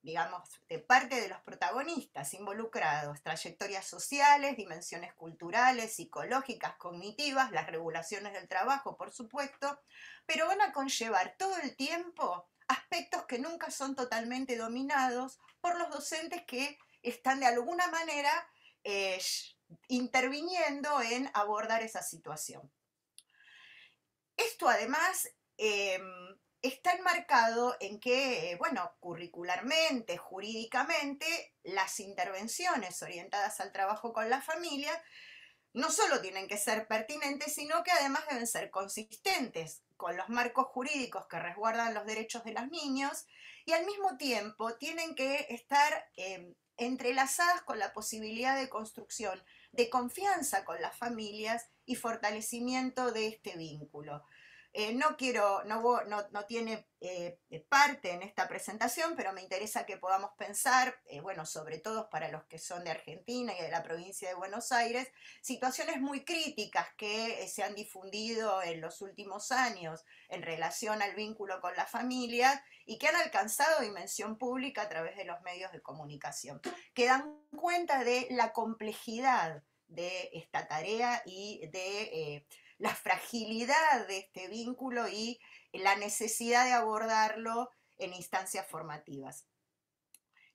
digamos, de parte de los protagonistas involucrados, trayectorias sociales, dimensiones culturales, psicológicas, cognitivas, las regulaciones del trabajo, por supuesto, pero van a conllevar todo el tiempo aspectos que nunca son totalmente dominados por los docentes que están de alguna manera eh, interviniendo en abordar esa situación. Esto además em, está enmarcado en que, eh, bueno, curricularmente, jurídicamente, las intervenciones orientadas al trabajo con la familia no solo tienen que ser pertinentes, sino que además deben ser consistentes con los marcos jurídicos que resguardan los derechos de los niños y al mismo tiempo tienen que estar em, entrelazadas con la posibilidad de construcción de confianza con las familias y fortalecimiento de este vínculo. Eh, no quiero, no, tiene eh, parte en esta presentación, pero me interesa que podamos pensar, eh, bueno, sobre todo para los que son de Argentina y de la provincia de Buenos Aires, situaciones muy críticas que se han difundido en los últimos años en relación al vínculo con la familia y que han alcanzado dimensión pública a través de los medios de comunicación, que dan cuenta de la complejidad de esta tarea y de eh, la fragilidad de este vínculo y la necesidad de abordarlo en instancias formativas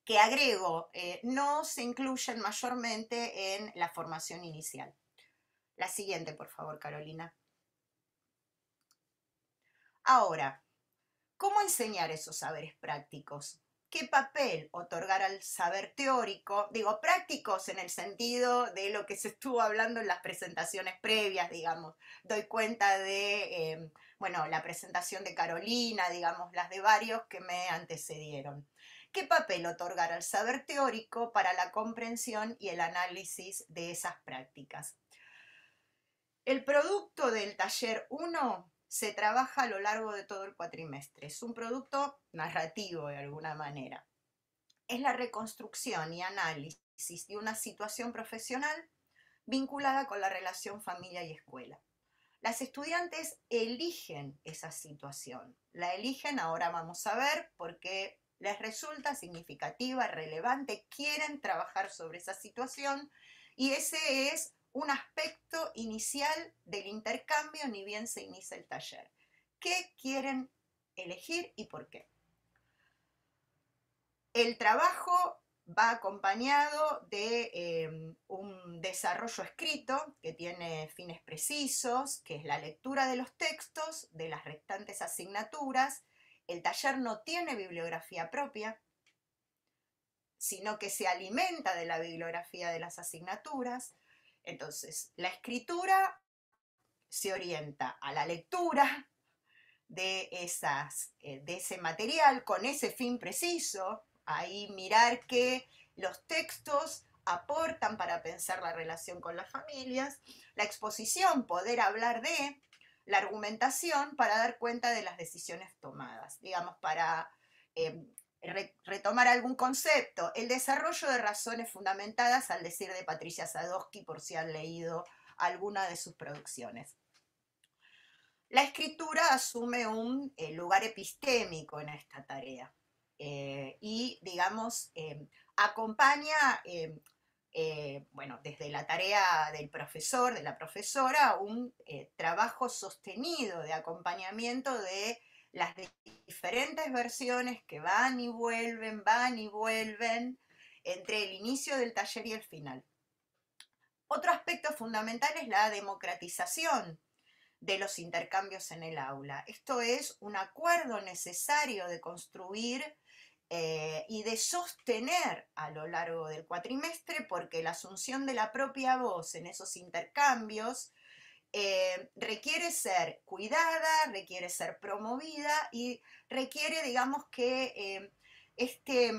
que agrego, eh, no se incluyen mayormente en la formación inicial. La siguiente, por favor, Carolina. Ahora, ¿Cómo enseñar esos saberes prácticos? ¿Qué papel otorgar al saber teórico? Digo, prácticos en el sentido de lo que se estuvo hablando en las presentaciones previas, digamos. Doy cuenta de, em, bueno, la presentación de Carolina, digamos, las de varios que me antecedieron. ¿Qué papel otorgar al saber teórico para la comprensión y el análisis de esas prácticas? El producto del taller 1 se trabaja a lo largo de todo el cuatrimestre. Es un producto narrativo de alguna manera. Es la reconstrucción y análisis de una situación profesional vinculada con la relación familia y escuela. Las estudiantes eligen esa situación, la eligen, ahora vamos a ver, porque les resulta significativa, relevante, quieren trabajar sobre esa situación y ese es un aspecto inicial del intercambio ni bien se inicia el taller. ¿Qué quieren elegir y por qué? El trabajo va acompañado de em, un desarrollo escrito que tiene fines precisos, que es la lectura de los textos, de las restantes asignaturas. El taller no tiene bibliografía propia, sino que se alimenta de la bibliografía de las asignaturas. Entonces, la escritura se orienta a la lectura de, esas, eh, de ese material con ese fin preciso, ahí mirar que los textos aportan para pensar la relación con las familias, la exposición, poder hablar de, la argumentación para dar cuenta de las decisiones tomadas, digamos, para em, retomar algún concepto, el desarrollo de razones fundamentadas, al decir de Patricia Sadowski, por si han leído alguna de sus producciones. La escritura asume un eh, lugar epistémico en esta tarea eh, y, digamos, em, acompaña, em, eh, bueno, desde la tarea del profesor, de la profesora, un trabajo sostenido de acompañamiento de las diferentes versiones que van y vuelven, van y vuelven entre el inicio del taller y el final. Otro aspecto fundamental es la democratización de los intercambios en el aula. Esto es un acuerdo necesario de construir eh, y de sostener a lo largo del cuatrimestre porque la asunción de la propia voz en esos intercambios eh, requiere ser cuidada, requiere ser promovida y requiere, digamos, que eh, este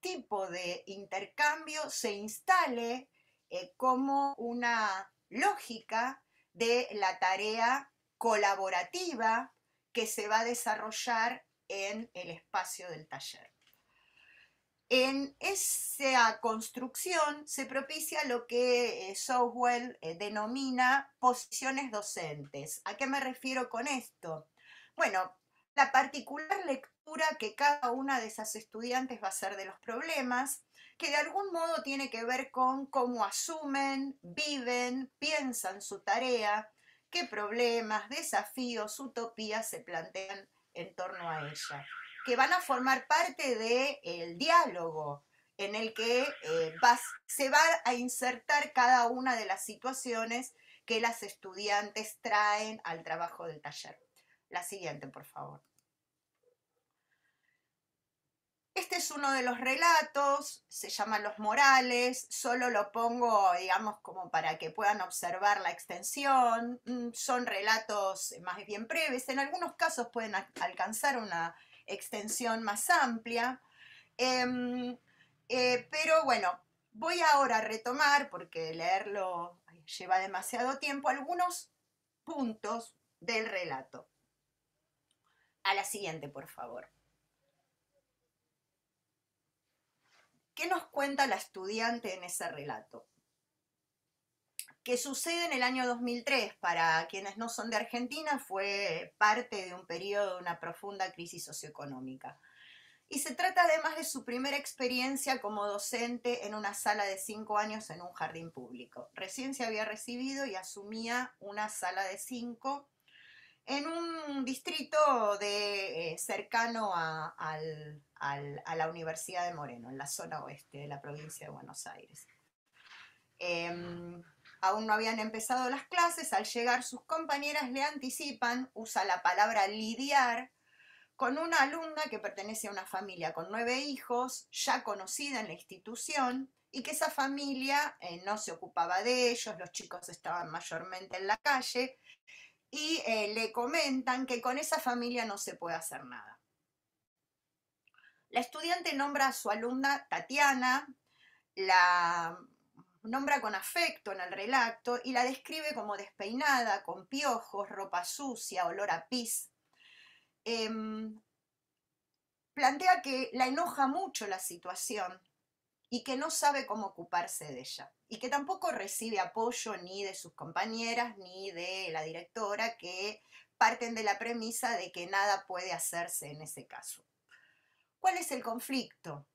tipo de intercambio se instale eh, como una lógica de la tarea colaborativa que se va a desarrollar en el espacio del taller. En esa construcción se propicia lo que eh, Sowell eh, denomina posiciones docentes. ¿A qué me refiero con esto? Bueno, la particular lectura que cada una de esas estudiantes va a hacer de los problemas, que de algún modo tiene que ver con cómo asumen, viven, piensan su tarea, qué problemas, desafíos, utopías se plantean en torno a ella que van a formar parte del diálogo en el que eh, se va a insertar cada una de las situaciones que las estudiantes traen al trabajo del taller. La siguiente, por favor. Este es uno de los relatos, se llama Los Morales, solo lo pongo, digamos, como para que puedan observar la extensión. Mm, son relatos eh, más bien breves, en algunos casos pueden alcanzar una extensión más amplia. Em, eh, pero bueno, voy ahora a retomar, porque leerlo lleva demasiado tiempo, algunos puntos del relato. A la siguiente, por favor. ¿Qué nos cuenta la estudiante en ese relato? que sucede en el año 2003. Para quienes no son de Argentina, fue parte de un periodo de una profunda crisis socioeconómica. Y se trata además de su primera experiencia como docente en una sala de cinco años en un jardín público. Recién se había recibido y asumía una sala de cinco en un distrito de, eh, cercano a, la Universidad de Moreno, en la zona oeste de la provincia de Buenos Aires. Em, Aún no habían empezado las clases, al llegar sus compañeras le anticipan, usa la palabra lidiar, con una alumna que pertenece a una familia con nueve hijos, ya conocida en la institución, y que esa familia eh, no se ocupaba de ellos, los chicos estaban mayormente en la calle, y eh, le comentan que con esa familia no se puede hacer nada. La estudiante nombra a su alumna Tatiana, la nombra con afecto en el relato y la describe como despeinada, con piojos, ropa sucia, olor a pis. Em, plantea que la enoja mucho la situación y que no sabe cómo ocuparse de ella y que tampoco recibe apoyo ni de sus compañeras ni de la directora que parten de la premisa de que nada puede hacerse en ese caso. ¿Cuál es el conflicto?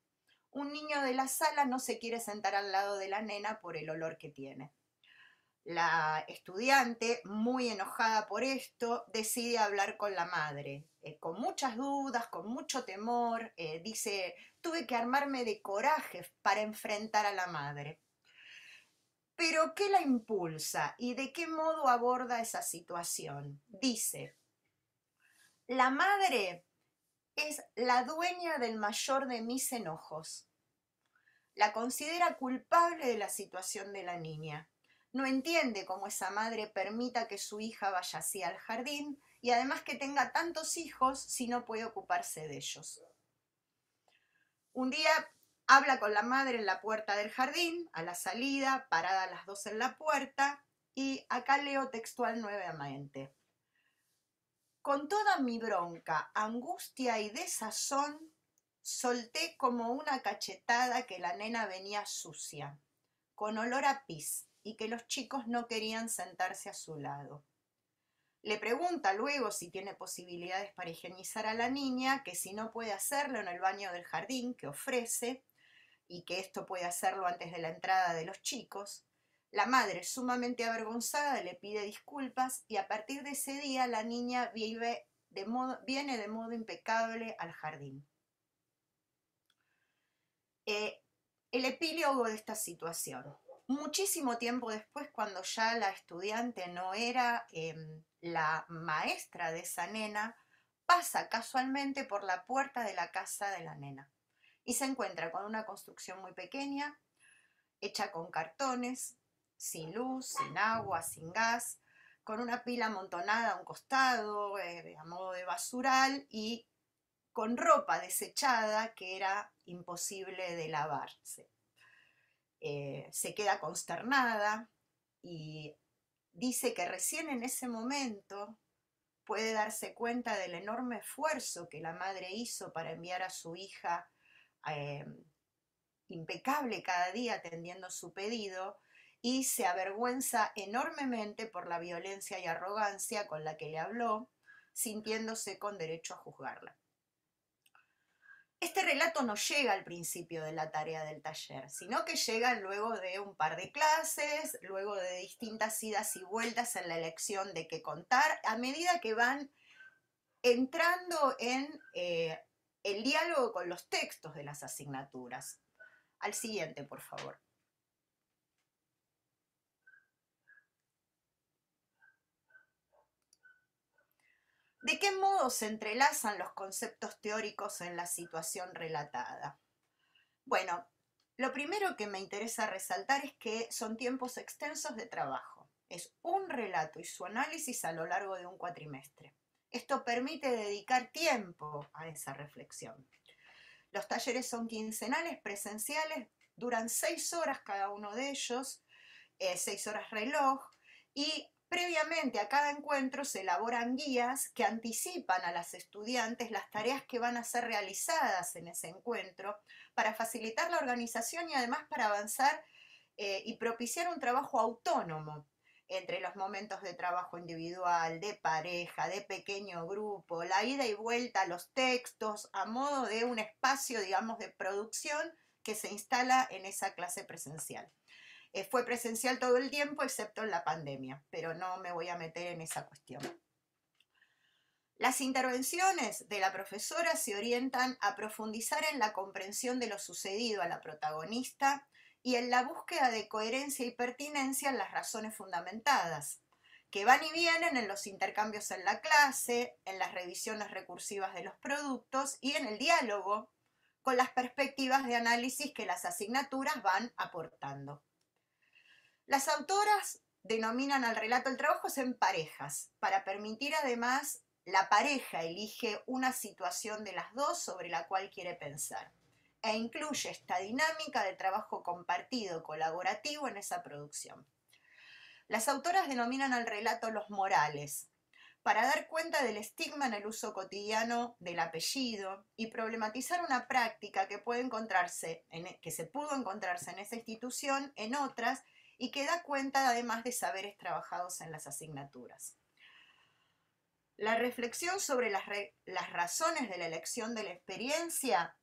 un niño de la sala no se quiere sentar al lado de la nena por el olor que tiene. La estudiante, muy enojada por esto, decide hablar con la madre. Eh, con muchas dudas, con mucho temor, eh, dice, tuve que armarme de coraje para enfrentar a la madre. Pero, ¿qué la impulsa y de qué modo aborda esa situación? Dice, la madre es la dueña del mayor de mis enojos la considera culpable de la situación de la niña. No entiende cómo esa madre permita que su hija vaya así al jardín y además que tenga tantos hijos si no puede ocuparse de ellos. Un día habla con la madre en la puerta del jardín, a la salida, parada las dos en la puerta, y acá leo textual nuevamente. Con toda mi bronca, angustia y desazón, Solté como una cachetada que la nena venía sucia, con olor a pis, y que los chicos no querían sentarse a su lado. Le pregunta luego si tiene posibilidades para higienizar a la niña, que si no puede hacerlo en el baño del jardín que ofrece, y que esto puede hacerlo antes de la entrada de los chicos. La madre, sumamente avergonzada, le pide disculpas y a partir de ese día la niña vive viene de modo impecable al jardín. Eh, el epílogo de esta situación. Muchísimo tiempo después, cuando ya la estudiante no era em, la maestra de esa nena, pasa casualmente por la puerta de la casa de la nena y se encuentra con una construcción muy pequeña, hecha con cartones, sin luz, sin agua, sin gas, con una pila amontonada a un costado, eh, a modo de basural, y con ropa desechada que era imposible de lavarse. Eh, se queda consternada y dice que recién en ese momento puede darse cuenta del enorme esfuerzo que la madre hizo para enviar a su hija em, impecable cada día atendiendo su pedido y se avergüenza enormemente por la violencia y arrogancia con la que le habló, sintiéndose con derecho a juzgarla. Este relato no llega al principio de la tarea del taller, sino que llega luego de un par de clases, luego de distintas idas y vueltas en la elección de qué contar, a medida que van entrando en eh, el diálogo con los textos de las asignaturas. Al siguiente, por favor. ¿De qué modo se entrelazan los conceptos teóricos en la situación relatada? Bueno, lo primero que me interesa resaltar es que son tiempos extensos de trabajo. Es un relato y su análisis a lo largo de un cuatrimestre. Esto permite dedicar tiempo a esa reflexión. Los talleres son quincenales, presenciales, duran seis horas cada uno de ellos, eh, seis horas reloj, y Previamente a cada encuentro se elaboran guías que anticipan a las estudiantes las tareas que van a ser realizadas en ese encuentro para facilitar la organización y además para avanzar eh, y propiciar un trabajo autónomo entre los momentos de trabajo individual, de pareja, de pequeño grupo, la ida y vuelta a los textos, a modo de un espacio, digamos, de producción que se instala en esa clase presencial. Eh, fue presencial todo el tiempo, excepto en la pandemia, pero no me voy a meter en esa cuestión. Las intervenciones de la profesora se orientan a profundizar en la comprensión de lo sucedido a la protagonista y en la búsqueda de coherencia y pertinencia en las razones fundamentadas, que van y vienen en los intercambios en la clase, en las revisiones recursivas de los productos y en el diálogo con las perspectivas de análisis que las asignaturas van aportando. Las autoras denominan al relato el trabajo en parejas, para permitir además la pareja elige una situación de las dos sobre la cual quiere pensar e incluye esta dinámica de trabajo compartido, colaborativo en esa producción. Las autoras denominan al relato los morales, para dar cuenta del estigma en el uso cotidiano del apellido y problematizar una práctica que puede encontrarse e, que se pudo encontrarse en esa institución en otras y que da cuenta además de saberes trabajados en las asignaturas. La reflexión sobre las, las razones de la elección de la experiencia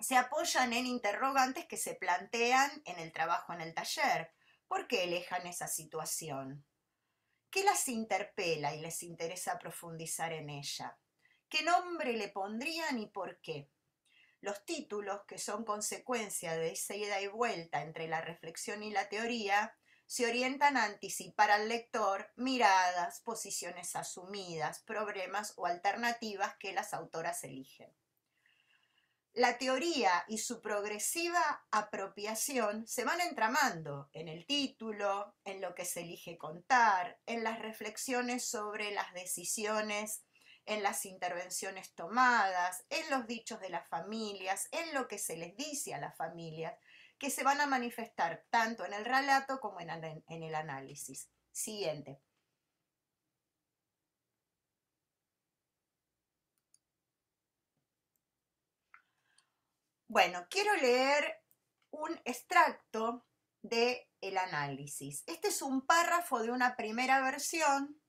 se apoyan en interrogantes que se plantean en el trabajo en el taller. ¿Por qué elejan esa situación? ¿Qué las interpela y les interesa profundizar en ella? ¿Qué nombre le pondrían y por qué? Los títulos, que son consecuencia de esa ida y vuelta entre la reflexión y la teoría, se orientan a anticipar al lector miradas, posiciones asumidas, problemas o alternativas que las autoras eligen. La teoría y su progresiva apropiación se van entramando en el título, en lo que se elige contar, en las reflexiones sobre las decisiones en las intervenciones tomadas, en los dichos de las familias, en lo que se les dice a las familias, que se van a manifestar tanto en el relato como en, el análisis. Siguiente. Bueno, quiero leer un extracto de análisis. Este es un párrafo de una primera versión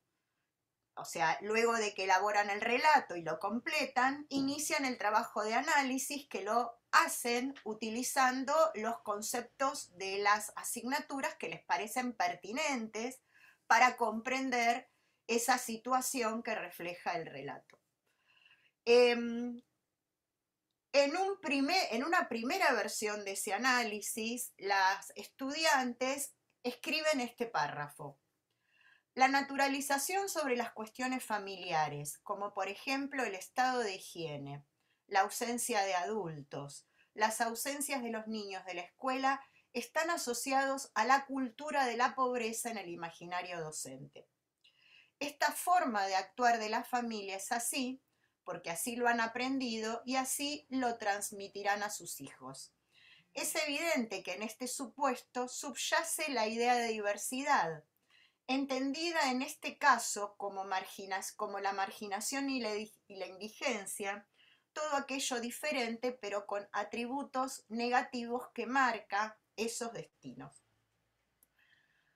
o sea, luego de que elaboran el relato y lo completan, inician el trabajo de análisis que lo hacen utilizando los conceptos de las asignaturas que les parecen pertinentes para comprender esa situación que refleja el relato. Em, en, un en una primera versión de ese análisis, las estudiantes escriben este párrafo. La naturalización sobre las cuestiones familiares, como por ejemplo el estado de higiene, la ausencia de adultos, las ausencias de los niños de la escuela, están asociados a la cultura de la pobreza en el imaginario docente. Esta forma de actuar de la familia es así, porque así lo han aprendido y así lo transmitirán a sus hijos. Es evidente que en este supuesto subyace la idea de diversidad, entendida en este caso como, como la marginación y la, indigencia, todo aquello diferente pero con atributos negativos que marca esos destinos.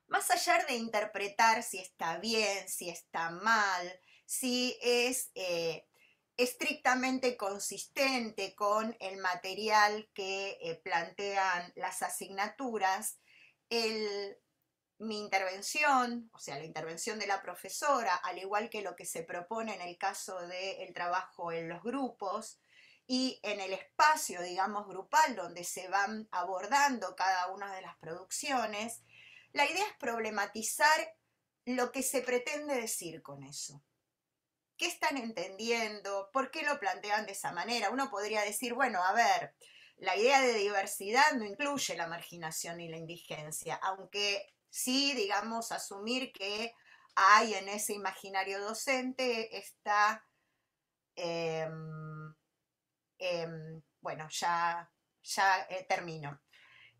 Más allá de interpretar si está bien, si está mal, si es eh, estrictamente consistente con el material que eh, plantean las asignaturas, el mi intervención, o sea, la intervención de la profesora, al igual que lo que se propone en el caso del trabajo en los grupos y en el espacio, digamos, grupal donde se van abordando cada una de las producciones, la idea es problematizar lo que se pretende decir con eso. ¿Qué están entendiendo? ¿Por qué lo plantean de esa manera? Uno podría decir, bueno, a ver, la idea de diversidad no incluye la marginación y la indigencia, aunque sí, digamos, asumir que hay en ese imaginario docente está, em, em, bueno, ya, eh, termino.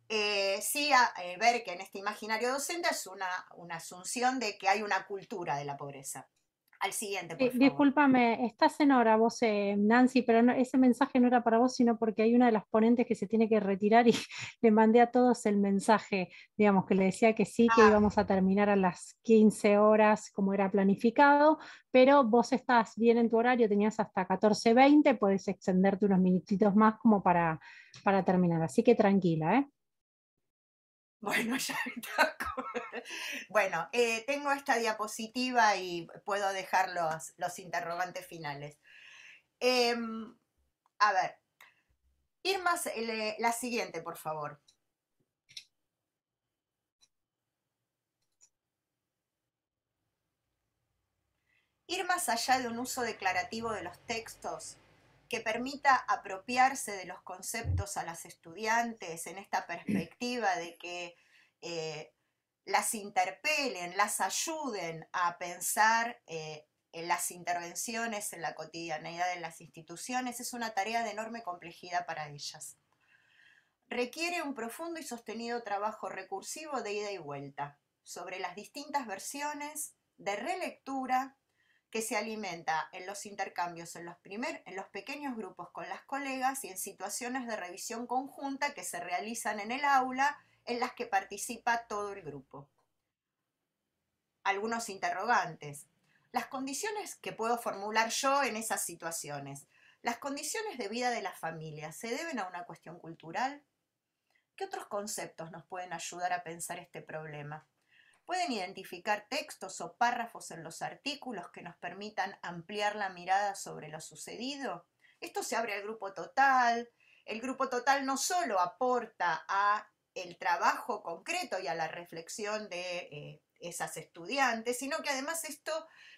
Eh, sí, eh, ver que en este imaginario docente es una asunción de que hay una cultura de la pobreza al siguiente, Discúlpame, estás en hora vos, eh, Nancy, pero ese mensaje no era para vos, sino porque hay una de las ponentes que se tiene que retirar y le mandé a todos el mensaje, digamos, que le decía que sí, que ah. íbamos a terminar a las 15 horas como era planificado, pero vos estás bien en tu horario, tenías hasta 14.20, puedes extenderte unos minutitos más como para, para terminar. Así que tranquila, ¿eh? Bueno, ya Bueno, eh, tengo esta diapositiva y puedo dejar los, interrogantes finales. Em, a ver, ir más la siguiente, por favor. Ir más allá de un uso declarativo de los textos que permita apropiarse de los conceptos a las estudiantes en esta perspectiva de que eh, las interpelen, las ayuden a pensar eh, en las intervenciones, en la cotidianeidad de las instituciones, es una tarea de enorme complejidad para ellas. Requiere un profundo y sostenido trabajo recursivo de ida y vuelta sobre las distintas versiones de relectura, que se alimenta en los intercambios en los, primer, en los pequeños grupos con las colegas y en situaciones de revisión conjunta que se realizan en el aula en las que participa todo el grupo. Algunos interrogantes. Las condiciones que puedo formular yo en esas situaciones. Las condiciones de vida de las familias se deben a una cuestión cultural. ¿Qué otros conceptos nos pueden ayudar a pensar este problema? Pueden identificar textos o párrafos en los artículos que nos permitan ampliar la mirada sobre lo sucedido. Esto se abre al grupo total. El grupo total no solo aporta a el trabajo concreto y a la reflexión de eh, esas estudiantes, sino que además esto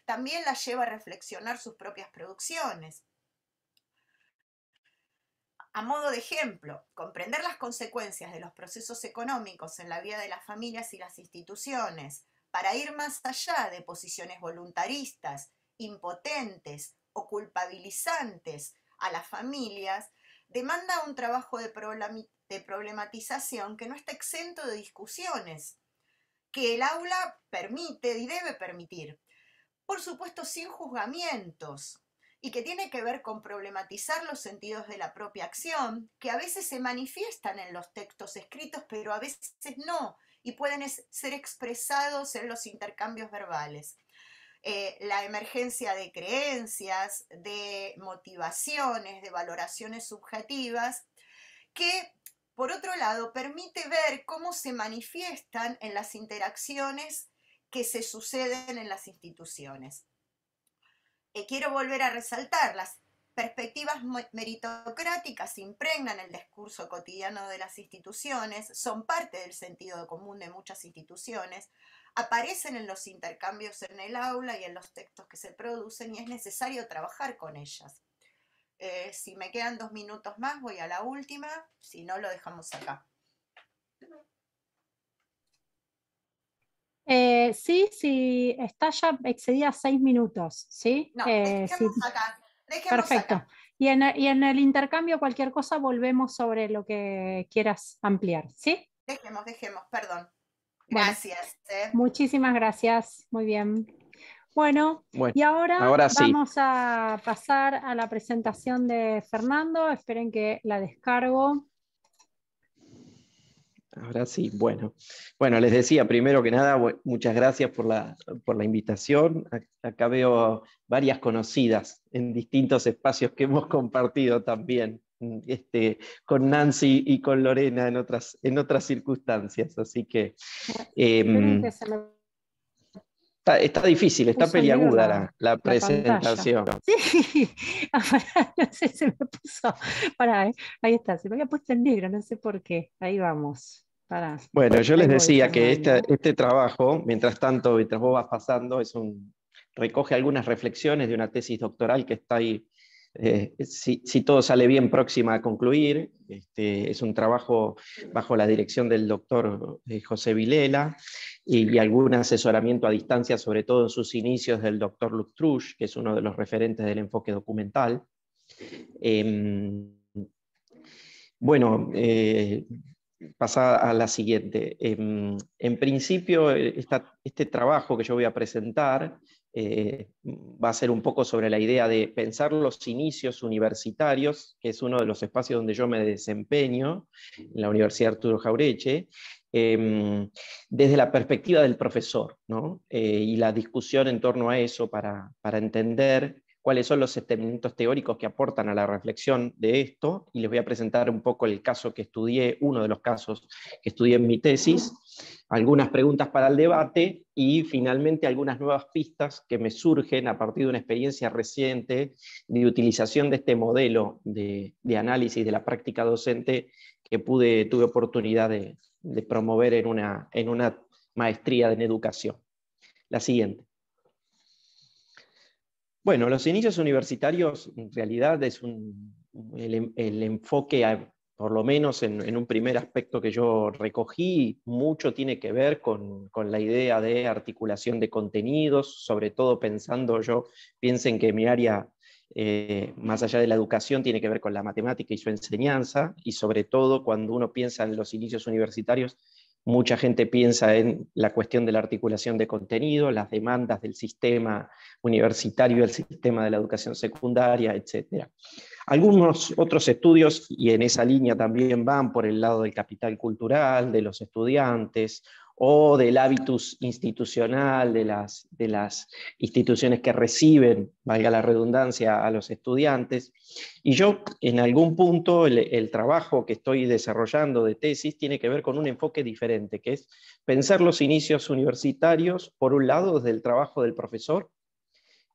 también las lleva a reflexionar sus propias producciones. A modo de ejemplo, comprender las consecuencias de los procesos económicos en la vida de las familias y las instituciones para ir más allá de posiciones voluntaristas, impotentes o culpabilizantes a las familias, demanda un trabajo de, problematización que no está exento de discusiones, que el aula permite y debe permitir. Por supuesto, sin juzgamientos, y que tiene que ver con problematizar los sentidos de la propia acción, que a veces se manifiestan en los textos escritos, pero a veces no, y pueden ser expresados en los intercambios verbales. Eh, la emergencia de creencias, de motivaciones, de valoraciones subjetivas, que por otro lado permite ver cómo se manifiestan en las interacciones que se suceden en las instituciones. Eh, quiero volver a resaltar, las perspectivas meritocráticas impregnan el discurso cotidiano de las instituciones, son parte del sentido común de muchas instituciones, aparecen en los intercambios en el aula y en los textos que se producen y es necesario trabajar con ellas. Eh, si me quedan dos minutos más, voy a la última, si no lo dejamos acá. Eh, sí, sí, está ya excedida seis minutos, ¿sí? No, eh, Acá. Perfecto. Y, en, el intercambio, cualquier cosa, volvemos sobre lo que quieras ampliar, ¿sí? Dejemos, dejemos, perdón. Gracias. Eh. Muchísimas gracias, muy bien. Bueno, y ahora, vamos a pasar a la presentación de Fernando. Esperen que la descargo. Ahora sí, bueno. Bueno, les decía, primero que nada, muchas gracias por la, por la invitación. Acá veo varias conocidas en distintos espacios que hemos compartido también este, con Nancy y con Lorena en otras, en otras circunstancias. Así que... Está, difícil, está peliaguda la, presentación. Sí, no sé, se me puso. Eh, ahí está, se me había puesto en negro, no sé por qué. Ahí vamos. Bueno, yo les decía que este, trabajo, mientras tanto, mientras vos vas pasando, es un, recoge algunas reflexiones de una tesis doctoral que está ahí, eh, si, todo sale bien, próxima a concluir. Este, es un trabajo bajo la dirección del doctor eh, José Vilela y, algún asesoramiento a distancia, sobre todo en sus inicios del doctor Truch que es uno de los referentes del enfoque documental. Em, bueno, eh, a la siguiente. Em, en principio, eh, este trabajo que yo voy a presentar eh, va a ser un poco sobre la idea de pensar los inicios universitarios, que es uno de los espacios donde yo me desempeño, en la Universidad Arturo Jaureche, Em, desde la perspectiva del profesor ¿no? Eh, y la discusión en torno a eso para, para entender cuáles son los elementos teóricos que aportan a la reflexión de esto, y les voy a presentar un poco el caso que estudié, uno de los casos que estudié en mi tesis, algunas preguntas para el debate y finalmente algunas nuevas pistas que me surgen a partir de una experiencia reciente de utilización de este modelo de, de análisis de la práctica docente que pude, tuve oportunidad de, de promover en una, en una maestría en educación. La siguiente. Bueno, los inicios universitarios en realidad es un, el, enfoque, por lo menos en, un primer aspecto que yo recogí, mucho tiene que ver con, con, la idea de articulación de contenidos, sobre todo pensando yo, piensen que mi área eh, más allá de la educación, tiene que ver con la matemática y su enseñanza, y sobre todo cuando uno piensa en los inicios universitarios, mucha gente piensa en la cuestión de la articulación de contenido, las demandas del sistema universitario, el sistema de la educación secundaria, etc. Algunos otros estudios, y en esa línea también van por el lado del capital cultural, de los estudiantes, o del hábitus institucional de las, instituciones que reciben, valga la redundancia, a los estudiantes. Y yo, en algún punto, el, trabajo que estoy desarrollando de tesis tiene que ver con un enfoque diferente, que es pensar los inicios universitarios, por un lado, desde el trabajo del profesor,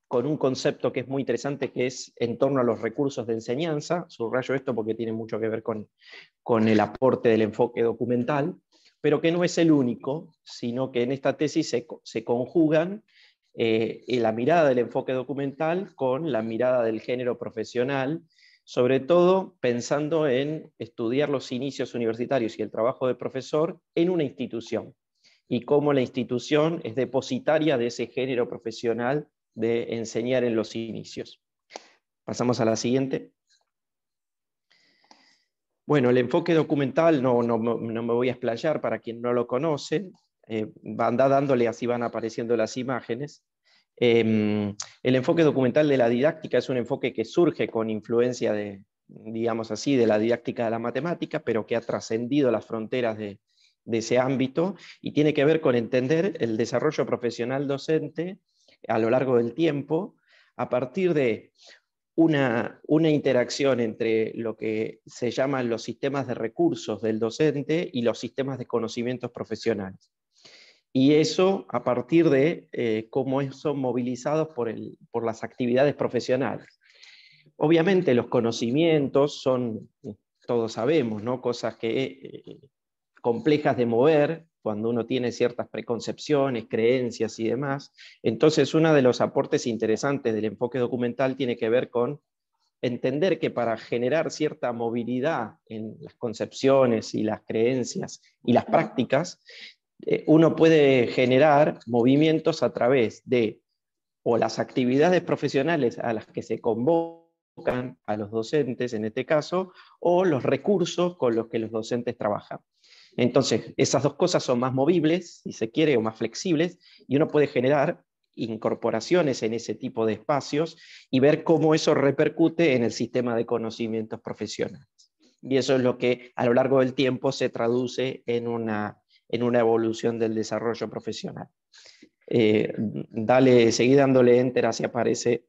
con un concepto que es muy interesante, que es en torno a los recursos de enseñanza. Subrayo esto porque tiene mucho que ver con el aporte del enfoque documental pero que no es el único, sino que en esta tesis se, conjugan eh, la mirada del enfoque documental con la mirada del género profesional, sobre todo pensando en estudiar los inicios universitarios y el trabajo de profesor en una institución y cómo la institución es depositaria de ese género profesional de enseñar en los inicios. Pasamos a la siguiente. Bueno, el enfoque documental no, me voy a explayar para quien no lo conoce, eh, van anda dándole, así van apareciendo las imágenes. Em, el enfoque documental de la didáctica es un enfoque que surge con influencia de, digamos así, de la didáctica de la matemática, pero que ha trascendido las fronteras de ese ámbito y tiene que ver con entender el desarrollo profesional docente a lo largo del tiempo a partir de una, interacción entre lo que se llaman los sistemas de recursos del docente y los sistemas de conocimientos profesionales. Y eso a partir de eh, cómo son movilizados por, las actividades profesionales. Obviamente los conocimientos son, todos sabemos, ¿no? cosas que, eh, complejas de mover, cuando uno tiene ciertas preconcepciones, creencias y demás. Entonces, uno de los aportes interesantes del enfoque documental tiene que ver con entender que para generar cierta movilidad en las concepciones y las creencias y las prácticas, eh, uno puede generar movimientos a través de o las actividades profesionales a las que se convocan a los docentes en este caso, o los recursos con los que los docentes trabajan. Entonces, esas dos cosas son más movibles, si se quiere, o más flexibles, y uno puede generar incorporaciones en ese tipo de espacios y ver cómo eso repercute en el sistema de conocimientos profesionales. Y eso es lo que a lo largo del tiempo se traduce en una, en una evolución del desarrollo profesional. Eh, dale, seguí dándole enter, así aparece.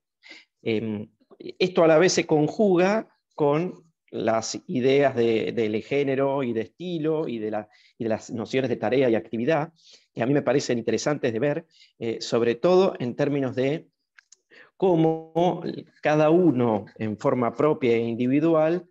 Em, esto a la vez se conjuga con las ideas del género y de estilo y de, las nociones de tarea y actividad, que a mí me parecen interesantes de ver, eh, sobre todo en términos de cómo cada uno en forma propia e individual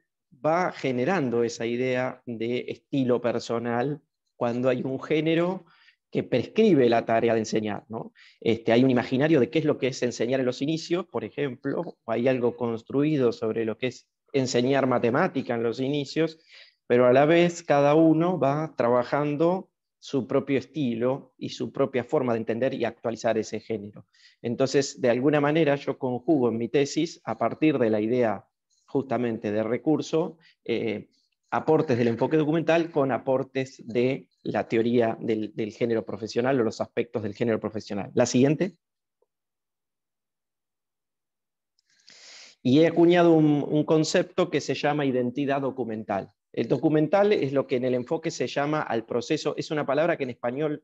va generando esa idea de estilo personal cuando hay un género que prescribe la tarea de enseñar. ¿no? Este, hay un imaginario de qué es lo que es enseñar en los inicios, por ejemplo, o hay algo construido sobre lo que es enseñar matemática en los inicios, pero a la vez cada uno va trabajando su propio estilo y su propia forma de entender y actualizar ese género. Entonces, de alguna manera, yo conjugo en mi tesis, a partir de la idea justamente de recurso, eh, aportes del enfoque documental con aportes de la teoría del, del género profesional o los aspectos del género profesional. La siguiente. y he acuñado un, concepto que se llama identidad documental. El documental es lo que en el enfoque se llama al proceso, es una palabra que en español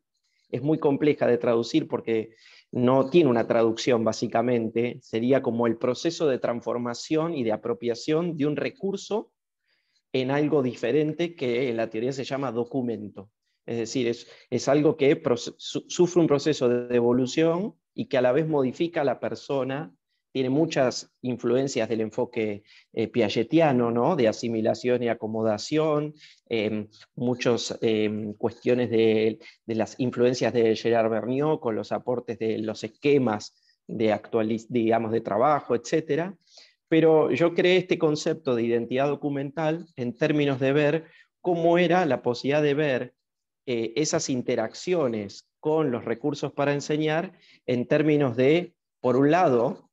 es muy compleja de traducir porque no tiene una traducción básicamente, sería como el proceso de transformación y de apropiación de un recurso en algo diferente que en la teoría se llama documento. Es decir, es, es algo que sufre un proceso de evolución y que a la vez modifica a la persona tiene muchas influencias del enfoque eh, piagetiano, ¿no? de asimilación y acomodación, em, muchas em, cuestiones de, las influencias de Gerard Berniot, con los aportes de los esquemas de, digamos, de trabajo, etc. Pero yo creé este concepto de identidad documental en términos de ver cómo era la posibilidad de ver eh, esas interacciones con los recursos para enseñar en términos de, por un lado,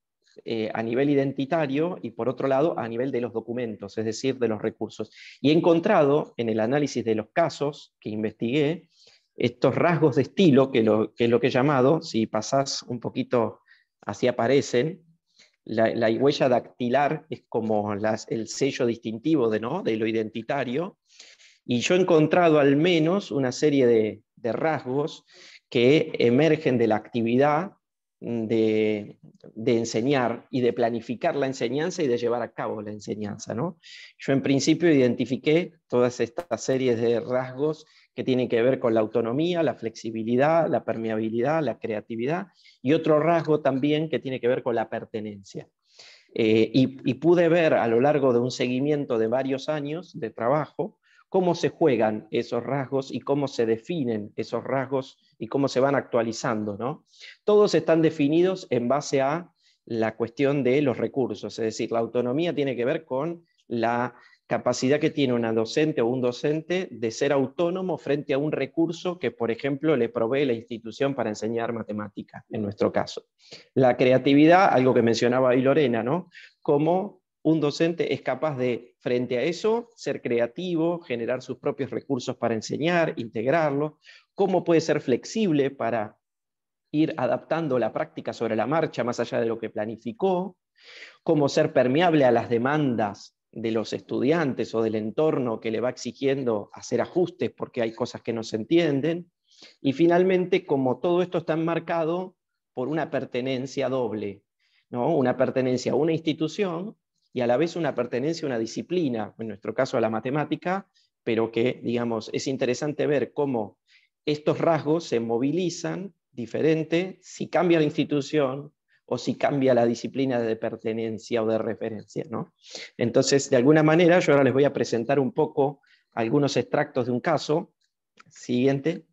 eh, a nivel identitario y por otro lado a nivel de los documentos, es decir, de los recursos. Y he encontrado en el análisis de los casos que investigué estos rasgos de estilo, que, lo, que es lo que he llamado, si pasás un poquito así aparecen, la, huella dactilar es como el sello distintivo de, lo identitario, y yo he encontrado al menos una serie de rasgos que emergen de la actividad Mm, de, enseñar y de planificar la enseñanza y de llevar a cabo la enseñanza. ¿no? Yo en principio identifiqué todas estas series de rasgos que tienen que ver con la autonomía, la flexibilidad, la permeabilidad, la creatividad y otro rasgo también que tiene que ver con la pertenencia. Eh, y pude ver a lo largo de un seguimiento de varios años de trabajo cómo se juegan esos rasgos y cómo se definen esos rasgos y cómo se van actualizando. ¿no? Todos están definidos en base a la cuestión de los recursos, es decir, la autonomía tiene que ver con la capacidad que tiene una docente o un docente de ser autónomo frente a un recurso que, por ejemplo, le provee la institución para enseñar matemática, en nuestro caso. La creatividad, algo que mencionaba ahí Lorena, ¿no? Como un docente es capaz de, frente a eso, ser creativo, generar sus propios recursos para enseñar, integrarlos, cómo puede ser flexible para ir adaptando la práctica sobre la marcha más allá de lo que planificó, cómo ser permeable a las demandas de los estudiantes o del entorno que le va exigiendo hacer ajustes porque hay cosas que no se entienden. Y finalmente, como todo esto está enmarcado por una pertenencia doble, ¿no? una pertenencia a una institución y a la vez una pertenencia a una disciplina, en nuestro caso a la matemática, pero que, digamos, es interesante ver cómo estos rasgos se movilizan diferente si cambia la institución o si cambia la disciplina de pertenencia o de referencia. ¿no? Entonces, de alguna manera, yo ahora les voy a presentar un poco algunos extractos de un caso. Siguiente.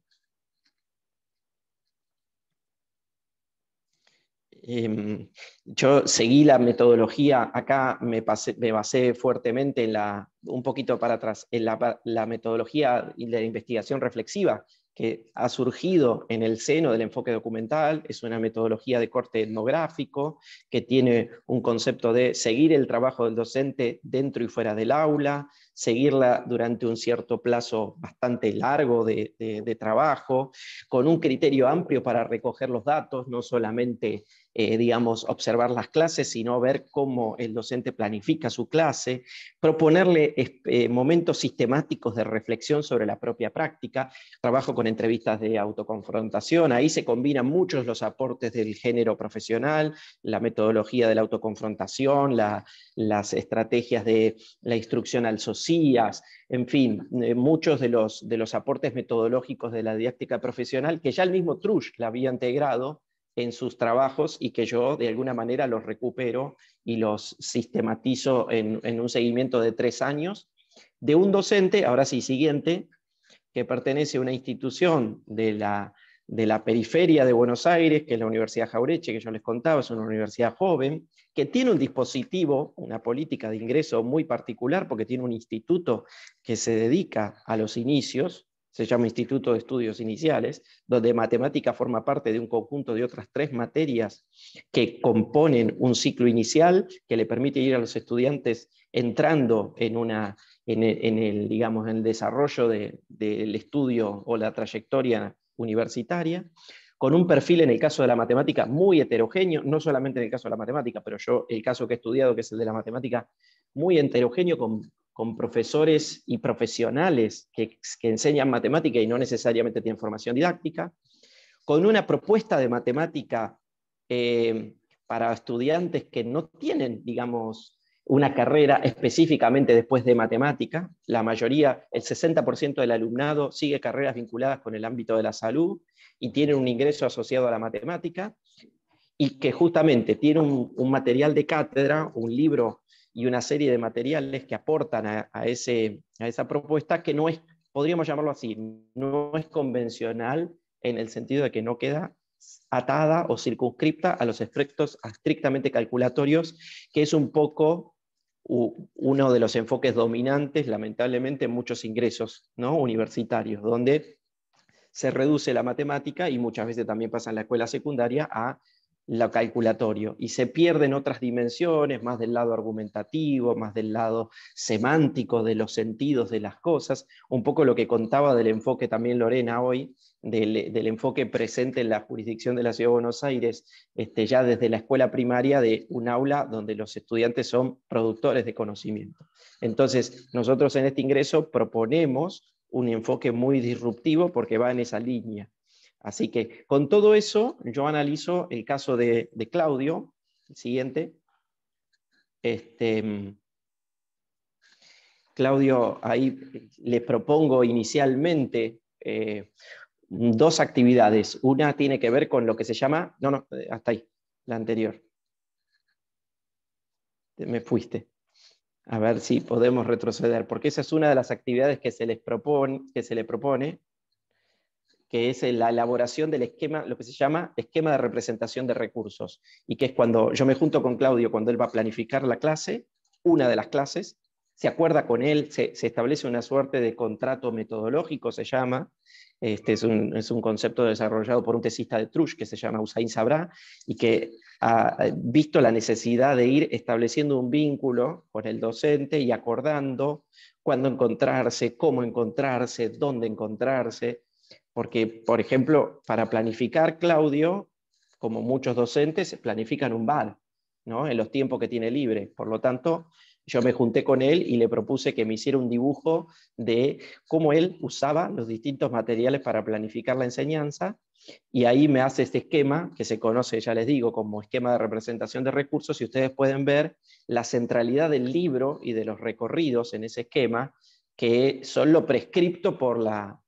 Em, yo seguí la metodología, acá me, basé fuertemente en la, un poquito para atrás, en la, la metodología y la investigación reflexiva que ha surgido en el seno del enfoque documental, es una metodología de corte etnográfico que tiene un concepto de seguir el trabajo del docente dentro y fuera del aula, seguirla durante un cierto plazo bastante largo de, trabajo, con un criterio amplio para recoger los datos, no solamente eh, digamos, observar las clases, sino ver cómo el docente planifica su clase, proponerle eh, momentos sistemáticos de reflexión sobre la propia práctica, trabajo con entrevistas de autoconfrontación, ahí se combinan muchos los aportes del género profesional, la metodología de la autoconfrontación, las estrategias de la instrucción al social, en fin, eh, muchos de los, de los aportes metodológicos de la didáctica profesional que ya el mismo Trush la había integrado en sus trabajos y que yo de alguna manera los recupero y los sistematizo en un seguimiento de tres años de un docente, ahora sí, siguiente, que pertenece a una institución de la de la periferia de Buenos Aires, que es la Universidad Jaureche, que yo les contaba, es una universidad joven, que tiene un dispositivo, una política de ingreso muy particular, porque tiene un instituto que se dedica a los inicios, se llama Instituto de Estudios Iniciales, donde matemática forma parte de un conjunto de otras tres materias que componen un ciclo inicial que le permite ir a los estudiantes entrando en, una, en, el, digamos, el desarrollo del estudio o la trayectoria universitaria, con un perfil en el caso de la matemática muy heterogéneo, no solamente en el caso de la matemática, pero yo el caso que he estudiado, que es el de la matemática, muy heterogéneo con, profesores y profesionales que, enseñan matemática y no necesariamente tienen formación didáctica, con una propuesta de matemática eh, para estudiantes que no tienen, digamos, una carrera específicamente después de matemática. La mayoría, el 60% del alumnado sigue carreras vinculadas con el ámbito de la salud y tiene un ingreso asociado a la matemática y que justamente tiene un, material de cátedra, un libro y una serie de materiales que aportan a, ese, a esa propuesta que no es, podríamos llamarlo así, no es convencional en el sentido de que no queda atada o circunscripta a los efectos estrictamente calculatorios, que es un poco uno de los enfoques dominantes, lamentablemente, en muchos ingresos ¿no? universitarios, donde se reduce la matemática y muchas veces también pasa en la escuela secundaria a calculatorio y se pierden otras dimensiones, más del lado argumentativo, más del lado semántico de los sentidos de las cosas, un poco lo que contaba del enfoque también Lorena hoy, del, enfoque presente en la jurisdicción de la Ciudad de Buenos Aires, este, ya desde la escuela primaria de un aula donde los estudiantes son productores de conocimiento. Entonces, nosotros en este ingreso proponemos un enfoque muy disruptivo porque va en esa línea Así que con todo eso, yo analizo el caso de, Claudio, siguiente. Este, Claudio, ahí les propongo inicialmente eh, dos actividades. Una tiene que ver con lo que se llama, no, no, eh, hasta ahí, la anterior. Me fuiste. A ver si podemos retroceder, porque esa es una de las actividades que se les que se le propone que es la elaboración del esquema, lo que se llama esquema de representación de recursos, y que es cuando yo me junto con Claudio, cuando él va a planificar la clase, una de las clases, se acuerda con él, se, establece una suerte de contrato metodológico, se llama, este es un, es un, concepto desarrollado por un tesista de Trush que se llama Usain Sabra y que ha visto la necesidad de ir estableciendo un vínculo con el docente y acordando cuándo encontrarse, cómo encontrarse, dónde encontrarse, porque, por ejemplo, para planificar, Claudio, como muchos docentes, planifican un bar, En los tiempos que tiene libre. Por lo tanto, yo me junté con él y le propuse que me hiciera un dibujo de cómo él usaba los distintos materiales para planificar la enseñanza y ahí me hace este esquema que se conoce, ya les digo, como esquema de representación de recursos y ustedes pueden ver la centralidad del libro y de los recorridos en ese esquema que son lo prescripto por la,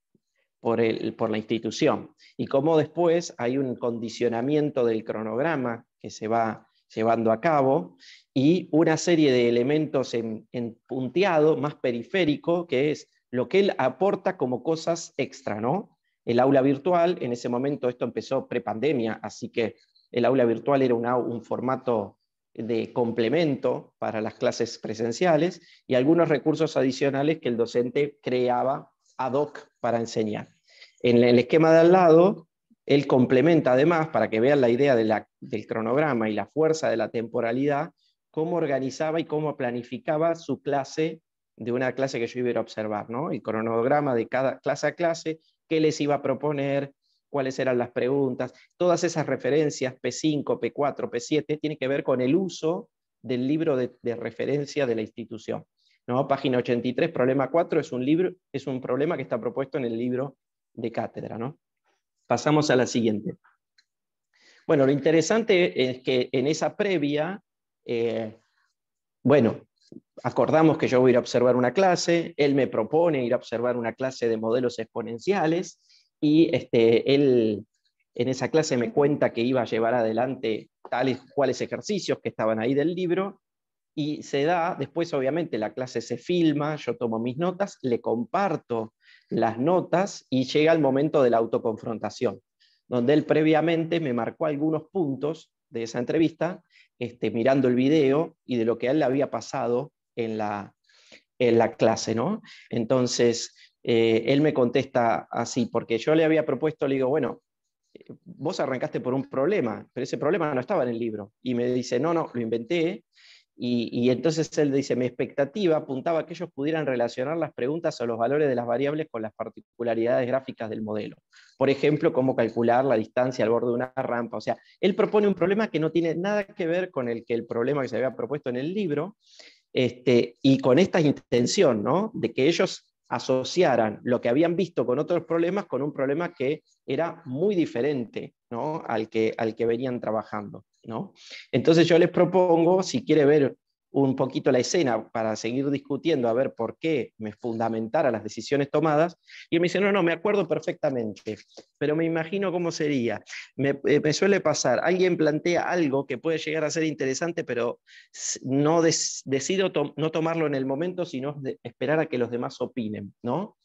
por, la institución. Y como después hay un condicionamiento del cronograma que se va llevando a cabo y una serie de elementos en, punteado, más periférico, que es lo que él aporta como cosas extra, ¿no? El aula virtual, en ese momento esto empezó pre-pandemia, así que el aula virtual era un formato de complemento para las clases presenciales y algunos recursos adicionales que el docente creaba ad hoc para enseñar. En el esquema de al lado, él complementa además, para que vean la idea del cronograma y la fuerza de la temporalidad, cómo organizaba y cómo planificaba su clase de una clase que yo iba a, observar, ¿no? El cronograma de cada clase a clase, qué les iba a proponer, cuáles eran las preguntas, todas esas referencias P5, P4, P7, tiene que ver con el uso del libro de referencia de la institución. ¿no? Página 83, problema 4, es un, libro, es un problema que está propuesto en el libro de cátedra. ¿no? Pasamos a la siguiente. Bueno, lo interesante es que en esa previa, eh, bueno, acordamos que yo voy a ir a observar una clase, él me propone ir a observar una clase de modelos exponenciales y este, él en esa clase me cuenta que iba a llevar adelante tales cuales ejercicios que estaban ahí del libro y se da, después obviamente la clase se filma, yo tomo mis notas, le comparto las notas y llega el momento de la autoconfrontación, donde él previamente me marcó algunos puntos de esa entrevista, este, mirando el video y de lo que a él le había pasado en la, en la clase, ¿no? Entonces, eh, él me contesta así, porque yo le había propuesto, le digo, bueno, eh, vos arrancaste por un problema, pero ese problema no estaba en el libro. Y me dice, no, no, lo inventé y, entonces él dice, mi expectativa apuntaba a que ellos pudieran relacionar las preguntas o los valores de las variables con las particularidades gráficas del modelo. Por ejemplo, cómo calcular la distancia al borde de una rampa. O sea, él propone un problema que no tiene nada que ver con el, que el problema que se había propuesto en el libro, este, y con esta intención, ¿no? De que ellos asociaran lo que habían visto con otros problemas con un problema que era muy diferente ¿no? al, que, al que venían trabajando. Entonces yo les propongo, si quiere ver un poquito la escena para seguir discutiendo, a ver por qué me fundamentara las decisiones tomadas, y me dice, no, no, me acuerdo perfectamente, pero me imagino cómo sería. Me, eh, suele pasar, alguien plantea algo que puede llegar a ser interesante, pero no decido no tomarlo en el momento, sino esperar a que los demás opinen, ¿no?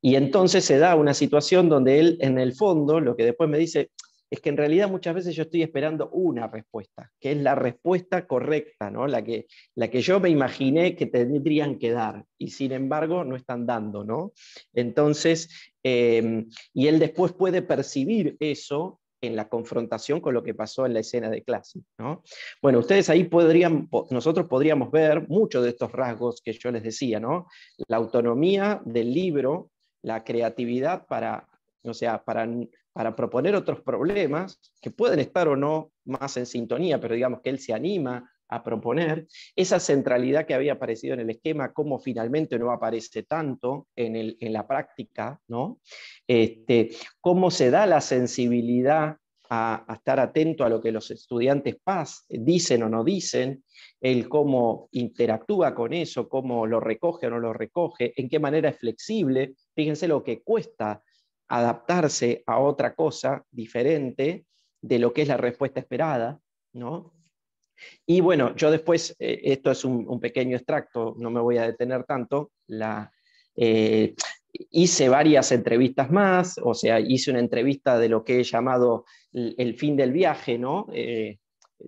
Y entonces se da una situación donde él, en el fondo, lo que después me dice, es que en realidad muchas veces yo estoy esperando una respuesta, que es la respuesta correcta, ¿no? la, que, la que yo me imaginé que tendrían que dar, y sin embargo no están dando. ¿no? Entonces, em, y él después puede percibir eso en la confrontación con lo que pasó en la escena de clase. ¿no? Bueno, ustedes ahí podrían, nosotros podríamos ver muchos de estos rasgos que yo les decía, ¿no? La autonomía del libro, la creatividad para, o sea, para para proponer otros problemas que pueden estar o no más en sintonía, pero digamos que él se anima a proponer, esa centralidad que había aparecido en el esquema, cómo finalmente no aparece tanto en, el, en la práctica, ¿no? Este, cómo se da la sensibilidad a, estar atento a lo que los estudiantes PAS dicen o no dicen, el cómo interactúa con eso, cómo lo recoge o no lo recoge, en qué manera es flexible, fíjense lo que cuesta adaptarse a otra cosa diferente de lo que es la respuesta esperada, ¿no? Y bueno, yo después, eh, esto es un, pequeño extracto, no me voy a detener tanto, eh, hice varias entrevistas más, o sea, hice una entrevista de lo que he llamado el, fin del viaje, ¿no? Eh,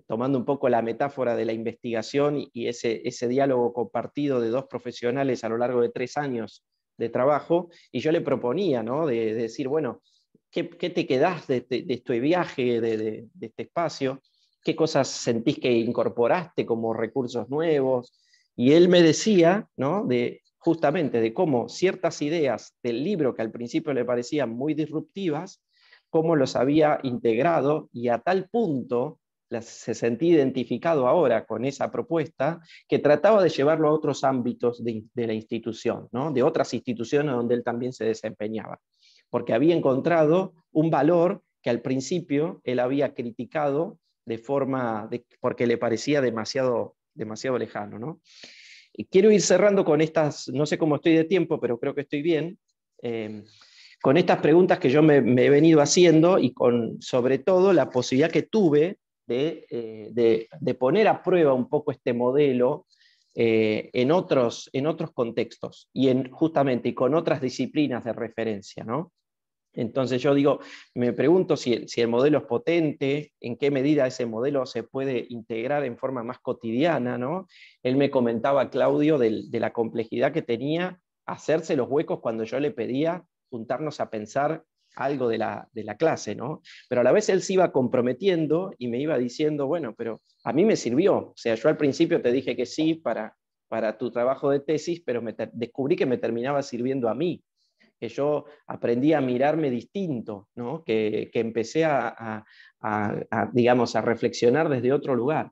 tomando un poco la metáfora de la investigación y ese diálogo compartido de dos profesionales a lo largo de tres años de trabajo, y yo le proponía, ¿no? De, decir, bueno, ¿qué, te quedás de, este, este viaje, de, este espacio? ¿Qué cosas sentís que incorporaste como recursos nuevos? Y él me decía, ¿no? De, justamente de cómo ciertas ideas del libro que al principio le parecían muy disruptivas, cómo los había integrado y a tal punto se sentía identificado ahora con esa propuesta, que trataba de llevarlo a otros ámbitos de, la institución, de otras instituciones donde él también se desempeñaba, porque había encontrado un valor que al principio él había criticado de forma, porque le parecía demasiado, demasiado lejano. quiero ir cerrando con estas, no sé cómo estoy de tiempo, pero creo que estoy bien. Em, con estas preguntas que yo me, me, he venido haciendo y con sobre todo la posibilidad que tuve eh, de, poner a prueba un poco este modelo eh, en, otros, en otros contextos y en, justamente con otras disciplinas de referencia. ¿no? Entonces yo digo, me pregunto si, el modelo es potente, en qué medida ese modelo se puede integrar en forma más cotidiana. ¿no? Él me comentaba, Claudio, de la complejidad que tenía hacerse los huecos cuando yo le pedía juntarnos a pensar algo de la, de la, clase, ¿no? Pero a la vez él se iba comprometiendo y me iba diciendo, bueno, pero a mí me sirvió. O sea, yo al principio te dije que sí para, para tu trabajo de tesis, pero me descubrí que me terminaba sirviendo a mí, que yo aprendí a mirarme distinto, ¿no? que, que empecé a, digamos, a reflexionar desde otro lugar.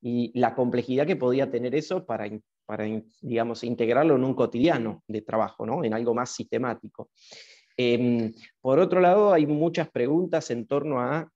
Y la complejidad que podía tener eso para, para digamos, integrarlo en un cotidiano de trabajo, ¿no? en algo más sistemático. Em, por otro lado, hay muchas preguntas en torno a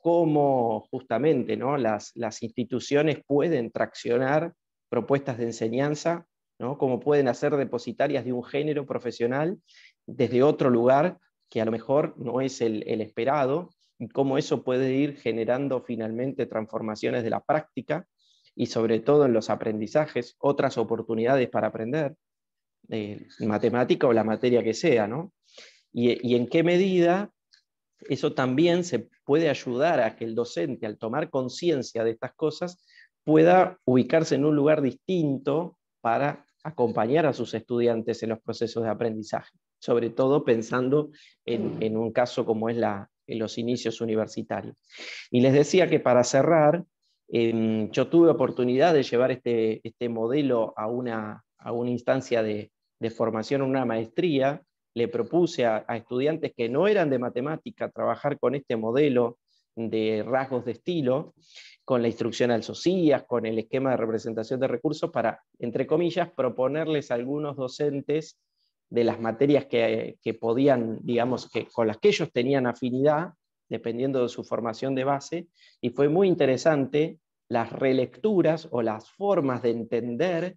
cómo justamente ¿no? las, instituciones pueden traccionar propuestas de enseñanza, ¿no? cómo pueden hacer depositarias de un género profesional desde otro lugar que a lo mejor no es el, esperado, y cómo eso puede ir generando finalmente transformaciones de la práctica y sobre todo en los aprendizajes, otras oportunidades para aprender, eh, matemática o la materia que sea, ¿no? y, en qué medida eso también se puede ayudar a que el docente, al tomar conciencia de estas cosas, pueda ubicarse en un lugar distinto para acompañar a sus estudiantes en los procesos de aprendizaje, sobre todo pensando en, mm. un caso como es en los inicios universitarios. Y les decía que para cerrar, em, yo tuve oportunidad de llevar este, este modelo a una, instancia de, de formación, una maestría, le propuse a, estudiantes que no eran de matemática trabajar con este modelo de rasgos de estilo, con la instrucción al SOCIAS, con el esquema de representación de recursos, para, entre comillas, proponerles a algunos docentes de las materias que, que podían, digamos, que, con las que ellos tenían afinidad, dependiendo de su formación de base, y fue muy interesante las relecturas o las formas de entender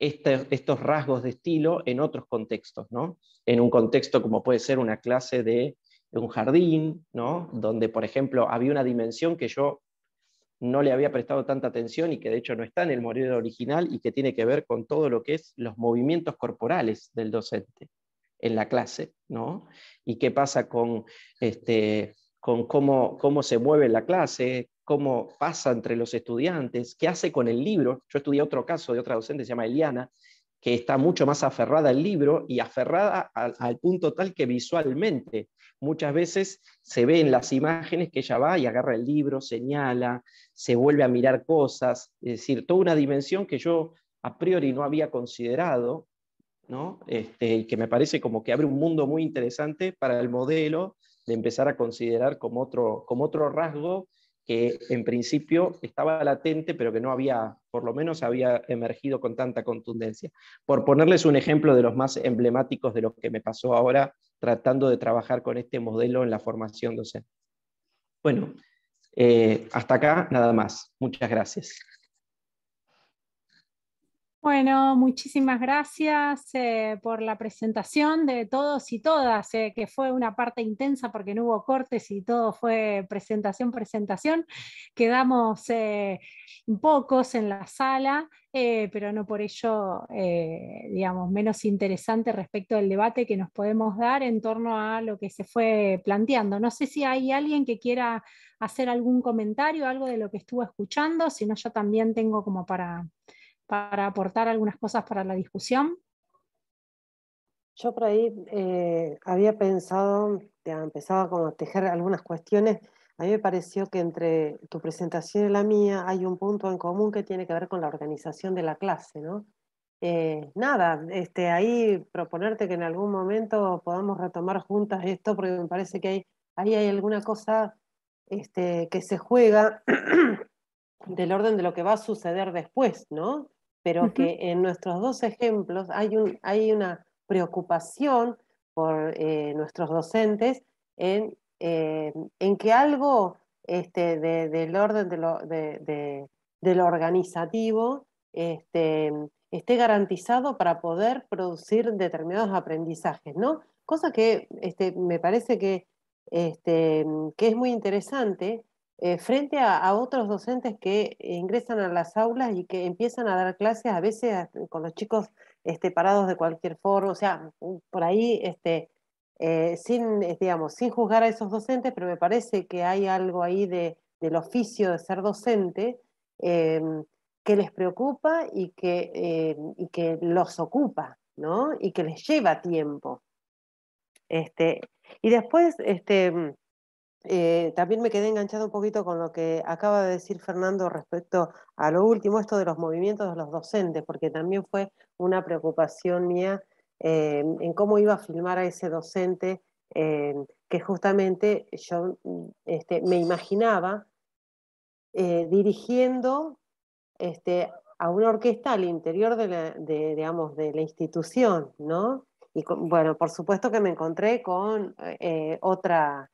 estos rasgos de estilo en otros contextos, ¿no? En un contexto como puede ser una clase de, un jardín, ¿no? Donde, por ejemplo, había una dimensión que yo no le había prestado tanta atención y que de hecho no está en el modelo original y que tiene que ver con todo lo que es los movimientos corporales del docente en la clase, ¿no? Y qué pasa con, este, con cómo, cómo se mueve la clase, cómo pasa entre los estudiantes, qué hace con el libro. Yo estudié otro caso de otra docente, se llama Eliana, que está mucho más aferrada al libro y aferrada al, punto tal que visualmente muchas veces se ve en las imágenes que ella va y agarra el libro, señala, se vuelve a mirar cosas, es decir, toda una dimensión que yo a priori no había considerado, este, y que me parece como que abre un mundo muy interesante para el modelo de empezar a considerar como otro, como otro rasgo que en principio estaba latente, pero que no había, por lo menos había emergido con tanta contundencia. Por ponerles un ejemplo de los más emblemáticos de lo que me pasó ahora tratando de trabajar con este modelo en la formación docente. Bueno, eh, hasta acá nada más. Muchas gracias. Bueno, muchísimas gracias eh, por la presentación de todos y todas, eh, que fue una parte intensa porque no hubo cortes y todo fue presentación, presentación. Quedamos eh, pocos en la sala, pero no por ello, digamos, menos interesante respecto del debate que nos podemos dar en torno a lo que se fue planteando. No sé si hay alguien que quiera hacer algún comentario, algo de lo que estuvo escuchando, sino yo también tengo como para para aportar algunas cosas para la discusión? Yo por ahí eh, había pensado, te empezaba empezado a tejer algunas cuestiones. A mí me pareció que entre tu presentación y la mía hay un punto en común que tiene que ver con la organización de la clase, ¿no? Eh, nada, este, ahí proponerte que en algún momento podamos retomar juntas esto, porque me parece que hay, ahí hay alguna cosa este, que se juega del orden de lo que va a suceder después, ¿no? pero que en nuestros dos ejemplos hay, una preocupación por eh, nuestros docentes en, eh, que algo este, del orden de lo, organizativo este, esté garantizado para poder producir determinados aprendizajes, ¿no? Cosa que este, me parece que, que es muy interesante eh, frente a, otros docentes que ingresan a las aulas y que empiezan a dar clases a veces con los chicos este, parados de cualquier forma, o sea, mm, por ahí, este, eh, sin, eh, digamos, sin juzgar a esos docentes, pero me parece que hay algo ahí del oficio de ser docente em, que les preocupa y que, que los ocupa, ¿no? Y que les lleva tiempo. Este, y después, este, eh, también me quedé enganchado un poquito con lo que acaba de decir Fernando respecto a lo último, esto de los movimientos de los docentes, porque también fue una preocupación mía eh, en cómo iba a filmar a ese docente, eh, que justamente yo mm, este, me imaginaba dirigiendo este, a una orquesta al interior de la, institución, ¿no? Y bueno, por supuesto que me encontré con otra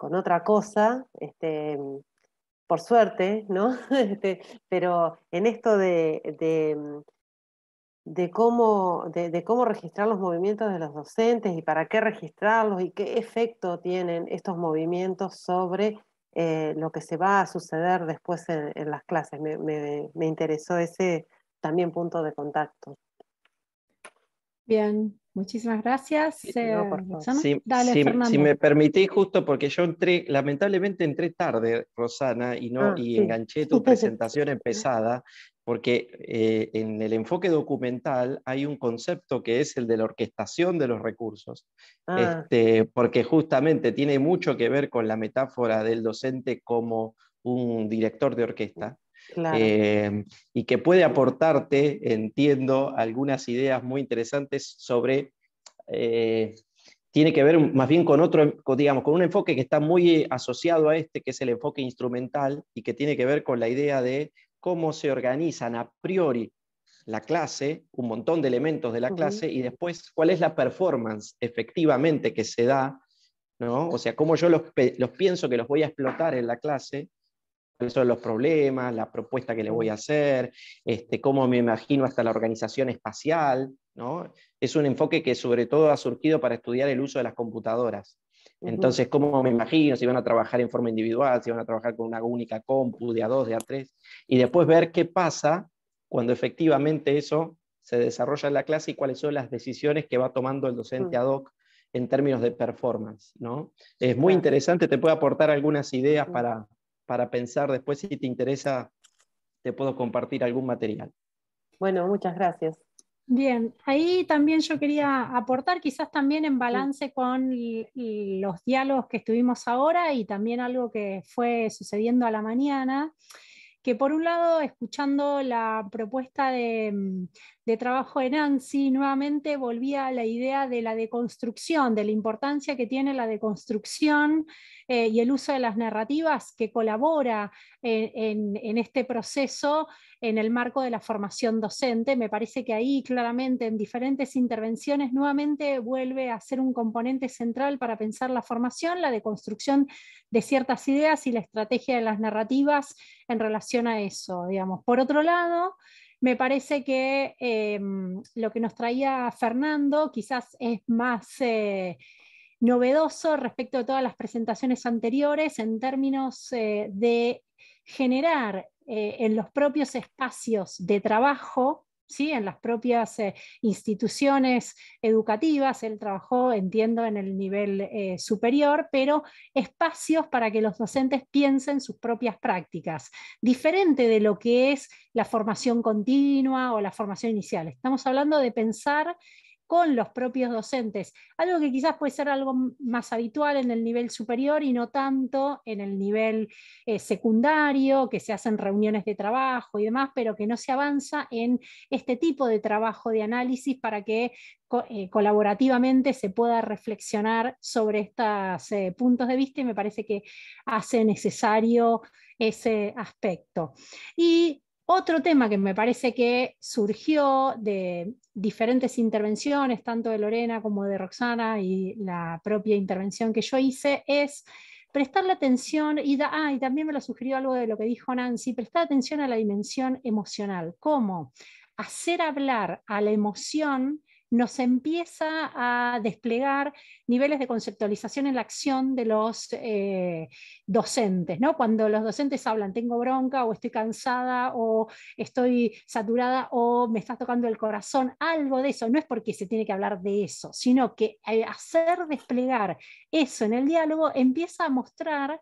con otra cosa, este, por suerte, ¿no? Este, pero en esto de, de, cómo, registrar los movimientos de los docentes y para qué registrarlos y qué efecto tienen estos movimientos sobre eh, lo que se va a suceder después en, las clases. Me, me interesó ese también punto de contacto. Bien, Muchísimas gracias. Eh, si, si, me permitís, justo porque yo entré, lamentablemente entré tarde, Rosana, y, no, ah, y enganché tu presentación empezada, porque eh, en el enfoque documental hay un concepto que es el de la orquestación de los recursos, ah. este, porque justamente tiene mucho que ver con la metáfora del docente como un director de orquesta. Em, y que puede aportarte, entiendo, algunas ideas muy interesantes sobre, eh, tiene que ver más bien con otro, digamos, con un enfoque que está muy asociado a este, que es el enfoque instrumental y que tiene que ver con la idea de cómo se organizan a priori la clase, un montón de elementos de la clase, y después cuál es la performance efectivamente que se da, ¿no? O sea, cómo yo los, los pienso que los voy a explotar en la clase cuáles son los problemas, la propuesta que le voy a hacer, este, cómo me imagino hasta la organización espacial. ¿no? Es un enfoque que sobre todo ha surgido para estudiar el uso de las computadoras. Entonces, ¿cómo me imagino si van a trabajar en forma individual, si van a trabajar con una única compu de A2, de A3? Y después ver qué pasa cuando efectivamente eso se desarrolla en la clase y cuáles son las decisiones que va tomando el docente ad hoc en términos de performance. ¿no? Es muy interesante, te puedo aportar algunas ideas para, para pensar después si te interesa, te puedo compartir algún material. Bueno, muchas gracias. Bien, ahí también yo quería aportar quizás también en balance con los diálogos que estuvimos ahora y también algo que fue sucediendo a la mañana, que por un lado, escuchando la propuesta de, mm, trabajo de Nancy, nuevamente volvía a la idea de la deconstrucción, de la importancia que tiene la deconstrucción eh, y el uso de las narrativas que colabora en, este proceso en el marco de la formación docente. Me parece que ahí claramente en diferentes intervenciones nuevamente vuelve a ser un componente central para pensar la formación, la deconstrucción de ciertas ideas y la estrategia de las narrativas en relación a eso. Digamos. Por otro lado, me parece que eh, lo que nos traía Fernando quizás es más... Eh, novedoso respecto a todas las presentaciones anteriores en términos eh, de generar eh, en los propios espacios de trabajo ¿Sí? en las propias eh, instituciones educativas, él trabajó, entiendo, en el nivel superior, pero espacios para que los docentes piensen sus propias prácticas, diferente de lo que es la formación continua o la formación inicial. Estamos hablando de pensar con los propios docentes, algo que quizás puede ser algo más habitual en el nivel superior y no tanto en el nivel eh, secundario, que se hacen reuniones de trabajo y demás, pero que no se avanza en este tipo de trabajo de análisis para que eh, colaborativamente se pueda reflexionar sobre estos eh, puntos de vista y me parece que hace necesario ese aspecto. Y otro tema que me parece que surgió de, diferentes intervenciones, tanto de Lorena como de Roxana y la propia intervención que yo hice, es prestarle atención, ah, y, también me lo sugirió algo de lo que dijo Nancy, prestar atención a la dimensión emocional, cómo hacer hablar a la emoción nos empieza a desplegar niveles de conceptualización en la acción de los eh, docentes, ¿no? Cuando los docentes hablan, tengo bronca o estoy cansada o estoy saturada o me estás tocando el corazón, algo de eso, no es porque se tiene que hablar de eso, sino que eh, hacer desplegar eso en el diálogo empieza a mostrar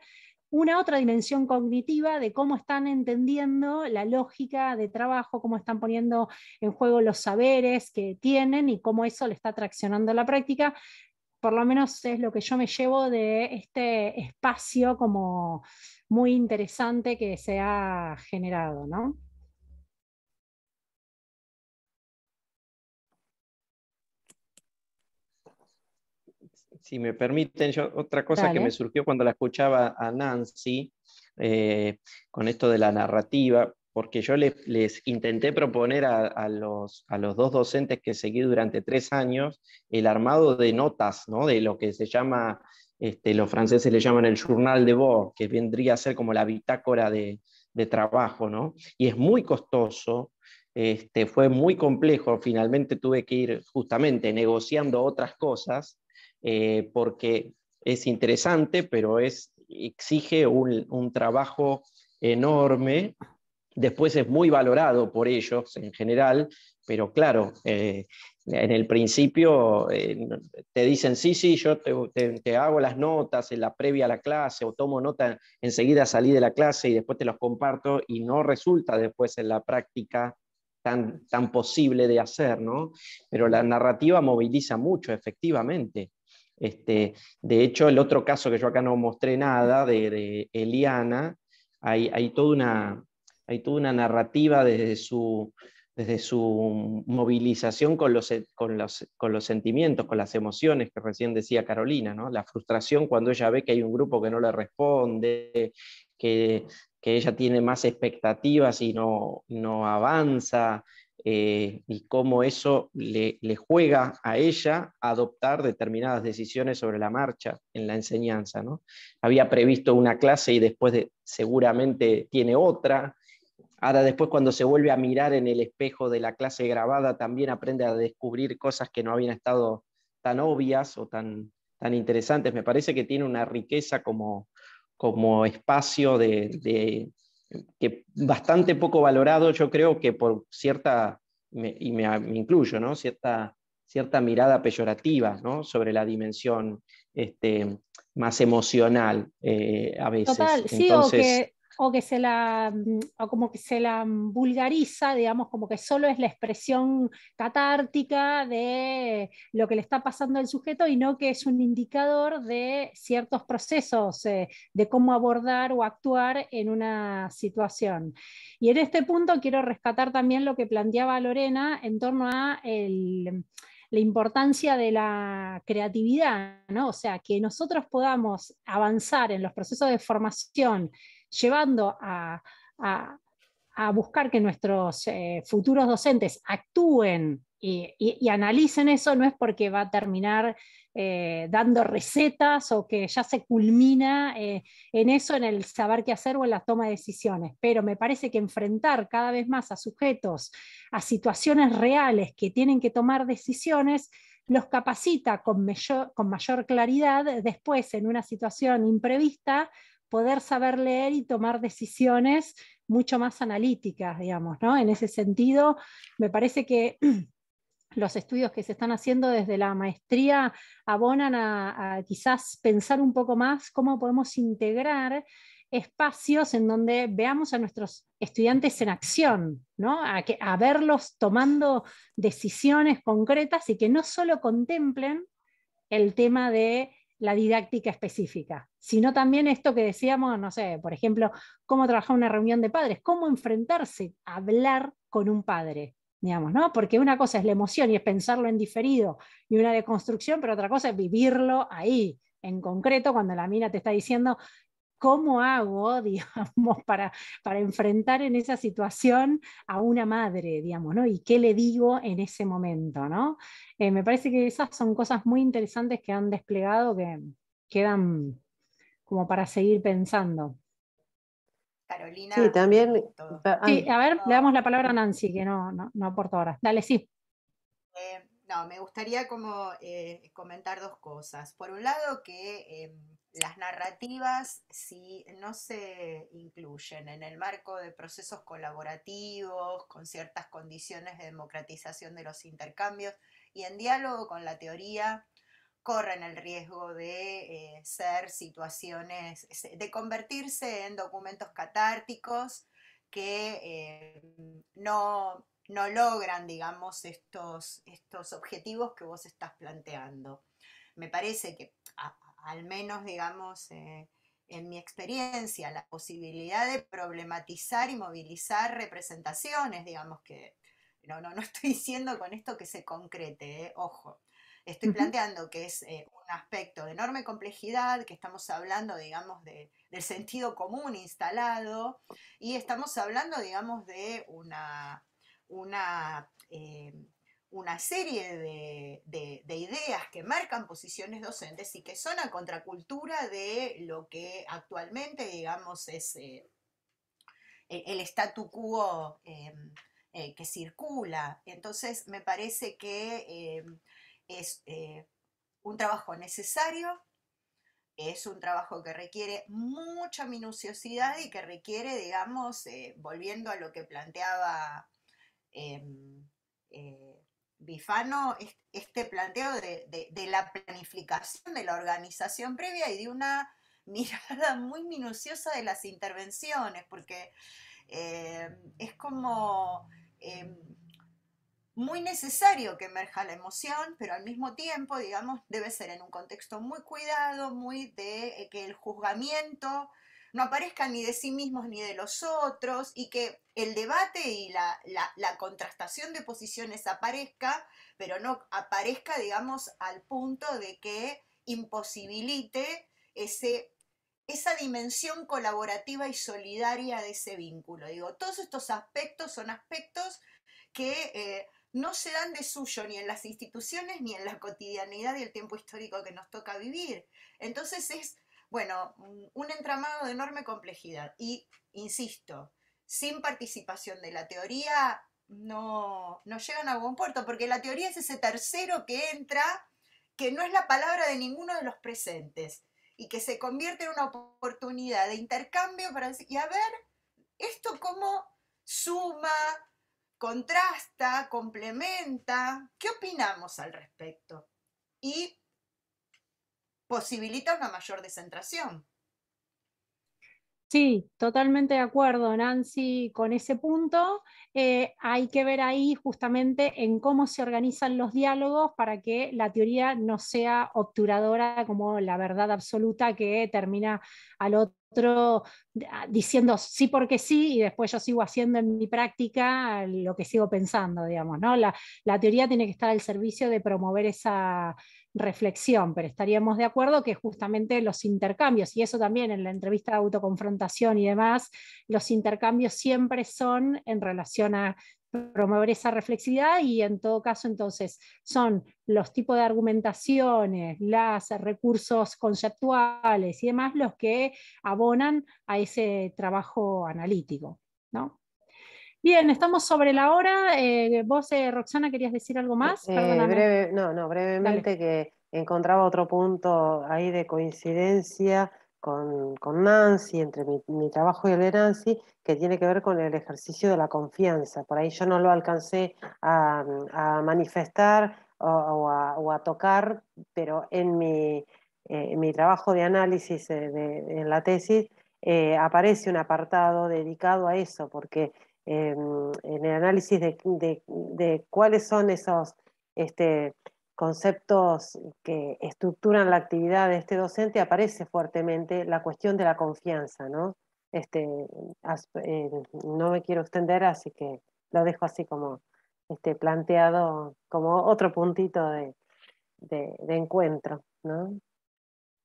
una otra dimensión cognitiva de cómo están entendiendo la lógica de trabajo, cómo están poniendo en juego los saberes que tienen y cómo eso le está traccionando la práctica. Por lo menos es lo que yo me llevo de este espacio como muy interesante que se ha generado, ¿no? Si me permiten, otra cosa que me surgió cuando la escuchaba a Nancy, eh, con esto de la narrativa, porque yo les, intenté proponer a, los, a, los, dos docentes que seguí durante tres años el armado de notas, ¿no? de lo que se llama, este, los franceses le llaman el journal de bord, que vendría a ser como la bitácora de, de trabajo, ¿no? y es muy costoso. Este, fue muy complejo, finalmente tuve que ir justamente negociando otras cosas, eh, porque es interesante, pero es, exige un, trabajo enorme. Después es muy valorado por ellos en general, pero claro, eh, en el principio eh, te dicen, sí, sí, yo te, hago las notas en la previa a la clase o tomo nota enseguida salí de la clase y después te los comparto y no resulta después en la práctica tan, tan posible de hacer, ¿no? Pero la narrativa moviliza mucho, efectivamente. Este, de hecho, el otro caso que yo acá no mostré nada, de, Eliana, hay, toda una, narrativa desde su, movilización con los, sentimientos, con las emociones que recién decía Carolina, la frustración cuando ella ve que hay un grupo que no le responde, que, ella tiene más expectativas y no avanza, eh, y cómo eso le, juega a ella a adoptar determinadas decisiones sobre la marcha en la enseñanza. ¿no? Había previsto una clase y después seguramente tiene otra. Ahora después cuando se vuelve a mirar en el espejo de la clase grabada, también aprende a descubrir cosas que no habían estado tan obvias o tan, tan interesantes. Me parece que tiene una riqueza como, como espacio de, que bastante poco valorado, yo creo que por cierta, y me, incluyo, ¿no? cierta, cierta mirada peyorativa sobre la dimensión este, más emocional eh, a veces o que se la, mm, como que se la mm, vulgariza, digamos, como que solo es la expresión catártica de lo que le está pasando al sujeto y no que es un indicador de ciertos procesos, eh, de cómo abordar o actuar en una situación. Y en este punto quiero rescatar también lo que planteaba Lorena en torno a la importancia de la creatividad, ¿no? O sea, que nosotros podamos avanzar en los procesos de formación llevando a, buscar que nuestros eh, futuros docentes actúen y, analicen eso, no es porque va a terminar eh, dando recetas o que ya se culmina eh, en eso, en el saber qué hacer o en la toma de decisiones. Pero me parece que enfrentar cada vez más a sujetos, a situaciones reales que tienen que tomar decisiones, los capacita con mayor claridad después en una situación imprevista poder saber leer y tomar decisiones mucho más analíticas, digamos, ¿no? En ese sentido, me parece que los estudios que se están haciendo desde la maestría abonan a, quizás pensar un poco más cómo podemos integrar espacios en donde veamos a nuestros estudiantes en acción, ¿no? a, que, a verlos tomando decisiones concretas y que no solo contemplen el tema de la didáctica específica, sino también esto que decíamos, no sé, por ejemplo, cómo trabajar una reunión de padres, cómo enfrentarse hablar con un padre, digamos, ¿no? Porque una cosa es la emoción y es pensarlo en diferido y una deconstrucción, pero otra cosa es vivirlo ahí, en concreto, cuando la mina te está diciendo, ¿cómo hago, digamos, para, para enfrentar en esa situación a una madre, digamos, ¿no? Y qué le digo en ese momento, ¿no? Eh, me parece que esas son cosas muy interesantes que han desplegado que quedan como para seguir pensando. Carolina. Sí, también. a ver, le damos la palabra a Nancy, que no, no, aporta ahora. Dale, sí. Eh, no, me gustaría como eh, comentar dos cosas. Por un lado, que em, las narrativas, si no se incluyen en el marco de procesos colaborativos, con ciertas condiciones de democratización de los intercambios y en diálogo con la teoría corren el riesgo de eh, ser situaciones, de convertirse en documentos catárticos que em, no, logran, digamos, estos, estos objetivos que vos estás planteando. Me parece que al menos, digamos, eh, en mi experiencia, la posibilidad de problematizar y movilizar representaciones, digamos que no, no, estoy diciendo con esto que se concrete, eh, ojo, estoy planteando que es eh, un aspecto de enorme complejidad, que estamos hablando, digamos, del sentido común instalado y estamos hablando, digamos, de una, una, eh, una serie de, ideas que marcan posiciones docentes y que son a contracultura de lo que actualmente, digamos, es eh, e-, el, statu quo em, que circula. Entonces, me parece que em, es eh, un trabajo necesario, es un trabajo que requiere mucha minuciosidad y que requiere, digamos, eh, volviendo a lo que planteaba em, eh, Bifano, este planteo de, la planificación, de la organización previa y de una mirada muy minuciosa de las intervenciones, porque em, es como em, muy necesario que emerja la emoción, pero al mismo tiempo, digamos, debe ser en un contexto muy cuidado, muy de eh, que el juzgamiento no aparezca ni de sí mismos ni de los otros y que el debate y la, contrastación de posiciones aparezca, pero no aparezca, digamos, al punto de que imposibilite ese esa dimensión colaborativa y solidaria de ese vínculo. Digo, todos estos aspectos son aspectos que eh, no se dan de suyo ni en las instituciones ni en la cotidianidad y el tiempo histórico que nos toca vivir. Entonces es, bueno, un entramado de enorme complejidad. Y, insisto, sin participación de la teoría no, no llegan a buen puerto, porque la teoría es ese tercero que entra, que no es la palabra de ninguno de los presentes, y que se convierte en una oportunidad de intercambio para y a ver, esto cómo suma, contrasta, complementa. ¿Qué opinamos al respecto? Y posibilita una mayor descentración. Sí, totalmente de acuerdo, Nancy, con ese punto. Eh, hay que ver ahí justamente en cómo se organizan los diálogos para que la teoría no sea obturadora como la verdad absoluta que termina al otro ah, diciendo sí porque sí y después yo sigo haciendo en mi práctica lo que sigo pensando, digamos, ¿no? la teoría tiene que estar al servicio de promover esa reflexión, pero estaríamos de acuerdo que justamente los intercambios, y eso también en la entrevista de autoconfrontación y demás, los intercambios siempre son en relación a promover esa reflexividad y en todo caso entonces son los tipos de argumentaciones, los recursos conceptuales y demás los que abonan a ese trabajo analítico. ¿no? Bien, estamos sobre la hora. Eh, vos, eh, Roxana, querías decir algo eh, más. no, no, brevemente que encontraba otro punto ahí de coincidencia con, con Nancy, entre mi, trabajo y el de Nancy, que tiene que ver con el ejercicio de la confianza. Por ahí yo no lo alcancé a, manifestar o, a, tocar, pero en mi, trabajo de análisis en la tesis aparece un apartado dedicado a eso, porque en el análisis de, cuáles son esos este, conceptos que estructuran la actividad de este docente, aparece fuertemente la cuestión de la confianza. ¿no? Este, eh, no me quiero extender, así que lo dejo así como este, planteado como otro puntito de, encuentro.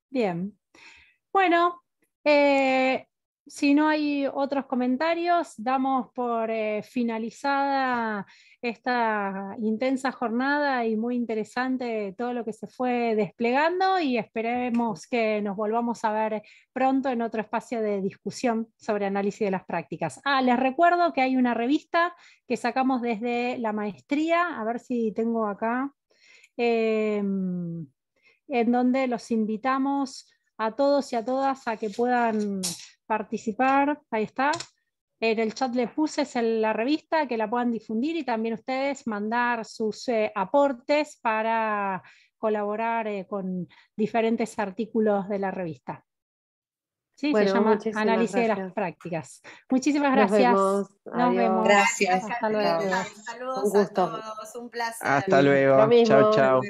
Bien. Bueno, eh, si no hay otros comentarios, damos por eh, finalizada esta intensa jornada y muy interesante todo lo que se fue desplegando y esperemos que nos volvamos a ver pronto en otro espacio de discusión sobre análisis de las prácticas. Ah, les recuerdo que hay una revista que sacamos desde la maestría, a ver si tengo acá, eh, en donde los invitamos a todos y a todas a que puedan participar, ahí está. En el chat le puse la revista que la puedan difundir y también ustedes mandar sus eh, aportes para colaborar eh, con diferentes artículos de la revista. Sí, se llama Análisis de las Prácticas. Muchísimas gracias. Nos vemos. Gracias. Hasta luego. Saludos un gusto. Un placer. Hasta luego. Chao, chao.